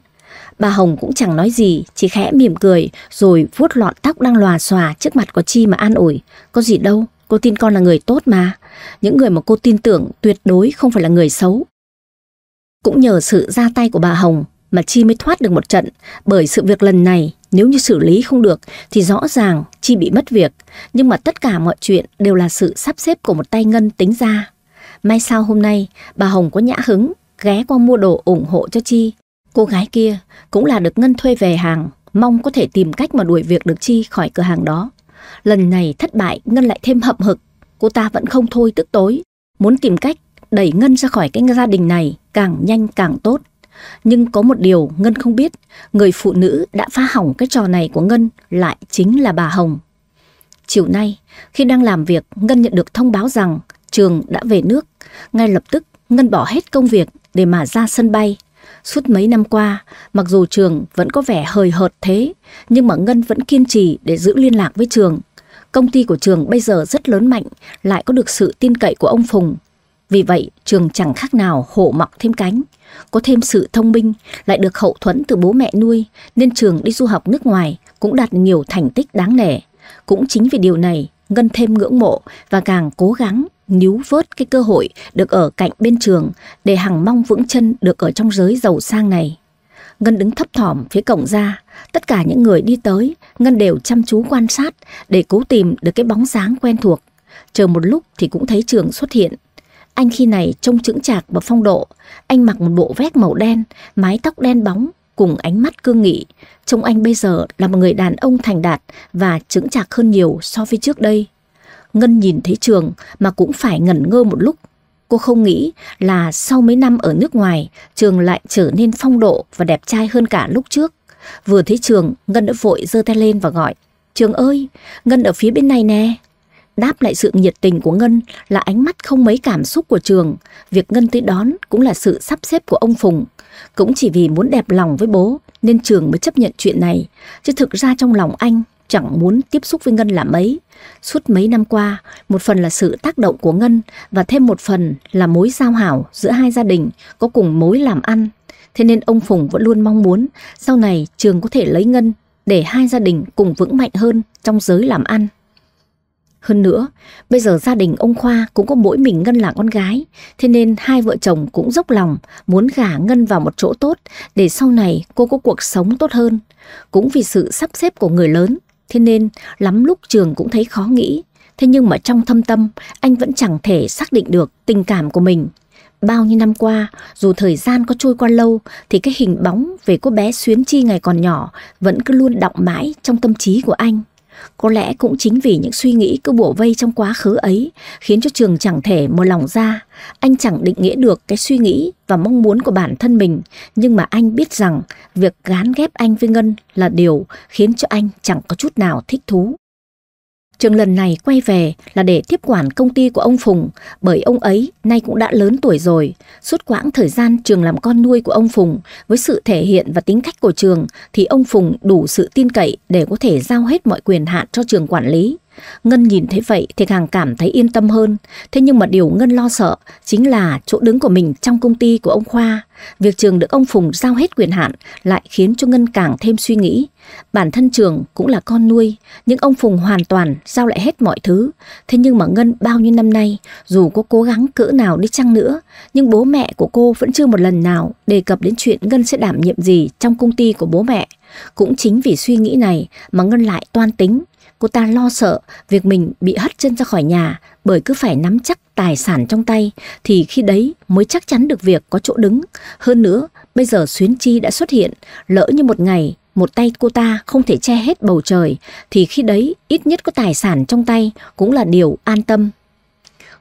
Bà Hồng cũng chẳng nói gì, chỉ khẽ mỉm cười rồi vuốt lọn tóc đang lòa xòa trước mặt của chi mà an ủi. Có gì đâu, cô tin con là người tốt mà. Những người mà cô tin tưởng tuyệt đối không phải là người xấu. Cũng nhờ sự ra tay của bà Hồng mà Chi mới thoát được một trận, bởi sự việc lần này nếu như xử lý không được thì rõ ràng Chi bị mất việc, nhưng mà tất cả mọi chuyện đều là sự sắp xếp của một tay ngân tính ra. Mai sau hôm nay, bà Hồng có nhã hứng, ghé qua mua đồ ủng hộ cho Chi. Cô gái kia cũng là được ngân thuê về hàng, mong có thể tìm cách mà đuổi việc được Chi khỏi cửa hàng đó. Lần này thất bại, Ngân lại thêm hậm hực, cô ta vẫn không thôi tức tối, muốn tìm cách đẩy Ngân ra khỏi cái gia đình này càng nhanh càng tốt. Nhưng có một điều Ngân không biết, người phụ nữ đã phá hỏng cái trò này của Ngân lại chính là bà Hồng. Chiều nay, khi đang làm việc, Ngân nhận được thông báo rằng trường đã về nước. Ngay lập tức, Ngân bỏ hết công việc để mà ra sân bay. Suốt mấy năm qua, mặc dù trường vẫn có vẻ hời hợt thế, nhưng mà Ngân vẫn kiên trì để giữ liên lạc với trường. Công ty của trường bây giờ rất lớn mạnh, lại có được sự tin cậy của ông Phùng, vì vậy, trường chẳng khác nào hổ mọc thêm cánh. Có thêm sự thông minh, lại được hậu thuẫn từ bố mẹ nuôi, nên trường đi du học nước ngoài cũng đạt nhiều thành tích đáng nể. Cũng chính vì điều này, Ngân thêm ngưỡng mộ và càng cố gắng níu vớt cái cơ hội được ở cạnh bên trường để hằng mong vững chân được ở trong giới giàu sang này. Ngân đứng thấp thỏm phía cổng ra, tất cả những người đi tới, Ngân đều chăm chú quan sát để cố tìm được cái bóng dáng quen thuộc. Chờ một lúc thì cũng thấy trường xuất hiện, anh khi này trông chững chạc và phong độ, anh mặc một bộ vest màu đen, mái tóc đen bóng cùng ánh mắt cương nghị. Trông anh bây giờ là một người đàn ông thành đạt và chững chạc hơn nhiều so với trước đây. Ngân nhìn thấy Trường mà cũng phải ngẩn ngơ một lúc. Cô không nghĩ là sau mấy năm ở nước ngoài, Trường lại trở nên phong độ và đẹp trai hơn cả lúc trước. Vừa thấy Trường, Ngân đã vội giơ tay lên và gọi. Trường ơi, Ngân ở phía bên này nè. Đáp lại sự nhiệt tình của Ngân là ánh mắt không mấy cảm xúc của trường. Việc Ngân tới đón cũng là sự sắp xếp của ông Phùng. Cũng chỉ vì muốn đẹp lòng với bố nên trường mới chấp nhận chuyện này. Chứ thực ra trong lòng anh chẳng muốn tiếp xúc với Ngân là mấy. Suốt mấy năm qua, một phần là sự tác động của Ngân và thêm một phần là mối giao hảo giữa hai gia đình có cùng mối làm ăn. Thế nên ông Phùng vẫn luôn mong muốn sau này trường có thể lấy Ngân để hai gia đình cùng vững mạnh hơn trong giới làm ăn. Hơn nữa, bây giờ gia đình ông Khoa cũng có mỗi mình Ngân là con gái, thế nên hai vợ chồng cũng dốc lòng muốn gả Ngân vào một chỗ tốt để sau này cô có cuộc sống tốt hơn. Cũng vì sự sắp xếp của người lớn, thế nên lắm lúc trường cũng thấy khó nghĩ. Thế nhưng mà trong thâm tâm, anh vẫn chẳng thể xác định được tình cảm của mình. Bao nhiêu năm qua, dù thời gian có trôi qua lâu, thì cái hình bóng về cô bé Xuyến Chi ngày còn nhỏ vẫn cứ luôn đọng mãi trong tâm trí của anh. Có lẽ cũng chính vì những suy nghĩ cứ bủa vây trong quá khứ ấy khiến cho Trường chẳng thể mở lòng ra. Anh chẳng định nghĩa được cái suy nghĩ và mong muốn của bản thân mình nhưng mà anh biết rằng việc gán ghép anh với Ngân là điều khiến cho anh chẳng có chút nào thích thú. Trường lần này quay về là để tiếp quản công ty của ông Phùng, bởi ông ấy nay cũng đã lớn tuổi rồi. Suốt quãng thời gian Trường làm con nuôi của ông Phùng, với sự thể hiện và tính cách của Trường thì ông Phùng đủ sự tin cậy để có thể giao hết mọi quyền hạn cho Trường quản lý. Ngân nhìn thấy vậy thì càng cảm thấy yên tâm hơn. Thế nhưng mà điều Ngân lo sợ chính là chỗ đứng của mình trong công ty của ông Khoa. Việc trường được ông Phùng giao hết quyền hạn lại khiến cho Ngân càng thêm suy nghĩ. Bản thân trường cũng là con nuôi, nhưng ông Phùng hoàn toàn giao lại hết mọi thứ. Thế nhưng mà Ngân bao nhiêu năm nay, dù có cố gắng cỡ nào đi chăng nữa, nhưng bố mẹ của cô vẫn chưa một lần nào đề cập đến chuyện Ngân sẽ đảm nhiệm gì trong công ty của bố mẹ. Cũng chính vì suy nghĩ này mà Ngân lại toan tính Cô ta lo sợ việc mình bị hất chân ra khỏi nhà bởi cứ phải nắm chắc tài sản trong tay thì khi đấy mới chắc chắn được việc có chỗ đứng. Hơn nữa, bây giờ Xuyến Chi đã xuất hiện, lỡ như một ngày một tay cô ta không thể che hết bầu trời thì khi đấy ít nhất có tài sản trong tay cũng là điều an tâm.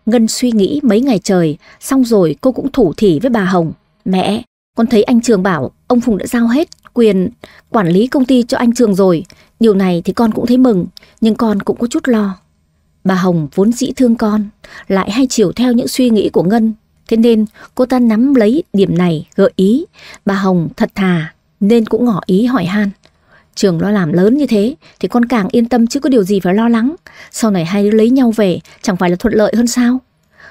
Ngân suy nghĩ mấy ngày trời, xong rồi cô cũng thủ thỉ với bà Hồng. Mẹ, con thấy anh Trường bảo ông Phùng đã giao hết quyền quản lý công ty cho anh Trường rồi, điều này thì con cũng thấy mừng, nhưng con cũng có chút lo. Bà Hồng vốn dĩ thương con, lại hay chiều theo những suy nghĩ của Ngân, thế nên cô ta nắm lấy điểm này gợi ý. Bà Hồng thật thà nên cũng ngỏ ý hỏi han. Trường lo làm lớn như thế thì con càng yên tâm chứ có điều gì phải lo lắng. Sau này hai đứa lấy nhau về chẳng phải là thuận lợi hơn sao?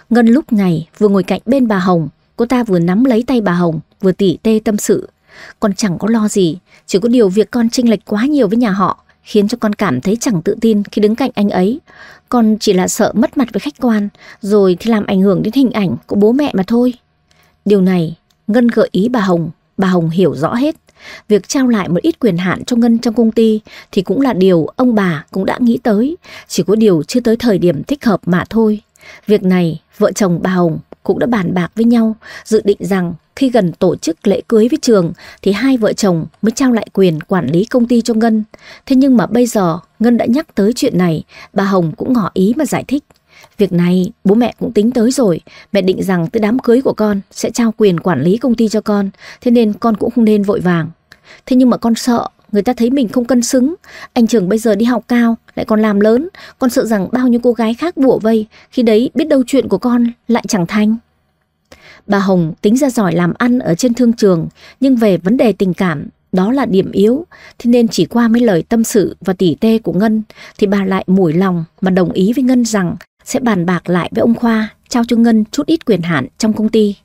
Ngân lúc này vừa ngồi cạnh bên bà Hồng, cô ta vừa nắm lấy tay bà Hồng vừa tỉ tê tâm sự. Con chẳng có lo gì, chỉ có điều việc con chênh lệch quá nhiều với nhà họ khiến cho con cảm thấy chẳng tự tin khi đứng cạnh anh ấy. Con chỉ là sợ mất mặt với khách quan, rồi thì làm ảnh hưởng đến hình ảnh của bố mẹ mà thôi. Điều này, Ngân gợi ý bà Hồng, bà Hồng hiểu rõ hết. Việc trao lại một ít quyền hạn cho Ngân trong công ty thì cũng là điều ông bà cũng đã nghĩ tới, chỉ có điều chưa tới thời điểm thích hợp mà thôi. Việc này, vợ chồng bà Hồng cũng đã bàn bạc với nhau, dự định rằng khi gần tổ chức lễ cưới với Trường thì hai vợ chồng mới trao lại quyền quản lý công ty cho Ngân. Thế nhưng mà bây giờ Ngân đã nhắc tới chuyện này, bà Hồng cũng ngỏ ý mà giải thích. Việc này bố mẹ cũng tính tới rồi, mẹ định rằng tới đám cưới của con sẽ trao quyền quản lý công ty cho con, thế nên con cũng không nên vội vàng. Thế nhưng mà con sợ người ta thấy mình không cân xứng. Anh trưởng bây giờ đi học cao, lại còn làm lớn. Con sợ rằng bao nhiêu cô gái khác bủa vây, khi đấy biết đâu chuyện của con lại chẳng thành. Bà Hồng tính ra giỏi làm ăn ở trên thương trường, nhưng về vấn đề tình cảm, đó là điểm yếu, thế nên chỉ qua mấy lời tâm sự và tỉ tê của Ngân thì bà lại mủi lòng mà đồng ý với Ngân rằng sẽ bàn bạc lại với ông Khoa, trao cho Ngân chút ít quyền hạn trong công ty.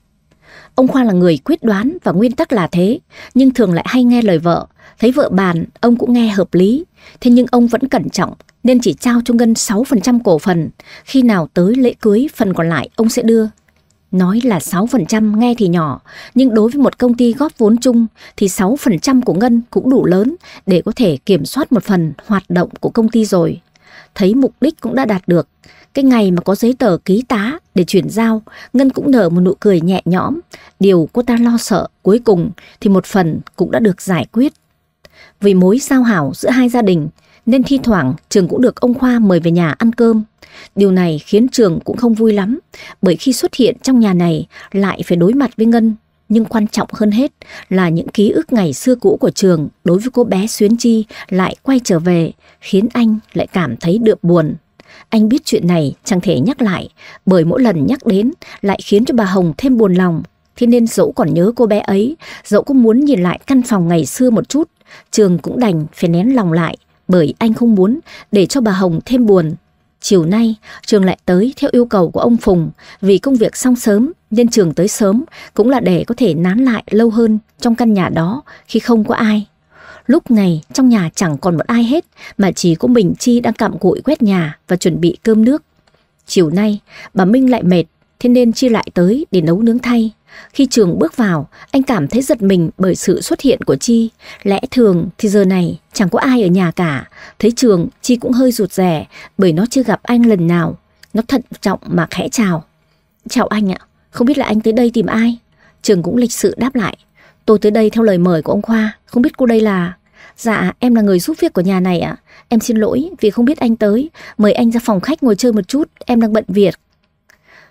Ông Khoa là người quyết đoán và nguyên tắc là thế, nhưng thường lại hay nghe lời vợ, thấy vợ bàn, ông cũng nghe hợp lý, thế nhưng ông vẫn cẩn trọng nên chỉ trao cho Ngân 6% cổ phần, khi nào tới lễ cưới phần còn lại ông sẽ đưa. Nói là 6% nghe thì nhỏ, nhưng đối với một công ty góp vốn chung thì 6% của Ngân cũng đủ lớn để có thể kiểm soát một phần hoạt động của công ty rồi. Thấy mục đích cũng đã đạt được, cái ngày mà có giấy tờ ký tá để chuyển giao, Ngân cũng nở một nụ cười nhẹ nhõm. Điều cô ta lo sợ cuối cùng thì một phần cũng đã được giải quyết. Vì mối giao hảo giữa hai gia đình, nên thi thoảng Trường cũng được ông Khoa mời về nhà ăn cơm. Điều này khiến Trường cũng không vui lắm, bởi khi xuất hiện trong nhà này lại phải đối mặt với Ngân. Nhưng quan trọng hơn hết là những ký ức ngày xưa cũ của Trường đối với cô bé Xuyến Chi lại quay trở về, khiến anh lại cảm thấy đượm buồn. Anh biết chuyện này chẳng thể nhắc lại, bởi mỗi lần nhắc đến lại khiến cho bà Hồng thêm buồn lòng. Thế nên dẫu còn nhớ cô bé ấy, dẫu cũng muốn nhìn lại căn phòng ngày xưa một chút, Trường cũng đành phải nén lòng lại bởi anh không muốn để cho bà Hồng thêm buồn. Chiều nay, trường lại tới theo yêu cầu của ông Phùng vì công việc xong sớm nên trường tới sớm cũng là để có thể nán lại lâu hơn trong căn nhà đó khi không có ai. Lúc này trong nhà chẳng còn một ai hết mà chỉ có mình Chi đang cặm cụi quét nhà và chuẩn bị cơm nước. Chiều nay, bà Minh lại mệt thế nên chia lại tới để nấu nướng thay. Khi Trường bước vào, anh cảm thấy giật mình bởi sự xuất hiện của Chi. Lẽ thường thì giờ này chẳng có ai ở nhà cả. Thấy Trường, Chi cũng hơi rụt rè bởi nó chưa gặp anh lần nào. Nó thận trọng mà khẽ chào. Chào anh ạ, không biết là anh tới đây tìm ai? Trường cũng lịch sự đáp lại. Tôi tới đây theo lời mời của ông Khoa, không biết cô đây là... Dạ, em là người giúp việc của nhà này ạ. Em xin lỗi vì không biết anh tới. Mời anh ra phòng khách ngồi chơi một chút, em đang bận việc.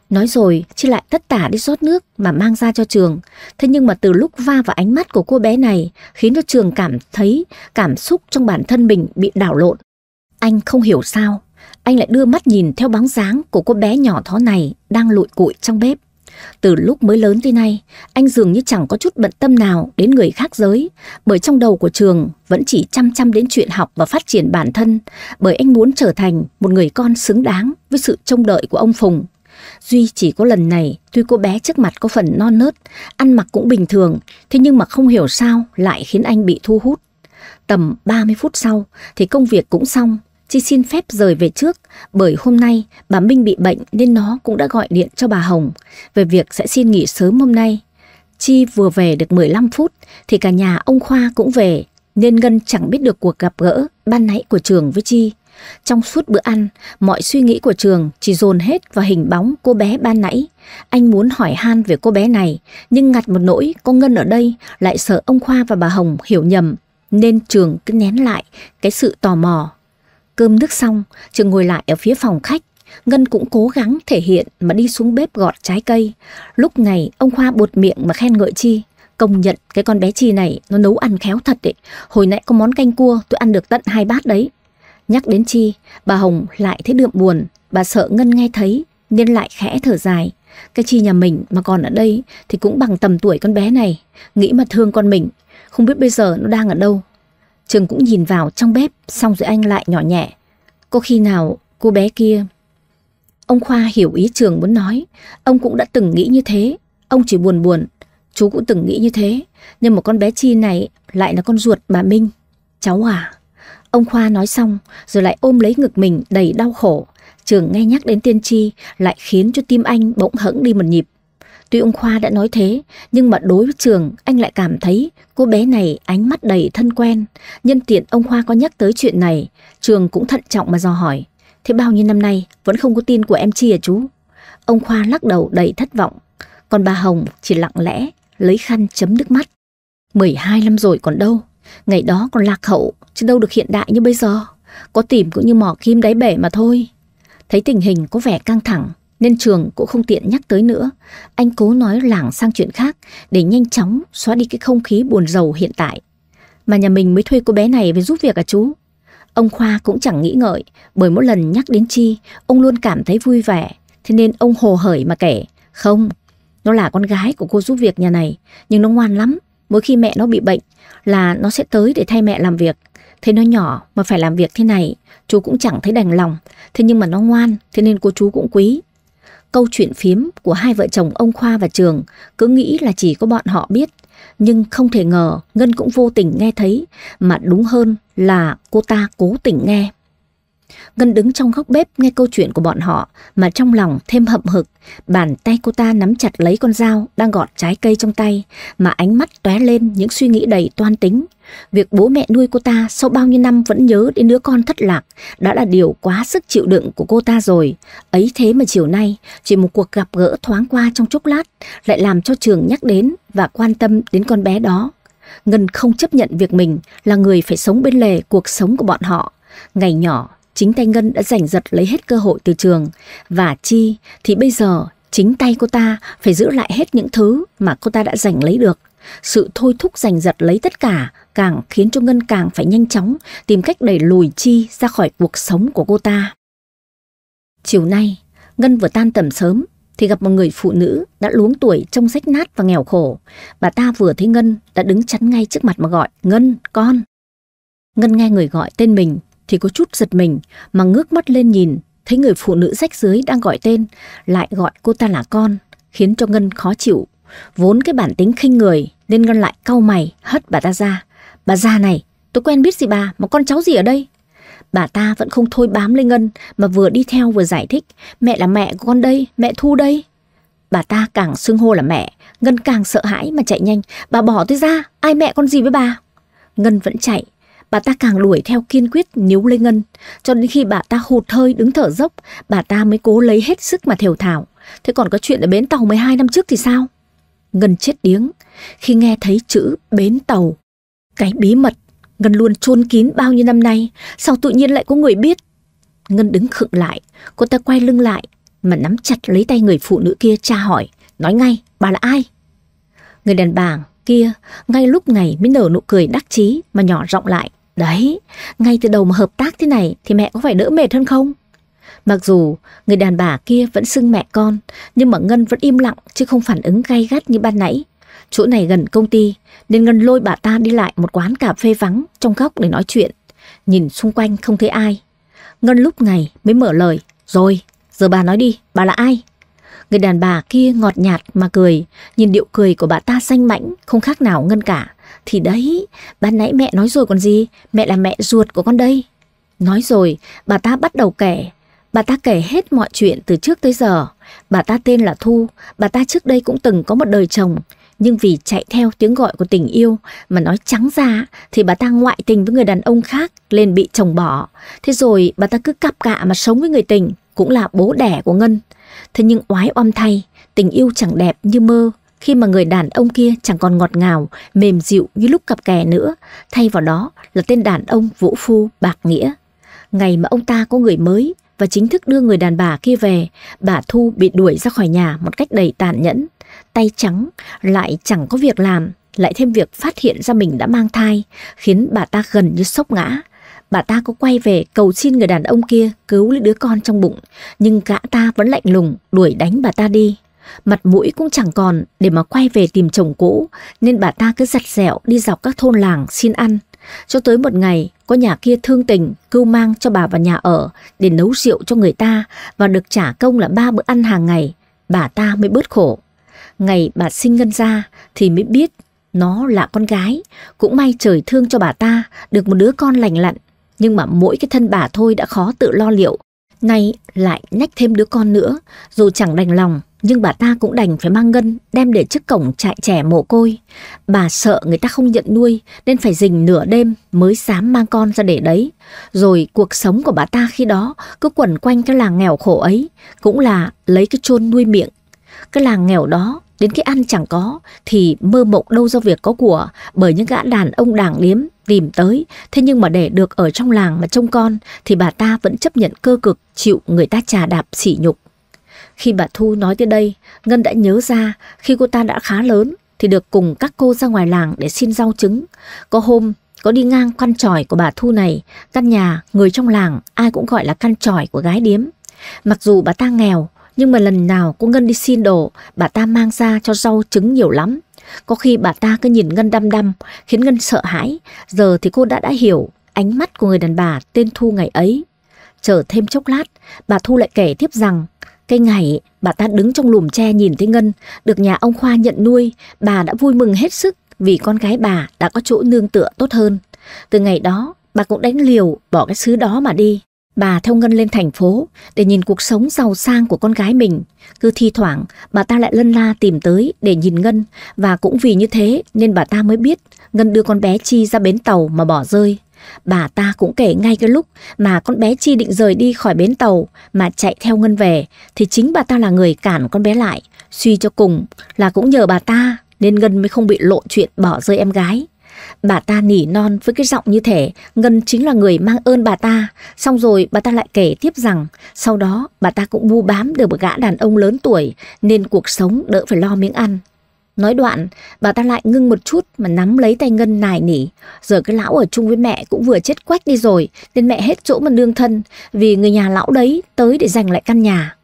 Nói rồi, Chi lại tất tả đi rót nước mà mang ra cho Trường. Thế nhưng mà từ lúc va vào ánh mắt của cô bé này, khiến cho Trường cảm thấy cảm xúc trong bản thân mình bị đảo lộn. Anh không hiểu sao, anh lại đưa mắt nhìn theo bóng dáng của cô bé nhỏ thó này đang lụi cụi trong bếp. Từ lúc mới lớn tới nay, anh dường như chẳng có chút bận tâm nào đến người khác giới, bởi trong đầu của trường vẫn chỉ chăm chăm đến chuyện học và phát triển bản thân, bởi anh muốn trở thành một người con xứng đáng với sự trông đợi của ông Phùng. Duy chỉ có lần này, tuy cô bé trước mặt có phần non nớt, ăn mặc cũng bình thường, thế nhưng mà không hiểu sao lại khiến anh bị thu hút. Tầm 30 phút sau thì công việc cũng xong, Chi xin phép rời về trước bởi hôm nay bà Minh bị bệnh nên nó cũng đã gọi điện cho bà Hồng về việc sẽ xin nghỉ sớm hôm nay. Chi vừa về được 15 phút thì cả nhà ông Khoa cũng về nên Ngân chẳng biết được cuộc gặp gỡ ban nãy của trường với Chi. Trong suốt bữa ăn, mọi suy nghĩ của trường chỉ dồn hết vào hình bóng cô bé ban nãy. Anh muốn hỏi han về cô bé này, nhưng ngặt một nỗi cô Ngân ở đây lại sợ ông Khoa và bà Hồng hiểu nhầm, nên trường cứ nén lại cái sự tò mò. Cơm nước xong, trường ngồi lại ở phía phòng khách. Ngân cũng cố gắng thể hiện mà đi xuống bếp gọt trái cây. Lúc này ông Khoa bột miệng mà khen ngợi Chi. Công nhận cái con bé Chi này nó nấu ăn khéo thật đấy. Hồi nãy có món canh cua tôi ăn được tận hai bát đấy. Nhắc đến Chi, bà Hồng lại thấy đượm buồn, bà sợ Ngân nghe thấy nên lại khẽ thở dài. Cái Chi nhà mình mà còn ở đây thì cũng bằng tầm tuổi con bé này, nghĩ mà thương con mình, không biết bây giờ nó đang ở đâu. Trường cũng nhìn vào trong bếp xong rồi anh lại nhỏ nhẹ. Có khi nào cô bé kia... Ông Khoa hiểu ý Trường muốn nói, ông cũng đã từng nghĩ như thế, ông chỉ buồn buồn, chú cũng từng nghĩ như thế, nhưng mà con bé Chi này lại là con ruột bà Minh. Cháu à... Ông Khoa nói xong, rồi lại ôm lấy ngực mình đầy đau khổ. Trường nghe nhắc đến tiên tri lại khiến cho tim anh bỗng hững đi một nhịp. Tuy ông Khoa đã nói thế, nhưng mà đối với Trường, anh lại cảm thấy cô bé này ánh mắt đầy thân quen. Nhân tiện ông Khoa có nhắc tới chuyện này, Trường cũng thận trọng mà dò hỏi. Thế bao nhiêu năm nay vẫn không có tin của em Chi à chú? Ông Khoa lắc đầu đầy thất vọng, còn bà Hồng chỉ lặng lẽ lấy khăn chấm nước mắt. 12 năm rồi còn đâu, Ngày đó còn lạc hậu, chứ đâu được hiện đại như bây giờ. Có tìm cũng như mỏ kim đáy bể mà thôi. Thấy tình hình có vẻ căng thẳng, nên trường cũng không tiện nhắc tới nữa. Anh cố nói lảng sang chuyện khác để nhanh chóng xóa đi cái không khí buồn rầu hiện tại. Mà nhà mình mới thuê cô bé này về giúp việc à chú? Ông Khoa cũng chẳng nghĩ ngợi, bởi mỗi lần nhắc đến Chi, ông luôn cảm thấy vui vẻ. Thế nên ông hồ hởi mà kể, không, nó là con gái của cô giúp việc nhà này, nhưng nó ngoan lắm. Mỗi khi mẹ nó bị bệnh là nó sẽ tới để thay mẹ làm việc. Thế nó nhỏ mà phải làm việc thế này, chú cũng chẳng thấy đành lòng. Thế nhưng mà nó ngoan, thế nên cô chú cũng quý. Câu chuyện phím của hai vợ chồng ông Khoa và Trường cứ nghĩ là chỉ có bọn họ biết. Nhưng không thể ngờ Ngân cũng vô tình nghe thấy, mà đúng hơn là cô ta cố tình nghe. Ngân đứng trong góc bếp nghe câu chuyện của bọn họ mà trong lòng thêm hậm hực. Bàn tay cô ta nắm chặt lấy con dao đang gọt trái cây trong tay mà ánh mắt tóe lên những suy nghĩ đầy toan tính. Việc bố mẹ nuôi cô ta sau bao nhiêu năm vẫn nhớ đến đứa con thất lạc đã là điều quá sức chịu đựng của cô ta rồi. Ấy thế mà chiều nay, chỉ một cuộc gặp gỡ thoáng qua trong chốc lát lại làm cho trường nhắc đến và quan tâm đến con bé đó. Ngân không chấp nhận việc mình là người phải sống bên lề cuộc sống của bọn họ. Ngày nhỏ, chính tay Ngân đã giành giật lấy hết cơ hội từ trường. Và chi thì bây giờ chính tay cô ta phải giữ lại hết những thứ mà cô ta đã giành lấy được. Sự thôi thúc giành giật lấy tất cả càng khiến cho Ngân càng phải nhanh chóng tìm cách đẩy lùi Chi ra khỏi cuộc sống của cô ta. Chiều nay, Ngân vừa tan tầm sớm thì gặp một người phụ nữ đã luống tuổi trong rách nát và nghèo khổ. Bà ta vừa thấy Ngân đã đứng chắn ngay trước mặt mà gọi Ngân, con. Ngân nghe người gọi tên mình thì có chút giật mình mà ngước mắt lên nhìn, thấy người phụ nữ rách dưới đang gọi tên, lại gọi cô ta là con, khiến cho Ngân khó chịu. Vốn cái bản tính khinh người nên Ngân lại cau mày hất bà ta ra. Bà già này, tôi quen biết gì bà mà con cháu gì ở đây? Bà ta vẫn không thôi bám lên Ngân mà vừa đi theo vừa giải thích. Mẹ là mẹ của con đây, mẹ Thu đây. Bà ta càng xưng hô là mẹ, Ngân càng sợ hãi mà chạy nhanh. Bà bỏ tôi ra, ai mẹ con gì với bà? Ngân vẫn chạy, Bà ta càng đuổi theo kiên quyết níu lấy Ngân, cho đến khi bà ta hụt hơi đứng thở dốc, bà ta mới cố lấy hết sức mà thều thảo. Thế còn có chuyện ở bến tàu mười hai năm trước thì sao? Ngân chết điếng khi nghe thấy chữ bến tàu. Cái bí mật Ngân luôn chôn kín bao nhiêu năm nay, sao tự nhiên lại có người biết? Ngân đứng khựng lại, cô ta quay lưng lại mà nắm chặt lấy tay người phụ nữ kia tra hỏi, nói ngay, bà là ai? Người đàn bà kia ngay lúc này mới nở nụ cười đắc chí mà nhỏ giọng lại. Đấy, ngay từ đầu mà hợp tác thế này thì mẹ có phải đỡ mệt hơn không? Mặc dù người đàn bà kia vẫn xưng mẹ con, nhưng mà Ngân vẫn im lặng chứ không phản ứng gay gắt như ban nãy. Chỗ này gần công ty, nên Ngân lôi bà ta đi lại một quán cà phê vắng trong góc để nói chuyện. Nhìn xung quanh không thấy ai. Ngân lúc này mới mở lời, rồi, giờ bà nói đi, bà là ai? Người đàn bà kia ngọt nhạt mà cười, nhìn điệu cười của bà ta xanh mảnh không khác nào Ngân cả. Thì đấy, ban nãy mẹ nói rồi còn gì, mẹ là mẹ ruột của con đây. Nói rồi, bà ta bắt đầu kể. Bà ta kể hết mọi chuyện từ trước tới giờ. Bà ta tên là Thu, bà ta trước đây cũng từng có một đời chồng. Nhưng vì chạy theo tiếng gọi của tình yêu mà nói trắng ra thì bà ta ngoại tình với người đàn ông khác nên bị chồng bỏ. Thế rồi bà ta cứ cặp cạ mà sống với người tình, cũng là bố đẻ của Ngân. Thế nhưng oái oăm thay, tình yêu chẳng đẹp như mơ khi mà người đàn ông kia chẳng còn ngọt ngào, mềm dịu như lúc cặp kè nữa, thay vào đó là tên đàn ông vũ phu bạc nghĩa. Ngày mà ông ta có người mới và chính thức đưa người đàn bà kia về, bà Thu bị đuổi ra khỏi nhà một cách đầy tàn nhẫn, tay trắng, lại chẳng có việc làm, lại thêm việc phát hiện ra mình đã mang thai, khiến bà ta gần như sốc ngã. Bà ta có quay về cầu xin người đàn ông kia cứu lấy đứa con trong bụng, nhưng gã ta vẫn lạnh lùng đuổi đánh bà ta đi mặt mũi cũng chẳng còn để mà quay về tìm chồng cũ, nên bà ta cứ giặt dẹo đi dọc các thôn làng xin ăn. Cho tới một ngày, có nhà kia thương tình, cưu mang cho bà vào nhà ở để nấu rượu cho người ta và được trả công là ba bữa ăn hàng ngày, bà ta mới bớt khổ. Ngày bà sinh ngân ra thì mới biết nó là con gái, cũng may trời thương cho bà ta được một đứa con lành lặn, nhưng mà mỗi cái thân bà thôi đã khó tự lo liệu. Nay lại nhách thêm đứa con nữa, dù chẳng đành lòng nhưng bà ta cũng đành phải mang Ngân đem để trước cổng trại trẻ mồ côi. Bà sợ người ta không nhận nuôi nên phải rình nửa đêm mới dám mang con ra để đấy. Rồi cuộc sống của bà ta khi đó cứ quẩn quanh cái làng nghèo khổ ấy, cũng là lấy cái chôn nuôi miệng. Cái làng nghèo đó đến cái ăn chẳng có thì mơ mộng đâu do việc có của bởi những gã đàn ông đảng liếm tìm tới. Thế nhưng mà để được ở trong làng mà trông con thì bà ta vẫn chấp nhận cơ cực chịu người ta trà đạp sỉ nhục. Khi bà Thu nói tới đây, Ngân đã nhớ ra khi cô ta đã khá lớn thì được cùng các cô ra ngoài làng để xin rau trứng. Có hôm, có đi ngang căn tròi của bà Thu này, căn nhà người trong làng ai cũng gọi là căn tròi của gái điếm. Mặc dù bà ta nghèo, nhưng mà lần nào cô Ngân đi xin đồ, bà ta mang ra cho rau trứng nhiều lắm. Có khi bà ta cứ nhìn Ngân đăm đăm, khiến Ngân sợ hãi. Giờ thì cô đã đã hiểu ánh mắt của người đàn bà tên Thu ngày ấy. Chờ thêm chốc lát, bà Thu lại kể tiếp rằng cây ngày bà ta đứng trong lùm tre nhìn thấy Ngân, được nhà ông Khoa nhận nuôi, bà đã vui mừng hết sức vì con gái bà đã có chỗ nương tựa tốt hơn. Từ ngày đó, bà cũng đánh liều bỏ cái xứ đó mà đi. Bà theo Ngân lên thành phố để nhìn cuộc sống giàu sang của con gái mình. Cứ thi thoảng, bà ta lại lân la tìm tới để nhìn Ngân và cũng vì như thế nên bà ta mới biết Ngân đưa con bé Chi ra bến tàu mà bỏ rơi. Bà ta cũng kể ngay cái lúc mà con bé Chi định rời đi khỏi bến tàu mà chạy theo Ngân về thì chính bà ta là người cản con bé lại. Suy cho cùng là cũng nhờ bà ta nên Ngân mới không bị lộ chuyện bỏ rơi em gái. Bà ta nỉ non với cái giọng như thể Ngân chính là người mang ơn bà ta. Xong rồi bà ta lại kể tiếp rằng sau đó bà ta cũng bu bám được một gã đàn ông lớn tuổi nên cuộc sống đỡ phải lo miếng ăn. Nói đoạn, bà ta lại ngưng một chút mà nắm lấy tay Ngân nài nỉ. Giờ cái lão ở chung với mẹ cũng vừa chết quách đi rồi, nên mẹ hết chỗ mà đương thân, vì người nhà lão đấy tới để giành lại căn nhà.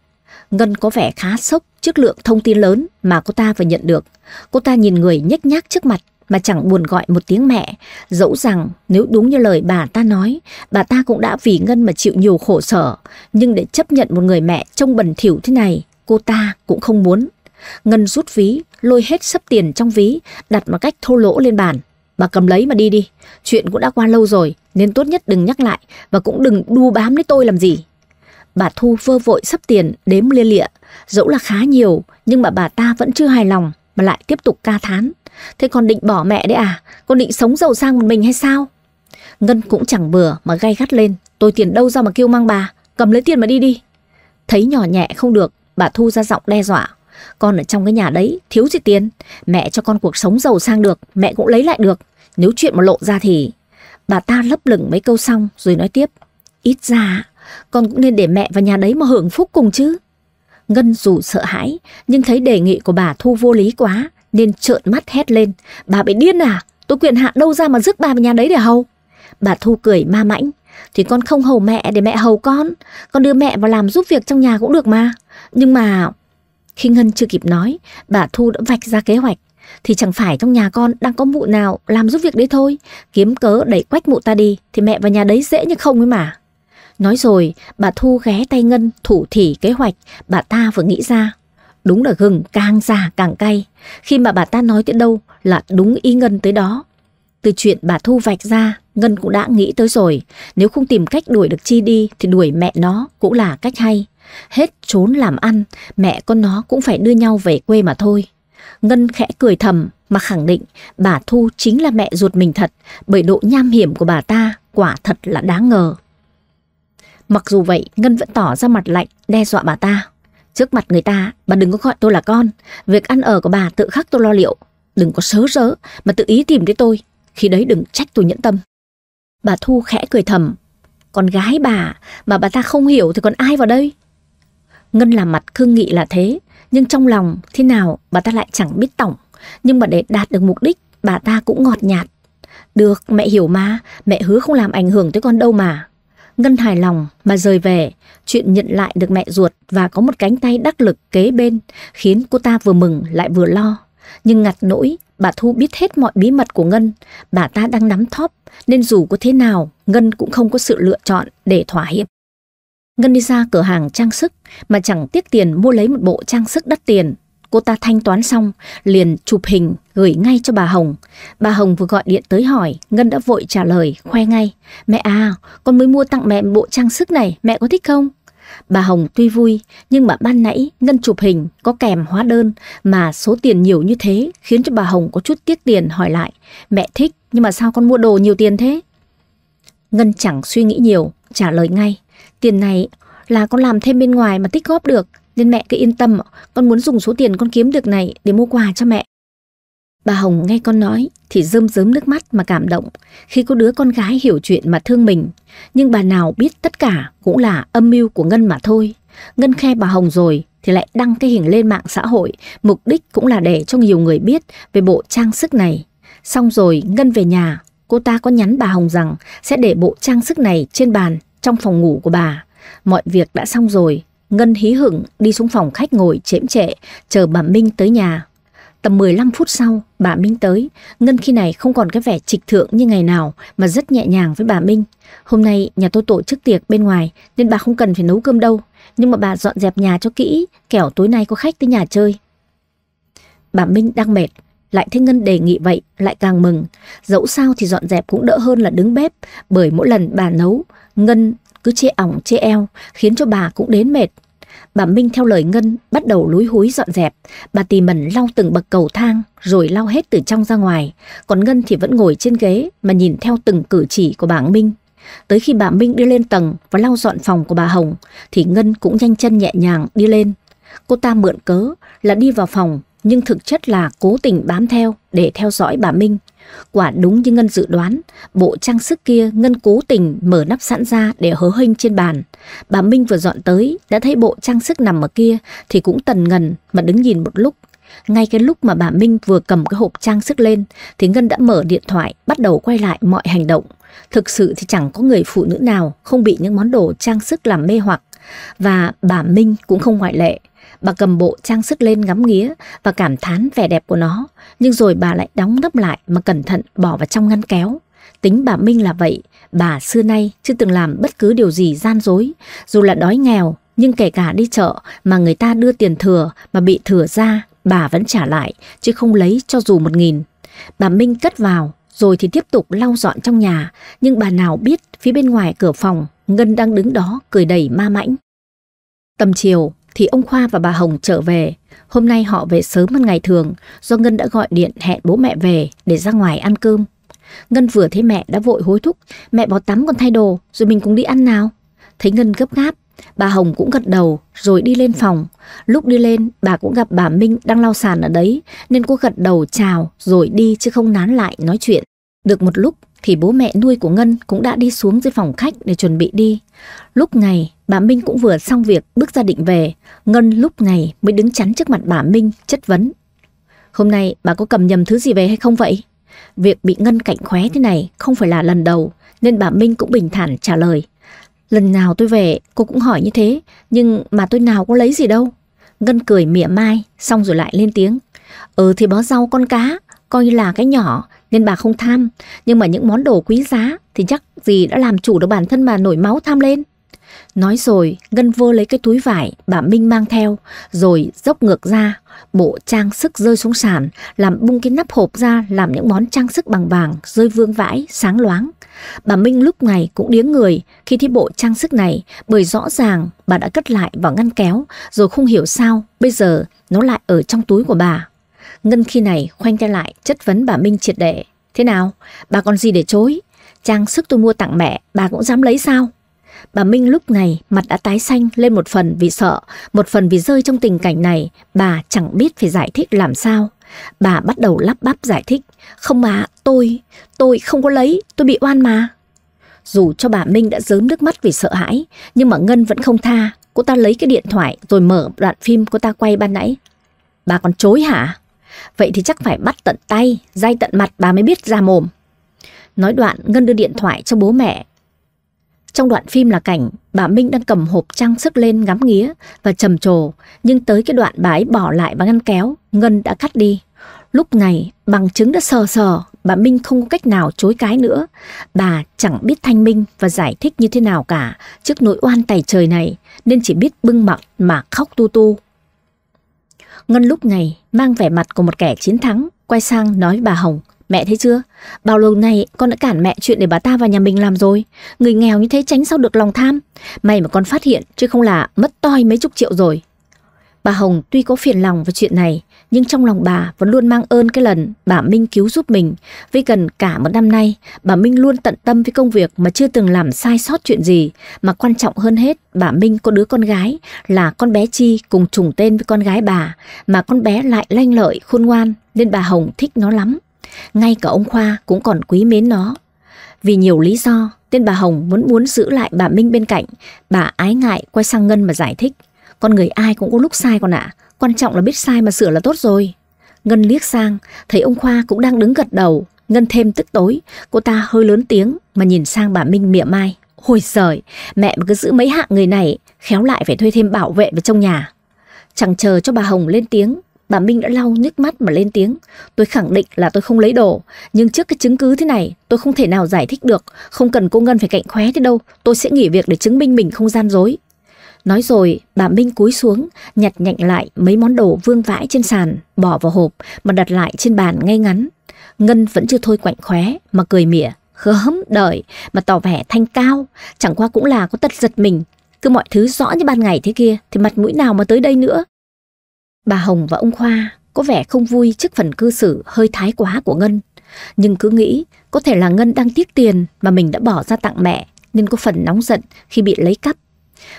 Ngân có vẻ khá sốc trước lượng thông tin lớn mà cô ta vừa nhận được. Cô ta nhìn người nhếch nhác trước mặt mà chẳng buồn gọi một tiếng mẹ, dẫu rằng nếu đúng như lời bà ta nói, bà ta cũng đã vì Ngân mà chịu nhiều khổ sở, nhưng để chấp nhận một người mẹ trông bẩn thỉu thế này, cô ta cũng không muốn. Ngân rút ví, lôi hết sấp tiền trong ví, đặt một cách thô lỗ lên bàn. Bà cầm lấy mà đi đi, chuyện cũng đã qua lâu rồi, nên tốt nhất đừng nhắc lại và cũng đừng đu bám lấy tôi làm gì. Bà Thu vơ vội sấp tiền, đếm lia lịa, dẫu là khá nhiều, nhưng mà bà ta vẫn chưa hài lòng mà lại tiếp tục ca thán. Thế còn định bỏ mẹ đấy à, con định sống giàu sang một mình hay sao? Ngân cũng chẳng bừa mà gay gắt lên, tôi tiền đâu ra mà kêu mang bà, cầm lấy tiền mà đi đi. Thấy nhỏ nhẹ không được, bà Thu ra giọng đe dọa. Con ở trong cái nhà đấy thiếu gì tiền Mẹ cho con cuộc sống giàu sang được Mẹ cũng lấy lại được Nếu chuyện mà lộ ra thì Bà ta lấp lửng mấy câu xong rồi nói tiếp Ít ra con cũng nên để mẹ vào nhà đấy mà hưởng phúc cùng chứ Ngân dù sợ hãi Nhưng thấy đề nghị của bà Thu vô lý quá Nên trợn mắt hét lên Bà bị điên à Tôi quyền hạn đâu ra mà rước bà vào nhà đấy để hầu Bà Thu cười ma mãnh Thì con không hầu mẹ để mẹ hầu con Con đưa mẹ vào làm giúp việc trong nhà cũng được mà Nhưng mà khi Ngân chưa kịp nói, bà Thu đã vạch ra kế hoạch. Thì chẳng phải trong nhà con đang có mụ nào làm giúp việc đấy thôi. Kiếm cớ đẩy quách mụ ta đi thì mẹ vào nhà đấy dễ như không ấy mà. Nói rồi, bà Thu ghé tay Ngân thủ thỉ kế hoạch bà ta vừa nghĩ ra. Đúng là gừng càng già càng cay. Khi mà bà ta nói tới đâu là đúng ý Ngân tới đó. Từ chuyện bà Thu vạch ra, Ngân cũng đã nghĩ tới rồi. Nếu không tìm cách đuổi được Chi đi thì đuổi mẹ nó cũng là cách hay. Hết trốn làm ăn, mẹ con nó cũng phải đưa nhau về quê mà thôi. Ngân khẽ cười thầm mà khẳng định bà Thu chính là mẹ ruột mình thật bởi độ nham hiểm của bà ta quả thật là đáng ngờ. Mặc dù vậy, Ngân vẫn tỏ ra mặt lạnh, đe dọa bà ta. Trước mặt người ta, bà đừng có gọi tôi là con. Việc ăn ở của bà tự khắc tôi lo liệu. Đừng có sớ rớ mà tự ý tìm đến tôi. Khi đấy đừng trách tôi nhẫn tâm. Bà Thu khẽ cười thầm. Con gái bà mà bà ta không hiểu thì còn ai vào đây? Ngân làm mặt Khương Nghị là thế, nhưng trong lòng thế nào bà ta lại chẳng biết tổng. Nhưng mà để đạt được mục đích, bà ta cũng ngọt nhạt. Được, mẹ hiểu mà, mẹ hứa không làm ảnh hưởng tới con đâu mà. Ngân hài lòng mà rời về, chuyện nhận lại được mẹ ruột và có một cánh tay đắc lực kế bên khiến cô ta vừa mừng lại vừa lo. Nhưng ngặt nỗi, bà Thu biết hết mọi bí mật của Ngân, bà ta đang nắm thóp nên dù có thế nào, Ngân cũng không có sự lựa chọn để thỏa hiệp. Ngân đi ra cửa hàng trang sức mà chẳng tiếc tiền mua lấy một bộ trang sức đắt tiền. Cô ta thanh toán xong, liền chụp hình gửi ngay cho bà Hồng. Bà Hồng vừa gọi điện tới hỏi, Ngân đã vội trả lời, khoe ngay. Mẹ à, con mới mua tặng mẹ bộ trang sức này, mẹ có thích không? Bà Hồng tuy vui, nhưng mà ban nãy Ngân chụp hình có kèm hóa đơn mà số tiền nhiều như thế khiến cho bà Hồng có chút tiếc tiền hỏi lại. Mẹ thích, nhưng mà sao con mua đồ nhiều tiền thế? Ngân chẳng suy nghĩ nhiều, trả lời ngay tiền này là con làm thêm bên ngoài mà tích góp được nên mẹ cứ yên tâm con muốn dùng số tiền con kiếm được này để mua quà cho mẹ Bà Hồng nghe con nói thì rơm rớm nước mắt mà cảm động khi có đứa con gái hiểu chuyện mà thương mình. Nhưng bà nào biết tất cả cũng là âm mưu của Ngân mà thôi. Ngân khe bà Hồng rồi thì lại đăng cái hình lên mạng xã hội, mục đích cũng là để cho nhiều người biết về bộ trang sức này. Xong rồi Ngân về nhà, cô ta có nhắn bà Hồng rằng sẽ để bộ trang sức này trên bàn trong phòng ngủ của bà, mọi việc đã xong rồi. Ngân hí hửng đi xuống phòng khách ngồi chễm trệ, chờ bà Minh tới nhà. Tầm 15 phút sau, bà Minh tới. Ngân khi này không còn cái vẻ trịch thượng như ngày nào mà rất nhẹ nhàng với bà Minh. Hôm nay nhà tôi tổ chức tiệc bên ngoài nên bà không cần phải nấu cơm đâu. Nhưng mà bà dọn dẹp nhà cho kỹ, kẻo tối nay có khách tới nhà chơi. Bà Minh đang mệt, lại thấy Ngân đề nghị vậy, lại càng mừng. Dẫu sao thì dọn dẹp cũng đỡ hơn là đứng bếp, bởi mỗi lần bà nấu, Ngân cứ chê ỏng chê eo khiến cho bà cũng đến mệt. Bà Minh theo lời Ngân bắt đầu lúi húi dọn dẹp, bà tì mẩn lau từng bậc cầu thang rồi lau hết từ trong ra ngoài, còn Ngân thì vẫn ngồi trên ghế mà nhìn theo từng cử chỉ của bà Minh. Tới khi bà Minh đi lên tầng và lau dọn phòng của bà Hồng thì Ngân cũng nhanh chân nhẹ nhàng đi lên. Cô ta mượn cớ là đi vào phòng nhưng thực chất là cố tình bám theo để theo dõi bà Minh. Quả đúng như Ngân dự đoán, bộ trang sức kia Ngân cố tình mở nắp sẵn ra để hớ hênh trên bàn. Bà Minh vừa dọn tới, đã thấy bộ trang sức nằm ở kia thì cũng tần ngần mà đứng nhìn một lúc. Ngay cái lúc mà bà Minh vừa cầm cái hộp trang sức lên thì Ngân đã mở điện thoại bắt đầu quay lại mọi hành động. Thực sự thì chẳng có người phụ nữ nào không bị những món đồ trang sức làm mê hoặc và bà Minh cũng không ngoại lệ. Bà cầm bộ trang sức lên ngắm nghía và cảm thán vẻ đẹp của nó, nhưng rồi bà lại đóng nắp lại mà cẩn thận bỏ vào trong ngăn kéo. Tính bà Minh là vậy, bà xưa nay chưa từng làm bất cứ điều gì gian dối, dù là đói nghèo, nhưng kể cả đi chợ mà người ta đưa tiền thừa mà bị thừa ra, bà vẫn trả lại, chứ không lấy cho dù một nghìn. Bà Minh cất vào, rồi thì tiếp tục lau dọn trong nhà, nhưng bà nào biết phía bên ngoài cửa phòng, Ngân đang đứng đó cười đầy ma mãnh. Tầm chiều, thì ông Khoa và bà Hồng trở về. Hôm nay họ về sớm hơn ngày thường do Ngân đã gọi điện hẹn bố mẹ về để ra ngoài ăn cơm. Ngân vừa thấy mẹ đã vội hối thúc, mẹ vào tắm còn thay đồ rồi mình cũng đi ăn nào. Thấy Ngân gấp gáp, bà Hồng cũng gật đầu rồi đi lên phòng. Lúc đi lên bà cũng gặp bà Minh đang lau sàn ở đấy nên cô gật đầu chào rồi đi chứ không nán lại nói chuyện. Được một lúc thì bố mẹ nuôi của Ngân cũng đã đi xuống dưới phòng khách để chuẩn bị đi. Lúc này Bà Minh cũng vừa xong việc bước ra định về, Ngân lúc này mới đứng chắn trước mặt bà Minh chất vấn. Hôm nay bà có cầm nhầm thứ gì về hay không vậy? Việc bị Ngân cạnh khóe thế này không phải là lần đầu nên bà Minh cũng bình thản trả lời. Lần nào tôi về cô cũng hỏi như thế nhưng mà tôi nào có lấy gì đâu. Ngân cười mỉa mai xong rồi lại lên tiếng. Ừ thì bó rau con cá coi như là cái nhỏ nên bà không tham nhưng mà những món đồ quý giá thì chắc gì đã làm chủ được bản thân mà nổi máu tham lên. Nói rồi, Ngân vơ lấy cái túi vải bà Minh mang theo, rồi dốc ngược ra, bộ trang sức rơi xuống sàn, làm bung cái nắp hộp ra làm những món trang sức bằng vàng rơi vương vãi, sáng loáng. Bà Minh lúc này cũng điếng người khi thấy bộ trang sức này bởi rõ ràng bà đã cất lại vào ngăn kéo rồi không hiểu sao bây giờ nó lại ở trong túi của bà. Ngân khi này khoanh tay lại chất vấn bà Minh triệt để. Thế nào? Bà còn gì để chối? Trang sức tôi mua tặng mẹ bà cũng dám lấy sao? Bà Minh lúc này mặt đã tái xanh lên một phần vì sợ, một phần vì rơi trong tình cảnh này, bà chẳng biết phải giải thích làm sao. Bà bắt đầu lắp bắp giải thích, không mà, tôi, tôi không có lấy, tôi bị oan mà. Dù cho bà Minh đã dớm nước mắt vì sợ hãi, nhưng mà Ngân vẫn không tha. Cô ta lấy cái điện thoại rồi mở đoạn phim cô ta quay ban nãy. Bà còn chối hả? Vậy thì chắc phải bắt tận tay, dai tận mặt bà mới biết ra mồm. Nói đoạn Ngân đưa điện thoại cho bố mẹ trong đoạn phim là cảnh bà Minh đang cầm hộp trang sức lên ngắm nghía và trầm trồ, nhưng tới cái đoạn bái bỏ lại và ngăn kéo, Ngân đã cắt đi. Lúc này, bằng chứng đã sờ sờ, bà Minh không có cách nào chối cái nữa. Bà chẳng biết thanh minh và giải thích như thế nào cả trước nỗi oan tày trời này, nên chỉ biết bưng mặt mà khóc tu tu. Ngân lúc này mang vẻ mặt của một kẻ chiến thắng, quay sang nói bà Hồng. Mẹ thấy chưa? Bao lâu nay con đã cản mẹ chuyện để bà ta vào nhà mình làm rồi. Người nghèo như thế tránh sao được lòng tham. May mà con phát hiện chứ không là mất toi mấy chục triệu rồi. Bà Hồng tuy có phiền lòng về chuyện này nhưng trong lòng bà vẫn luôn mang ơn cái lần bà Minh cứu giúp mình. Vì gần cả một năm nay bà Minh luôn tận tâm với công việc mà chưa từng làm sai sót chuyện gì. Mà quan trọng hơn hết bà Minh có đứa con gái là con bé Chi cùng trùng tên với con gái bà. Mà con bé lại lanh lợi khôn ngoan nên bà Hồng thích nó lắm. Ngay cả ông Khoa cũng còn quý mến nó. Vì nhiều lý do, tên bà Hồng vẫn muốn giữ lại bà Minh bên cạnh. Bà ái ngại quay sang Ngân mà giải thích. Con người ai cũng có lúc sai con ạ. Quan trọng là biết sai mà sửa là tốt rồi. Ngân liếc sang, thấy ông Khoa cũng đang đứng gật đầu. Ngân thêm tức tối, cô ta hơi lớn tiếng mà nhìn sang bà Minh mỉa mai. Hồi giời, mẹ mà cứ giữ mấy hạng người này, khéo lại phải thuê thêm bảo vệ vào trong nhà. Chẳng chờ cho bà Hồng lên tiếng, Bà Minh đã lau nhức mắt mà lên tiếng. Tôi khẳng định là tôi không lấy đồ. Nhưng trước cái chứng cứ thế này, tôi không thể nào giải thích được. Không cần cô Ngân phải cạnh khóe thế đâu. Tôi sẽ nghỉ việc để chứng minh mình không gian dối. Nói rồi, bà Minh cúi xuống, nhặt nhạnh lại mấy món đồ vương vãi trên sàn, bỏ vào hộp mà đặt lại trên bàn ngay ngắn. Ngân vẫn chưa thôi quạnh khóe mà cười mỉa, khớm đợi mà tỏ vẻ thanh cao. Chẳng qua cũng là có tật giật mình. Cứ mọi thứ rõ như ban ngày thế kia thì mặt mũi nào mà tới đây nữa. Bà Hồng và ông Khoa có vẻ không vui trước phần cư xử hơi thái quá của Ngân. Nhưng cứ nghĩ có thể là Ngân đang tiếc tiền mà mình đã bỏ ra tặng mẹ nên có phần nóng giận khi bị lấy cắp.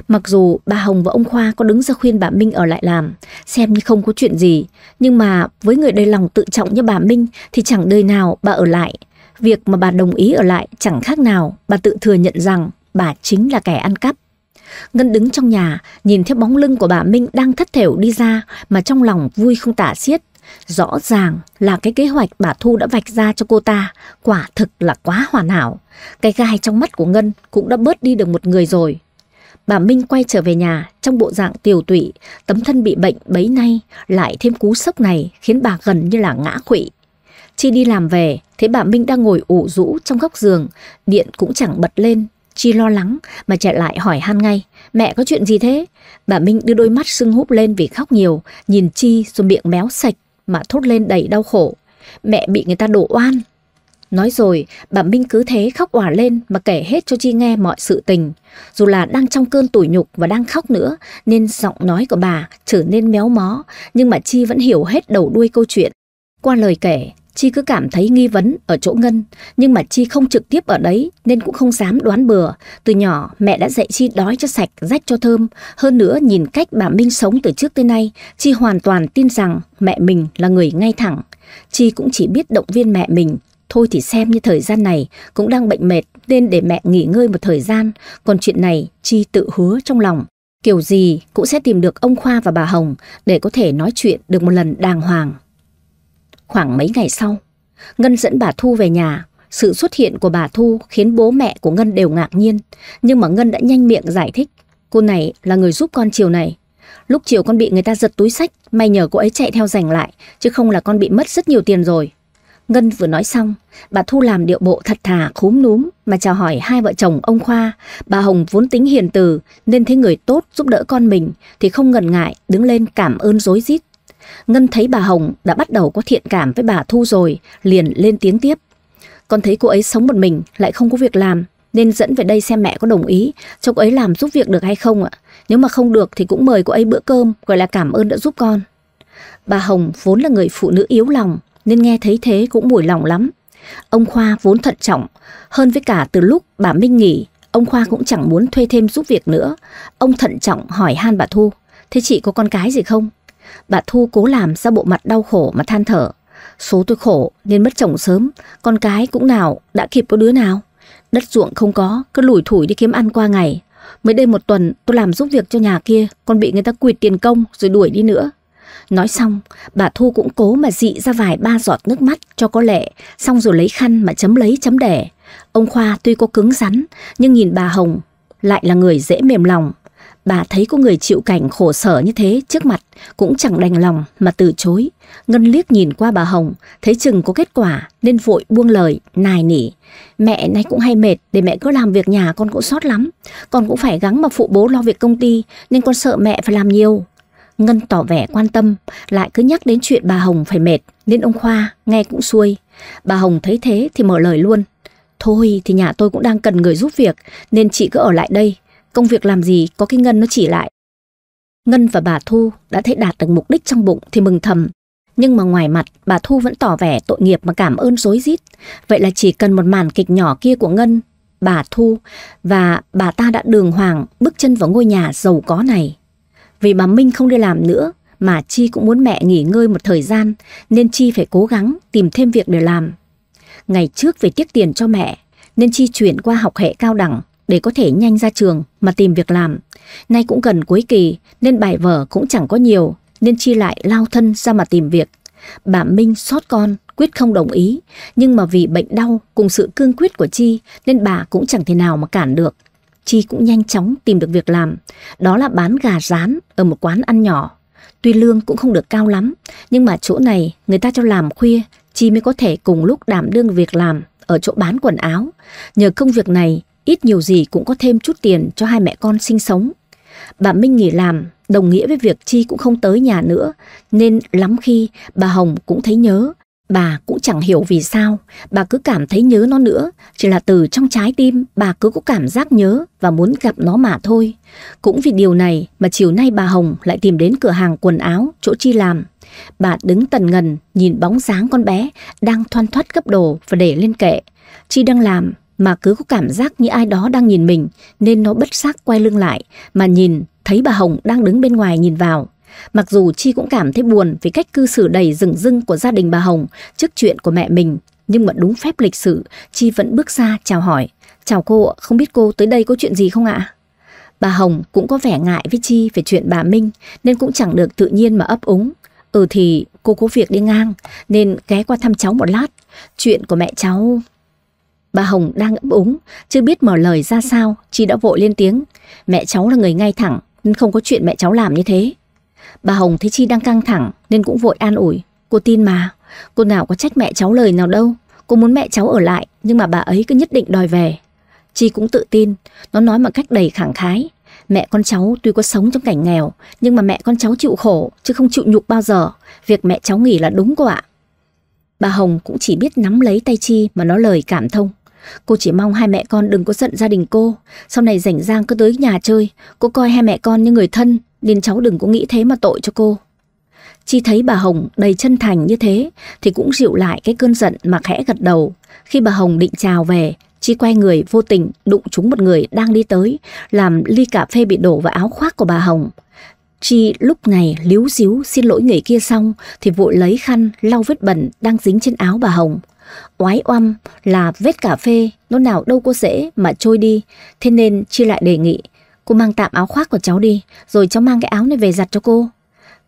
Mặc dù bà Hồng và ông Khoa có đứng ra khuyên bà Minh ở lại làm, xem như không có chuyện gì, nhưng mà với người đầy lòng tự trọng như bà Minh thì chẳng đời nào bà ở lại. Việc mà bà đồng ý ở lại chẳng khác nào bà tự thừa nhận rằng bà chính là kẻ ăn cắp. Ngân đứng trong nhà, nhìn theo bóng lưng của bà Minh đang thất thểu đi ra mà trong lòng vui không tả xiết. Rõ ràng là cái kế hoạch bà Thu đã vạch ra cho cô ta, quả thực là quá hoàn hảo. Cái gai trong mắt của Ngân cũng đã bớt đi được một người rồi. Bà Minh quay trở về nhà trong bộ dạng tiều tụy, tấm thân bị bệnh bấy nay, lại thêm cú sốc này khiến bà gần như là ngã quỵ. Chi đi làm về, thấy bà Minh đang ngồi ủ rũ trong góc giường, điện cũng chẳng bật lên Chi lo lắng mà chạy lại hỏi han ngay, mẹ có chuyện gì thế? Bà Minh đưa đôi mắt sưng húp lên vì khóc nhiều, nhìn Chi rồi miệng méo sạch mà thốt lên đầy đau khổ. Mẹ bị người ta đổ oan. Nói rồi, bà Minh cứ thế khóc òa lên mà kể hết cho Chi nghe mọi sự tình. Dù là đang trong cơn tủi nhục và đang khóc nữa, nên giọng nói của bà trở nên méo mó, nhưng mà Chi vẫn hiểu hết đầu đuôi câu chuyện. Qua lời kể, Chi cứ cảm thấy nghi vấn ở chỗ Ngân, nhưng mà Chi không trực tiếp ở đấy nên cũng không dám đoán bừa. Từ nhỏ mẹ đã dạy Chi đói cho sạch, rách cho thơm. Hơn nữa nhìn cách bà Minh sống từ trước tới nay, Chi hoàn toàn tin rằng mẹ mình là người ngay thẳng. Chi cũng chỉ biết động viên mẹ mình. Thôi thì xem như thời gian này cũng đang bệnh mệt nên để mẹ nghỉ ngơi một thời gian. Còn chuyện này Chi tự hứa trong lòng. Kiểu gì cũng sẽ tìm được ông Khoa và bà Hồng để có thể nói chuyện được một lần đàng hoàng. Khoảng mấy ngày sau, Ngân dẫn bà Thu về nhà. Sự xuất hiện của bà Thu khiến bố mẹ của Ngân đều ngạc nhiên. Nhưng mà Ngân đã nhanh miệng giải thích. Cô này là người giúp con chiều này. Lúc chiều con bị người ta giật túi sách, may nhờ cô ấy chạy theo giành lại, chứ không là con bị mất rất nhiều tiền rồi. Ngân vừa nói xong, bà Thu làm điệu bộ thật thà, khúm núm mà chào hỏi hai vợ chồng ông Khoa. Bà Hồng vốn tính hiền từ nên thấy người tốt giúp đỡ con mình thì không ngần ngại đứng lên cảm ơn rối rít Ngân thấy bà Hồng đã bắt đầu có thiện cảm với bà Thu rồi, liền lên tiếng tiếp. Con thấy cô ấy sống một mình, lại không có việc làm, nên dẫn về đây xem mẹ có đồng ý, cho cô ấy làm giúp việc được hay không ạ. Nếu mà không được thì cũng mời cô ấy bữa cơm, gọi là cảm ơn đã giúp con. Bà Hồng vốn là người phụ nữ yếu lòng, nên nghe thấy thế cũng mùi lòng lắm. Ông Khoa vốn thận trọng, hơn với cả từ lúc bà Minh nghỉ, ông Khoa cũng chẳng muốn thuê thêm giúp việc nữa. Ông thận trọng hỏi han bà Thu, thế chị có con cái gì không? Bà Thu cố làm ra bộ mặt đau khổ mà than thở. Số tôi khổ nên mất chồng sớm, con cái cũng nào, đã kịp có đứa nào. Đất ruộng không có, cứ lủi thủi đi kiếm ăn qua ngày. Mới đây một tuần tôi làm giúp việc cho nhà kia, còn bị người ta quỵt tiền công rồi đuổi đi nữa. Nói xong, bà Thu cũng cố mà dị ra vài ba giọt nước mắt cho có lệ, xong rồi lấy khăn mà chấm lấy chấm để. Ông Khoa tuy có cứng rắn, nhưng nhìn bà Hồng lại là người dễ mềm lòng, Bà thấy có người chịu cảnh khổ sở như thế trước mặt cũng chẳng đành lòng mà từ chối. Ngân liếc nhìn qua bà Hồng, thấy chừng có kết quả nên vội buông lời, nài nỉ. Mẹ nay cũng hay mệt để mẹ cứ làm việc nhà con cũng sót lắm. Con cũng phải gắng mà phụ bố lo việc công ty nên con sợ mẹ phải làm nhiều. Ngân tỏ vẻ quan tâm, lại cứ nhắc đến chuyện bà Hồng phải mệt nên ông Khoa nghe cũng xuôi. Bà Hồng thấy thế thì mở lời luôn. Thôi thì nhà tôi cũng đang cần người giúp việc nên chị cứ ở lại đây công việc làm gì có cái Ngân nó chỉ lại. Ngân và bà Thu đã thấy đạt được mục đích trong bụng thì mừng thầm. Nhưng mà ngoài mặt, bà Thu vẫn tỏ vẻ tội nghiệp mà cảm ơn rối rít. Vậy là chỉ cần một màn kịch nhỏ kia của Ngân, bà Thu và bà ta đã đường hoàng bước chân vào ngôi nhà giàu có này. Vì bà Minh không đi làm nữa, mà Chi cũng muốn mẹ nghỉ ngơi một thời gian, nên Chi phải cố gắng tìm thêm việc để làm. Ngày trước về tiết tiền cho mẹ, nên Chi chuyển qua học hệ cao đẳng để có thể nhanh ra trường mà tìm việc làm. Nay cũng gần cuối kỳ nên bài vở cũng chẳng có nhiều nên Chi lại lao thân ra mà tìm việc. Bà Minh xót con, quyết không đồng ý, nhưng mà vì bệnh đau cùng sự cương quyết của Chi nên bà cũng chẳng thể nào mà cản được. Chi cũng nhanh chóng tìm được việc làm, đó là bán gà rán ở một quán ăn nhỏ. Tuy lương cũng không được cao lắm, nhưng mà chỗ này người ta cho làm khuya, Chi mới có thể cùng lúc đảm đương việc làm ở chỗ bán quần áo. Nhờ công việc này ít nhiều gì cũng có thêm chút tiền cho hai mẹ con sinh sống. Bà Minh nghỉ làm, đồng nghĩa với việc Chi cũng không tới nhà nữa, nên lắm khi bà Hồng cũng thấy nhớ. Bà cũng chẳng hiểu vì sao, bà cứ cảm thấy nhớ nó nữa, chỉ là từ trong trái tim bà cứ có cảm giác nhớ và muốn gặp nó mà thôi. Cũng vì điều này mà chiều nay bà Hồng lại tìm đến cửa hàng quần áo chỗ Chi làm. Bà đứng tần ngần nhìn bóng dáng con bé đang thoăn thoắt gấp đồ và để lên kệ. Chi đang làm mà cứ có cảm giác như ai đó đang nhìn mình nên nó bất giác quay lưng lại mà nhìn thấy bà Hồng đang đứng bên ngoài nhìn vào. Mặc dù Chi cũng cảm thấy buồn vì cách cư xử đầy rừng rưng của gia đình bà Hồng trước chuyện của mẹ mình, nhưng mà đúng phép lịch sự, Chi vẫn bước ra chào hỏi. Chào cô, không biết cô tới đây có chuyện gì không ạ? Bà Hồng cũng có vẻ ngại với Chi về chuyện bà Minh nên cũng chẳng được tự nhiên mà ấp úng. Ừ thì cô có việc đi ngang nên ghé qua thăm cháu một lát. Chuyện của mẹ cháu Bà Hồng đang ấp úng, chưa biết mở lời ra sao, chị đã vội lên tiếng. Mẹ cháu là người ngay thẳng, nên không có chuyện mẹ cháu làm như thế. Bà Hồng thấy Chi đang căng thẳng nên cũng vội an ủi. Cô tin mà, cô nào có trách mẹ cháu lời nào đâu. Cô muốn mẹ cháu ở lại, nhưng mà bà ấy cứ nhất định đòi về. Chi cũng tự tin, nó nói bằng cách đầy khẳng khái. Mẹ con cháu tuy có sống trong cảnh nghèo, nhưng mà mẹ con cháu chịu khổ, chứ không chịu nhục bao giờ. Việc mẹ cháu nghỉ là đúng cô ạ. Bà Hồng cũng chỉ biết nắm lấy tay Chi mà nói lời cảm thông. Cô chỉ mong hai mẹ con đừng có giận gia đình cô. Sau này rảnh rang cứ tới nhà chơi, cô coi hai mẹ con như người thân, nên cháu đừng có nghĩ thế mà tội cho cô. Chi thấy bà Hồng đầy chân thành như thế thì cũng dịu lại cái cơn giận mà khẽ gật đầu. Khi bà Hồng định chào về, Chi quay người vô tình đụng trúng một người đang đi tới, làm ly cà phê bị đổ vào áo khoác của bà Hồng. Chi lúc này líu xíu xin lỗi người kia xong thì vội lấy khăn lau vết bẩn đang dính trên áo bà Hồng. Oái oăm là vết cà phê, lúc nào đâu có dễ mà trôi đi. Thế nên Chi lại đề nghị, cô mang tạm áo khoác của cháu đi, rồi cháu mang cái áo này về giặt cho cô.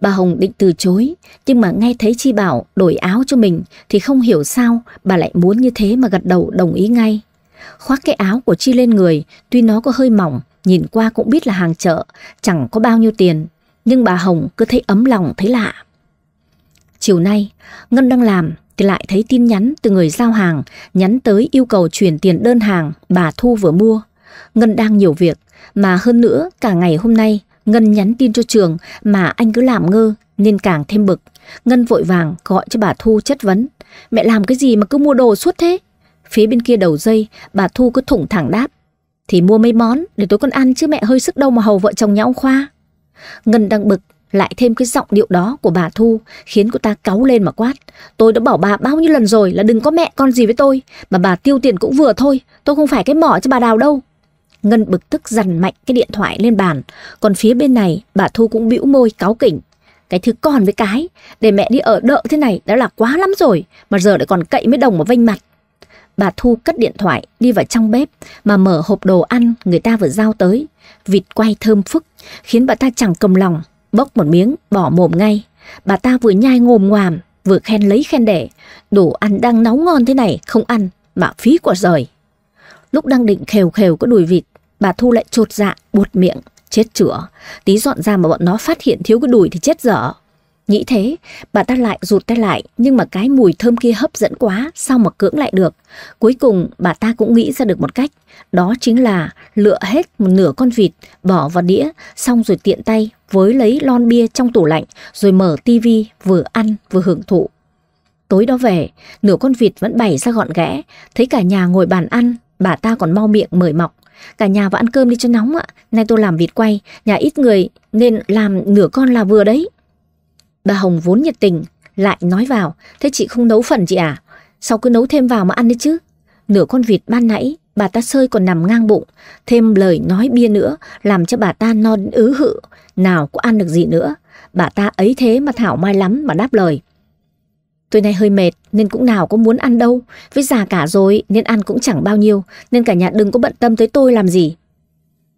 Bà Hồng định từ chối, nhưng mà nghe thấy Chi bảo đổi áo cho mình thì không hiểu sao bà lại muốn như thế mà gật đầu đồng ý ngay. Khoác cái áo của Chi lên người, tuy nó có hơi mỏng, nhìn qua cũng biết là hàng chợ, chẳng có bao nhiêu tiền. Nhưng bà Hồng cứ thấy ấm lòng, thấy lạ. Chiều nay, Ngân đang làm, thì lại thấy tin nhắn từ người giao hàng nhắn tới yêu cầu chuyển tiền đơn hàng bà Thu vừa mua. Ngân đang nhiều việc, mà hơn nữa cả ngày hôm nay Ngân nhắn tin cho trường mà anh cứ làm ngơ nên càng thêm bực. Ngân vội vàng gọi cho bà Thu chất vấn. Mẹ làm cái gì mà cứ mua đồ suốt thế? Phía bên kia đầu dây, bà Thu cứ thủng thẳng đáp. Thì mua mấy món để tối con ăn chứ mẹ hơi sức đâu mà hầu vợ chồng nhà ông Khoa. Ngân đang bực lại thêm cái giọng điệu đó của bà Thu khiến cô ta cáu lên mà quát. Tôi đã bảo bà bao nhiêu lần rồi là đừng có mẹ con gì với tôi. Mà bà tiêu tiền cũng vừa thôi, tôi không phải cái mỏ cho bà đào đâu. Ngân bực tức dằn mạnh cái điện thoại lên bàn. Còn phía bên này, bà Thu cũng bĩu môi cáu kỉnh. Cái thứ còn với cái, để mẹ đi ở đợ thế này đã là quá lắm rồi, mà giờ lại còn cậy mấy đồng mà vênh mặt. Bà Thu cất điện thoại, đi vào trong bếp mà mở hộp đồ ăn người ta vừa giao tới. Vịt quay thơm phức, khiến bà ta chẳng cầm lòng, Bốc một miếng, bỏ mồm ngay. Bà ta vừa nhai ngồm ngoàm, vừa khen lấy khen để. Đồ ăn đang nấu ngon thế này, không ăn, mà phí quả rời. Lúc đang định khều khều có đùi vịt, bà Thu lại trột dạ, buột miệng, chết chữa. Tí dọn ra mà bọn nó phát hiện thiếu cái đùi thì chết dở. Nghĩ thế, bà ta lại rụt tay lại, nhưng mà cái mùi thơm kia hấp dẫn quá, sao mà cưỡng lại được. Cuối cùng, bà ta cũng nghĩ ra được một cách, đó chính là lựa hết một nửa con vịt, bỏ vào đĩa, xong rồi tiện tay với lấy lon bia trong tủ lạnh rồi mở tivi vừa ăn vừa hưởng thụ. Tối đó về, nửa con vịt vẫn bày ra gọn ghẽ, thấy cả nhà ngồi bàn ăn, bà ta còn mau miệng mời mọc. Cả nhà vào ăn cơm đi cho nóng ạ, nay tôi làm vịt quay, nhà ít người nên làm nửa con là vừa đấy. Bà Hồng vốn nhiệt tình, lại nói vào, thế chị không nấu phần chị à? Sao cứ nấu thêm vào mà ăn đấy chứ? Nửa con vịt ban nãy, bà ta sơi còn nằm ngang bụng, thêm lời nói bia nữa, làm cho bà ta non ứ hự nào có ăn được gì nữa. Bà ta ấy thế mà Thảo mai lắm mà đáp lời. Tôi nay hơi mệt nên cũng nào có muốn ăn đâu, với già cả rồi nên ăn cũng chẳng bao nhiêu, nên cả nhà đừng có bận tâm tới tôi làm gì.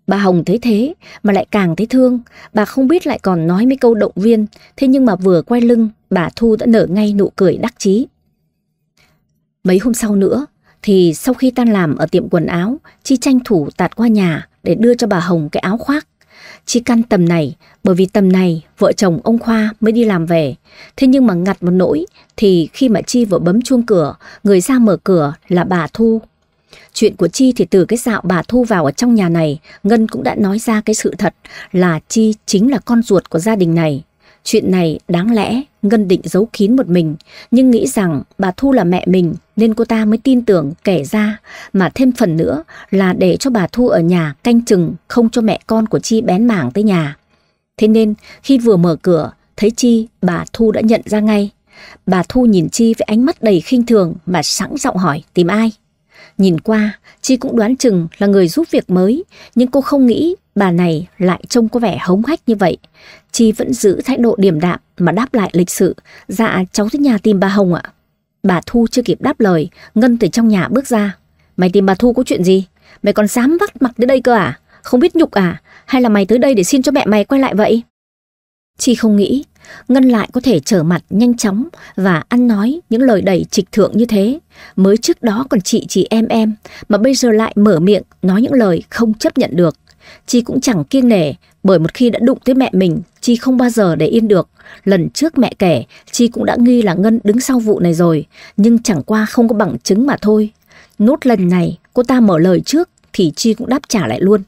Bà Hồng thấy thế mà lại càng thấy thương, bà không biết lại còn nói mấy câu động viên, thế nhưng mà vừa quay lưng, bà Thu đã nở ngay nụ cười đắc chí. Mấy hôm sau nữa, thì sau khi tan làm ở tiệm quần áo, Chi tranh thủ tạt qua nhà để đưa cho bà Hồng cái áo khoác chỉ căn tầm này, bởi vì tầm này vợ chồng ông Khoa mới đi làm về. Thế nhưng mà ngặt một nỗi thì khi mà Chi vừa bấm chuông cửa, người ra mở cửa là bà Thu. Chuyện của Chi thì từ cái dạo bà Thu vào ở trong nhà này, Ngân cũng đã nói ra cái sự thật là Chi chính là con ruột của gia đình này. Chuyện này đáng lẽ Ngân định giấu kín một mình, nhưng nghĩ rằng bà Thu là mẹ mình nên cô ta mới tin tưởng kể ra, mà thêm phần nữa là để cho bà Thu ở nhà canh chừng không cho mẹ con của Chi bén mảng tới nhà. Thế nên khi vừa mở cửa, thấy Chi, bà Thu đã nhận ra ngay. Bà Thu nhìn Chi với ánh mắt đầy khinh thường mà sẵn giọng hỏi tìm ai. Nhìn qua, Chi cũng đoán chừng là người giúp việc mới, nhưng cô không nghĩ bà này lại trông có vẻ hống hách như vậy. Chi vẫn giữ thái độ điềm đạm mà đáp lại lịch sự. Dạ, cháu tới nhà tìm bà Hồng ạ. Bà Thu chưa kịp đáp lời, Ngân từ trong nhà bước ra. Mày tìm bà Thu có chuyện gì? Mày còn dám vắt mặt tới đây cơ à? Không biết nhục à? Hay là mày tới đây để xin cho mẹ mày quay lại vậy? Chi không nghĩ Ngân lại có thể trở mặt nhanh chóng và ăn nói những lời đầy trịch thượng như thế. Mới trước đó còn chị chỉ em em, mà bây giờ lại mở miệng nói những lời không chấp nhận được. Chi cũng chẳng kiêng nể, bởi một khi đã đụng tới mẹ mình, Chi không bao giờ để yên được. Lần trước mẹ kể, Chi cũng đã nghi là Ngân đứng sau vụ này rồi, nhưng chẳng qua không có bằng chứng mà thôi. Nốt lần này, cô ta mở lời trước, thì Chi cũng đáp trả lại luôn.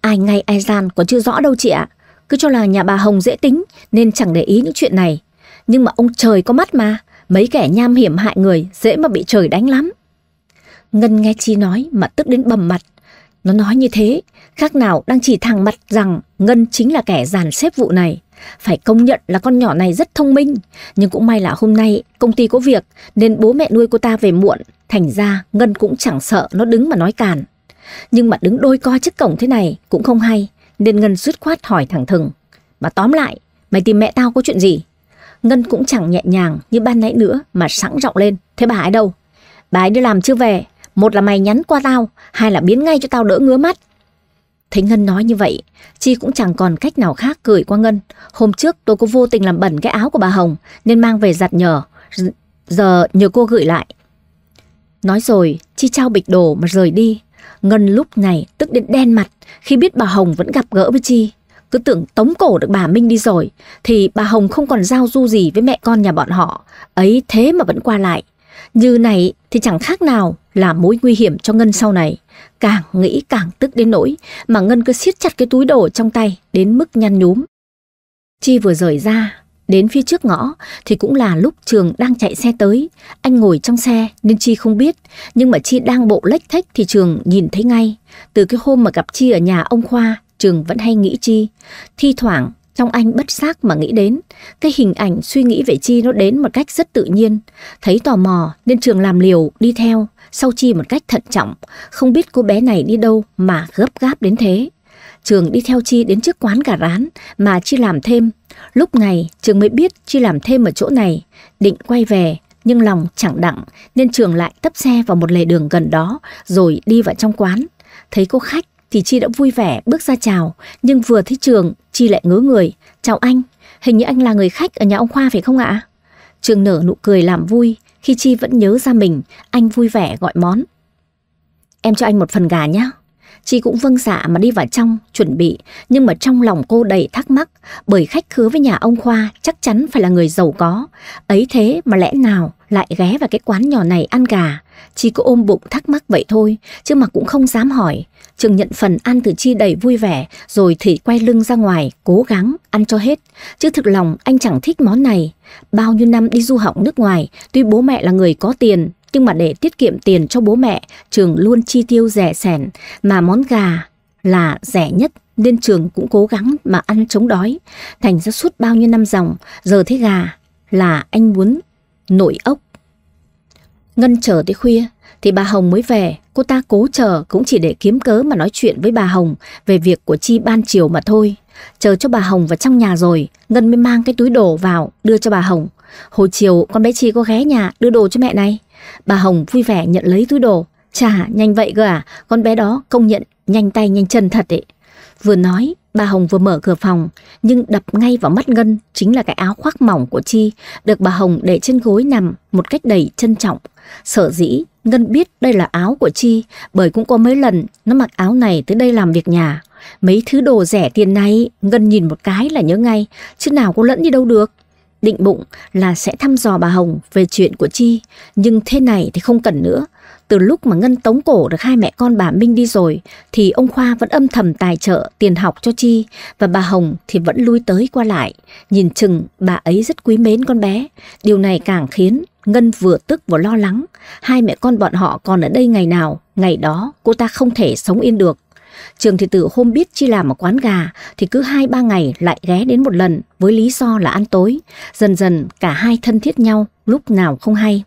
Ai ngay ai gian còn chưa rõ đâu chị ạ. À cứ cho là nhà bà Hồng dễ tính nên chẳng để ý những chuyện này. Nhưng mà ông trời có mắt mà, mấy kẻ nham hiểm hại người dễ mà bị trời đánh lắm. Ngân nghe Chi nói mà tức đến bầm mặt. Nó nói như thế, khác nào đang chỉ thẳng mặt rằng Ngân chính là kẻ dàn xếp vụ này. Phải công nhận là con nhỏ này rất thông minh, nhưng cũng may là hôm nay công ty có việc nên bố mẹ nuôi cô ta về muộn, thành ra Ngân cũng chẳng sợ nó đứng mà nói càn. Nhưng mà đứng đôi co trước cổng thế này cũng không hay nên Ngân dứt khoát hỏi thẳng thừng. Mà tóm lại, mày tìm mẹ tao có chuyện gì? Ngân cũng chẳng nhẹ nhàng như ban nãy nữa mà sẵn giọng lên. Thế bà ấy đâu? Bà ấy đi làm chưa về. Một là mày nhắn qua tao, hai là biến ngay cho tao đỡ ngứa mắt. Thấy Ngân nói như vậy, Chi cũng chẳng còn cách nào khác gửi qua Ngân. Hôm trước tôi có vô tình làm bẩn cái áo của bà Hồng nên mang về giặt nhờ. Giờ nhờ cô gửi lại. Nói rồi, Chi trao bịch đồ mà rời đi. Ngân lúc này tức đến đen mặt khi biết bà Hồng vẫn gặp gỡ với Chi. Cứ tưởng tống cổ được bà Minh đi rồi thì bà Hồng không còn giao du gì với mẹ con nhà bọn họ. Ấy thế mà vẫn qua lại. Như này thì chẳng khác nào là mối nguy hiểm cho Ngân sau này. Càng nghĩ càng tức đến nỗi mà Ngân cứ siết chặt cái túi đồ trong tay đến mức nhăn nhúm. Chi vừa rời ra Đến phía trước ngõ thì cũng là lúc Trường đang chạy xe tới. Anh ngồi trong xe nên Chi không biết. Nhưng mà Chi đang bộ lách thách thì Trường nhìn thấy ngay. Từ cái hôm mà gặp Chi ở nhà ông Khoa, Trường vẫn hay nghĩ Chi. Thi thoảng trong anh bất xác mà nghĩ đến. Cái hình ảnh suy nghĩ về Chi nó đến một cách rất tự nhiên. Thấy tò mò nên Trường làm liều đi theo. Sau Chi một cách thận trọng. Không biết cô bé này đi đâu mà gấp gáp đến thế. Trường đi theo Chi đến trước quán gà rán mà Chi làm thêm. Lúc này Trường mới biết Chi làm thêm ở chỗ này, định quay về nhưng lòng chẳng đặng nên Trường lại tấp xe vào một lề đường gần đó rồi đi vào trong quán. Thấy cô khách thì Chi đã vui vẻ bước ra chào nhưng vừa thấy Trường Chi lại ngớ người. Chào anh, hình như anh là người khách ở nhà ông Khoa phải không ạ? Trường nở nụ cười làm vui khi Chi vẫn nhớ ra mình, anh vui vẻ gọi món. Em cho anh một phần gà nhé. Chi cũng vâng dạ mà đi vào trong, chuẩn bị, nhưng mà trong lòng cô đầy thắc mắc, bởi khách khứa với nhà ông Khoa chắc chắn phải là người giàu có. Ấy thế mà lẽ nào lại ghé vào cái quán nhỏ này ăn gà? Chi cứ ôm bụng thắc mắc vậy thôi, chứ mà cũng không dám hỏi. Trường nhận phần ăn từ Chi đầy vui vẻ, rồi thì quay lưng ra ngoài, cố gắng, ăn cho hết. Chứ thực lòng anh chẳng thích món này. Bao nhiêu năm đi du học nước ngoài, tuy bố mẹ là người có tiền, nhưng mà để tiết kiệm tiền cho bố mẹ, trường luôn chi tiêu rẻ sẻn, mà món gà là rẻ nhất nên trường cũng cố gắng mà ăn chống đói. Thành ra suốt bao nhiêu năm dòng, giờ thế gà là anh muốn nổi ốc. Ngân chờ tới khuya thì bà Hồng mới về, cô ta cố chờ cũng chỉ để kiếm cớ mà nói chuyện với bà Hồng về việc của Chi ban chiều mà thôi. Chờ cho bà Hồng vào trong nhà rồi, Ngân mới mang cái túi đồ vào đưa cho bà Hồng. Hồi chiều con bé Chi có ghé nhà đưa đồ cho mẹ này. Bà Hồng vui vẻ nhận lấy túi đồ. Chà, nhanh vậy cơ à, con bé đó công nhận nhanh tay nhanh chân thật ấy. Vừa nói, bà Hồng vừa mở cửa phòng, nhưng đập ngay vào mắt Ngân chính là cái áo khoác mỏng của Chi, được bà Hồng để trên gối nằm một cách đầy trân trọng. Sở dĩ, Ngân biết đây là áo của Chi, bởi cũng có mấy lần nó mặc áo này tới đây làm việc nhà. Mấy thứ đồ rẻ tiền này, Ngân nhìn một cái là nhớ ngay, chứ nào có lẫn đi đâu được định bụng là sẽ thăm dò bà Hồng về chuyện của Chi, nhưng thế này thì không cần nữa. Từ lúc mà Ngân tống cổ được hai mẹ con bà Minh đi rồi thì ông Khoa vẫn âm thầm tài trợ tiền học cho Chi và bà Hồng thì vẫn lui tới qua lại. Nhìn chừng bà ấy rất quý mến con bé. Điều này càng khiến Ngân vừa tức vừa lo lắng. Hai mẹ con bọn họ còn ở đây ngày nào, ngày đó cô ta không thể sống yên được. Trường Thị Tử hôm biết Chi làm ở quán gà thì cứ 2-3 ngày lại ghé đến một lần với lý do là ăn tối. Dần dần cả hai thân thiết nhau lúc nào không hay.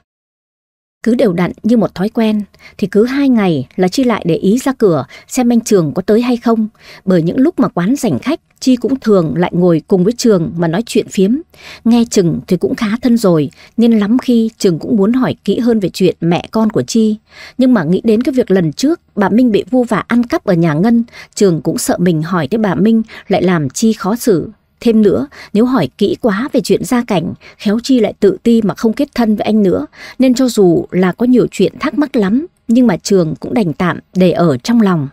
Cứ đều đặn như một thói quen, thì cứ hai ngày là Chi lại để ý ra cửa xem anh Trường có tới hay không. Bởi những lúc mà quán rảnh khách, Chi cũng thường lại ngồi cùng với Trường mà nói chuyện phiếm. Nghe Trường thì cũng khá thân rồi, nên lắm khi Trường cũng muốn hỏi kỹ hơn về chuyện mẹ con của Chi. Nhưng mà nghĩ đến cái việc lần trước bà Minh bị vu vạ ăn cắp ở nhà Ngân, Trường cũng sợ mình hỏi tới bà Minh lại làm Chi khó xử Thêm nữa, nếu hỏi kỹ quá về chuyện gia cảnh, khéo chi lại tự ti mà không kết thân với anh nữa, nên cho dù là có nhiều chuyện thắc mắc lắm, nhưng mà Trường cũng đành tạm để ở trong lòng.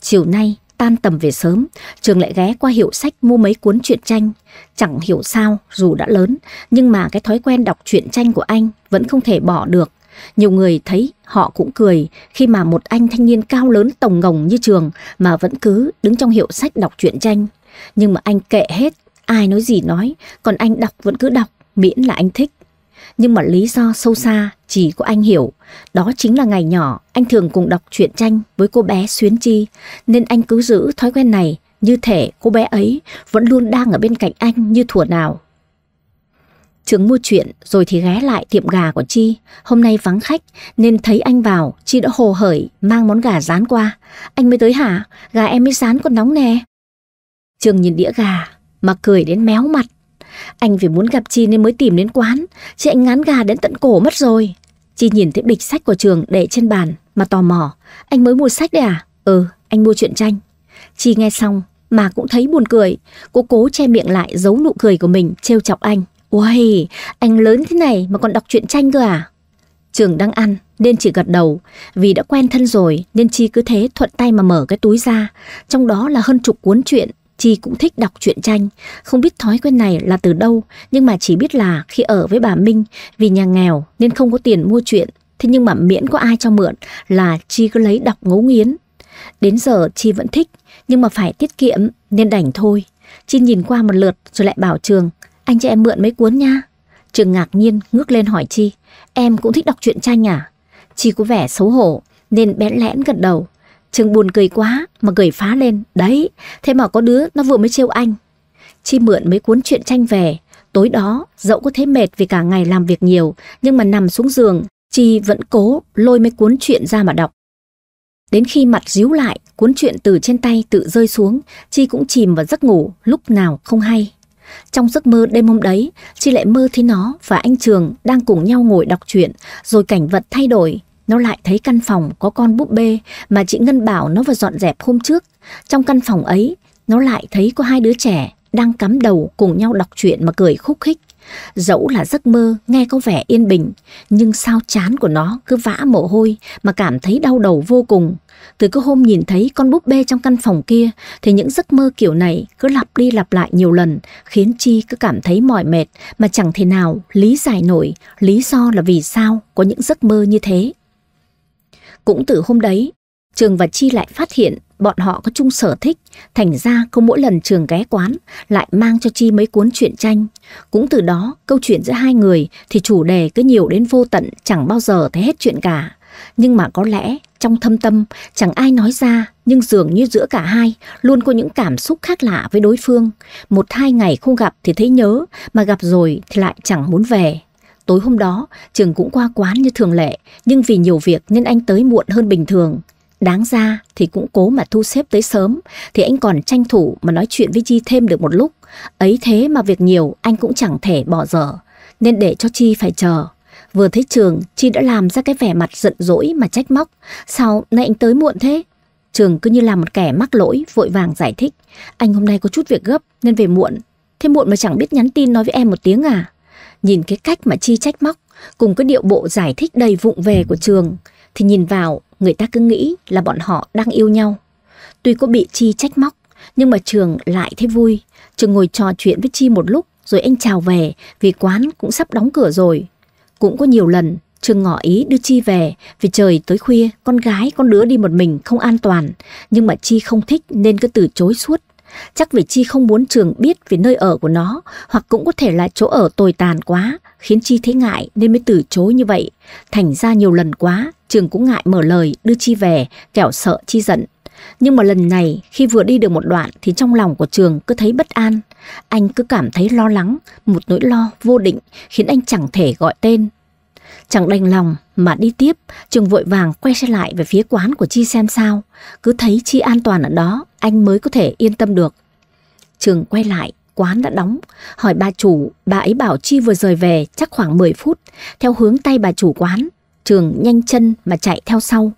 Chiều nay, tan tầm về sớm, Trường lại ghé qua hiệu sách mua mấy cuốn truyện tranh. Chẳng hiểu sao, dù đã lớn, nhưng mà cái thói quen đọc truyện tranh của anh vẫn không thể bỏ được. Nhiều người thấy họ cũng cười khi mà một anh thanh niên cao lớn tổng ngồng như Trường mà vẫn cứ đứng trong hiệu sách đọc truyện tranh. Nhưng mà anh kệ hết, ai nói gì nói, còn anh đọc vẫn cứ đọc, miễn là anh thích. Nhưng mà lý do sâu xa chỉ có anh hiểu, đó chính là ngày nhỏ anh thường cùng đọc truyện tranh với cô bé Xuyến Chi, nên anh cứ giữ thói quen này như thể cô bé ấy vẫn luôn đang ở bên cạnh anh như thuở nào. Trường mua chuyện rồi thì ghé lại tiệm gà của Chi. Hôm nay vắng khách nên thấy anh vào, Chi đã hồ hởi mang món gà rán qua. Anh mới tới hả? Gà em mới rán còn nóng nè. Trường nhìn đĩa gà mà cười đến méo mặt. Anh vì muốn gặp Chi nên mới tìm đến quán, chứ anh ngán gà đến tận cổ mất rồi. Chi nhìn thấy bịch sách của trường để trên bàn mà tò mò. Anh mới mua sách đấy à? Ừ, anh mua truyện tranh. Chi nghe xong mà cũng thấy buồn cười. Cô cố che miệng lại giấu nụ cười của mình trêu chọc anh. Uầy, anh lớn thế này mà còn đọc truyện tranh cơ à? Trường đang ăn nên chỉ gật đầu. Vì đã quen thân rồi nên Chi cứ thế thuận tay mà mở cái túi ra. Trong đó là hơn chục cuốn truyện Chi cũng thích đọc truyện tranh, không biết thói quen này là từ đâu, nhưng mà chỉ biết là khi ở với bà Minh, vì nhà nghèo nên không có tiền mua truyện, thế nhưng mà miễn có ai cho mượn là Chi cứ lấy đọc ngấu nghiến. Đến giờ Chi vẫn thích, nhưng mà phải tiết kiệm nên đành thôi. Chi nhìn qua một lượt rồi lại bảo Trường, anh cho em mượn mấy cuốn nha. Trường ngạc nhiên ngước lên hỏi Chi, em cũng thích đọc truyện tranh à? Chi có vẻ xấu hổ nên bẽn lẽn gật đầu. Trường buồn cười quá mà cười phá lên. Đấy, thế mà có đứa nó vừa mới trêu anh. Chi mượn mấy cuốn truyện tranh về. Tối đó, dẫu có thấy mệt vì cả ngày làm việc nhiều, nhưng mà nằm xuống giường, Chi vẫn cố lôi mấy cuốn truyện ra mà đọc. Đến khi mặt díu lại, cuốn truyện từ trên tay tự rơi xuống, Chi cũng chìm vào giấc ngủ lúc nào không hay. Trong giấc mơ đêm hôm đấy, Chi lại mơ thấy nó và anh Trường đang cùng nhau ngồi đọc truyện, rồi cảnh vật thay đổi, nó lại thấy căn phòng có con búp bê mà chị Ngân bảo nó vừa dọn dẹp hôm trước. Trong căn phòng ấy, nó lại thấy có hai đứa trẻ đang cắm đầu cùng nhau đọc chuyện mà cười khúc khích. Dẫu là giấc mơ nghe có vẻ yên bình, nhưng sao chán của nó cứ vã mồ hôi mà cảm thấy đau đầu vô cùng. Từ cái hôm nhìn thấy con búp bê trong căn phòng kia thì những giấc mơ kiểu này cứ lặp đi lặp lại nhiều lần, khiến Chi cứ cảm thấy mỏi mệt mà chẳng thể nào lý giải nổi lý do là vì sao có những giấc mơ như thế. Cũng từ hôm đấy, Trường và Chi lại phát hiện bọn họ có chung sở thích, thành ra cứ mỗi lần Trường ghé quán lại mang cho Chi mấy cuốn truyện tranh. Cũng từ đó, câu chuyện giữa hai người thì chủ đề cứ nhiều đến vô tận chẳng bao giờ thấy hết chuyện cả. Nhưng mà có lẽ trong thâm tâm chẳng ai nói ra nhưng dường như giữa cả hai luôn có những cảm xúc khác lạ với đối phương. Một hai ngày không gặp thì thấy nhớ mà gặp rồi thì lại chẳng muốn về. Tối hôm đó, trường cũng qua quán như thường lệ, nhưng vì nhiều việc nên anh tới muộn hơn bình thường. Đáng ra thì cũng cố mà thu xếp tới sớm, thì anh còn tranh thủ mà nói chuyện với Chi thêm được một lúc. Ấy thế mà việc nhiều anh cũng chẳng thể bỏ dở, nên để cho Chi phải chờ. Vừa thấy Trường, Chi đã làm ra cái vẻ mặt giận dỗi mà trách móc. Sao nay anh tới muộn thế? Trường cứ như là một kẻ mắc lỗi, vội vàng giải thích. Anh hôm nay có chút việc gấp nên về muộn. Thế muộn mà chẳng biết nhắn tin nói với em một tiếng à? Nhìn cái cách mà Chi trách móc, cùng cái điệu bộ giải thích đầy vụng về của trường, thì nhìn vào người ta cứ nghĩ là bọn họ đang yêu nhau. Tuy có bị Chi trách móc, nhưng mà trường lại thấy vui. Trường ngồi trò chuyện với Chi một lúc rồi anh chào về vì quán cũng sắp đóng cửa rồi. Cũng có nhiều lần Trường ngỏ ý đưa Chi về vì trời tới khuya con gái con đứa đi một mình không an toàn nhưng mà Chi không thích nên cứ từ chối suốt. Chắc vì Chi không muốn trường biết về nơi ở của nó, hoặc cũng có thể là chỗ ở tồi tàn quá, khiến Chi thấy ngại nên mới từ chối như vậy. Thành ra nhiều lần quá, trường cũng ngại mở lời đưa Chi về, kẻo sợ Chi giận. Nhưng mà lần này khi vừa đi được một đoạn thì trong lòng của Trường cứ thấy bất an. Anh cứ cảm thấy lo lắng, một nỗi lo vô định khiến anh chẳng thể gọi tên. Chẳng đành lòng mà đi tiếp, Trường vội vàng quay xe lại về phía quán của Chi xem sao. Cứ thấy Chi an toàn ở đó anh mới có thể yên tâm được. Trường quay lại, quán đã đóng, hỏi bà chủ, bà ấy bảo Chi vừa rời về chắc khoảng 10 phút, theo hướng tay bà chủ quán. Trường nhanh chân mà chạy theo sau,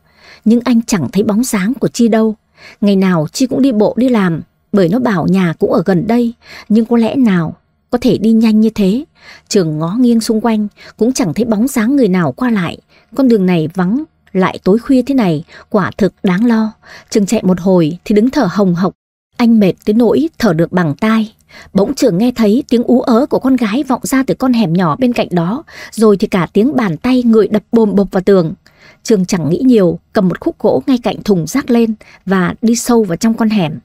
nhưng anh chẳng thấy bóng dáng của Chi đâu. Ngày nào Chi cũng đi bộ đi làm, bởi nó bảo nhà cũng ở gần đây, nhưng có lẽ nào có thể đi nhanh như thế. Trường ngó nghiêng xung quanh, cũng chẳng thấy bóng dáng người nào qua lại, con đường này vắng lại tối khuya thế này, quả thực đáng lo. Trường chạy một hồi thì đứng thở hồng hộc. Anh mệt tới nỗi thở được bằng tai. Bỗng trường nghe thấy tiếng ú ớ của con gái vọng ra từ con hẻm nhỏ bên cạnh đó, rồi thì cả tiếng bàn tay người đập bồm bộp vào tường. Trường chẳng nghĩ nhiều, cầm một khúc gỗ ngay cạnh thùng rác lên và đi sâu vào trong con hẻm.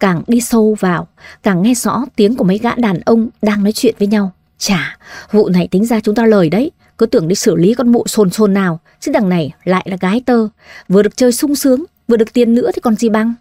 Càng đi sâu vào, càng nghe rõ tiếng của mấy gã đàn ông đang nói chuyện với nhau. Chà, vụ này tính ra chúng ta lời đấy cứ tưởng đi xử lý con mụ sồn sồn nào, chứ đằng này lại là gái tơ, vừa được chơi sung sướng, vừa được tiền nữa thì còn gì băng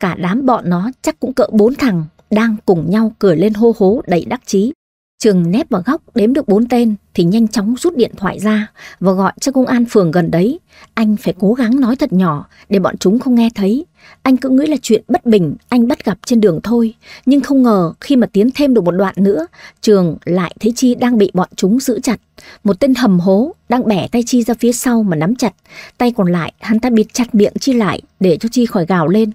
Cả đám bọn nó chắc cũng cỡ bốn thằng, đang cùng nhau cười lên hô hố đầy đắc chí. Trường nép vào góc đếm được bốn tên thì nhanh chóng rút điện thoại ra và gọi cho công an phường gần đấy. Anh phải cố gắng nói thật nhỏ để bọn chúng không nghe thấy anh cứ nghĩ là chuyện bất bình anh bắt gặp trên đường thôi, nhưng không ngờ khi mà tiến thêm được một đoạn nữa, Trường lại thấy Chi đang bị bọn chúng giữ chặt. Một tên hầm hố đang bẻ tay Chi ra phía sau mà nắm chặt, tay còn lại hắn ta bịt chặt miệng Chi lại để cho Chi khỏi gào lên.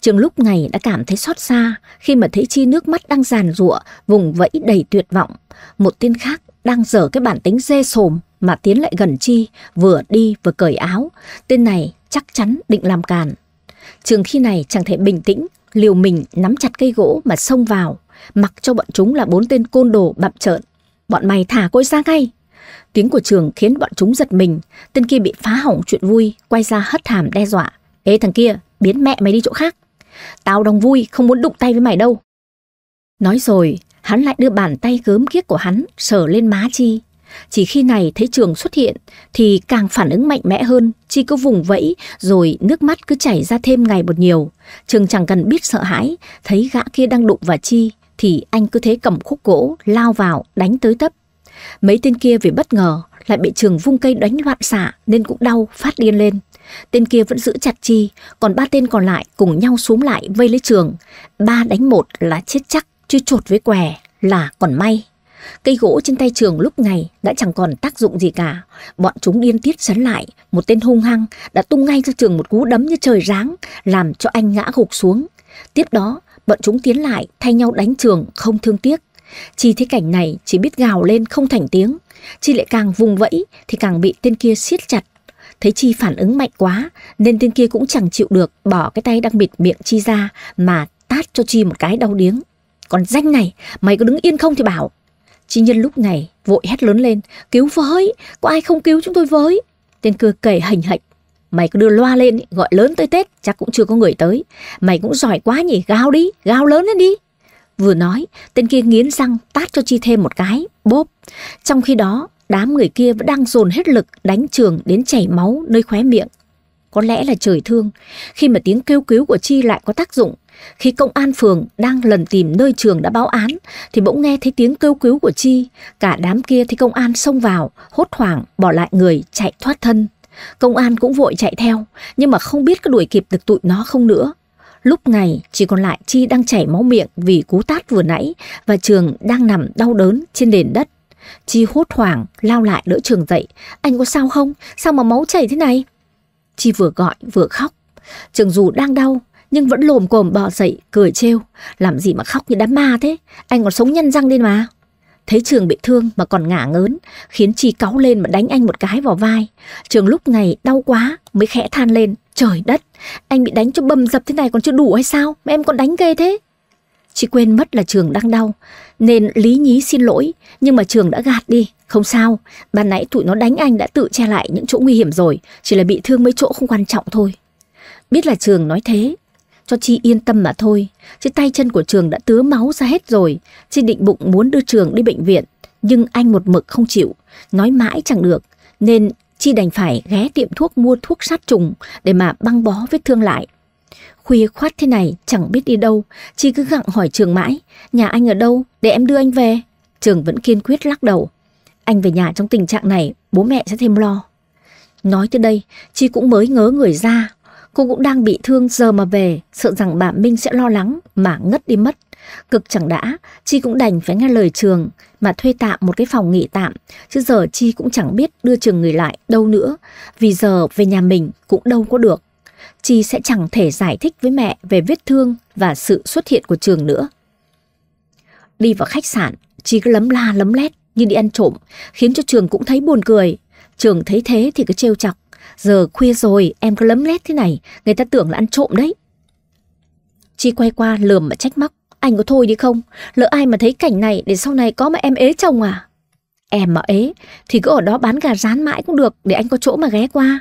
Trường lúc này đã cảm thấy xót xa khi mà thấy Chi nước mắt đang giàn giụa, vùng vẫy đầy tuyệt vọng. Một tên khác đang dở cái bản tính dê sồm mà tiến lại gần Chi, vừa đi vừa cởi áo. Tên này chắc chắn định làm càn. Trường khi này chẳng thể bình tĩnh, liều mình nắm chặt cây gỗ mà xông vào, mặc cho bọn chúng là bốn tên côn đồ bặm trợn. Bọn mày thả cô ra ngay. Tiếng của trường khiến bọn chúng giật mình, tên kia bị phá hỏng chuyện vui, quay ra hất hàm đe dọa. Ê thằng kia, biến mẹ mày đi chỗ khác. Tao đồng vui, không muốn đụng tay với mày đâu. Nói rồi, hắn lại đưa bàn tay gớm ghiếc của hắn sờ lên má Chi. Chỉ khi này thấy trường xuất hiện thì càng phản ứng mạnh mẽ hơn, chi cứ vùng vẫy rồi nước mắt cứ chảy ra thêm ngày một nhiều. Trường chẳng cần biết sợ hãi, thấy gã kia đang đụng vào chi thì anh cứ thế cầm khúc gỗ lao vào đánh tới tấp. Mấy tên kia vì bất ngờ lại bị trường vung cây đánh loạn xạ nên cũng đau phát điên lên. Tên kia vẫn giữ chặt chi, còn ba tên còn lại cùng nhau xuống lại vây lấy trường. Ba đánh một là chết chắc, chứ chột với què là còn may. Cây gỗ trên tay trường lúc này đã chẳng còn tác dụng gì cả. Bọn chúng điên tiết sấn lại, một tên hung hăng đã tung ngay cho trường một cú đấm như trời giáng, làm cho anh ngã gục xuống. Tiếp đó, bọn chúng tiến lại, thay nhau đánh trường không thương tiếc. Chi thấy cảnh này chỉ biết gào lên không thành tiếng. Chi lại càng vùng vẫy thì càng bị tên kia siết chặt. Thấy Chi phản ứng mạnh quá nên tên kia cũng chẳng chịu được bỏ cái tay đang bịt miệng Chi ra mà tát cho Chi một cái đau điếng. Còn danh này, mày có đứng yên không thì bảo, Chi Nhân lúc này vội hét lớn lên, cứu với, có ai không cứu chúng tôi với. Tên cưa kể hình hạnh, mày cứ đưa loa lên, gọi lớn tới Tết, chắc cũng chưa có người tới. Mày cũng giỏi quá nhỉ, gào đi, gào lớn lên đi. Vừa nói, tên kia nghiến răng tát cho Chi thêm một cái, bốp. Trong khi đó, đám người kia vẫn đang dồn hết lực đánh trường đến chảy máu nơi khóe miệng. Có lẽ là trời thương, khi mà tiếng kêu cứu của Chi lại có tác dụng, khi công an phường đang lần tìm nơi trường đã báo án thì bỗng nghe thấy tiếng kêu cứu của Chi. Cả đám kia thì công an xông vào, hốt hoảng, bỏ lại người, chạy thoát thân. Công an cũng vội chạy theo, nhưng mà không biết có đuổi kịp được tụi nó không nữa. Lúc này chỉ còn lại Chi đang chảy máu miệng vì cú tát vừa nãy và Trường đang nằm đau đớn trên nền đất. Chi hốt hoảng lao lại đỡ Trường dậy. Anh có sao không? Sao mà máu chảy thế này? Chi vừa gọi vừa khóc. Trường dù đang đau nhưng vẫn lồm cồm bò dậy, cười trêu. Làm gì mà khóc như đám ma thế, anh còn sống nhân răng đi mà. Thấy Trường bị thương mà còn ngả ngớn, khiến Chi cáu lên mà đánh anh một cái vào vai. Trường lúc này đau quá mới khẽ than lên, trời đất, anh bị đánh cho bầm dập thế này còn chưa đủ hay sao, mà em còn đánh ghê thế. Chị quên mất là Trường đang đau, nên lý nhí xin lỗi, nhưng mà Trường đã gạt đi, không sao, ban nãy tụi nó đánh anh đã tự che lại những chỗ nguy hiểm rồi, chỉ là bị thương mấy chỗ không quan trọng thôi. Biết là Trường nói thế, cho Chi yên tâm mà thôi. Chứ tay chân của Trường đã tứa máu ra hết rồi. Chi định bụng muốn đưa Trường đi bệnh viện, nhưng anh một mực không chịu, nói mãi chẳng được. Nên Chi đành phải ghé tiệm thuốc mua thuốc sát trùng để mà băng bó vết thương lại. Khuya khoát thế này chẳng biết đi đâu, Chi cứ gặng hỏi Trường mãi, nhà anh ở đâu, để em đưa anh về. Trường vẫn kiên quyết lắc đầu. Anh về nhà trong tình trạng này, bố mẹ sẽ thêm lo. Nói tới đây, Chi cũng mới ngớ người ra Cô cũng đang bị thương giờ mà về, sợ rằng bà Minh sẽ lo lắng mà ngất đi mất. Cực chẳng đã, Chi cũng đành phải nghe lời trường mà thuê tạm một cái phòng nghỉ tạm, chứ giờ Chi cũng chẳng biết đưa trường người lại đâu nữa, vì giờ về nhà mình cũng đâu có được. Chi sẽ chẳng thể giải thích với mẹ về vết thương và sự xuất hiện của trường nữa. Đi vào khách sạn, Chi cứ lấm la lấm lét như đi ăn trộm, khiến cho trường cũng thấy buồn cười. Trường thấy thế thì cứ trêu chọc. Giờ khuya rồi, em cứ lấm lét thế này, người ta tưởng là ăn trộm đấy. Chi quay qua lườm mà trách móc, anh có thôi đi không? Lỡ ai mà thấy cảnh này để sau này có mà em ế chồng à? Em mà ế, thì cứ ở đó bán gà rán mãi cũng được để anh có chỗ mà ghé qua.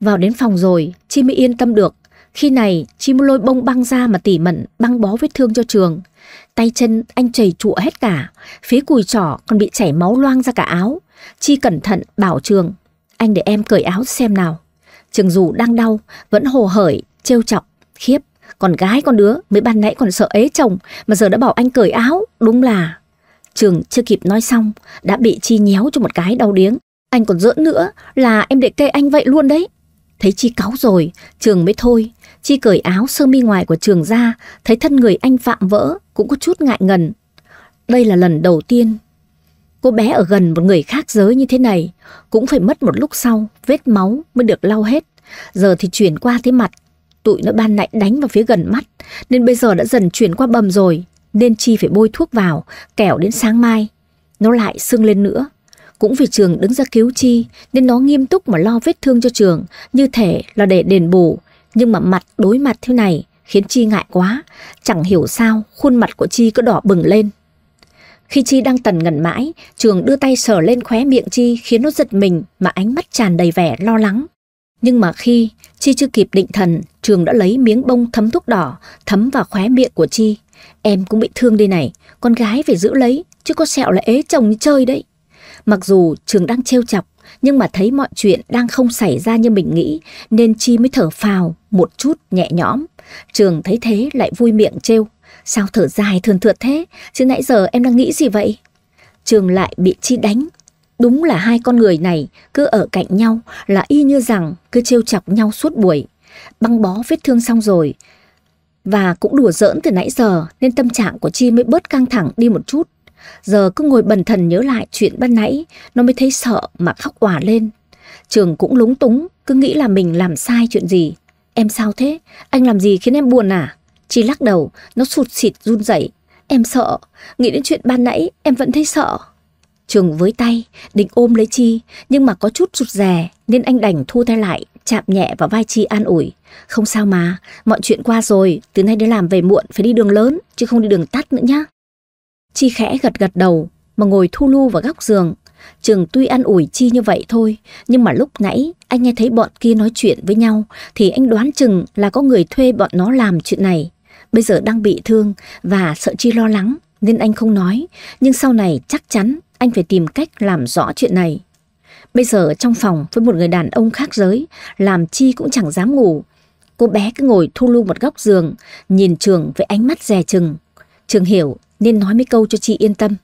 Vào đến phòng rồi, Chi mới yên tâm được. Khi này, Chi mới lôi bông băng ra mà tỉ mẩn băng bó vết thương cho trường. Tay chân anh chảy trụa hết cả, phía cùi trỏ còn bị chảy máu loang ra cả áo. Chi cẩn thận bảo trường anh để em cởi áo xem nào. Trường dù đang đau, vẫn hồ hởi, trêu chọc, khiếp. Còn gái con đứa mới ban nãy còn sợ ế chồng mà giờ đã bảo anh cởi áo, đúng là... Trường chưa kịp nói xong, đã bị Chi nhéo cho một cái đau điếng. Anh còn giỡn nữa là em để kê anh vậy luôn đấy. Thấy Chi cáu rồi, Trường mới thôi. Chi cởi áo sơ mi ngoài của Trường ra, thấy thân người anh vạm vỡ, cũng có chút ngại ngần. Đây là lần đầu tiên Cô bé ở gần một người khác giới như thế này cũng phải mất một lúc sau, vết máu mới được lau hết. Giờ thì chuyển qua thế mặt, tụi nó ban nãy đánh vào phía gần mắt, nên bây giờ đã dần chuyển qua bầm rồi, nên chi phải bôi thuốc vào, kẻo đến sáng mai. Nó lại sưng lên nữa. Cũng vì trường đứng ra cứu chi, nên nó nghiêm túc mà lo vết thương cho trường, như thể là để đền bù. Nhưng mà mặt đối mặt thế này, khiến chi ngại quá. Chẳng hiểu sao khuôn mặt của chi cứ đỏ bừng lên. Khi Chi đang tần ngần mãi, Trường đưa tay sờ lên khóe miệng Chi khiến nó giật mình mà ánh mắt tràn đầy vẻ lo lắng. Nhưng mà khi Chi chưa kịp định thần, Trường đã lấy miếng bông thấm thuốc đỏ, thấm vào khóe miệng của Chi. Em cũng bị thương đây này, con gái phải giữ lấy, chứ có sẹo là ế chồng như chơi đấy. Mặc dù Trường đang trêu chọc, nhưng mà thấy mọi chuyện đang không xảy ra như mình nghĩ, nên Chi mới thở phào một chút nhẹ nhõm. Trường thấy thế lại vui miệng trêu. Sao thở dài thường thượt thế, chứ nãy giờ em đang nghĩ gì vậy? Trường lại bị Chi đánh. Đúng là hai con người này cứ ở cạnh nhau là y như rằng cứ trêu chọc nhau suốt buổi. Băng bó vết thương xong rồi, và cũng đùa giỡn từ nãy giờ nên tâm trạng của Chi mới bớt căng thẳng đi một chút. Giờ cứ ngồi bần thần nhớ lại chuyện ban nãy, nó mới thấy sợ mà khóc òa lên. Trường cũng lúng túng, cứ nghĩ là mình làm sai chuyện gì. Em sao thế? Anh làm gì khiến em buồn à? Chi lắc đầu, nó sụt sịt run rẩy. Em sợ, nghĩ đến chuyện ban nãy em vẫn thấy sợ. Trường với tay, định ôm lấy Chi, nhưng mà có chút rụt rè nên anh đành thu tay lại, chạm nhẹ vào vai Chi an ủi. Không sao mà, mọi chuyện qua rồi, từ nay đến làm về muộn phải đi đường lớn, chứ không đi đường tắt nữa nhá. Chi khẽ gật gật đầu, mà ngồi thu lu vào góc giường. Trường tuy an ủi Chi như vậy thôi, nhưng mà lúc nãy anh nghe thấy bọn kia nói chuyện với nhau thì anh đoán chừng là có người thuê bọn nó làm chuyện này. Bây giờ đang bị thương và sợ Chi lo lắng nên anh không nói, nhưng sau này chắc chắn anh phải tìm cách làm rõ chuyện này. Bây giờ trong phòng với một người đàn ông khác giới, làm Chi cũng chẳng dám ngủ. Cô bé cứ ngồi thu lưu một góc giường, nhìn Trường với ánh mắt dè chừng. Trường hiểu nên nói mấy câu cho chị yên tâm.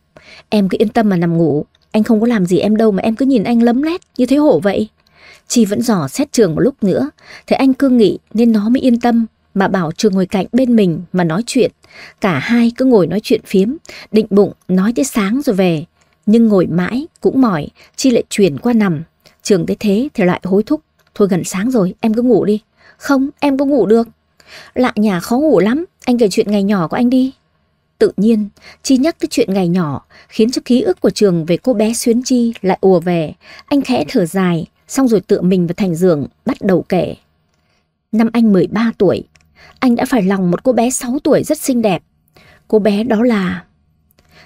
Em cứ yên tâm mà nằm ngủ, anh không có làm gì em đâu mà em cứ nhìn anh lấm lét như thế hổ vậy. chị vẫn dò xét Trường một lúc nữa, thấy anh cương nghị nên nó mới yên tâm mà bảo trường ngồi cạnh bên mình mà nói chuyện. Cả hai cứ ngồi nói chuyện phiếm, định bụng nói tới sáng rồi về. Nhưng ngồi mãi cũng mỏi, Chi lại chuyển qua nằm. Trường thấy thế thì lại hối thúc. Thôi gần sáng rồi, em cứ ngủ đi. Không, em có ngủ được. Lạ nhà khó ngủ lắm, anh kể chuyện ngày nhỏ của anh đi. Tự nhiên, Chi nhắc tới chuyện ngày nhỏ, khiến cho ký ức của trường về cô bé Xuyến Chi lại ùa về. Anh khẽ thở dài, xong rồi tựa mình vào thành giường, bắt đầu kể. Năm anh 13 tuổi, anh đã phải lòng một cô bé 6 tuổi rất xinh đẹp. Cô bé đó là...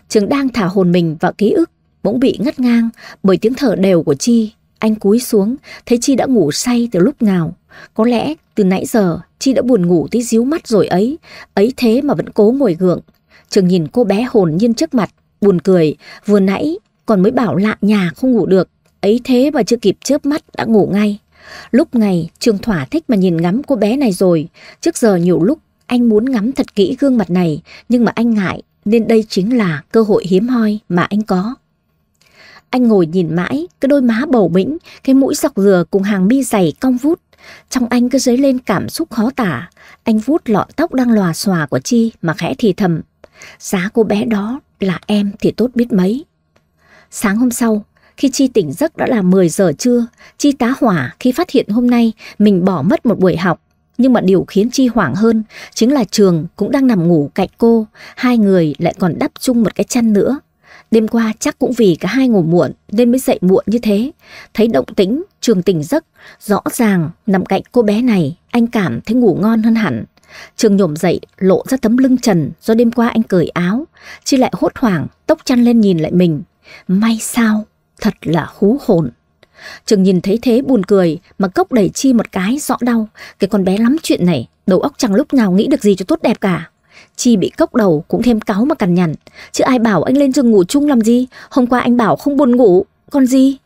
Trường đang thả hồn mình vào ký ức, bỗng bị ngắt ngang bởi tiếng thở đều của Chi. Anh cúi xuống, thấy Chi đã ngủ say từ lúc nào. Có lẽ từ nãy giờ Chi đã buồn ngủ tí díu mắt rồi ấy, ấy thế mà vẫn cố ngồi gượng. Trường nhìn cô bé hồn nhiên trước mặt, buồn cười, vừa nãy còn mới bảo lạ nhà không ngủ được, ấy thế mà chưa kịp chớp mắt đã ngủ ngay. Lúc này trường thỏa thích mà nhìn ngắm cô bé này rồi. Trước giờ nhiều lúc anh muốn ngắm thật kỹ gương mặt này nhưng mà anh ngại nên đây chính là cơ hội hiếm hoi mà anh có. Anh ngồi nhìn mãi, cái đôi má bầu bĩnh, cái mũi dọc dừa cùng hàng mi dày cong vút. Trong anh cứ dấy lên cảm xúc khó tả. Anh vuốt lọn tóc đang lòa xòa của Chi mà khẽ thì thầm. Giá cô bé đó là em thì tốt biết mấy. Sáng hôm sau, khi Chi tỉnh giấc đã là 10 giờ trưa, Chi tá hỏa khi phát hiện hôm nay mình bỏ mất một buổi học. Nhưng mà điều khiến Chi hoảng hơn chính là trường cũng đang nằm ngủ cạnh cô, hai người lại còn đắp chung một cái chăn nữa. Đêm qua chắc cũng vì cả hai ngủ muộn nên mới dậy muộn như thế. Thấy động tĩnh, trường tỉnh giấc, rõ ràng nằm cạnh cô bé này, anh cảm thấy ngủ ngon hơn hẳn. Trường nhổm dậy, lộ ra tấm lưng trần do đêm qua anh cởi áo. Chi lại hốt hoảng, tóc chăn lên nhìn lại mình. May sao Thật là hú hồn. Trường nhìn thấy thế buồn cười mà cốc đẩy chi một cái rõ đau. Cái con bé lắm chuyện này, đầu óc chẳng lúc nào nghĩ được gì cho tốt đẹp cả. Chi bị cốc đầu cũng thêm cáo mà cằn nhằn. Chứ ai bảo anh lên giường ngủ chung làm gì? Hôm qua anh bảo không buồn ngủ. Còn gì?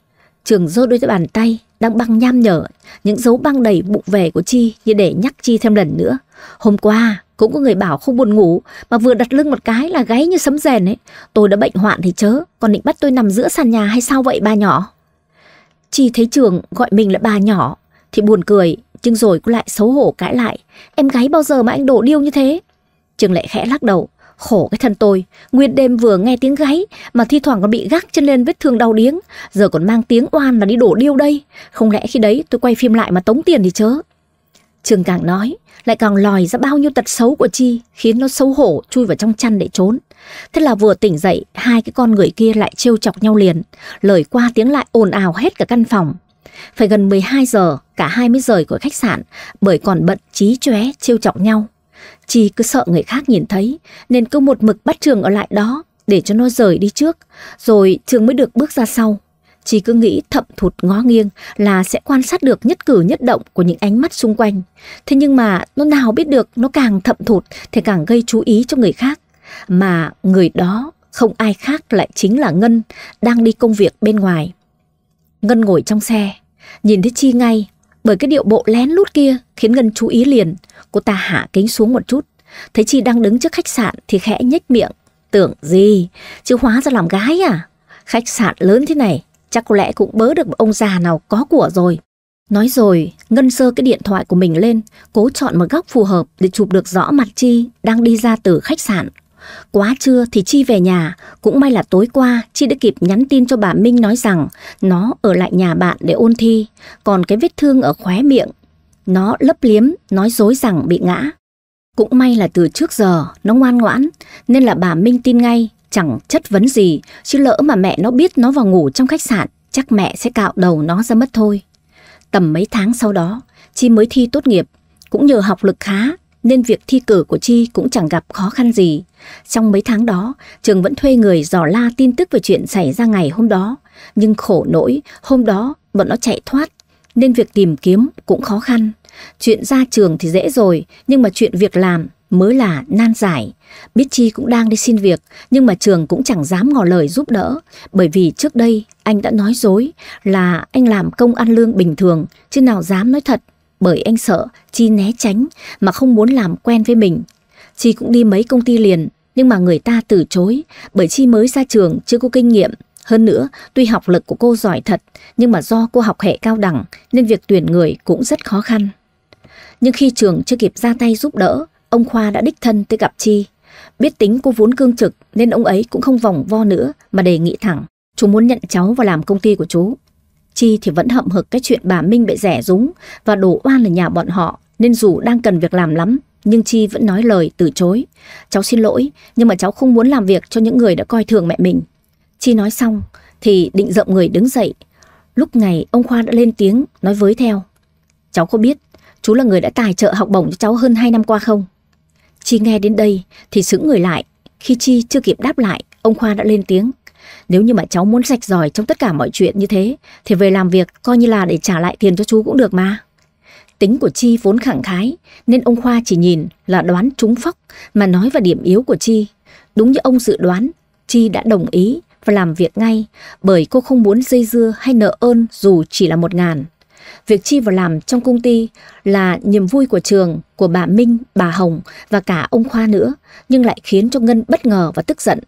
Trường giơ đôi bàn tay đang băng nham nhở những dấu băng đầy bụng về của Chi như để nhắc Chi thêm lần nữa. Hôm qua, cũng có người bảo không buồn ngủ, mà vừa đặt lưng một cái là gáy như sấm rèn ấy. Tôi đã bệnh hoạn thì chớ, còn định bắt tôi nằm giữa sàn nhà hay sao vậy bà nhỏ? Chi thấy trường gọi mình là bà nhỏ, thì buồn cười, nhưng rồi cô lại xấu hổ cãi lại. Em gái bao giờ mà anh đổ điêu như thế? Trường lại khẽ lắc đầu, khổ cái thân tôi. Nguyên đêm vừa nghe tiếng gáy, mà thi thoảng còn bị gác chân lên vết thương đau điếng. Giờ còn mang tiếng oan là đi đổ điêu đây. Không lẽ khi đấy tôi quay phim lại mà tống tiền thì chớ. Trường càng nói, lại càng lòi ra bao nhiêu tật xấu của Chi, khiến nó xấu hổ chui vào trong chăn để trốn. Thế là vừa tỉnh dậy, hai cái con người kia lại trêu chọc nhau liền, lời qua tiếng lại ồn ào hết cả căn phòng. Phải gần 12 giờ, cả hai mới rời khỏi khách sạn, bởi còn bận trí chóe trêu chọc nhau. Chi cứ sợ người khác nhìn thấy, nên cứ một mực bắt Trường ở lại đó, để cho nó rời đi trước, rồi Trường mới được bước ra sau. Chỉ cứ nghĩ thậm thụt ngó nghiêng là sẽ quan sát được nhất cử nhất động của những ánh mắt xung quanh. Thế nhưng mà nó nào biết được nó càng thậm thụt thì càng gây chú ý cho người khác. Mà người đó không ai khác lại chính là Ngân đang đi công việc bên ngoài. Ngân ngồi trong xe, nhìn thấy Chi ngay bởi cái điệu bộ lén lút kia khiến Ngân chú ý liền. Cô ta hạ kính xuống một chút, thấy Chi đang đứng trước khách sạn thì khẽ nhếch miệng. Tưởng gì, chứ hóa ra làm gái à? Khách sạn lớn thế này, chắc có lẽ cũng bớ được ông già nào có của rồi. Nói rồi, Ngân sơ cái điện thoại của mình lên, cố chọn một góc phù hợp để chụp được rõ mặt Chi đang đi ra từ khách sạn. Quá trưa thì Chi về nhà, cũng may là tối qua Chi đã kịp nhắn tin cho bà Minh nói rằng nó ở lại nhà bạn để ôn thi, còn cái vết thương ở khóe miệng, nó lấp liếm, nói dối rằng bị ngã. Cũng may là từ trước giờ nó ngoan ngoãn, nên là bà Minh tin ngay chẳng chất vấn gì, chứ lỡ mà mẹ nó biết nó vào ngủ trong khách sạn, chắc mẹ sẽ cạo đầu nó ra mất thôi. Tầm mấy tháng sau đó, Chi mới thi tốt nghiệp, cũng nhờ học lực khá nên việc thi cử của Chi cũng chẳng gặp khó khăn gì. Trong mấy tháng đó, trường vẫn thuê người dò la tin tức về chuyện xảy ra ngày hôm đó. Nhưng khổ nỗi, hôm đó bọn nó chạy thoát, nên việc tìm kiếm cũng khó khăn. Chuyện ra trường thì dễ rồi, nhưng mà chuyện việc làm mới là nan giải. Biết Chi cũng đang đi xin việc, nhưng mà trường cũng chẳng dám ngỏ lời giúp đỡ, bởi vì trước đây anh đã nói dối là anh làm công ăn lương bình thường, chứ nào dám nói thật, bởi anh sợ Chi né tránh mà không muốn làm quen với mình. Chi cũng đi mấy công ty liền, nhưng mà người ta từ chối, bởi Chi mới ra trường chưa có kinh nghiệm. Hơn nữa, tuy học lực của cô giỏi thật, nhưng mà do cô học hệ cao đẳng nên việc tuyển người cũng rất khó khăn. Nhưng khi trường chưa kịp ra tay giúp đỡ, ông Khoa đã đích thân tới gặp Chi. Biết tính cô vốn cương trực nên ông ấy cũng không vòng vo nữa mà đề nghị thẳng. Chú muốn nhận cháu vào làm công ty của chú. Chi thì vẫn hậm hực cái chuyện bà Minh bị rẻ rúng và đổ oan ở nhà bọn họ nên dù đang cần việc làm lắm nhưng Chi vẫn nói lời từ chối. Cháu xin lỗi nhưng mà cháu không muốn làm việc cho những người đã coi thường mẹ mình. Chi nói xong thì định rộng người đứng dậy. Lúc này ông Khoa đã lên tiếng nói với theo. Cháu có biết chú là người đã tài trợ học bổng cho cháu hơn 2 năm qua không? Chi nghe đến đây thì sững người lại, khi Chi chưa kịp đáp lại, ông Khoa đã lên tiếng. Nếu như mà cháu muốn sạch giỏi trong tất cả mọi chuyện như thế, thì về làm việc coi như là để trả lại tiền cho chú cũng được mà. Tính của Chi vốn khẳng khái, nên ông Khoa chỉ nhìn là đoán trúng phóc mà nói vào điểm yếu của Chi. Đúng như ông dự đoán, Chi đã đồng ý và làm việc ngay bởi cô không muốn dây dưa hay nợ ơn dù chỉ là một ngàn. Việc Chi vào làm trong công ty là niềm vui của trường, của bà Minh, bà Hồng và cả ông Khoa nữa, nhưng lại khiến cho Ngân bất ngờ và tức giận.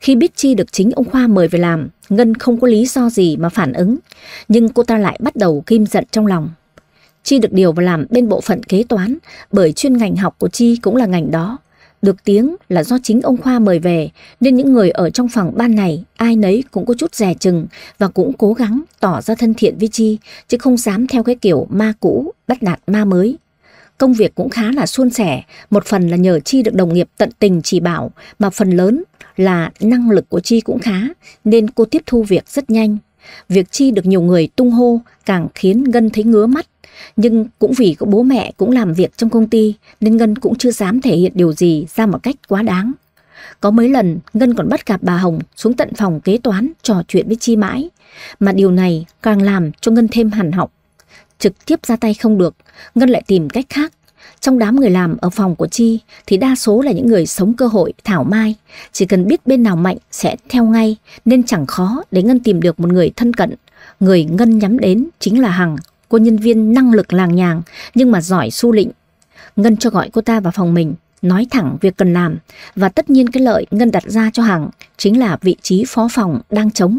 Khi biết Chi được chính ông Khoa mời về làm, Ngân không có lý do gì mà phản ứng, nhưng cô ta lại bắt đầu kim giận trong lòng. Chi được điều vào làm bên bộ phận kế toán bởi chuyên ngành học của Chi cũng là ngành đó. Được tiếng là do chính ông Khoa mời về, nên những người ở trong phòng ban này ai nấy cũng có chút rẻ chừng và cũng cố gắng tỏ ra thân thiện với Chi, chứ không dám theo cái kiểu ma cũ, bắt nạt ma mới. Công việc cũng khá là suôn sẻ, một phần là nhờ Chi được đồng nghiệp tận tình chỉ bảo, mà phần lớn là năng lực của Chi cũng khá, nên cô tiếp thu việc rất nhanh. Việc Chi được nhiều người tung hô càng khiến Ngân thấy ngứa mắt, nhưng cũng vì có bố mẹ cũng làm việc trong công ty nên Ngân cũng chưa dám thể hiện điều gì ra một cách quá đáng. Có mấy lần Ngân còn bắt gặp bà Hồng xuống tận phòng kế toán trò chuyện với Chi mãi. Mà điều này càng làm cho Ngân thêm hẳn học. Trực tiếp ra tay không được, Ngân lại tìm cách khác. Trong đám người làm ở phòng của Chi thì đa số là những người sống cơ hội thảo mai. Chỉ cần biết bên nào mạnh sẽ theo ngay nên chẳng khó để Ngân tìm được một người thân cận. Người Ngân nhắm đến chính là Hằng Cô nhân viên năng lực làng nhàng nhưng mà giỏi su lịnh. Ngân cho gọi cô ta vào phòng mình, nói thẳng việc cần làm và tất nhiên cái lợi Ngân đặt ra cho Hằng chính là vị trí phó phòng đang trống.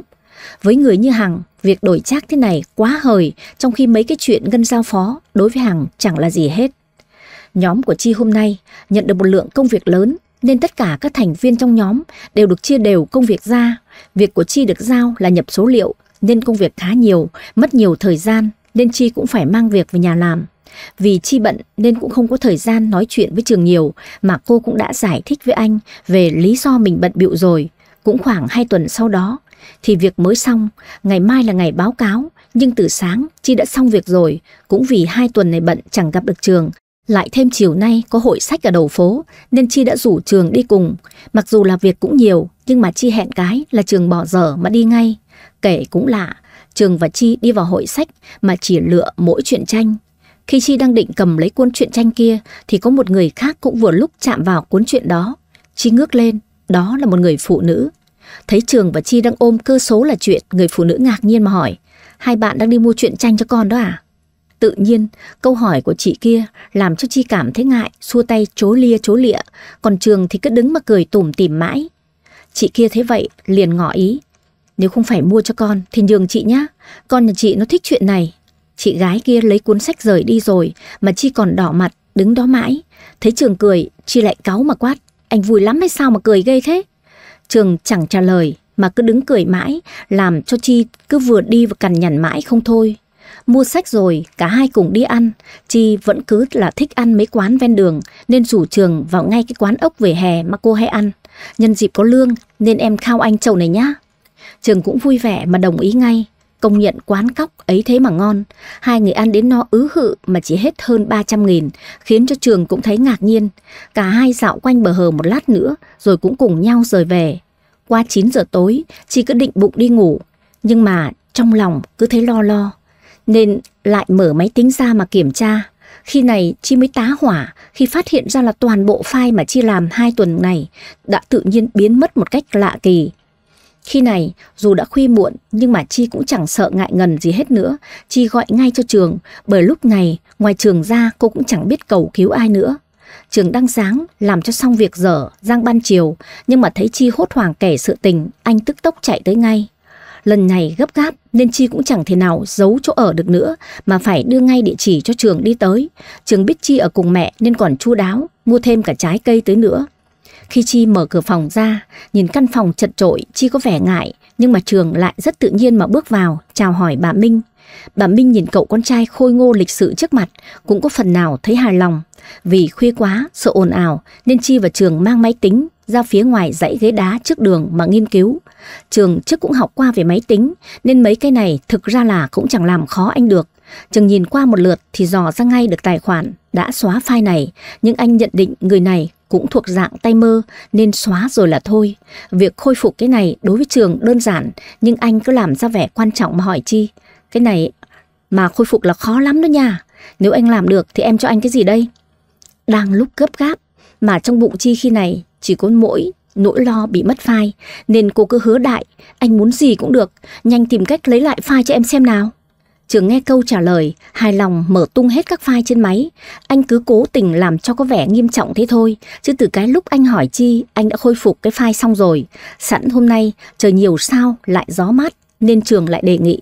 Với người như Hằng, việc đổi trác thế này quá hời trong khi mấy cái chuyện Ngân giao phó đối với Hằng chẳng là gì hết. Nhóm của Chi hôm nay nhận được một lượng công việc lớn nên tất cả các thành viên trong nhóm đều được chia đều công việc ra. Việc của Chi được giao là nhập số liệu nên công việc khá nhiều, mất nhiều thời gian nên Chi cũng phải mang việc về nhà làm. Vì Chi bận nên cũng không có thời gian nói chuyện với Trường nhiều mà cô cũng đã giải thích với anh về lý do mình bận bịu rồi. Cũng khoảng 2 tuần sau đó thì việc mới xong, ngày mai là ngày báo cáo, nhưng từ sáng Chi đã xong việc rồi, cũng vì hai tuần này bận chẳng gặp được Trường. Lại thêm chiều nay có hội sách ở đầu phố nên Chi đã rủ Trường đi cùng. Mặc dù là việc cũng nhiều nhưng mà Chi hẹn cái là Trường bỏ giờ mà đi ngay. Kể cũng lạ, Trường và Chi đi vào hội sách mà chỉ lựa mỗi truyện tranh. Khi Chi đang định cầm lấy cuốn truyện tranh kia thì có một người khác cũng vừa lúc chạm vào cuốn truyện đó. Chi ngước lên, đó là một người phụ nữ. Thấy Trường và Chi đang ôm cơ số là chuyện, người phụ nữ ngạc nhiên mà hỏi, hai bạn đang đi mua truyện tranh cho con đó à? Tự nhiên, câu hỏi của chị kia làm cho Chi cảm thấy ngại, xua tay chối lia chối lịa, còn Trường thì cứ đứng mà cười tủm tỉm mãi. Chị kia thấy vậy, liền ngỏ ý, nếu không phải mua cho con thì nhường chị nhá, con nhà chị nó thích chuyện này. Chị gái kia lấy cuốn sách rời đi rồi mà Chi còn đỏ mặt, đứng đó mãi. Thấy Trường cười, Chi lại cáu mà quát, anh vui lắm hay sao mà cười ghê thế? Trường chẳng trả lời mà cứ đứng cười mãi, làm cho Chi cứ vừa đi và cằn nhằn mãi không thôi. Mua sách rồi, cả hai cùng đi ăn. Chi vẫn cứ là thích ăn mấy quán ven đường, nên rủ trường vào ngay cái quán ốc về hè mà cô hay ăn. Nhân dịp có lương, nên em khao anh chầu này nhá. Trường cũng vui vẻ mà đồng ý ngay. Công nhận quán cóc ấy thế mà ngon. Hai người ăn đến no ứ hự mà chỉ hết hơn 300 nghìn, khiến cho Trường cũng thấy ngạc nhiên. Cả hai dạo quanh bờ hờ một lát nữa, rồi cũng cùng nhau rời về. Qua 9 giờ tối, chị cứ định bụng đi ngủ. Nhưng mà trong lòng cứ thấy lo lo. Nên lại mở máy tính ra mà kiểm tra. Khi này Chi mới tá hỏa khi phát hiện ra là toàn bộ file mà Chi làm hai tuần này đã tự nhiên biến mất một cách lạ kỳ. Khi này, dù đã khuya muộn nhưng mà Chi cũng chẳng sợ ngại ngần gì hết nữa. Chi gọi ngay cho trường, bởi lúc này, ngoài trường ra cô cũng chẳng biết cầu cứu ai nữa. Trường đang sáng, làm cho xong việc dở, giang ban chiều, nhưng mà thấy Chi hốt hoảng kể sự tình, anh tức tốc chạy tới ngay. Lần này gấp gáp nên Chi cũng chẳng thể nào giấu chỗ ở được nữa mà phải đưa ngay địa chỉ cho Trường đi tới. Trường biết Chi ở cùng mẹ nên còn chu đáo, mua thêm cả trái cây tới nữa. Khi Chi mở cửa phòng ra, nhìn căn phòng chật trội, Chi có vẻ ngại, nhưng mà Trường lại rất tự nhiên mà bước vào, chào hỏi bà Minh. Bà Minh nhìn cậu con trai khôi ngô lịch sự trước mặt, cũng có phần nào thấy hài lòng. Vì khuya quá, sợ ồn ào, nên Chi và Trường mang máy tính ra phía ngoài dãy ghế đá trước đường mà nghiên cứu. Trường trước cũng học qua về máy tính, nên mấy cái này thực ra là cũng chẳng làm khó anh được. Trường nhìn qua một lượt thì dò ra ngay được tài khoản đã xóa file này, nhưng anh nhận định người này cũng thuộc dạng tay mơ nên xóa rồi là thôi. Việc khôi phục cái này đối với trường đơn giản nhưng anh cứ làm ra vẻ quan trọng mà hỏi chi. Cái này mà khôi phục là khó lắm đó nha. Nếu anh làm được thì em cho anh cái gì đây? Đang lúc gấp gáp mà trong bụng chi khi này chỉ có mỗi nỗi lo bị mất phai nên cô cứ hứa đại anh muốn gì cũng được nhanh tìm cách lấy lại phai cho em xem nào Trường nghe câu trả lời, hài lòng mở tung hết các file trên máy. Anh cứ cố tình làm cho có vẻ nghiêm trọng thế thôi, chứ từ cái lúc anh hỏi chi, anh đã khôi phục cái file xong rồi. Sẵn hôm nay, trời nhiều sao, lại gió mát, nên trường lại đề nghị.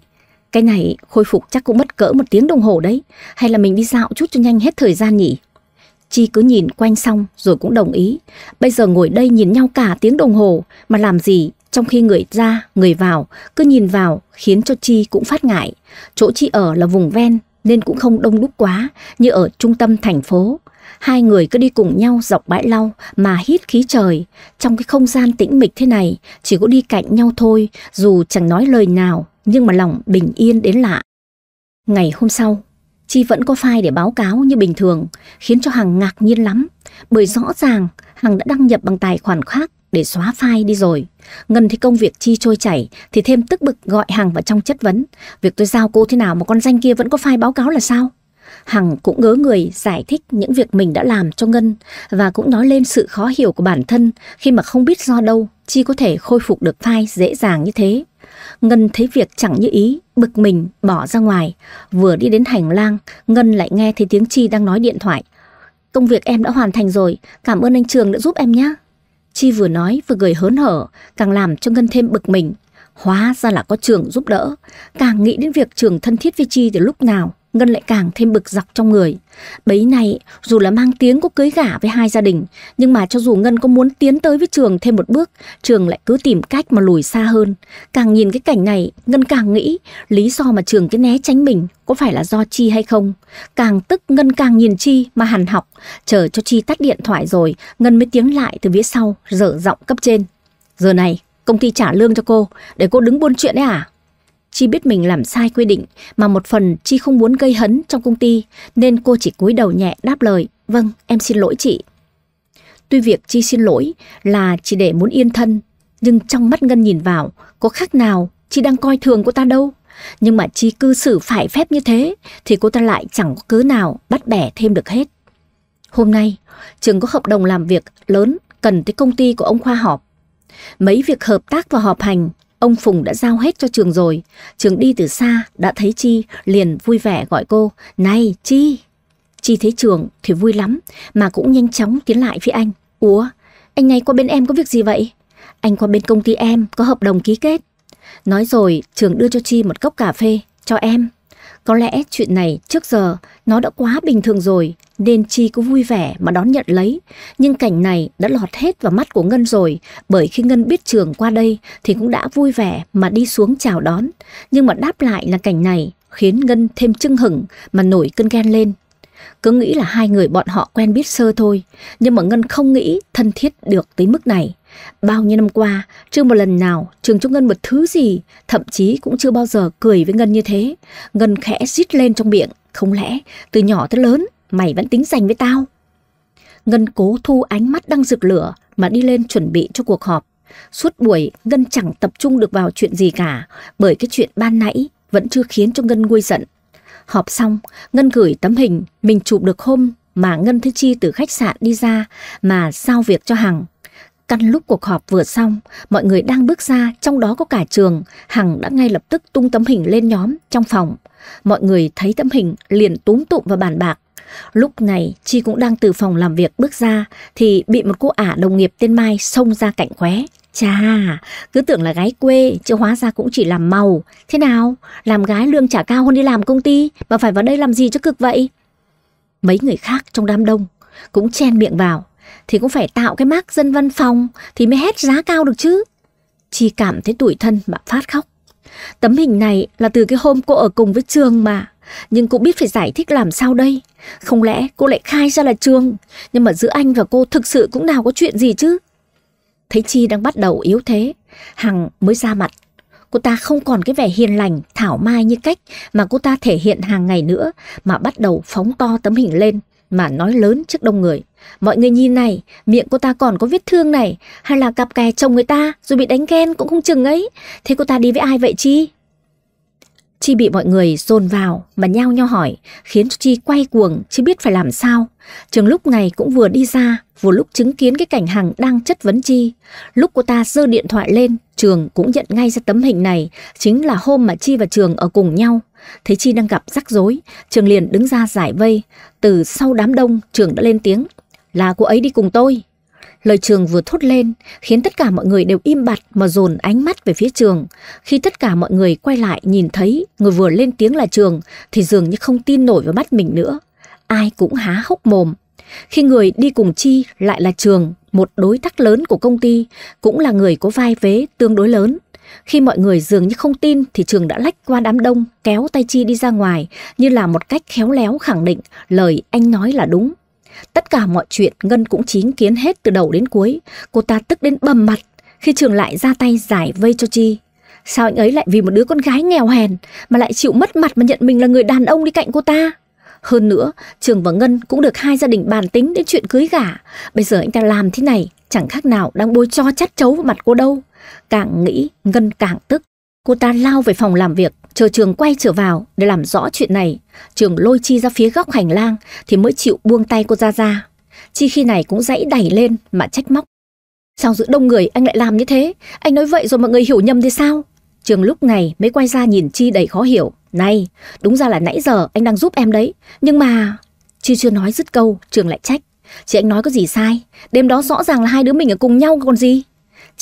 Cái này khôi phục chắc cũng mất cỡ một tiếng đồng hồ đấy, hay là mình đi dạo chút cho nhanh hết thời gian nhỉ? Chi cứ nhìn quanh xong rồi cũng đồng ý. Bây giờ ngồi đây nhìn nhau cả tiếng đồng hồ mà làm gì trong khi người ra, người vào, cứ nhìn vào khiến cho Chi cũng phát ngại. Chỗ Chi ở là vùng ven nên cũng không đông đúc quá như ở trung tâm thành phố. Hai người cứ đi cùng nhau dọc bãi lau mà hít khí trời. Trong cái không gian tĩnh mịch thế này, chỉ có đi cạnh nhau thôi, dù chẳng nói lời nào, nhưng mà lòng bình yên đến lạ. Ngày hôm sau, Chi vẫn có file để báo cáo như bình thường, khiến cho Hằng ngạc nhiên lắm. Bởi rõ ràng Hằng đã đăng nhập bằng tài khoản khác để xóa file đi rồi. Ngân thì công việc chi trôi chảy thì thêm tức bực gọi Hằng vào trong chất vấn. Việc tôi giao cô thế nào mà con danh kia vẫn có file báo cáo là sao? Hằng cũng ngớ người giải thích những việc mình đã làm cho Ngân và cũng nói lên sự khó hiểu của bản thân khi mà không biết do đâu Chi có thể khôi phục được file dễ dàng như thế. Ngân thấy việc chẳng như ý, bực mình, bỏ ra ngoài. Vừa đi đến hành lang, Ngân lại nghe thấy tiếng Chi đang nói điện thoại. Công việc em đã hoàn thành rồi, cảm ơn anh Trường đã giúp em nhé. Chi vừa nói vừa cười hớn hở, càng làm cho Ngân thêm bực mình. Hóa ra là có Trường giúp đỡ, càng nghĩ đến việc Trường thân thiết với Chi từ lúc nào. Ngân lại càng thêm bực dọc trong người. Bấy này, dù là mang tiếng có cưới gả với hai gia đình, nhưng mà cho dù Ngân có muốn tiến tới với Trường thêm một bước, Trường lại cứ tìm cách mà lùi xa hơn. Càng nhìn cái cảnh này, Ngân càng nghĩ lý do mà Trường cái né tránh mình có phải là do Chi hay không. Càng tức Ngân càng nhìn Chi mà hằn học, chờ cho Chi tắt điện thoại rồi, Ngân mới tiếng lại từ phía sau, dở giọng cấp trên. Giờ này, công ty trả lương cho cô, để cô đứng buôn chuyện đấy à? Chi biết mình làm sai quy định, mà một phần Chi không muốn gây hấn trong công ty, nên cô chỉ cúi đầu nhẹ đáp lời, vâng, em xin lỗi chị. Tuy việc Chi xin lỗi là chỉ để muốn yên thân, nhưng trong mắt Ngân nhìn vào, có khác nào Chi đang coi thường cô ta đâu. Nhưng mà Chi cư xử phải phép như thế, thì cô ta lại chẳng có cớ nào bắt bẻ thêm được hết. Hôm nay, trường có hợp đồng làm việc lớn cần tới công ty của ông Khoa họp. Mấy việc hợp tác và họp hành Ông Phùng đã giao hết cho Trường rồi. Trường đi từ xa, đã thấy Chi, liền vui vẻ gọi cô. Này, Chi! Chi thấy Trường thì vui lắm, mà cũng nhanh chóng tiến lại phía anh. Ủa, anh này qua bên em có việc gì vậy? Anh qua bên công ty em, có hợp đồng ký kết. Nói rồi, Trường đưa cho Chi một cốc cà phê, cho em. Có lẽ chuyện này trước giờ nó đã quá bình thường rồi nên Chi cũng vui vẻ mà đón nhận lấy. Nhưng cảnh này đã lọt hết vào mắt của Ngân rồi bởi khi Ngân biết trường qua đây thì cũng đã vui vẻ mà đi xuống chào đón. Nhưng mà đáp lại là cảnh này khiến Ngân thêm chưng hửng mà nổi cơn ghen lên. Cứ nghĩ là hai người bọn họ quen biết sơ thôi Nhưng mà Ngân không nghĩ thân thiết được tới mức này Bao nhiêu năm qua, chưa một lần nào Trường cho Ngân một thứ gì, thậm chí cũng chưa bao giờ cười với Ngân như thế. Ngân khẽ rít lên trong miệng, không lẽ từ nhỏ tới lớn mày vẫn tính giành với tao? Ngân cố thu ánh mắt đang rực lửa mà đi lên chuẩn bị cho cuộc họp. Suốt buổi, Ngân chẳng tập trung được vào chuyện gì cả bởi cái chuyện ban nãy vẫn chưa khiến cho Ngân nguôi giận. Họp xong, Ngân gửi tấm hình mình chụp được hôm mà Ngân Thư Chi từ khách sạn đi ra mà giao việc cho Hằng. Căn lúc cuộc họp vừa xong, mọi người đang bước ra, trong đó có cả trường, Hằng đã ngay lập tức tung tấm hình lên nhóm trong phòng. Mọi người thấy tấm hình liền túm tụm vào bàn bạc. Lúc này, Chi cũng đang từ phòng làm việc bước ra, thì bị một cô ả đồng nghiệp tên Mai xông ra cạnh khóe. Chà, cứ tưởng là gái quê, chứ hóa ra cũng chỉ làm màu. Thế nào, làm gái lương trả cao hơn đi làm công ty, mà phải vào đây làm gì cho cực vậy? Mấy người khác trong đám đông cũng chen miệng vào, thì cũng phải tạo cái mác dân văn phòng thì mới hết giá cao được chứ. Chi cảm thấy tủi thân mà phát khóc. Tấm hình này là từ cái hôm cô ở cùng với Trương mà. Nhưng cũng biết phải giải thích làm sao đây. Không lẽ cô lại khai ra là Trương. Nhưng mà giữa anh và cô thực sự cũng nào có chuyện gì chứ. Thấy Chi đang bắt đầu yếu thế. Hằng mới ra mặt. Cô ta không còn cái vẻ hiền lành, thảo mai như cách mà cô ta thể hiện hàng ngày nữa mà bắt đầu phóng to tấm hình lên mà nói lớn trước đông người. Mọi người nhìn này, miệng cô ta còn có vết thương này, hay là cặp kè chồng người ta rồi bị đánh ghen cũng không chừng ấy. Thế cô ta đi với ai vậy Chi? Chi bị mọi người dồn vào mà nhao nhao hỏi, khiến cho Chi quay cuồng, Chi biết phải làm sao. Trường lúc này cũng vừa đi ra, vừa lúc chứng kiến cái cảnh Hằng đang chất vấn Chi. Lúc cô ta giơ điện thoại lên, Trường cũng nhận ngay ra tấm hình này, chính là hôm mà Chi và Trường ở cùng nhau. Thấy Chi đang gặp rắc rối, Trường liền đứng ra giải vây. Từ sau đám đông, Trường đã lên tiếng là cô ấy đi cùng tôi. Lời trường vừa thốt lên khiến tất cả mọi người đều im bặt mà dồn ánh mắt về phía trường. Khi tất cả mọi người quay lại nhìn thấy người vừa lên tiếng là trường thì dường như không tin nổi vào mắt mình nữa. Ai cũng há hốc mồm. Khi người đi cùng Chi lại là trường, một đối tác lớn của công ty, cũng là người có vai vế tương đối lớn. Khi mọi người dường như không tin thì trường đã lách qua đám đông, kéo tay Chi đi ra ngoài như là một cách khéo léo khẳng định lời anh nói là đúng. Tất cả mọi chuyện Ngân cũng chín kiến hết từ đầu đến cuối. Cô ta tức đến bầm mặt khi trường lại ra tay giải vây cho Chi. Sao anh ấy lại vì một đứa con gái nghèo hèn mà lại chịu mất mặt mà nhận mình là người đàn ông đi cạnh cô ta? Hơn nữa, Trường và Ngân cũng được hai gia đình bàn tính đến chuyện cưới gả. Bây giờ anh ta làm thế này, chẳng khác nào đang bôi cho chát chấu vào mặt cô đâu. Càng nghĩ, Ngân càng tức. Cô ta lao về phòng làm việc, Chờ trường quay trở vào để làm rõ chuyện này, trường lôi Chi ra phía góc hành lang thì mới chịu buông tay cô ra ra. Chi khi này cũng dãy đẩy lên mà trách móc. Sao giữa đông người anh lại làm như thế? Anh nói vậy rồi mọi người hiểu nhầm thì sao? Trường lúc này mới quay ra nhìn Chi đầy khó hiểu. Này, đúng ra là nãy giờ anh đang giúp em đấy. Nhưng mà... Chi chưa nói dứt câu, trường lại trách. Chị anh nói có gì sai? Đêm đó rõ ràng là hai đứa mình ở cùng nhau còn gì?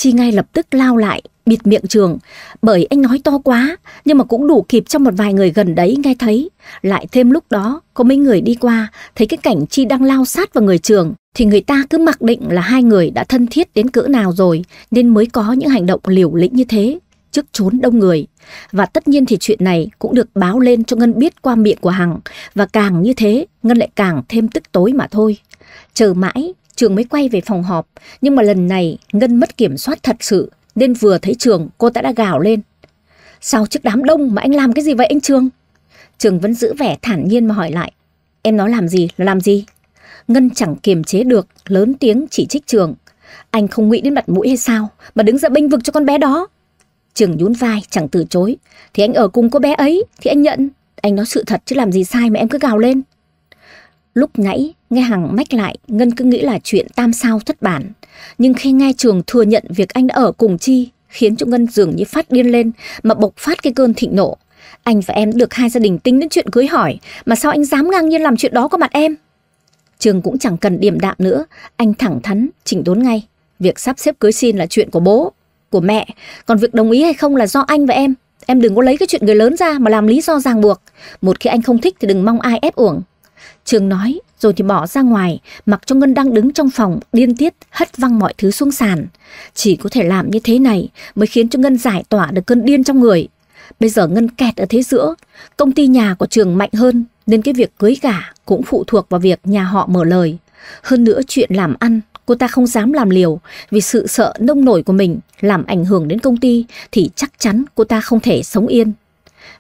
Chi ngay lập tức lao lại, bịt miệng trường, bởi anh nói to quá, nhưng mà cũng đủ kịp cho một vài người gần đấy nghe thấy. Lại thêm lúc đó, có mấy người đi qua, thấy cái cảnh Chi đang lao sát vào người trường, thì người ta cứ mặc định là hai người đã thân thiết đến cỡ nào rồi, nên mới có những hành động liều lĩnh như thế, trước trốn đông người. Và tất nhiên thì chuyện này cũng được báo lên cho Ngân biết qua miệng của Hằng, và càng như thế, Ngân lại càng thêm tức tối mà thôi. Chờ mãi, Trường mới quay về phòng họp, nhưng mà lần này Ngân mất kiểm soát thật sự, nên vừa thấy Trường cô ta đã gào lên. Sao trước đám đông mà anh làm cái gì vậy anh Trường? Trường vẫn giữ vẻ thản nhiên mà hỏi lại. Em nói làm gì là làm gì? Ngân chẳng kiềm chế được, lớn tiếng chỉ trích Trường. Anh không nghĩ đến mặt mũi hay sao mà đứng ra bênh vực cho con bé đó. Trường nhún vai chẳng từ chối. Thì anh ở cùng cô bé ấy, thì anh nhận. Anh nói sự thật chứ làm gì sai mà em cứ gào lên. Lúc nãy nghe Hằng mách lại, Ngân cứ nghĩ là chuyện tam sao thất bản. Nhưng khi nghe Trường thừa nhận việc anh đã ở cùng Chi, khiến cho Ngân dường như phát điên lên mà bộc phát cái cơn thịnh nộ. Anh và em được hai gia đình tính đến chuyện cưới hỏi, mà sao anh dám ngang nhiên làm chuyện đó có mặt em? Trường cũng chẳng cần điểm đạm nữa, anh thẳng thắn, chỉnh đốn ngay. Việc sắp xếp cưới xin là chuyện của bố, của mẹ, còn việc đồng ý hay không là do anh và em. Em đừng có lấy cái chuyện người lớn ra mà làm lý do ràng buộc. Một khi anh không thích thì đừng mong ai ép uổng. Trường nói rồi thì bỏ ra ngoài, mặc cho Ngân đang đứng trong phòng, điên tiết, hất văng mọi thứ xuống sàn. Chỉ có thể làm như thế này mới khiến cho Ngân giải tỏa được cơn điên trong người. Bây giờ Ngân kẹt ở thế giữa, công ty nhà của trường mạnh hơn nên cái việc cưới gả cũng phụ thuộc vào việc nhà họ mở lời. Hơn nữa chuyện làm ăn, cô ta không dám làm liều vì sự sợ nông nổi của mình làm ảnh hưởng đến công ty thì chắc chắn cô ta không thể sống yên.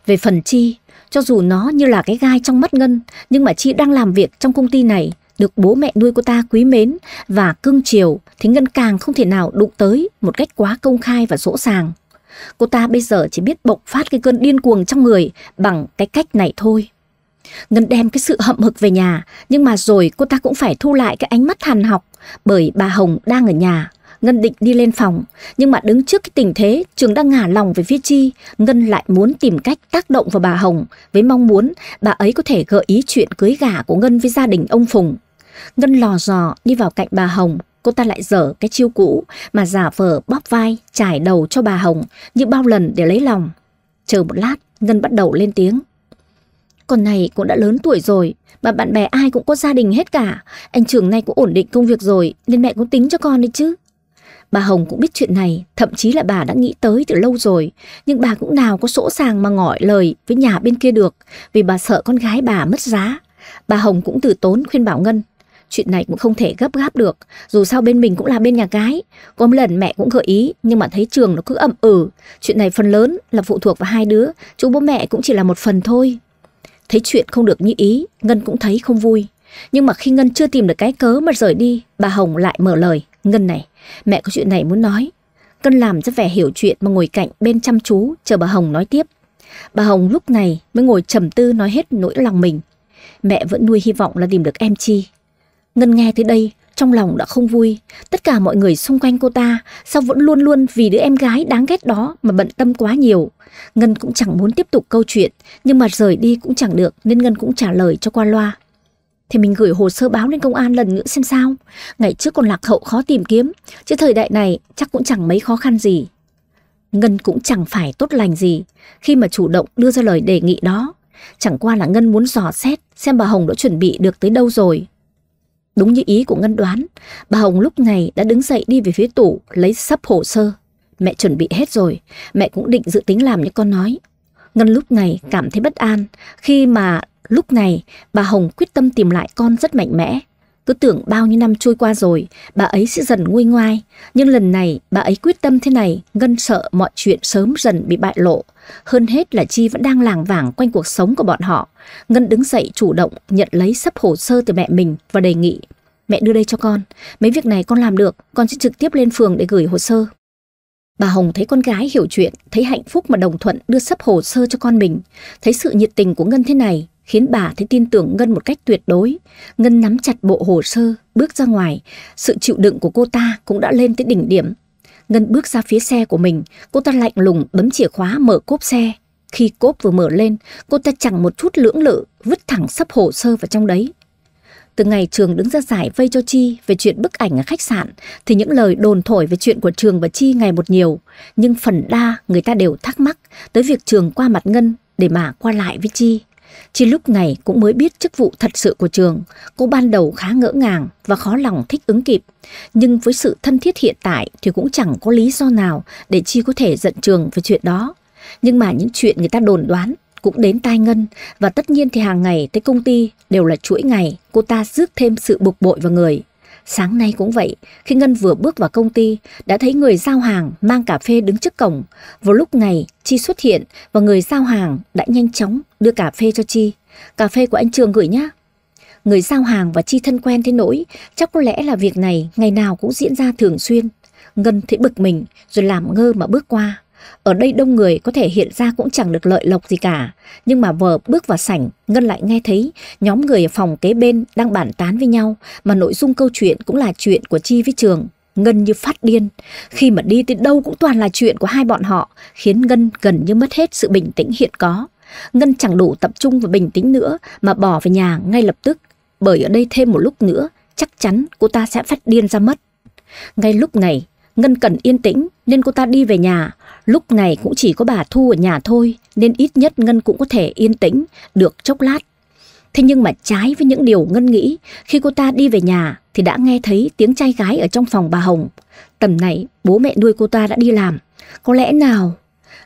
Về phần chi, cho dù nó như là cái gai trong mắt Ngân, nhưng mà chị đang làm việc trong công ty này, được bố mẹ nuôi cô ta quý mến và cưng chiều thì Ngân càng không thể nào đụng tới một cách quá công khai và rõ sàng. Cô ta bây giờ chỉ biết bộc phát cái cơn điên cuồng trong người bằng cái cách này thôi. Ngân đem cái sự hậm hực về nhà, nhưng mà rồi cô ta cũng phải thu lại cái ánh mắt hàn học bởi bà Hồng đang ở nhà. Ngân định đi lên phòng, nhưng mà đứng trước cái tình thế Trường đang ngả lòng về phía Chi, Ngân lại muốn tìm cách tác động vào bà Hồng với mong muốn bà ấy có thể gợi ý chuyện cưới gả của Ngân với gia đình ông Phùng. Ngân lò dò đi vào cạnh bà Hồng, cô ta lại dở cái chiêu cũ mà giả vờ bóp vai, trải đầu cho bà Hồng như bao lần để lấy lòng. Chờ một lát, Ngân bắt đầu lên tiếng. Con này cũng đã lớn tuổi rồi, mà bạn bè ai cũng có gia đình hết cả. Anh trưởng này cũng ổn định công việc rồi, nên mẹ cũng tính cho con đi chứ. Bà Hồng cũng biết chuyện này, thậm chí là bà đã nghĩ tới từ lâu rồi, nhưng bà cũng nào có sỗ sàng mà ngỏ lời với nhà bên kia được, vì bà sợ con gái bà mất giá. Bà Hồng cũng từ tốn khuyên bảo Ngân, chuyện này cũng không thể gấp gáp được, dù sao bên mình cũng là bên nhà gái. Có một lần mẹ cũng gợi ý, nhưng mà thấy trường nó cứ ậm ừ, chuyện này phần lớn là phụ thuộc vào hai đứa, chú bố mẹ cũng chỉ là một phần thôi. Thấy chuyện không được như ý, Ngân cũng thấy không vui. Nhưng mà khi Ngân chưa tìm được cái cớ mà rời đi, bà Hồng lại mở lời. Ngân này, mẹ có chuyện này muốn nói. Ngân làm rất vẻ hiểu chuyện mà ngồi cạnh bên chăm chú chờ bà Hồng nói tiếp. Bà Hồng lúc này mới ngồi trầm tư nói hết nỗi lòng mình. Mẹ vẫn nuôi hy vọng là tìm được em Chi. Ngân nghe tới đây, trong lòng đã không vui. Tất cả mọi người xung quanh cô ta sao vẫn luôn luôn vì đứa em gái đáng ghét đó mà bận tâm quá nhiều. Ngân cũng chẳng muốn tiếp tục câu chuyện, nhưng mà rời đi cũng chẳng được nên Ngân cũng trả lời cho qua loa thì mình gửi hồ sơ báo lên công an lần nữa xem sao. Ngày trước còn lạc hậu khó tìm kiếm, chứ thời đại này chắc cũng chẳng mấy khó khăn gì. Ngân cũng chẳng phải tốt lành gì khi mà chủ động đưa ra lời đề nghị đó. Chẳng qua là Ngân muốn dò xét xem bà Hồng đã chuẩn bị được tới đâu rồi. Đúng như ý của Ngân đoán, bà Hồng lúc này đã đứng dậy đi về phía tủ lấy sắp hồ sơ. Mẹ chuẩn bị hết rồi, mẹ cũng định dự tính làm như con nói. Ngân lúc này cảm thấy bất an khi mà Lúc này, bà Hồng quyết tâm tìm lại con rất mạnh mẽ. Cứ tưởng bao nhiêu năm trôi qua rồi, bà ấy sẽ dần nguôi ngoai. Nhưng lần này, bà ấy quyết tâm thế này, Ngân sợ mọi chuyện sớm dần bị bại lộ. Hơn hết là Chi vẫn đang làng vàng quanh cuộc sống của bọn họ. Ngân đứng dậy chủ động nhận lấy sắp hồ sơ từ mẹ mình và đề nghị. Mẹ đưa đây cho con, mấy việc này con làm được, con sẽ trực tiếp lên phường để gửi hồ sơ. Bà Hồng thấy con gái hiểu chuyện, thấy hạnh phúc mà đồng thuận đưa sắp hồ sơ cho con mình. Thấy sự nhiệt tình của Ngân thế này, khiến bà thấy tin tưởng Ngân một cách tuyệt đối. Ngân nắm chặt bộ hồ sơ, bước ra ngoài. Sự chịu đựng của cô ta cũng đã lên tới đỉnh điểm. Ngân bước ra phía xe của mình, cô ta lạnh lùng bấm chìa khóa mở cốp xe. Khi cốp vừa mở lên, cô ta chẳng một chút lưỡng lự, vứt thẳng sấp hồ sơ vào trong đấy. Từ ngày Trường đứng ra giải vây cho Chi về chuyện bức ảnh ở khách sạn thì những lời đồn thổi về chuyện của Trường và Chi ngày một nhiều. Nhưng phần đa người ta đều thắc mắc tới việc Trường qua mặt Ngân để mà qua lại với Chi. Chỉ lúc này cũng mới biết chức vụ thật sự của trường, cô ban đầu khá ngỡ ngàng và khó lòng thích ứng kịp. Nhưng với sự thân thiết hiện tại thì cũng chẳng có lý do nào để Chi có thể giận trường về chuyện đó. Nhưng mà những chuyện người ta đồn đoán cũng đến tai Ngân và tất nhiên thì hàng ngày tới công ty đều là chuỗi ngày cô ta rước thêm sự bực bội vào người. Sáng nay cũng vậy, khi Ngân vừa bước vào công ty, đã thấy người giao hàng mang cà phê đứng trước cổng. Vào lúc này, Chi xuất hiện và người giao hàng đã nhanh chóng đưa cà phê cho Chi. Cà phê của anh Trường gửi nhá. Người giao hàng và Chi thân quen thế nỗi, chắc có lẽ là việc này ngày nào cũng diễn ra thường xuyên. Ngân thấy bực mình rồi làm ngơ mà bước qua. Ở đây đông người có thể hiện ra cũng chẳng được lợi lộc gì cả. Nhưng mà vừa bước vào sảnh, Ngân lại nghe thấy nhóm người ở phòng kế bên đang bàn tán với nhau mà nội dung câu chuyện cũng là chuyện của Chi với Trường. Ngân như phát điên. Khi mà đi tới đâu cũng toàn là chuyện của hai bọn họ, khiến Ngân gần như mất hết sự bình tĩnh hiện có. Ngân chẳng đủ tập trung và bình tĩnh nữa mà bỏ về nhà ngay lập tức. Bởi ở đây thêm một lúc nữa, chắc chắn cô ta sẽ phát điên ra mất. Ngay lúc này, Ngân cần yên tĩnh nên cô ta đi về nhà. Lúc này cũng chỉ có bà Thu ở nhà thôi nên ít nhất Ngân cũng có thể yên tĩnh được chốc lát. Thế nhưng mà trái với những điều Ngân nghĩ, khi cô ta đi về nhà thì đã nghe thấy tiếng trai gái ở trong phòng bà Hồng. Tầm này bố mẹ nuôi cô ta đã đi làm. Có lẽ nào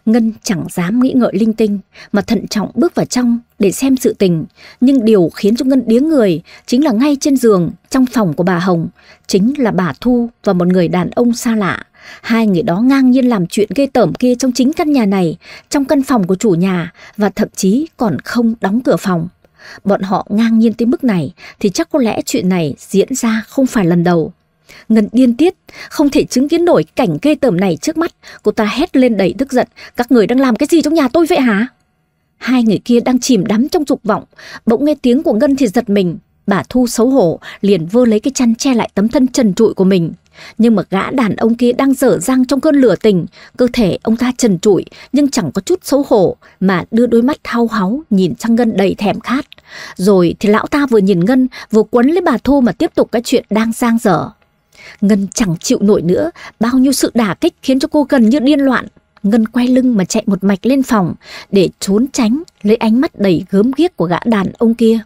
Ngân chẳng dám nghĩ ngợi linh tinh mà thận trọng bước vào trong để xem sự tình. Nhưng điều khiến cho Ngân điếng người chính là ngay trên giường, trong phòng của bà Hồng, chính là bà Thu và một người đàn ông xa lạ. Hai người đó ngang nhiên làm chuyện ghê tởm kia trong chính căn nhà này, trong căn phòng của chủ nhà và thậm chí còn không đóng cửa phòng. Bọn họ ngang nhiên tới mức này thì chắc có lẽ chuyện này diễn ra không phải lần đầu. Ngân điên tiết, không thể chứng kiến nổi cảnh ghê tởm này trước mắt. Cô ta hét lên đầy tức giận. Các người đang làm cái gì trong nhà tôi vậy hả? Hai người kia đang chìm đắm trong dục vọng. Bỗng nghe tiếng của Ngân thì giật mình. Bà Thu xấu hổ, liền vơ lấy cái chăn che lại tấm thân trần trụi của mình. Nhưng mà gã đàn ông kia đang dở dang trong cơn lửa tình, cơ thể ông ta trần trụi nhưng chẳng có chút xấu hổ mà đưa đôi mắt thao háu nhìn sang Ngân đầy thèm khát. Rồi thì lão ta vừa nhìn Ngân vừa quấn lấy bà Thu mà tiếp tục cái chuyện đang giang dở. Ngân chẳng chịu nổi nữa, bao nhiêu sự đả kích khiến cho cô gần như điên loạn. Ngân quay lưng mà chạy một mạch lên phòng để trốn tránh lấy ánh mắt đầy gớm ghiếc của gã đàn ông kia.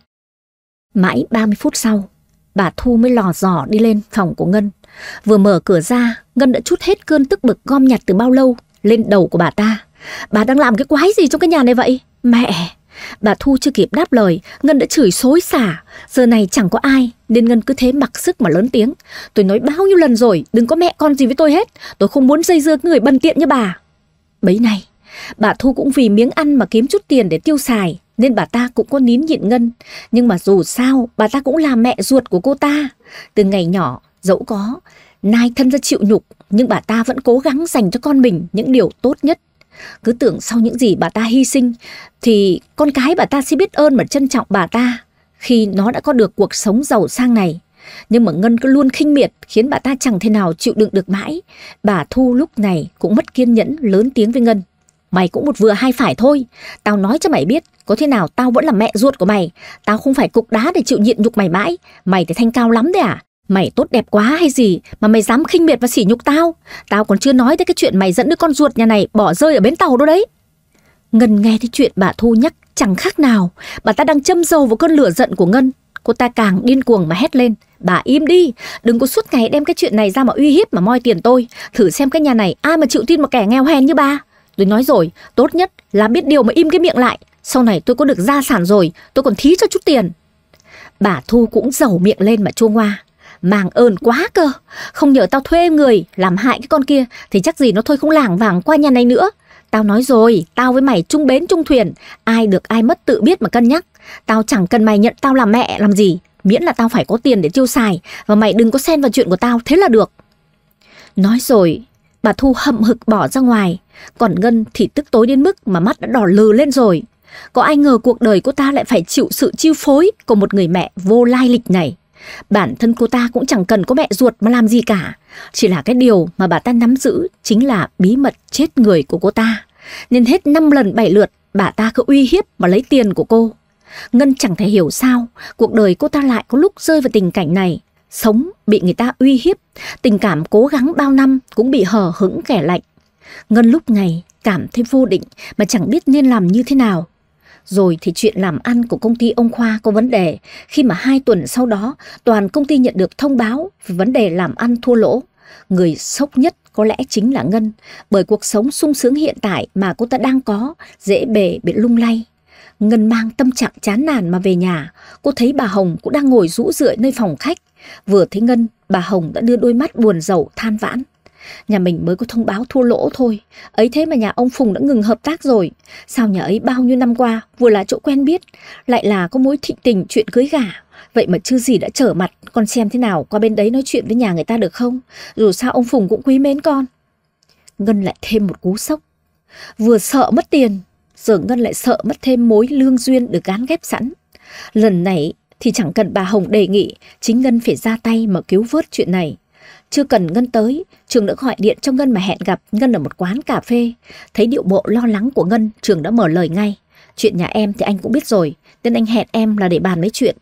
Mãi 30 phút sau, bà Thu mới lò dò đi lên phòng của Ngân. Vừa mở cửa ra, Ngân đã chút hết cơn tức bực gom nhặt từ bao lâu lên đầu của bà ta. Bà đang làm cái quái gì trong cái nhà này vậy? Mẹ, Bà Thu chưa kịp đáp lời, Ngân đã chửi xối xả. Giờ này chẳng có ai, nên Ngân cứ thế mặc sức mà lớn tiếng. Tôi nói bao nhiêu lần rồi, đừng có mẹ con gì với tôi hết. Tôi không muốn dây dưa người bần tiện như bà. Bấy này, bà Thu cũng vì miếng ăn mà kiếm chút tiền để tiêu xài. Nên bà ta cũng có nín nhịn Ngân. Nhưng mà dù sao, bà ta cũng là mẹ ruột của cô ta. Từ ngày nhỏ, dẫu có, nai thân ra chịu nhục. Nhưng bà ta vẫn cố gắng dành cho con mình những điều tốt nhất cứ tưởng sau những gì bà ta hy sinh thì con cái bà ta sẽ biết ơn và trân trọng bà ta khi nó đã có được cuộc sống giàu sang này. Nhưng mà Ngân cứ luôn khinh miệt khiến bà ta chẳng thể nào chịu đựng được mãi. Bà Thu lúc này cũng mất kiên nhẫn lớn tiếng với Ngân. Mày cũng một vừa hai phải thôi. Tao nói cho mày biết, có thế nào tao vẫn là mẹ ruột của mày. Tao không phải cục đá để chịu nhịn nhục mày mãi. Mày thì thanh cao lắm đấy à? Mày tốt đẹp quá hay gì mà mày dám khinh miệt và sỉ nhục tao? Tao còn chưa nói tới cái chuyện mày dẫn đứa con ruột nhà này bỏ rơi ở bến tàu đâu đấy. Ngân nghe thấy chuyện bà Thu nhắc chẳng khác nào. Bà ta đang châm dầu vào cơn lửa giận của Ngân. Cô ta càng điên cuồng mà hét lên. Bà im đi, đừng có suốt ngày đem cái chuyện này ra mà uy hiếp mà moi tiền tôi. Thử xem cái nhà này ai mà chịu tin một kẻ nghèo hèn như bà. Tôi nói rồi, tốt nhất là biết điều mà im cái miệng lại. Sau này tôi có được gia sản rồi, tôi còn thí cho chút tiền. Bà Thu cũng giàu miệng lên mà chua ngoa. Màng ơn quá cơ Không nhờ tao thuê người làm hại cái con kia Thì chắc gì nó thôi không lảng vảng qua nhà này nữa Tao nói rồi, tao với mày chung bến chung thuyền Ai được ai mất tự biết mà cân nhắc Tao chẳng cần mày nhận tao làm mẹ làm gì Miễn là tao phải có tiền để tiêu xài Và mày đừng có xen vào chuyện của tao, thế là được Nói rồi, bà Thu hậm hực bỏ ra ngoài Còn Ngân thì tức tối đến mức mà mắt đã đỏ lừ lên rồi Có ai ngờ cuộc đời của ta lại phải chịu sự chiêu phối của một người mẹ vô lai lịch này Bản thân cô ta cũng chẳng cần có mẹ ruột mà làm gì cả. Chỉ là cái điều mà bà ta nắm giữ chính là bí mật chết người của cô ta. Nên hết 5 lần 7 lượt, bà ta cứ uy hiếp mà lấy tiền của cô. Ngân chẳng thể hiểu sao cuộc đời cô ta lại có lúc rơi vào tình cảnh này. Sống bị người ta uy hiếp, tình cảm cố gắng bao năm cũng bị hờ hững kẻ lạnh. Ngân lúc này cảm thấy vô định mà chẳng biết nên làm như thế nào rồi thì chuyện làm ăn của công ty ông Khoa có vấn đề khi mà hai tuần sau đó toàn công ty nhận được thông báo về vấn đề làm ăn thua lỗ. Người sốc nhất có lẽ chính là Ngân bởi cuộc sống sung sướng hiện tại mà cô ta đang có dễ bề bị lung lay. Ngân mang tâm trạng chán nản mà về nhà, cô thấy bà Hồng cũng đang ngồi rũ rượi nơi phòng khách. Vừa thấy Ngân, bà Hồng đã đưa đôi mắt buồn rầu than vãn. Nhà mình mới có thông báo thua lỗ thôi. Ấy thế mà nhà ông Phùng đã ngừng hợp tác rồi. Sao nhà ấy bao nhiêu năm qua vừa là chỗ quen biết, lại là có mối thịnh tình chuyện cưới gả. Vậy mà chưa gì đã trở mặt, con xem thế nào qua bên đấy nói chuyện với nhà người ta được không? Dù sao ông Phùng cũng quý mến con. Ngân lại thêm một cú sốc. Vừa sợ mất tiền, giờ Ngân lại sợ mất thêm mối lương duyên được gán ghép sẵn. Lần này thì chẳng cần bà Hồng đề nghị, chính Ngân phải ra tay mà cứu vớt chuyện này. Chưa cần Ngân tới, Trường đã gọi điện cho Ngân mà hẹn gặp Ngân ở một quán cà phê. Thấy điệu bộ lo lắng của Ngân, Trường đã mở lời ngay. Chuyện nhà em thì anh cũng biết rồi, nên anh hẹn em là để bàn mấy chuyện.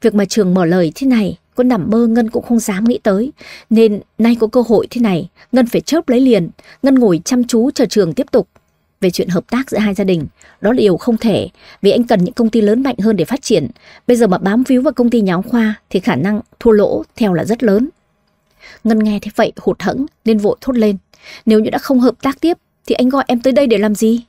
Việc mà Trường mở lời thế này, có nằm mơ Ngân cũng không dám nghĩ tới. Nên nay có cơ hội thế này, Ngân phải chớp lấy liền. Ngân ngồi chăm chú chờ Trường tiếp tục. Về chuyện hợp tác giữa hai gia đình, đó là điều không thể, vì anh cần những công ty lớn mạnh hơn để phát triển. Bây giờ mà bám víu vào công ty nhà ông Khoa thì khả năng thua lỗ theo là rất lớn. Ngân nghe thế vậy hụt hẫng nên vội thốt lên. Nếu như đã không hợp tác tiếp thì anh gọi em tới đây để làm gì?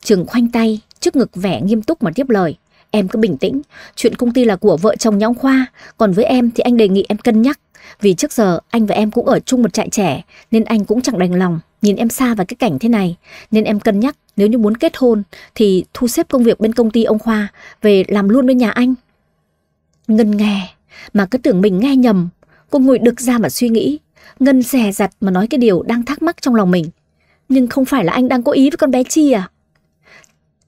Trường khoanh tay, trước ngực vẻ nghiêm túc mà tiếp lời. Em cứ bình tĩnh, chuyện công ty là của vợ chồng nhau Khoa, còn với em thì anh đề nghị em cân nhắc. Vì trước giờ anh và em cũng ở chung một trại trẻ nên anh cũng chẳng đành lòng nhìn em xa vào cái cảnh thế này. Nên em cân nhắc nếu như muốn kết hôn thì thu xếp công việc bên công ty ông Khoa về làm luôn bên nhà anh. Ngân nghe, mà cứ tưởng mình nghe nhầm Cô ngồi đực ra mà suy nghĩ. Ngân rè rặt mà nói cái điều đang thắc mắc trong lòng mình. Nhưng không phải là anh đang có ý với con bé Chi à?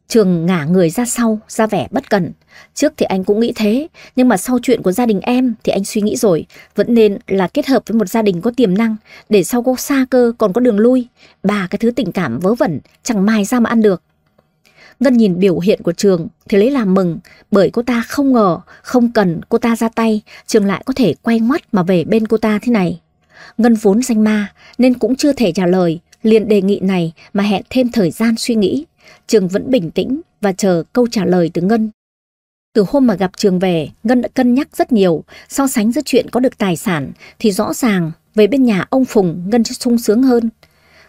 Trường ngả người ra sau, ra vẻ bất cần. Trước thì anh cũng nghĩ thế, nhưng mà sau chuyện của gia đình em thì anh suy nghĩ rồi. Vẫn nên là kết hợp với một gia đình có tiềm năng, để sau có xa cơ còn có đường lui. Bà cái thứ tình cảm vớ vẩn, chẳng mai ra mà ăn được. Ngân nhìn biểu hiện của Trường thì lấy làm mừng bởi cô ta không ngờ, không cần cô ta ra tay, Trường lại có thể quay ngoắt mà về bên cô ta thế này. Ngân vốn danh ma nên cũng chưa thể trả lời liền đề nghị này mà hẹn thêm thời gian suy nghĩ. Trường vẫn bình tĩnh và chờ câu trả lời từ Ngân. Từ hôm mà gặp Trường về, Ngân đã cân nhắc rất nhiều, so sánh giữa chuyện có được tài sản thì rõ ràng về bên nhà ông Phùng Ngân sẽ sung sướng hơn.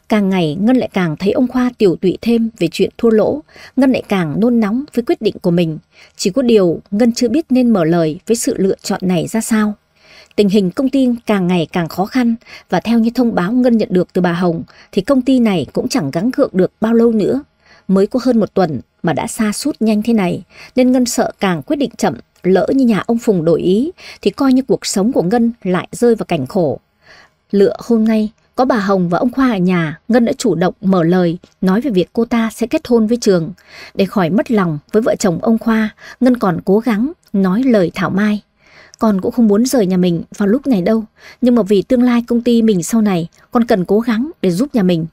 Càng ngày Ngân lại càng thấy ông Khoa tiểu tụy thêm về chuyện thua lỗ, Ngân lại càng nôn nóng với quyết định của mình. Chỉ có điều Ngân chưa biết nên mở lời với sự lựa chọn này ra sao. Tình hình công ty càng ngày càng khó khăn và theo như thông báo Ngân nhận được từ bà Hồng thì công ty này cũng chẳng gắng gượng được bao lâu nữa. Mới có hơn một tuần mà đã xa suốt nhanh thế này nên Ngân sợ càng quyết định chậm lỡ như nhà ông Phùng đổi ý thì coi như cuộc sống của Ngân lại rơi vào cảnh khổ. Lựa hôm nay có bà Hồng và ông Khoa ở nhà, Ngân đã chủ động mở lời nói về việc cô ta sẽ kết hôn với Trường. Để khỏi mất lòng với vợ chồng ông Khoa, Ngân còn cố gắng nói lời Thảo Mai. Con cũng không muốn rời nhà mình vào lúc này đâu, nhưng mà vì tương lai công ty mình sau này, con cần cố gắng để giúp nhà mình.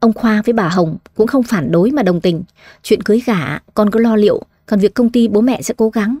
Ông Khoa với bà Hồng cũng không phản đối mà đồng tình. Chuyện cưới gả con cứ lo liệu, còn việc công ty bố mẹ sẽ cố gắng.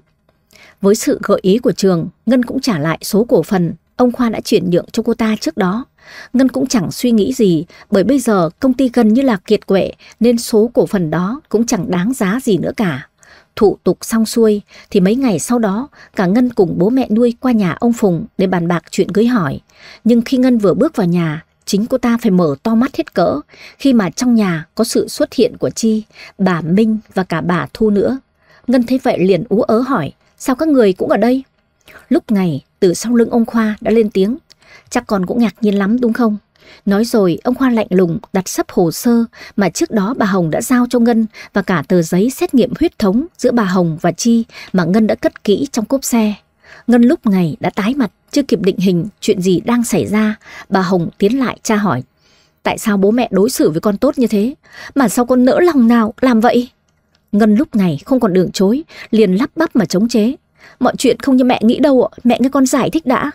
Với sự gợi ý của trường, Ngân cũng trả lại số cổ phần ông Khoa đã chuyển nhượng cho cô ta trước đó. Ngân cũng chẳng suy nghĩ gì bởi bây giờ công ty gần như là kiệt quệ nên số cổ phần đó cũng chẳng đáng giá gì nữa cả. Thủ tục xong xuôi thì mấy ngày sau đó cả Ngân cùng bố mẹ nuôi qua nhà ông Phùng để bàn bạc chuyện cưới hỏi. Nhưng khi Ngân vừa bước vào nhà chính cô ta phải mở to mắt hết cỡ khi mà trong nhà có sự xuất hiện của Chi, bà Minh và cả bà Thu nữa. Ngân thấy vậy liền ú ớ hỏi sao các người cũng ở đây? Lúc này từ sau lưng ông Khoa đã lên tiếng. Chắc còn cũng ngạc nhiên lắm đúng không? Nói rồi ông Khoa lạnh lùng đặt sắp hồ sơ mà trước đó bà Hồng đã giao cho Ngân và cả tờ giấy xét nghiệm huyết thống giữa bà Hồng và Chi mà Ngân đã cất kỹ trong cốp xe. Ngân lúc này đã tái mặt, chưa kịp định hình chuyện gì đang xảy ra, bà Hồng tiến lại tra hỏi. Tại sao bố mẹ đối xử với con tốt như thế? Mà sao con nỡ lòng nào làm vậy? Ngân lúc này không còn đường chối, liền lắp bắp mà chống chế. Mọi chuyện không như mẹ nghĩ đâu ạ, mẹ nghe con giải thích đã.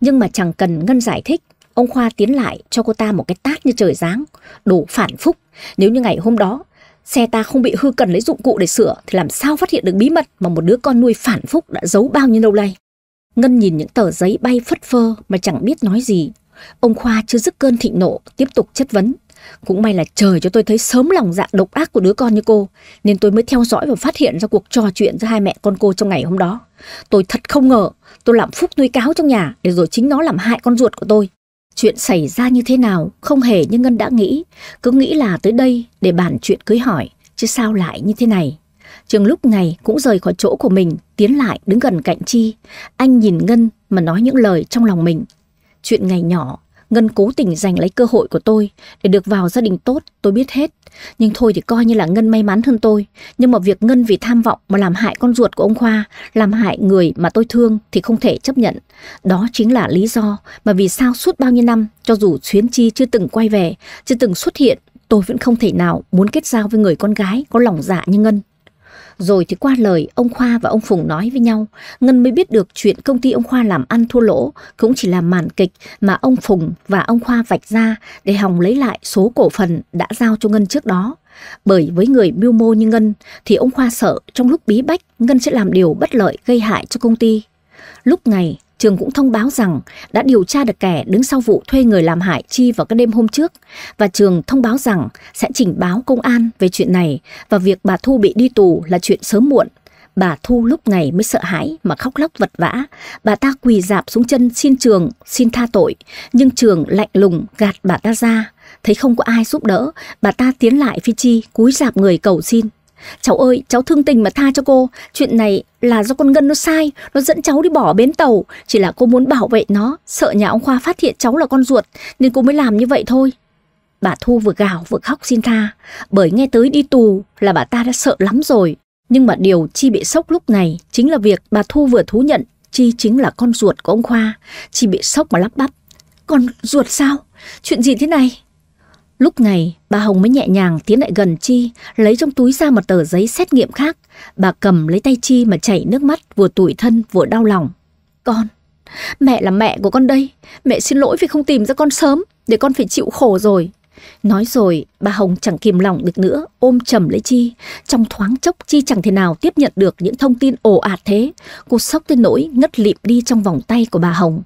Nhưng mà chẳng cần Ngân giải thích, ông Khoa tiến lại cho cô ta một cái tát như trời giáng, đủ phản phúc. Nếu như ngày hôm đó, xe ta không bị hư cần lấy dụng cụ để sửa thì làm sao phát hiện được bí mật mà một đứa con nuôi phản phúc đã giấu bao nhiêu lâu nay. Ngân nhìn những tờ giấy bay phất phơ mà chẳng biết nói gì. Ông Khoa chưa dứt cơn thịnh nộ, tiếp tục chất vấn. Cũng may là trời cho tôi thấy sớm lòng dạ độc ác của đứa con như cô, nên tôi mới theo dõi và phát hiện ra cuộc trò chuyện giữa hai mẹ con cô trong ngày hôm đó. Tôi thật không ngờ, tôi làm phúc nuôi cáo trong nhà để rồi chính nó làm hại con ruột của tôi. Chuyện xảy ra như thế nào không hề như Ngân đã nghĩ, cứ nghĩ là tới đây để bàn chuyện cưới hỏi, chứ sao lại như thế này. Trường lúc này cũng rời khỏi chỗ của mình, tiến lại đứng gần cạnh Chi. Anh nhìn Ngân mà nói những lời trong lòng mình. Chuyện ngày nhỏ Ngân cố tình giành lấy cơ hội của tôi để được vào gia đình tốt, tôi biết hết. Nhưng thôi thì coi như là Ngân may mắn hơn tôi. Nhưng mà việc Ngân vì tham vọng mà làm hại con ruột của ông Khoa, làm hại người mà tôi thương thì không thể chấp nhận. Đó chính là lý do mà vì sao suốt bao nhiêu năm, cho dù Xuyến Chi chưa từng quay về, chưa từng xuất hiện, tôi vẫn không thể nào muốn kết giao với người con gái có lòng dạ như Ngân. Rồi thì qua lời ông Khoa và ông Phùng nói với nhau, Ngân mới biết được chuyện công ty ông Khoa làm ăn thua lỗ cũng chỉ là màn kịch mà ông Phùng và ông Khoa vạch ra để hòng lấy lại số cổ phần đã giao cho Ngân trước đó. Bởi với người mưu mô như Ngân thì ông Khoa sợ trong lúc bí bách Ngân sẽ làm điều bất lợi gây hại cho công ty. Lúc này Trường cũng thông báo rằng đã điều tra được kẻ đứng sau vụ thuê người làm hại Chi vào các đêm hôm trước và Trường thông báo rằng sẽ trình báo công an về chuyện này và việc bà Thu bị đi tù là chuyện sớm muộn. Bà Thu lúc này mới sợ hãi mà khóc lóc vật vã. Bà ta quỳ dạp xuống chân xin Trường, xin tha tội. Nhưng Trường lạnh lùng gạt bà ta ra. Thấy không có ai giúp đỡ, bà ta tiến lại phi Chi, cúi dạp người cầu xin. Cháu ơi, cháu thương tình mà tha cho cô. Chuyện này là do con Ngân nó sai, nó dẫn cháu đi bỏ bến tàu. Chỉ là cô muốn bảo vệ nó, sợ nhà ông Khoa phát hiện cháu là con ruột, nên cô mới làm như vậy thôi. Bà Thu vừa gào vừa khóc xin tha, bởi nghe tới đi tù là bà ta đã sợ lắm rồi. Nhưng mà điều Chi bị sốc lúc này chính là việc bà Thu vừa thú nhận Chi chính là con ruột của ông Khoa. Chi bị sốc mà lắp bắp. Con ruột sao? Chuyện gì thế này? Lúc này, bà Hồng mới nhẹ nhàng tiến lại gần Chi, lấy trong túi ra một tờ giấy xét nghiệm khác. Bà cầm lấy tay Chi mà chảy nước mắt, vừa tủi thân, vừa đau lòng. Con, mẹ là mẹ của con đây. Mẹ xin lỗi vì không tìm ra con sớm, để con phải chịu khổ rồi. Nói rồi, bà Hồng chẳng kìm lòng được nữa, ôm chầm lấy Chi. Trong thoáng chốc, Chi chẳng thể nào tiếp nhận được những thông tin ồ ạt thế. Cô sốc tới nỗi ngất lịm đi trong vòng tay của bà Hồng.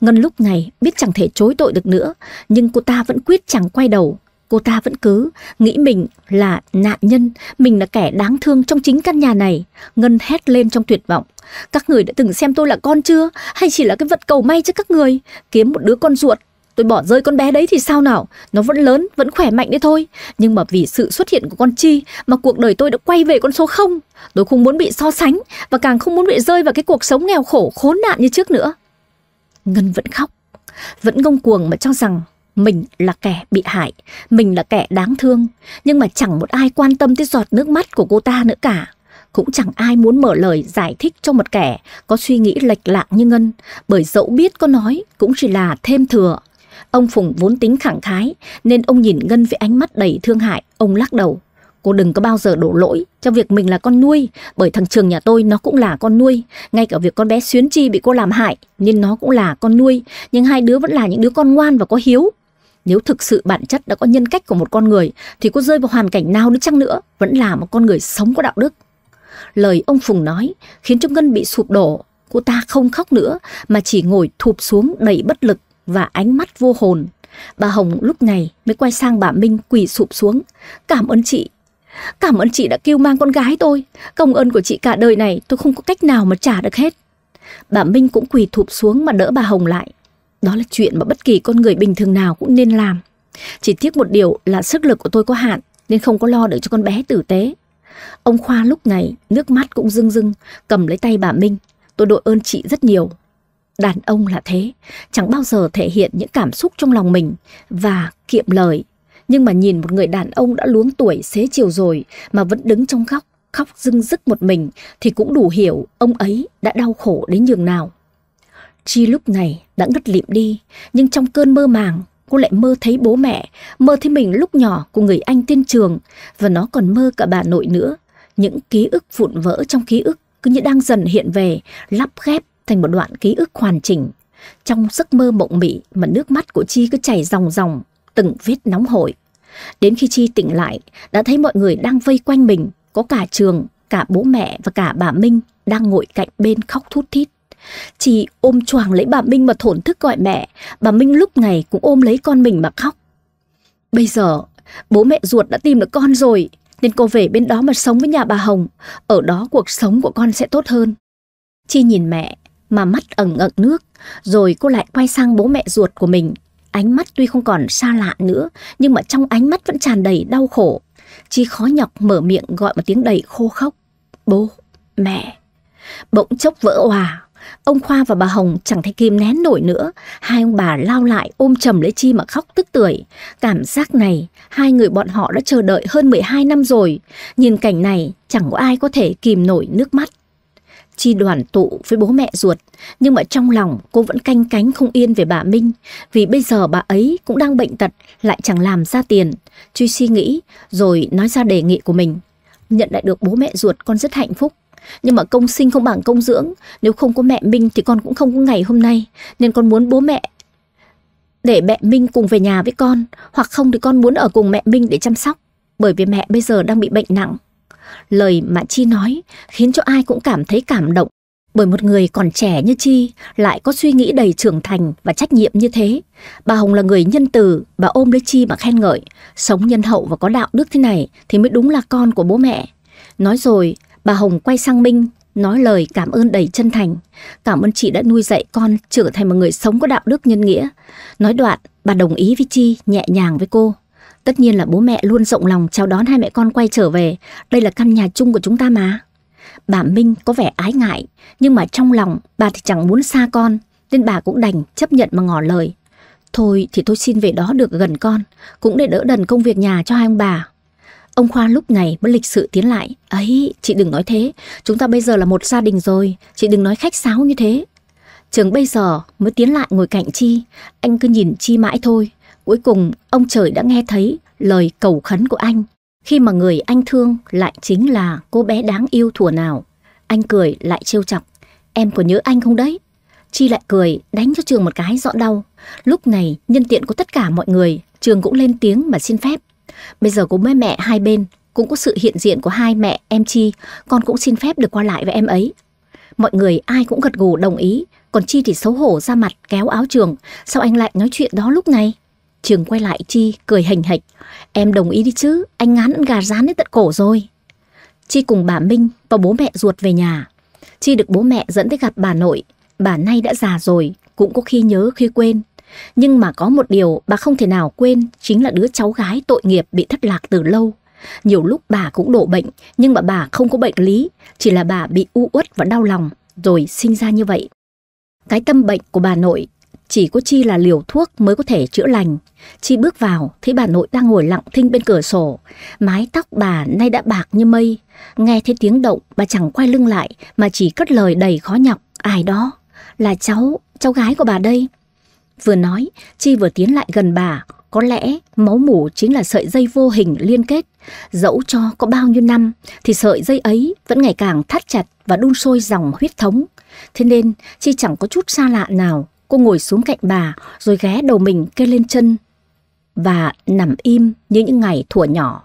Ngân lúc này biết chẳng thể chối tội được nữa, nhưng cô ta vẫn quyết chẳng quay đầu. Cô ta vẫn cứ nghĩ mình là nạn nhân, mình là kẻ đáng thương trong chính căn nhà này. Ngân hét lên trong tuyệt vọng. Các người đã từng xem tôi là con chưa? Hay chỉ là cái vật cầu may cho các người? Kiếm một đứa con ruột, tôi bỏ rơi con bé đấy thì sao nào? Nó vẫn lớn, vẫn khỏe mạnh đấy thôi. Nhưng mà vì sự xuất hiện của con Chi mà cuộc đời tôi đã quay về con số 0. Tôi không muốn bị so sánh và càng không muốn bị rơi vào cái cuộc sống nghèo khổ khốn nạn như trước nữa. Ngân vẫn khóc, vẫn ngông cuồng mà cho rằng mình là kẻ bị hại, mình là kẻ đáng thương, nhưng mà chẳng một ai quan tâm tới giọt nước mắt của cô ta nữa cả. Cũng chẳng ai muốn mở lời giải thích cho một kẻ có suy nghĩ lệch lạc như Ngân, bởi dẫu biết có nói cũng chỉ là thêm thừa. Ông Phùng vốn tính khẳng khái, nên ông nhìn Ngân với ánh mắt đầy thương hại, ông lắc đầu cô đừng có bao giờ đổ lỗi cho việc mình là con nuôi, bởi thằng Trường nhà tôi nó cũng là con nuôi, ngay cả việc con bé Xuyến Chi bị cô làm hại nên nó cũng là con nuôi, nhưng hai đứa vẫn là những đứa con ngoan và có hiếu. Nếu thực sự bản chất đã có nhân cách của một con người thì cô rơi vào hoàn cảnh nào đi chăng nữa vẫn là một con người sống có đạo đức. Lời ông Phùng nói khiến cho Ngân bị sụp đổ, cô ta không khóc nữa mà chỉ ngồi thụp xuống đầy bất lực và ánh mắt vô hồn Bà Hồng lúc này mới quay sang bà Minh quỳ sụp xuống. Cảm ơn chị, Cảm ơn chị đã cứu mang con gái tôi. Công ơn của chị cả đời này tôi không có cách nào mà trả được hết. Bà Minh cũng quỳ thụp xuống mà đỡ bà Hồng lại. Đó là chuyện mà bất kỳ con người bình thường nào cũng nên làm. Chỉ tiếc một điều là sức lực của tôi có hạn nên không có lo được cho con bé tử tế. Ông Khoa lúc này nước mắt cũng rưng rưng, cầm lấy tay bà Minh. Tôi đội ơn chị rất nhiều. Đàn ông là thế, chẳng bao giờ thể hiện những cảm xúc trong lòng mình và kiệm lời nhưng mà nhìn một người đàn ông đã luống tuổi xế chiều rồi mà vẫn đứng trong khóc, khóc dưng dứt một mình thì cũng đủ hiểu ông ấy đã đau khổ đến nhường nào. Chi lúc này đã ngất lịm đi, nhưng trong cơn mơ màng cô lại mơ thấy bố mẹ, mơ thấy mình lúc nhỏ của người anh tiên trường và nó còn mơ cả bà nội nữa. Những ký ức vụn vỡ trong ký ức cứ như đang dần hiện về, lắp ghép thành một đoạn ký ức hoàn chỉnh. Trong giấc mơ mộng mị mà nước mắt của Chi cứ chảy ròng ròng, từng vết nóng hổi. Đến khi Chi tỉnh lại, đã thấy mọi người đang vây quanh mình, có cả trường, cả bố mẹ và cả bà Minh đang ngồi cạnh bên khóc thút thít. Chi ôm choàng lấy bà Minh mà thổn thức gọi mẹ, bà Minh lúc này cũng ôm lấy con mình mà khóc. Bây giờ, bố mẹ ruột đã tìm được con rồi, nên cô về bên đó mà sống với nhà bà Hồng, ở đó cuộc sống của con sẽ tốt hơn. Chi nhìn mẹ mà mắt ẩn ẩn nước, rồi cô lại quay sang bố mẹ ruột của mình Ánh mắt tuy không còn xa lạ nữa, nhưng mà trong ánh mắt vẫn tràn đầy đau khổ. Chi khó nhọc mở miệng gọi một tiếng đầy khô khóc. Bố, mẹ. Bỗng chốc vỡ hòa, ông Khoa và bà Hồng chẳng thấy kìm nén nổi nữa. Hai ông bà lao lại ôm chầm lấy Chi mà khóc tức tưởi. Cảm giác này, hai người bọn họ đã chờ đợi hơn 12 năm rồi. Nhìn cảnh này, chẳng có ai có thể kìm nổi nước mắt. Chi đoàn tụ với bố mẹ ruột, nhưng mà trong lòng cô vẫn canh cánh không yên về bà Minh, vì bây giờ bà ấy cũng đang bệnh tật, lại chẳng làm ra tiền. truy suy nghĩ, rồi nói ra đề nghị của mình. Nhận lại được bố mẹ ruột con rất hạnh phúc. Nhưng mà công sinh không bằng công dưỡng, nếu không có mẹ Minh thì con cũng không có ngày hôm nay, nên con muốn bố mẹ để mẹ Minh cùng về nhà với con, hoặc không thì con muốn ở cùng mẹ Minh để chăm sóc, bởi vì mẹ bây giờ đang bị bệnh nặng lời mà Chi nói khiến cho ai cũng cảm thấy cảm động. Bởi một người còn trẻ như Chi lại có suy nghĩ đầy trưởng thành và trách nhiệm như thế. Bà Hồng là người nhân từ, bà ôm lấy Chi mà khen ngợi. Sống nhân hậu và có đạo đức thế này thì mới đúng là con của bố mẹ. Nói rồi, bà Hồng quay sang Minh, nói lời cảm ơn đầy chân thành. Cảm ơn chị đã nuôi dạy con trở thành một người sống có đạo đức nhân nghĩa. Nói đoạn, bà đồng ý với Chi, nhẹ nhàng với cô. Tất nhiên là bố mẹ luôn rộng lòng chào đón hai mẹ con quay trở về. Đây là căn nhà chung của chúng ta mà. Bà Minh có vẻ ái ngại, nhưng mà trong lòng bà thì chẳng muốn xa con, nên bà cũng đành chấp nhận mà ngỏ lời. Thôi thì tôi xin về đó được gần con, cũng để đỡ đần công việc nhà cho hai ông bà. Ông Khoa lúc này mới lịch sự tiến lại. Ấy, chị đừng nói thế, chúng ta bây giờ là một gia đình rồi, chị đừng nói khách sáo như thế. Trường bây giờ mới tiến lại ngồi cạnh Chi, anh cứ nhìn Chi mãi thôi. Cuối cùng, ông trời đã nghe thấy lời cầu khấn của anh, khi mà người anh thương lại chính là cô bé đáng yêu thủa nào. Anh cười lại trêu chọc, em có nhớ anh không đấy? Chi lại cười, đánh cho Trường một cái rõ đau. Lúc này, nhân tiện của tất cả mọi người, Trường cũng lên tiếng mà xin phép. Bây giờ có mấy mẹ hai bên, cũng có sự hiện diện của hai mẹ em Chi, con cũng xin phép được qua lại với em ấy. Mọi người ai cũng gật gù đồng ý, còn Chi thì xấu hổ ra mặt kéo áo Trường, sao anh lại nói chuyện đó lúc này? Trường quay lại Chi, cười hình hịch Em đồng ý đi chứ, anh ngán ăn gà rán đến tận cổ rồi. Chi cùng bà Minh và bố mẹ ruột về nhà. Chi được bố mẹ dẫn tới gặp bà nội. Bà nay đã già rồi, cũng có khi nhớ khi quên. Nhưng mà có một điều bà không thể nào quên chính là đứa cháu gái tội nghiệp bị thất lạc từ lâu. Nhiều lúc bà cũng đổ bệnh, nhưng mà bà không có bệnh lý, chỉ là bà bị u uất và đau lòng, rồi sinh ra như vậy. Cái tâm bệnh của bà nội chỉ có Chi là liều thuốc mới có thể chữa lành. Chi bước vào, thấy bà nội đang ngồi lặng thinh bên cửa sổ. Mái tóc bà nay đã bạc như mây. Nghe thấy tiếng động, bà chẳng quay lưng lại, mà chỉ cất lời đầy khó nhọc. Ai đó? Là cháu, cháu gái của bà đây. Vừa nói, Chi vừa tiến lại gần bà. Có lẽ máu mủ chính là sợi dây vô hình liên kết. Dẫu cho có bao nhiêu năm, thì sợi dây ấy vẫn ngày càng thắt chặt và đun sôi dòng huyết thống. Thế nên, Chi chẳng có chút xa lạ nào Cô ngồi xuống cạnh bà rồi ghé đầu mình kê lên chân và nằm im như những ngày thuở nhỏ.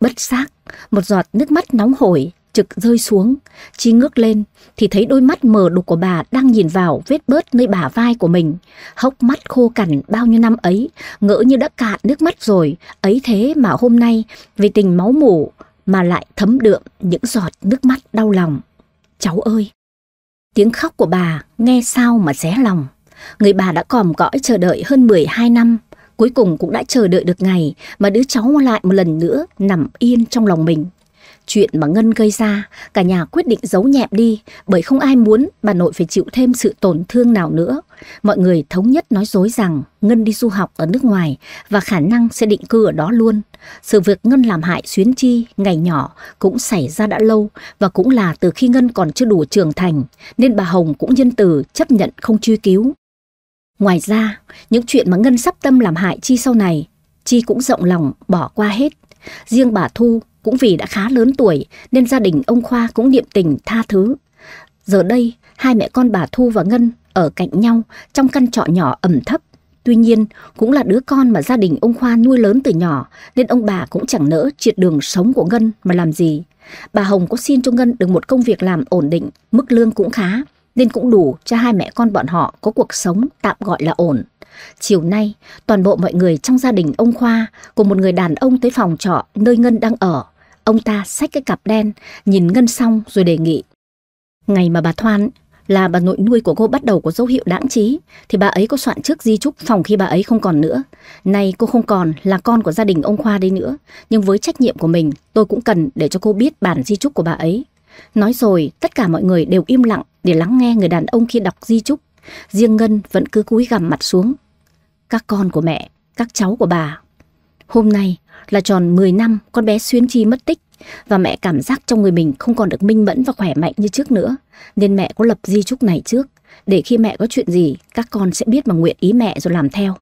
Bất giác, một giọt nước mắt nóng hổi trực rơi xuống. Chi ngước lên thì thấy đôi mắt mờ đục của bà đang nhìn vào vết bớt nơi bả vai của mình. Hốc mắt khô cằn bao nhiêu năm ấy, ngỡ như đã cạn nước mắt rồi. Ấy thế mà hôm nay vì tình máu mủ mà lại thấm đượm những giọt nước mắt đau lòng. Cháu ơi! Tiếng khóc của bà nghe sao mà ré lòng. Người bà đã còm cõi chờ đợi hơn 12 năm, cuối cùng cũng đã chờ đợi được ngày mà đứa cháu lại một lần nữa nằm yên trong lòng mình. Chuyện mà Ngân gây ra, cả nhà quyết định giấu nhẹm đi bởi không ai muốn bà nội phải chịu thêm sự tổn thương nào nữa. Mọi người thống nhất nói dối rằng Ngân đi du học ở nước ngoài và khả năng sẽ định cư ở đó luôn. Sự việc Ngân làm hại Xuyến Chi ngày nhỏ cũng xảy ra đã lâu và cũng là từ khi Ngân còn chưa đủ trưởng thành nên bà Hồng cũng nhân từ chấp nhận không truy cứu. Ngoài ra, những chuyện mà Ngân sắp tâm làm hại Chi sau này, Chi cũng rộng lòng bỏ qua hết. Riêng bà Thu cũng vì đã khá lớn tuổi nên gia đình ông Khoa cũng niệm tình tha thứ. Giờ đây, hai mẹ con bà Thu và Ngân ở cạnh nhau trong căn trọ nhỏ ẩm thấp. Tuy nhiên, cũng là đứa con mà gia đình ông Khoa nuôi lớn từ nhỏ nên ông bà cũng chẳng nỡ triệt đường sống của Ngân mà làm gì. Bà Hồng có xin cho Ngân được một công việc làm ổn định, mức lương cũng khá nên cũng đủ cho hai mẹ con bọn họ có cuộc sống tạm gọi là ổn. Chiều nay, toàn bộ mọi người trong gia đình ông Khoa cùng một người đàn ông tới phòng trọ nơi Ngân đang ở. Ông ta xách cái cặp đen, nhìn Ngân xong rồi đề nghị. Ngày mà bà Thoan là bà nội nuôi của cô bắt đầu có dấu hiệu đáng trí thì bà ấy có soạn trước di chúc phòng khi bà ấy không còn nữa. Nay cô không còn là con của gia đình ông Khoa đây nữa, nhưng với trách nhiệm của mình tôi cũng cần để cho cô biết bản di chúc của bà ấy Nói rồi, tất cả mọi người đều im lặng để lắng nghe người đàn ông kia đọc di chúc. Riêng Ngân vẫn cứ cúi gằm mặt xuống. Các con của mẹ, các cháu của bà. Hôm nay là tròn 10 năm con bé Xuyên Chi mất tích và mẹ cảm giác trong người mình không còn được minh mẫn và khỏe mạnh như trước nữa. Nên mẹ có lập di chúc này trước, để khi mẹ có chuyện gì, các con sẽ biết mà nguyện ý mẹ rồi làm theo.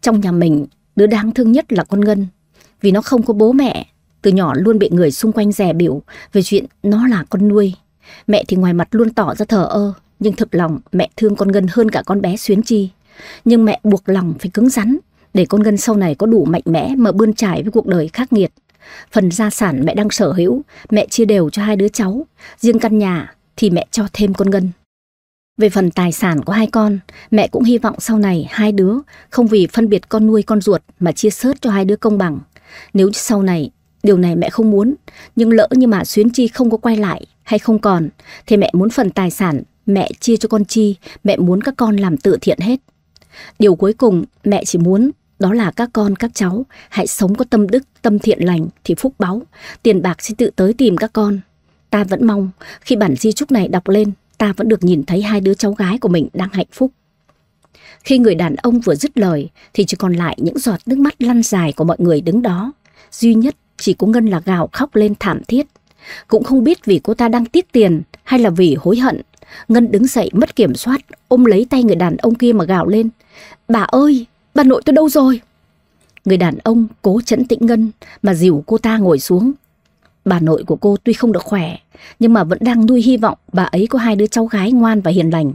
Trong nhà mình, đứa đáng thương nhất là con Ngân, vì nó không có bố mẹ từ nhỏ luôn bị người xung quanh rẻ biểu về chuyện nó là con nuôi. Mẹ thì ngoài mặt luôn tỏ ra thờ ơ, nhưng thật lòng mẹ thương con Ngân hơn cả con bé Xuyến Chi. Nhưng mẹ buộc lòng phải cứng rắn để con Ngân sau này có đủ mạnh mẽ mà bươn trải với cuộc đời khắc nghiệt. Phần gia sản mẹ đang sở hữu, mẹ chia đều cho hai đứa cháu, riêng căn nhà thì mẹ cho thêm con Ngân. Về phần tài sản của hai con, mẹ cũng hy vọng sau này hai đứa không vì phân biệt con nuôi con ruột mà chia sớt cho hai đứa công bằng. Nếu sau này Điều này mẹ không muốn, nhưng lỡ như mà Xuyến Chi không có quay lại hay không còn, thì mẹ muốn phần tài sản, mẹ chia cho con Chi, mẹ muốn các con làm tự thiện hết. Điều cuối cùng mẹ chỉ muốn đó là các con các cháu hãy sống có tâm đức, tâm thiện lành thì phúc báu, tiền bạc sẽ tự tới tìm các con. Ta vẫn mong khi bản di chúc này đọc lên, ta vẫn được nhìn thấy hai đứa cháu gái của mình đang hạnh phúc. Khi người đàn ông vừa dứt lời thì chỉ còn lại những giọt nước mắt lăn dài của mọi người đứng đó. Duy nhất chỉ có Ngân là gào khóc lên thảm thiết. Cũng không biết vì cô ta đang tiếc tiền hay là vì hối hận. Ngân đứng dậy mất kiểm soát, ôm lấy tay người đàn ông kia mà gào lên. Bà ơi, bà nội tôi đâu rồi? Người đàn ông cố chấn tĩnh Ngân mà dìu cô ta ngồi xuống. Bà nội của cô tuy không được khỏe, nhưng mà vẫn đang nuôi hy vọng bà ấy có hai đứa cháu gái ngoan và hiền lành.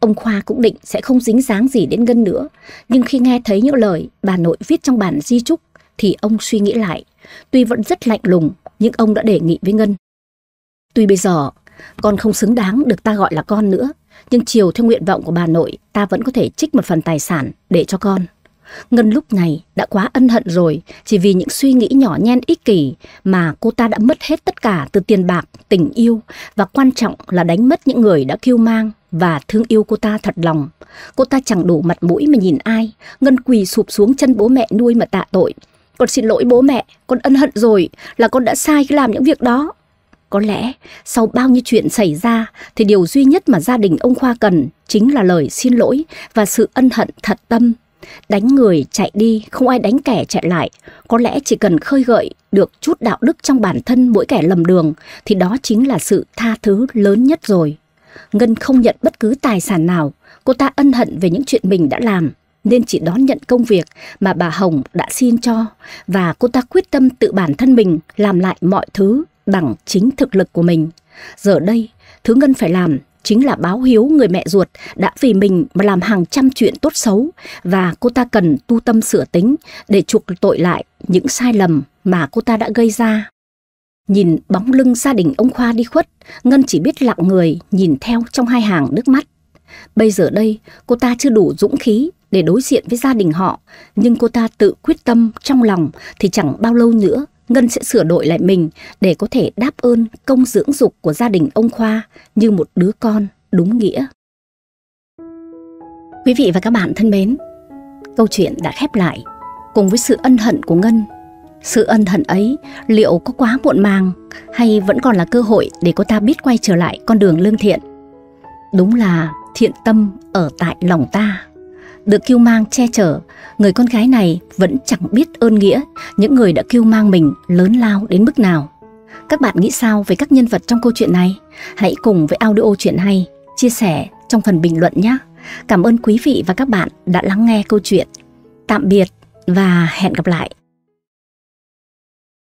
Ông Khoa cũng định sẽ không dính dáng gì đến Ngân nữa, nhưng khi nghe thấy những lời bà nội viết trong bản di chúc thì ông suy nghĩ lại tuy vẫn rất lạnh lùng, nhưng ông đã đề nghị với Ngân. Tuy bây giờ, con không xứng đáng được ta gọi là con nữa, nhưng chiều theo nguyện vọng của bà nội, ta vẫn có thể trích một phần tài sản để cho con. Ngân lúc này đã quá ân hận rồi, chỉ vì những suy nghĩ nhỏ nhen ích kỷ mà cô ta đã mất hết tất cả từ tiền bạc, tình yêu và quan trọng là đánh mất những người đã kêu mang và thương yêu cô ta thật lòng. Cô ta chẳng đủ mặt mũi mà nhìn ai, Ngân quỳ sụp xuống chân bố mẹ nuôi mà tạ tội, con xin lỗi bố mẹ, con ân hận rồi là con đã sai khi làm những việc đó. Có lẽ sau bao nhiêu chuyện xảy ra thì điều duy nhất mà gia đình ông Khoa cần chính là lời xin lỗi và sự ân hận thật tâm. Đánh người chạy đi, không ai đánh kẻ chạy lại. Có lẽ chỉ cần khơi gợi được chút đạo đức trong bản thân mỗi kẻ lầm đường thì đó chính là sự tha thứ lớn nhất rồi. Ngân không nhận bất cứ tài sản nào, cô ta ân hận về những chuyện mình đã làm nên chỉ đón nhận công việc mà bà Hồng đã xin cho và cô ta quyết tâm tự bản thân mình làm lại mọi thứ bằng chính thực lực của mình. Giờ đây, thứ Ngân phải làm chính là báo hiếu người mẹ ruột đã vì mình mà làm hàng trăm chuyện tốt xấu và cô ta cần tu tâm sửa tính để chuộc tội lại những sai lầm mà cô ta đã gây ra. Nhìn bóng lưng gia đình ông Khoa đi khuất, Ngân chỉ biết lặng người nhìn theo trong hai hàng nước mắt. Bây giờ đây, cô ta chưa đủ dũng khí để đối diện với gia đình họ, nhưng cô ta tự quyết tâm trong lòng thì chẳng bao lâu nữa Ngân sẽ sửa đổi lại mình để có thể đáp ơn công dưỡng dục của gia đình ông Khoa như một đứa con đúng nghĩa. Quý vị và các bạn thân mến, câu chuyện đã khép lại cùng với sự ân hận của Ngân. Sự ân hận ấy liệu có quá muộn màng hay vẫn còn là cơ hội để cô ta biết quay trở lại con đường lương thiện? Đúng là thiện tâm ở tại lòng ta được Kiêu Mang che chở, người con gái này vẫn chẳng biết ơn nghĩa những người đã kiêu mang mình lớn lao đến mức nào. Các bạn nghĩ sao về các nhân vật trong câu chuyện này? Hãy cùng với audio chuyện hay chia sẻ trong phần bình luận nhé. Cảm ơn quý vị và các bạn đã lắng nghe câu chuyện. Tạm biệt và hẹn gặp lại.